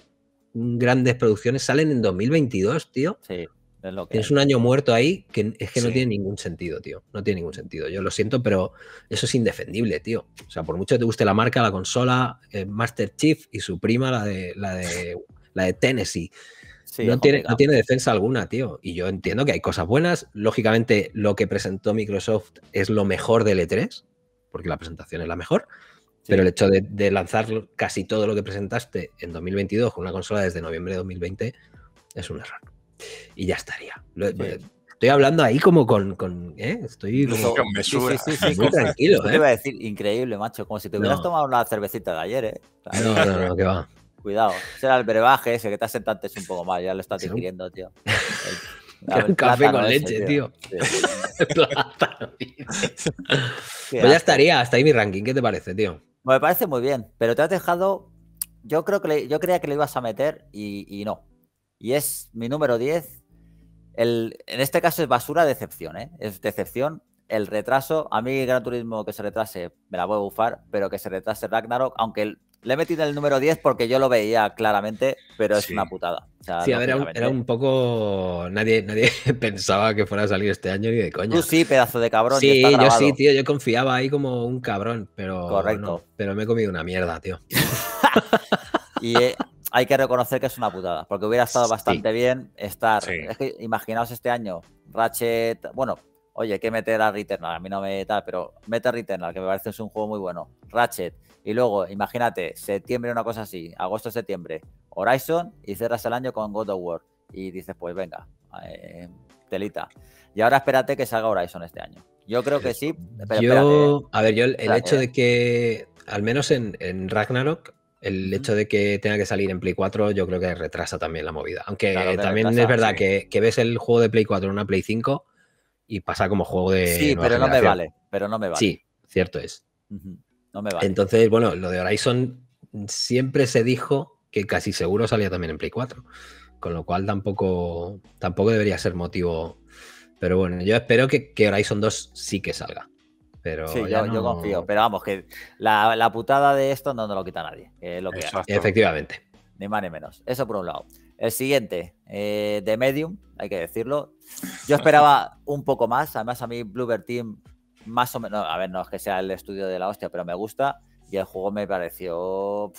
[SPEAKER 2] grandes producciones salen en 2022, tío. Sí. Es Tienes un año muerto ahí que es que no tiene ningún sentido, tío. No tiene ningún sentido. Yo lo siento, pero eso es indefendible, tío. O sea, por mucho que te guste la marca, la consola, eh, Master Chief y su prima, la de, la de, la de Tennessee. no, tiene, no, tiene, defensa alguna, tío. Y yo entiendo que hay cosas buenas. Lógicamente, lo que presentó Microsoft es lo mejor del E3, porque la presentación es la mejor. Pero el hecho de, lanzar casi todo lo que presentaste en 2022 con una consola desde noviembre de 2020 es un error. Y ya estaría. Eh, estoy hablando ahí como con. ¿eh? Estoy como, Sí, sí, sí, muy tranquilo. ¿eh? Te iba a
[SPEAKER 1] decir, increíble, macho. Como si te hubieras tomado una cervecita de ayer, ¿eh? No, no, no, que va. Cuidado. Será el brebaje ese que te has sentado antes un poco mal. Ya lo estás diciendo, tío.
[SPEAKER 2] un café con leche, tío. pues ya estaría. Hasta ahí mi ranking. ¿Qué te parece, tío? Me
[SPEAKER 1] parece muy bien, pero te has dejado. Yo creo que yo creía que le ibas a meter y, no. Y es mi número 10. El... en este caso es basura decepción, ¿eh? Es decepción. El retraso. A mí, Gran Turismo que se retrase, me la voy a bufar, pero que se retrase Ragnarok, aunque el... Le he metido el número 10 porque yo lo veía claramente, pero es una putada. sí, era un,
[SPEAKER 2] poco. Nadie, nadie pensaba que fuera a salir este año ni de coña. Tú sí, pedazo de cabrón. Sí, yo sí, tío. Yo confiaba ahí como un cabrón, pero. Correcto. pero me he comido una mierda, tío.
[SPEAKER 1] y eh, hay que reconocer que es una putada, porque hubiera estado bastante bien estar. imaginaos este año, Ratchet. Bueno, oye, hay que meter a Returnal, a mí no me da, pero mete Returnal, que me parece que es un juego muy bueno. Ratchet. Y luego, imagínate, septiembre, una cosa así, agosto, septiembre, Horizon y cerras el año con God of War. Y dices, pues venga, eh, telita. Y ahora espérate que salga Horizon este año. Yo creo que sí. Pero yo, ¿eh?
[SPEAKER 2] a ver, yo el, hecho ¿eh? de que, al menos en, Ragnarok, el hecho de que tenga que salir en Play 4 yo creo que retrasa también la movida. Aunque también es verdad que, ves el juego de Play 4 en una Play 5 y pasa como juego de... Sí, pero no me vale,
[SPEAKER 1] pero no me vale. Sí,
[SPEAKER 2] cierto es. Entonces, bueno, lo de Horizon siempre se dijo que casi seguro salía también en Play 4. Con lo cual tampoco, tampoco debería ser motivo. Pero bueno, yo espero que, Horizon 2 sí que salga. Pero sí, yo, confío.
[SPEAKER 1] Pero vamos, que la, putada de esto no nos lo quita nadie. lo que Efectivamente. Ni más ni menos. Eso por un lado. El siguiente, de eh, Medium, hay que decirlo. Yo esperaba un poco más. Además, a mí Bluebird Team más o menos, a ver, no es que sea el estudio de la hostia, pero me gusta y el juego me pareció, o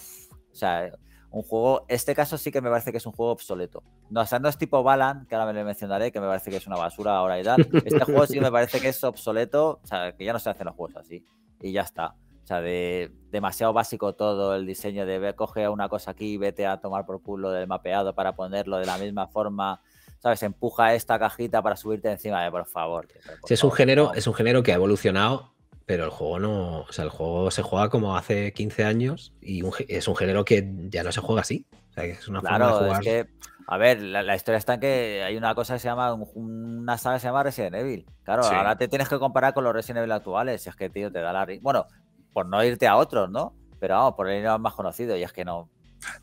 [SPEAKER 1] sea, un juego, este caso sí que me parece que es un juego obsoleto. No, o sea, no es tipo Balan, que ahora me lo mencionaré, que me parece que es una basura ahora y tal. Este juego sí me parece que es obsoleto, o sea, que ya no se hacen los juegos así. Y ya está. O sea, de, demasiado básico todo el diseño de coge una cosa aquí, y vete a tomar por culo del mapeado para ponerlo de la misma forma ¿sabes? Empuja esta cajita para subirte encima de, eh, por favor.
[SPEAKER 2] es, un género, es un género que ha evolucionado, pero el juego no. O sea, el juego se juega como hace 15 años y es un género que ya no se juega así. es una forma de Es que,
[SPEAKER 1] a ver, la, historia está en que hay una cosa que se llama, una saga se llama Resident Evil. Claro, ahora te tienes que comparar con los Resident Evil actuales. Si es que, tío, te da la. Bueno, por no irte a otros, ¿no? Pero vamos, por el más conocido, y es que no,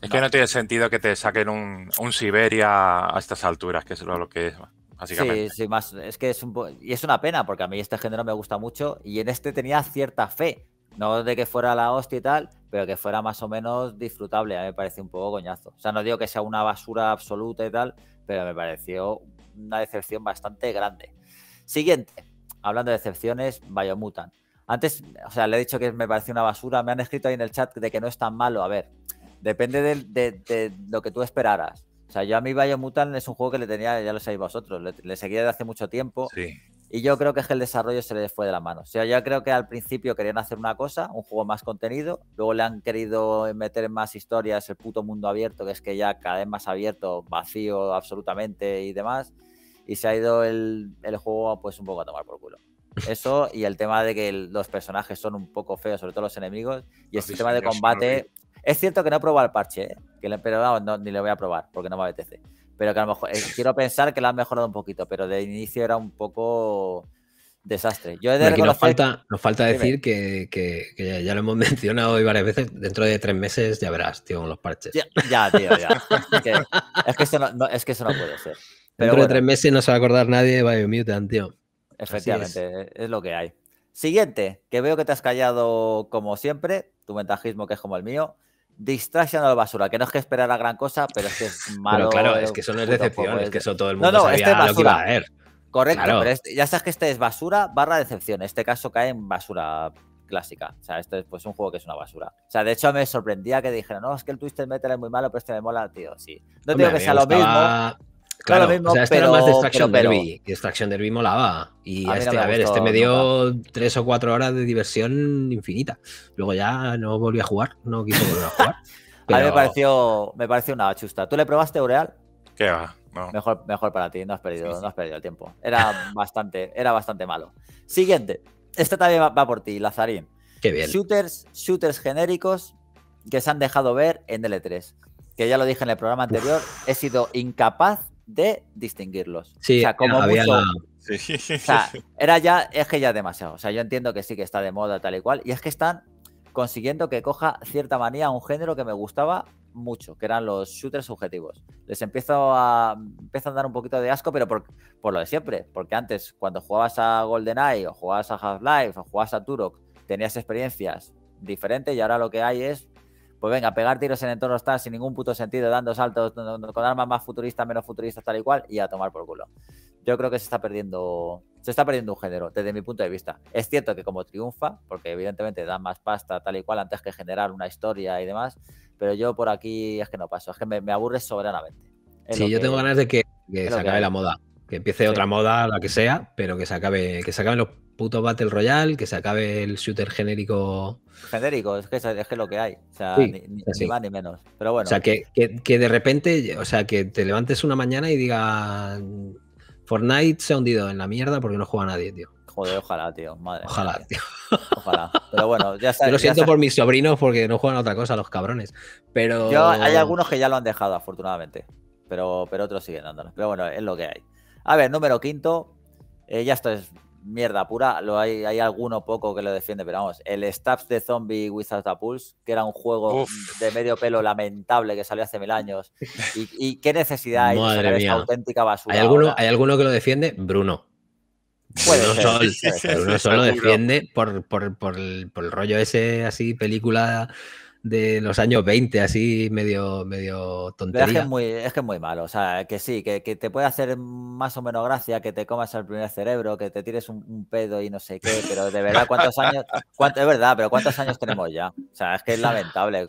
[SPEAKER 3] es que no tiene sentido que te saquen un, Siberia a estas alturas, que es lo que es.
[SPEAKER 1] Sí, sí, más. Es que es y es una pena, porque a mí este género me gusta mucho y en este tenía cierta fe. No de que fuera la hostia y tal, pero que fuera más o menos disfrutable. A mí me parece un poco coñazo. O sea, no digo que sea una basura absoluta y tal, pero me pareció una decepción bastante grande. Siguiente, hablando de decepciones, Mutan. Antes, o sea, le he dicho que me pareció una basura. Me han escrito ahí en el chat de que no es tan malo. A ver, Depende de, de, lo que tú esperaras. O sea, yo a mí Biomutant es un juego que le tenía, ya lo sabéis vosotros, le, seguía desde hace mucho tiempo. Y yo creo que es que el desarrollo se le fue de la mano. O sea, yo creo que al principio querían hacer una cosa, un juego más contenido, luego le han querido meter más historias, el puto mundo abierto, que es que ya cada vez más abierto, vacío absolutamente y demás, y se ha ido el, el juego pues un poco a tomar por culo. Eso y el tema de que los personajes son un poco feos, sobre todo los enemigos, y el este sistema de combate es cierto que no he probado el parche, ¿eh? que le, pero no, ni lo voy a probar porque no me apetece. Pero que a lo mejor eh, quiero pensar que lo han mejorado un poquito, pero de inicio era un poco desastre. Aquí nos falta,
[SPEAKER 2] nos falta decir que, ya, lo hemos mencionado hoy varias veces. Dentro de tres meses ya verás, tío, con los parches. Ya, tío, ya. es, que, eso no, puede ser. Dentro de tres meses no se va a acordar nadie de Biomutant, tío. Efectivamente,
[SPEAKER 1] es. Eh, es. lo que hay. Siguiente, que veo que te has callado como siempre, tu ventajismo que es como el mío distracción a la basura, que no es que esperara gran cosa, pero es que es malo. Pero claro, es que eso no es decepción, es que eso todo el mundo no, no, sabía este es basura. lo
[SPEAKER 2] Correcto, pero este,
[SPEAKER 1] ya sabes que este es basura barra decepción. este caso cae en basura clásica. O sea, este es pues, un juego que es una basura. O sea, de hecho me sorprendía que dijeran, no, es que el Twister Metal es muy malo, pero este me mola, tío. Sí. No digo que sea lo mismo. Claro, o sea, este era más de Extraction Derby.
[SPEAKER 2] Destruction Derby molaba. Y a, este, a ver, este me dio tres o cuatro horas de diversión infinita. Luego ya no volví a jugar, no quise volver a jugar. A mí me
[SPEAKER 1] pareció, me pareció una chusta. ¿Tú le probaste, Aureal? ¿Qué va? Mejor, mejor para ti, no has perdido, no perdido el tiempo. Era bastante, era bastante malo. Siguiente. Este también va, por ti, Lazarín. Qué bien. Shooters, shooters genéricos que se han dejado ver en L3. Que ya lo dije en el programa anterior, he sido incapaz de distinguirlos. o sea, como mucho...
[SPEAKER 4] sí.
[SPEAKER 1] era ya, es que ya demasiado. O sea, yo entiendo que sí que está de moda tal y cual. Y es que están consiguiendo que coja cierta manía a un género que me gustaba mucho, que eran los shooters subjetivos. Les empiezo a, empiezo a dar un poquito de asco, pero por, por lo de siempre. Porque antes, cuando jugabas a GoldenEye, o jugabas a Half-Life, o jugabas a Turok, tenías experiencias diferentes y ahora lo que hay es pues venga, pegar tiros en entornos tal sin ningún puto sentido, dando saltos con armas más futuristas, menos futuristas, tal y cual, y a tomar por culo. Yo creo que se está perdiendo, se está perdiendo un género, desde mi punto de vista. Es cierto que como triunfa, porque evidentemente da más pasta, tal y cual, antes que generar una historia y demás, pero yo por aquí es que no paso, es que me, aburre soberanamente.
[SPEAKER 2] sí, yo tengo ganas de que, se acabe la moda. Que empiece otra moda, la que sea, pero que se acabe, que se acaben los putos Battle Royale, que se acabe el shooter genérico.
[SPEAKER 1] Genérico, es que es, lo que hay. O sea, ni, más ni menos.
[SPEAKER 2] Pero bueno. O sea, que, que, de repente, o sea, que te levantes una mañana y diga Fortnite se ha hundido en la mierda porque no juega nadie, tío.
[SPEAKER 1] Joder, ojalá, tío. Madre ojalá, tío. Ojalá. Pero bueno, ya sabes. lo siento por
[SPEAKER 2] mis sobrinos porque no juegan a otra cosa, los cabrones. Pero.
[SPEAKER 1] hay algunos que ya lo han dejado, afortunadamente. Pero, pero otros siguen andando Pero bueno, es lo que hay. A ver, número quinto. Eh, ya esto es mierda pura. Lo hay, hay alguno poco que lo defiende, pero vamos. El Stabs de Zombie Without a Pulse, que era un juego de medio pelo lamentable que salió hace mil años. ¿Y, qué necesidad hay de esta auténtica basura? ¿Hay alguno, ¿Hay
[SPEAKER 2] alguno que lo defiende? Bruno. Bruno, Sol, lo defiende por, por, por el rollo ese así, película de los años 20, así medio, medio tontería. Es que es, muy,
[SPEAKER 1] es que muy malo, o sea, que sí, que, te puede hacer más o menos gracia, que te comas el primer cerebro, que te tires un, pedo y no sé qué, pero de verdad, ¿cuántos años? Cuánto, es verdad, pero ¿cuántos años tenemos ya? O sea, es que es lamentable.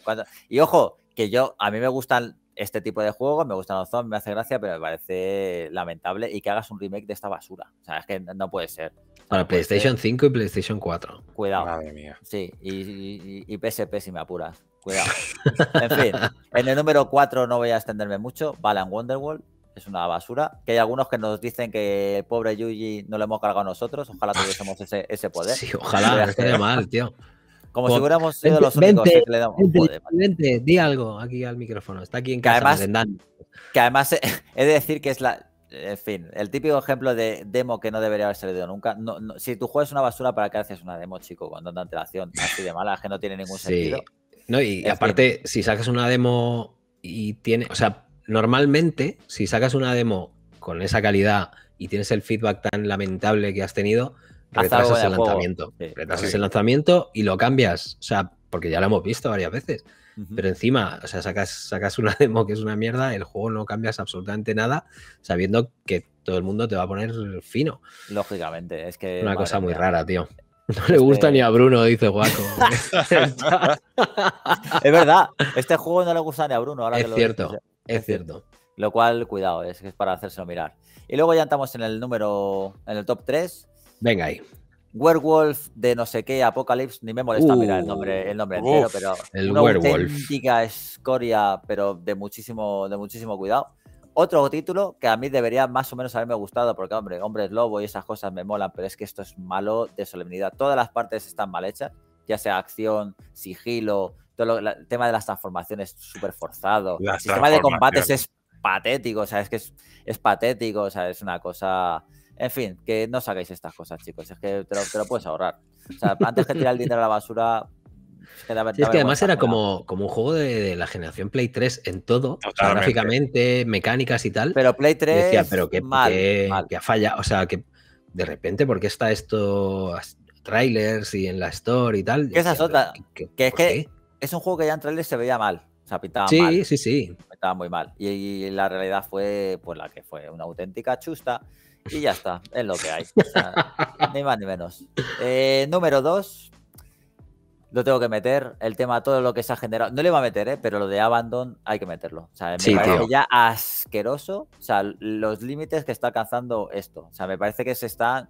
[SPEAKER 1] Y ojo, que yo, a mí me gustan este tipo de juegos, me gustan los zombies, me hace gracia, pero me parece lamentable y que hagas un remake de esta basura. O sea, es que no puede ser. Para PlayStation
[SPEAKER 2] 5 y PlayStation 4.
[SPEAKER 1] Cuidado. Madre mía. Sí, y, y PSP si me apuras. En fin, en el número 4 no voy a extenderme mucho. Balan Wonderworld. Es una basura. Que hay algunos que nos dicen que el pobre Yuji no lo hemos cargado nosotros. Ojalá tuviésemos ese, ese poder. Sí, ojalá. No de mal, tío.
[SPEAKER 2] Como si hubiéramos sido los únicos que le damos vente, poder, di algo aquí al micrófono. Está aquí en casa. Que además, que eh, además he de decir que es la. En fin, el
[SPEAKER 1] típico ejemplo de demo que no debería haber salido nunca. si tú juegas una basura, ¿para qué haces una demo, chico? Con tanta antelación así de mala, que no tiene ningún sentido.
[SPEAKER 2] No, y aparte, si sacas una demo y tiene. O sea, normalmente, si sacas una demo con esa calidad y tienes el feedback tan lamentable que has tenido, retrasas el lanzamiento. retrasas el lanzamiento y lo cambias. O sea, porque ya lo hemos visto varias veces. Pero encima, o sea, sacas, sacas una demo que es una mierda, el juego no cambias absolutamente nada, sabiendo que todo el mundo te va a poner fino. Lógicamente, es que. Una cosa muy rara, tío. No le gusta este ni a Bruno, dice Guaco.
[SPEAKER 1] es verdad, este juego no le gusta ni a Bruno. Ahora es cierto, es cierto. Lo cual, cuidado, es que es para hacérselo mirar. Y luego ya estamos en el número, en el top 3. Venga ahí. Werewolf de no sé qué, Apocalypse, ni me molesta mirar el nombre, el nombre entero, pero el una werewolf. auténtica escoria, pero de muchísimo, de muchísimo cuidado. Otro título que a mí debería más o menos haberme gustado, porque hombre, hombres lobo y esas cosas me molan, pero es que esto es malo de solemnidad. Todas las partes están mal hechas, ya sea acción, sigilo, todo el tema de las transformaciones súper forzado. el sistema de combates es patético, o sea, es que es, patético, o sea, es una cosa... En fin, que no saquéis estas cosas, chicos, es que te lo, te lo puedes ahorrar. O sea, antes que tirar el dinero a la basura, es que además
[SPEAKER 2] era como, como un juego de, la generación Play 3 en todo, gráficamente, mecánicas y tal. Pero Play 3. pero qué mal, que, o sea, que de repente, ¿por qué está esto trailers y en la store y tal? es otra. Que, es un juego que ya en trailers se veía mal. O sea, pintaba sí, mal. Sí, sí, sí.
[SPEAKER 1] muy mal. Y, la realidad fue pues la que fue, una auténtica chusta. Y ya está, es lo que hay. ni más ni menos. Eh, número 2, lo tengo que meter. El tema, todo lo que se ha generado. No le va a meter, ¿eh? pero lo de Abandon hay que meterlo. O sea, me parece ya asqueroso. O sea, los límites que está alcanzando esto. O sea, me parece que se está.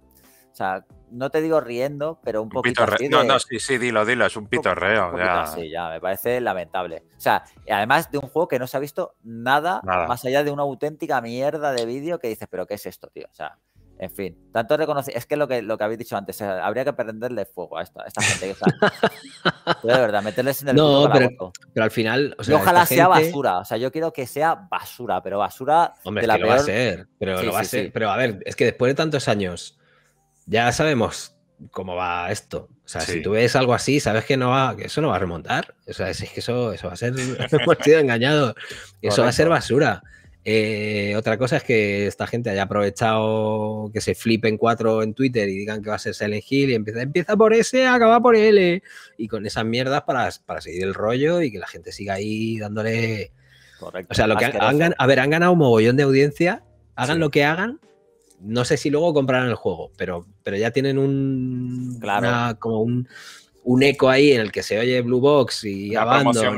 [SPEAKER 1] O sea, no te digo riendo, pero un poquito. de... No, no,
[SPEAKER 3] sí, sí, dilo, dilo, es un pito reo. Ya. ya,
[SPEAKER 1] me parece lamentable. O sea, además de un juego que no se ha visto nada, nada. más allá de una auténtica mierda de vídeo que dices, pero ¿qué es esto, tío? O sea, en fin, tanto reconocer, es que lo que lo que habéis dicho antes, habría que prenderle fuego a esta, gente. de verdad, meterles en el No, pero,
[SPEAKER 2] al final. O sea, ojalá sea basura.
[SPEAKER 1] O sea, yo quiero que sea basura, pero basura. de la va Pero va a ser.
[SPEAKER 2] Pero a ver, es que después de tantos años, ya sabemos cómo va esto. O sea, si tú ves algo así, sabes que no va, que eso no va a remontar. O sea, es que eso, eso va a ser. hemos sido engañados. Eso va a ser basura. Eh, otra cosa es que esta gente haya aprovechado que se flipen cuatro en Twitter y digan que va a ser Silent Hill y empieza, empieza por S, acaba por L. Y con esas mierdas para, seguir el rollo y que la gente siga ahí dándole. O sea, lo que han, a ver, han ganado un mogollón de audiencia, hagan lo que hagan. No sé si luego comprarán el juego, pero, pero ya tienen un. Claro. como un eco ahí en el que se oye Blue Box y Abandon,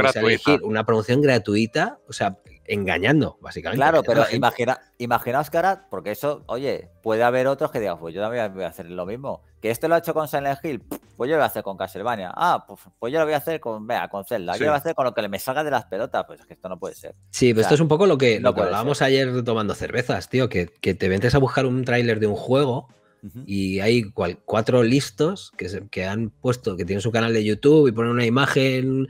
[SPEAKER 2] una promoción gratuita, o sea, engañando, básicamente. Claro, pero imagina, imaginaos que porque eso, oye,
[SPEAKER 1] puede haber otros que digan, pues yo también voy a hacer lo mismo. Que esto lo ha hecho con Silent Hill, pues yo lo voy a hacer con Castlevania. Ah, pues, pues yo lo voy a hacer con, vea, con Zelda. Yo lo voy a hacer con lo que le me salga de las pelotas. Pues es que esto no puede ser. Sí, pero esto es un
[SPEAKER 2] poco lo que, lo hablábamos ayer tomando cervezas, tío, que, te ventes a buscar un tráiler de un juego. Y hay cuatro listos que, que han puesto, que tienen su canal de YouTube y ponen una imagen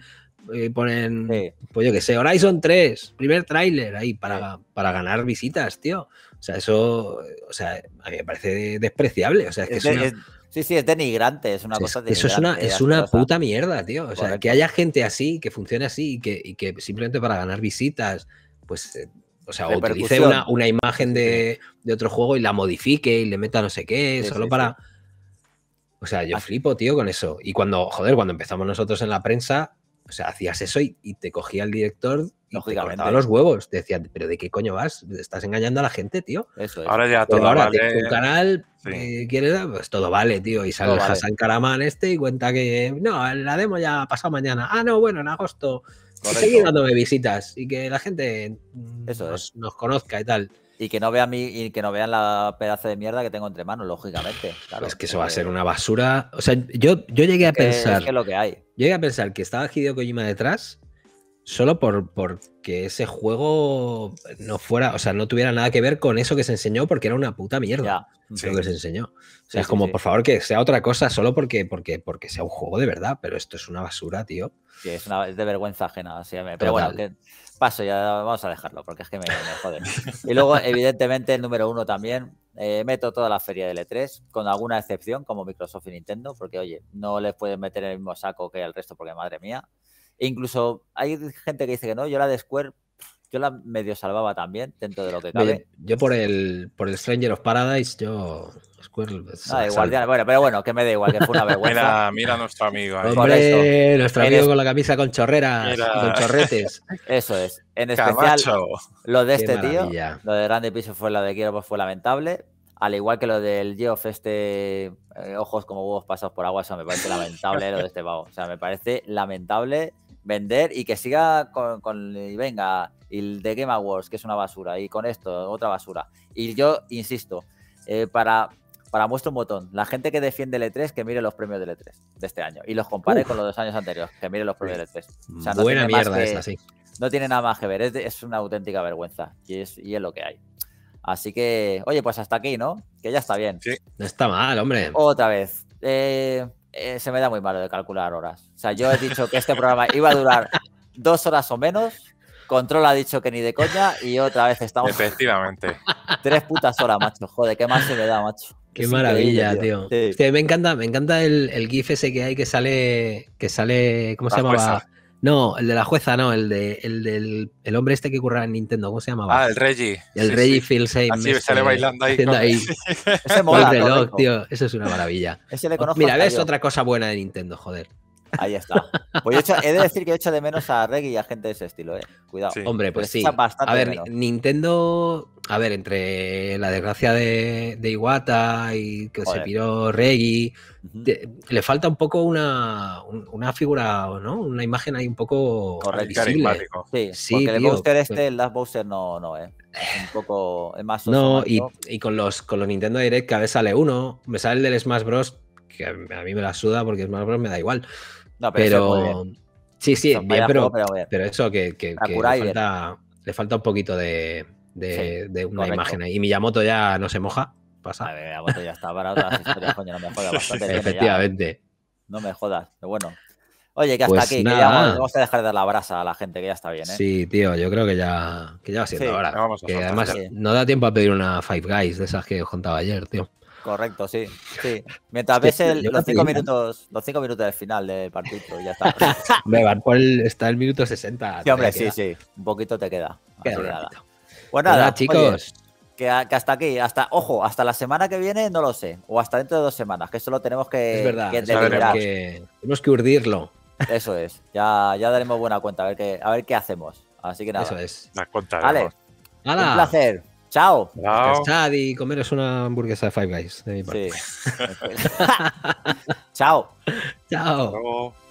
[SPEAKER 2] eh, ponen, pues yo que sé, Horizon 3, primer tráiler ahí para, para ganar visitas, tío. O sea, eso, o sea, a mí me parece despreciable. O sea, es que es, Sí, sí, es denigrante, es una Eso es una, puta mierda, tío. O sea, que haya gente así, que funcione así y que, que simplemente para ganar visitas, pues, eh, o sea, utilice una, imagen de, de, otro juego y la modifique y le meta no sé qué, solo para... O sea, yo flipo, tío, con eso. Y cuando, joder, cuando empezamos nosotros en la prensa, o sea, hacías eso y, te cogía el director lógicamente. Te los huevos. Te decían, pero ¿de qué coño vas? Estás engañando a la gente, tío. Ahora ya todo ahora, vale. tu canal, sí. Eh, pues todo vale, tío. Y sale vale. Karaman este y cuenta que, no, la demo ya ha pasado mañana. Ah, no, bueno, en agosto. Correcto. dándome visitas y que la gente mm, nos conozca y tal. Y que no vean y que no vean la pedazo de mierda que tengo entre manos, lógicamente. es que eso va a ser una basura. O sea, yo, yo llegué a pensar. que llegué a pensar que estaba Hideo Kojima detrás solo por porque ese juego no fuera, o sea, no tuviera nada que ver con eso que se enseñó porque era una puta mierda lo que se enseñó. O sea, es como, por favor, que sea otra cosa solo porque, porque, porque sea un juego de verdad, pero esto es una basura, tío.
[SPEAKER 1] Sí, es, una, de vergüenza ajena, pero bueno, paso, ya vamos a dejarlo, porque es que me, Y luego, evidentemente, el número uno también. Eh, meto toda la feria de l 3 con alguna excepción, como Microsoft y Nintendo, porque oye, no les pueden meter en el mismo saco que al resto, porque madre mía. E incluso hay gente que dice que no, yo la de Square yo la medio salvaba también dentro de lo que cabe.
[SPEAKER 2] Yo por el por Stranger of Paradise, yo pues, Ah, igual, ya,
[SPEAKER 1] bueno, pero bueno, que me da igual, que fue una vergüenza. Mira, mira a nuestro amigo. Hombre, nuestro amigo con
[SPEAKER 2] la camisa con chorreras, con chorretes.
[SPEAKER 1] Eso es. En especial, lo de este tío, lo de Randy Piso fue lo de Quiero, pues fue lamentable. Al igual que lo del Geoff, este eh, ojos como huevos pasados por agua, eso me parece lamentable lo de este pavo, O sea, me parece lamentable vender y que siga con, venga, el de Game Awards, que es una basura, y con esto, otra basura. Y yo insisto, eh, para, para muestra un botón, la gente que defiende el E3, que mire los premios del E3 de este año y los compare con los dos años anteriores, que mire los premios del E3. no Buena mierda No tiene nada más que ver, es, una auténtica vergüenza y es, y es lo que hay. Así que, oye, pues hasta aquí, ¿no? Que ya está bien.
[SPEAKER 2] No está mal, hombre.
[SPEAKER 1] Otra vez. Eh, eh, se me da muy malo de calcular horas. O sea, yo he dicho que este programa iba a durar dos horas o menos. Control ha dicho que ni de coña y otra vez estamos. Efectivamente. Tres putas horas, macho. Joder, qué
[SPEAKER 2] más se me da, macho. Qué maravilla, tío. me encanta, me encanta el, GIF ese que hay que sale. Que sale. ¿Cómo se llama? No, el de la jueza, no, el de el del hombre este que curra en Nintendo, ¿cómo se llamaba? Ah, el Reggie. El Reggie sí. Phil Same. Así le este, sale bailando ahí. Ese mola, el reloj, tío. Eso es una maravilla. Ese le conozco Mira, ves otra cosa buena de Nintendo, joder. Ahí está. Pues he, de decir
[SPEAKER 1] que he hecho de menos a Reggie y a gente de ese estilo, ¿eh? Cuidado. Hombre, pues sí. A ver,
[SPEAKER 2] Nintendo, a ver, entre la desgracia de, Iwata y que se piró Reggie, le falta un poco una, una figura, ¿no? Una imagen ahí un poco Correcto, Sí, sí porque el Bowser pues este,
[SPEAKER 1] el Last Bowser no, no, ¿eh? un poco es más no y,
[SPEAKER 2] y, con los con los Nintendo Direct cada vez sale uno me sale el del Smash Bros que a mí me la suda porque Smash Bros me da igual pero, sí, sí, eh, pero, pero, eso que, le, falta, un poquito de, una imagen ahí. Y Miyamoto ya no se moja,
[SPEAKER 1] pasa. A ver, Miyamoto ya está para coño, no me Efectivamente. no me jodas, pero bueno. Oye, que hasta pues aquí, que ya vamos, a dejar de dar la brasa a la gente, que ya está bien, ¿eh? Sí, tío, yo
[SPEAKER 2] creo que ya, que ya va siendo ahora. Que además, no da tiempo a pedir una Five Guys de esas que os contaba ayer, tío.
[SPEAKER 1] Correcto, sí. sí. Mientras ves los, cinco ¿eh? minutos, los cinco minutos del final del partido, ya está. Me van
[SPEAKER 2] está el minuto 60. Sí, sí, Un
[SPEAKER 1] poquito te queda. Bueno, nada. Pues chicos. que, hasta aquí, hasta, ojo, hasta la semana que viene no lo sé, o hasta dentro de dos semanas, que eso lo tenemos que, tenemos
[SPEAKER 2] que urdirlo.
[SPEAKER 1] Eso es, ya, ya daremos buena cuenta, a ver qué, a ver qué hacemos. Así que nada. Eso es.
[SPEAKER 2] La cuenta. Vale.
[SPEAKER 1] Un placer. Chao. Chao.
[SPEAKER 2] y comeros una hamburguesa de Five Guys de mi parte. Chao.
[SPEAKER 4] Chao.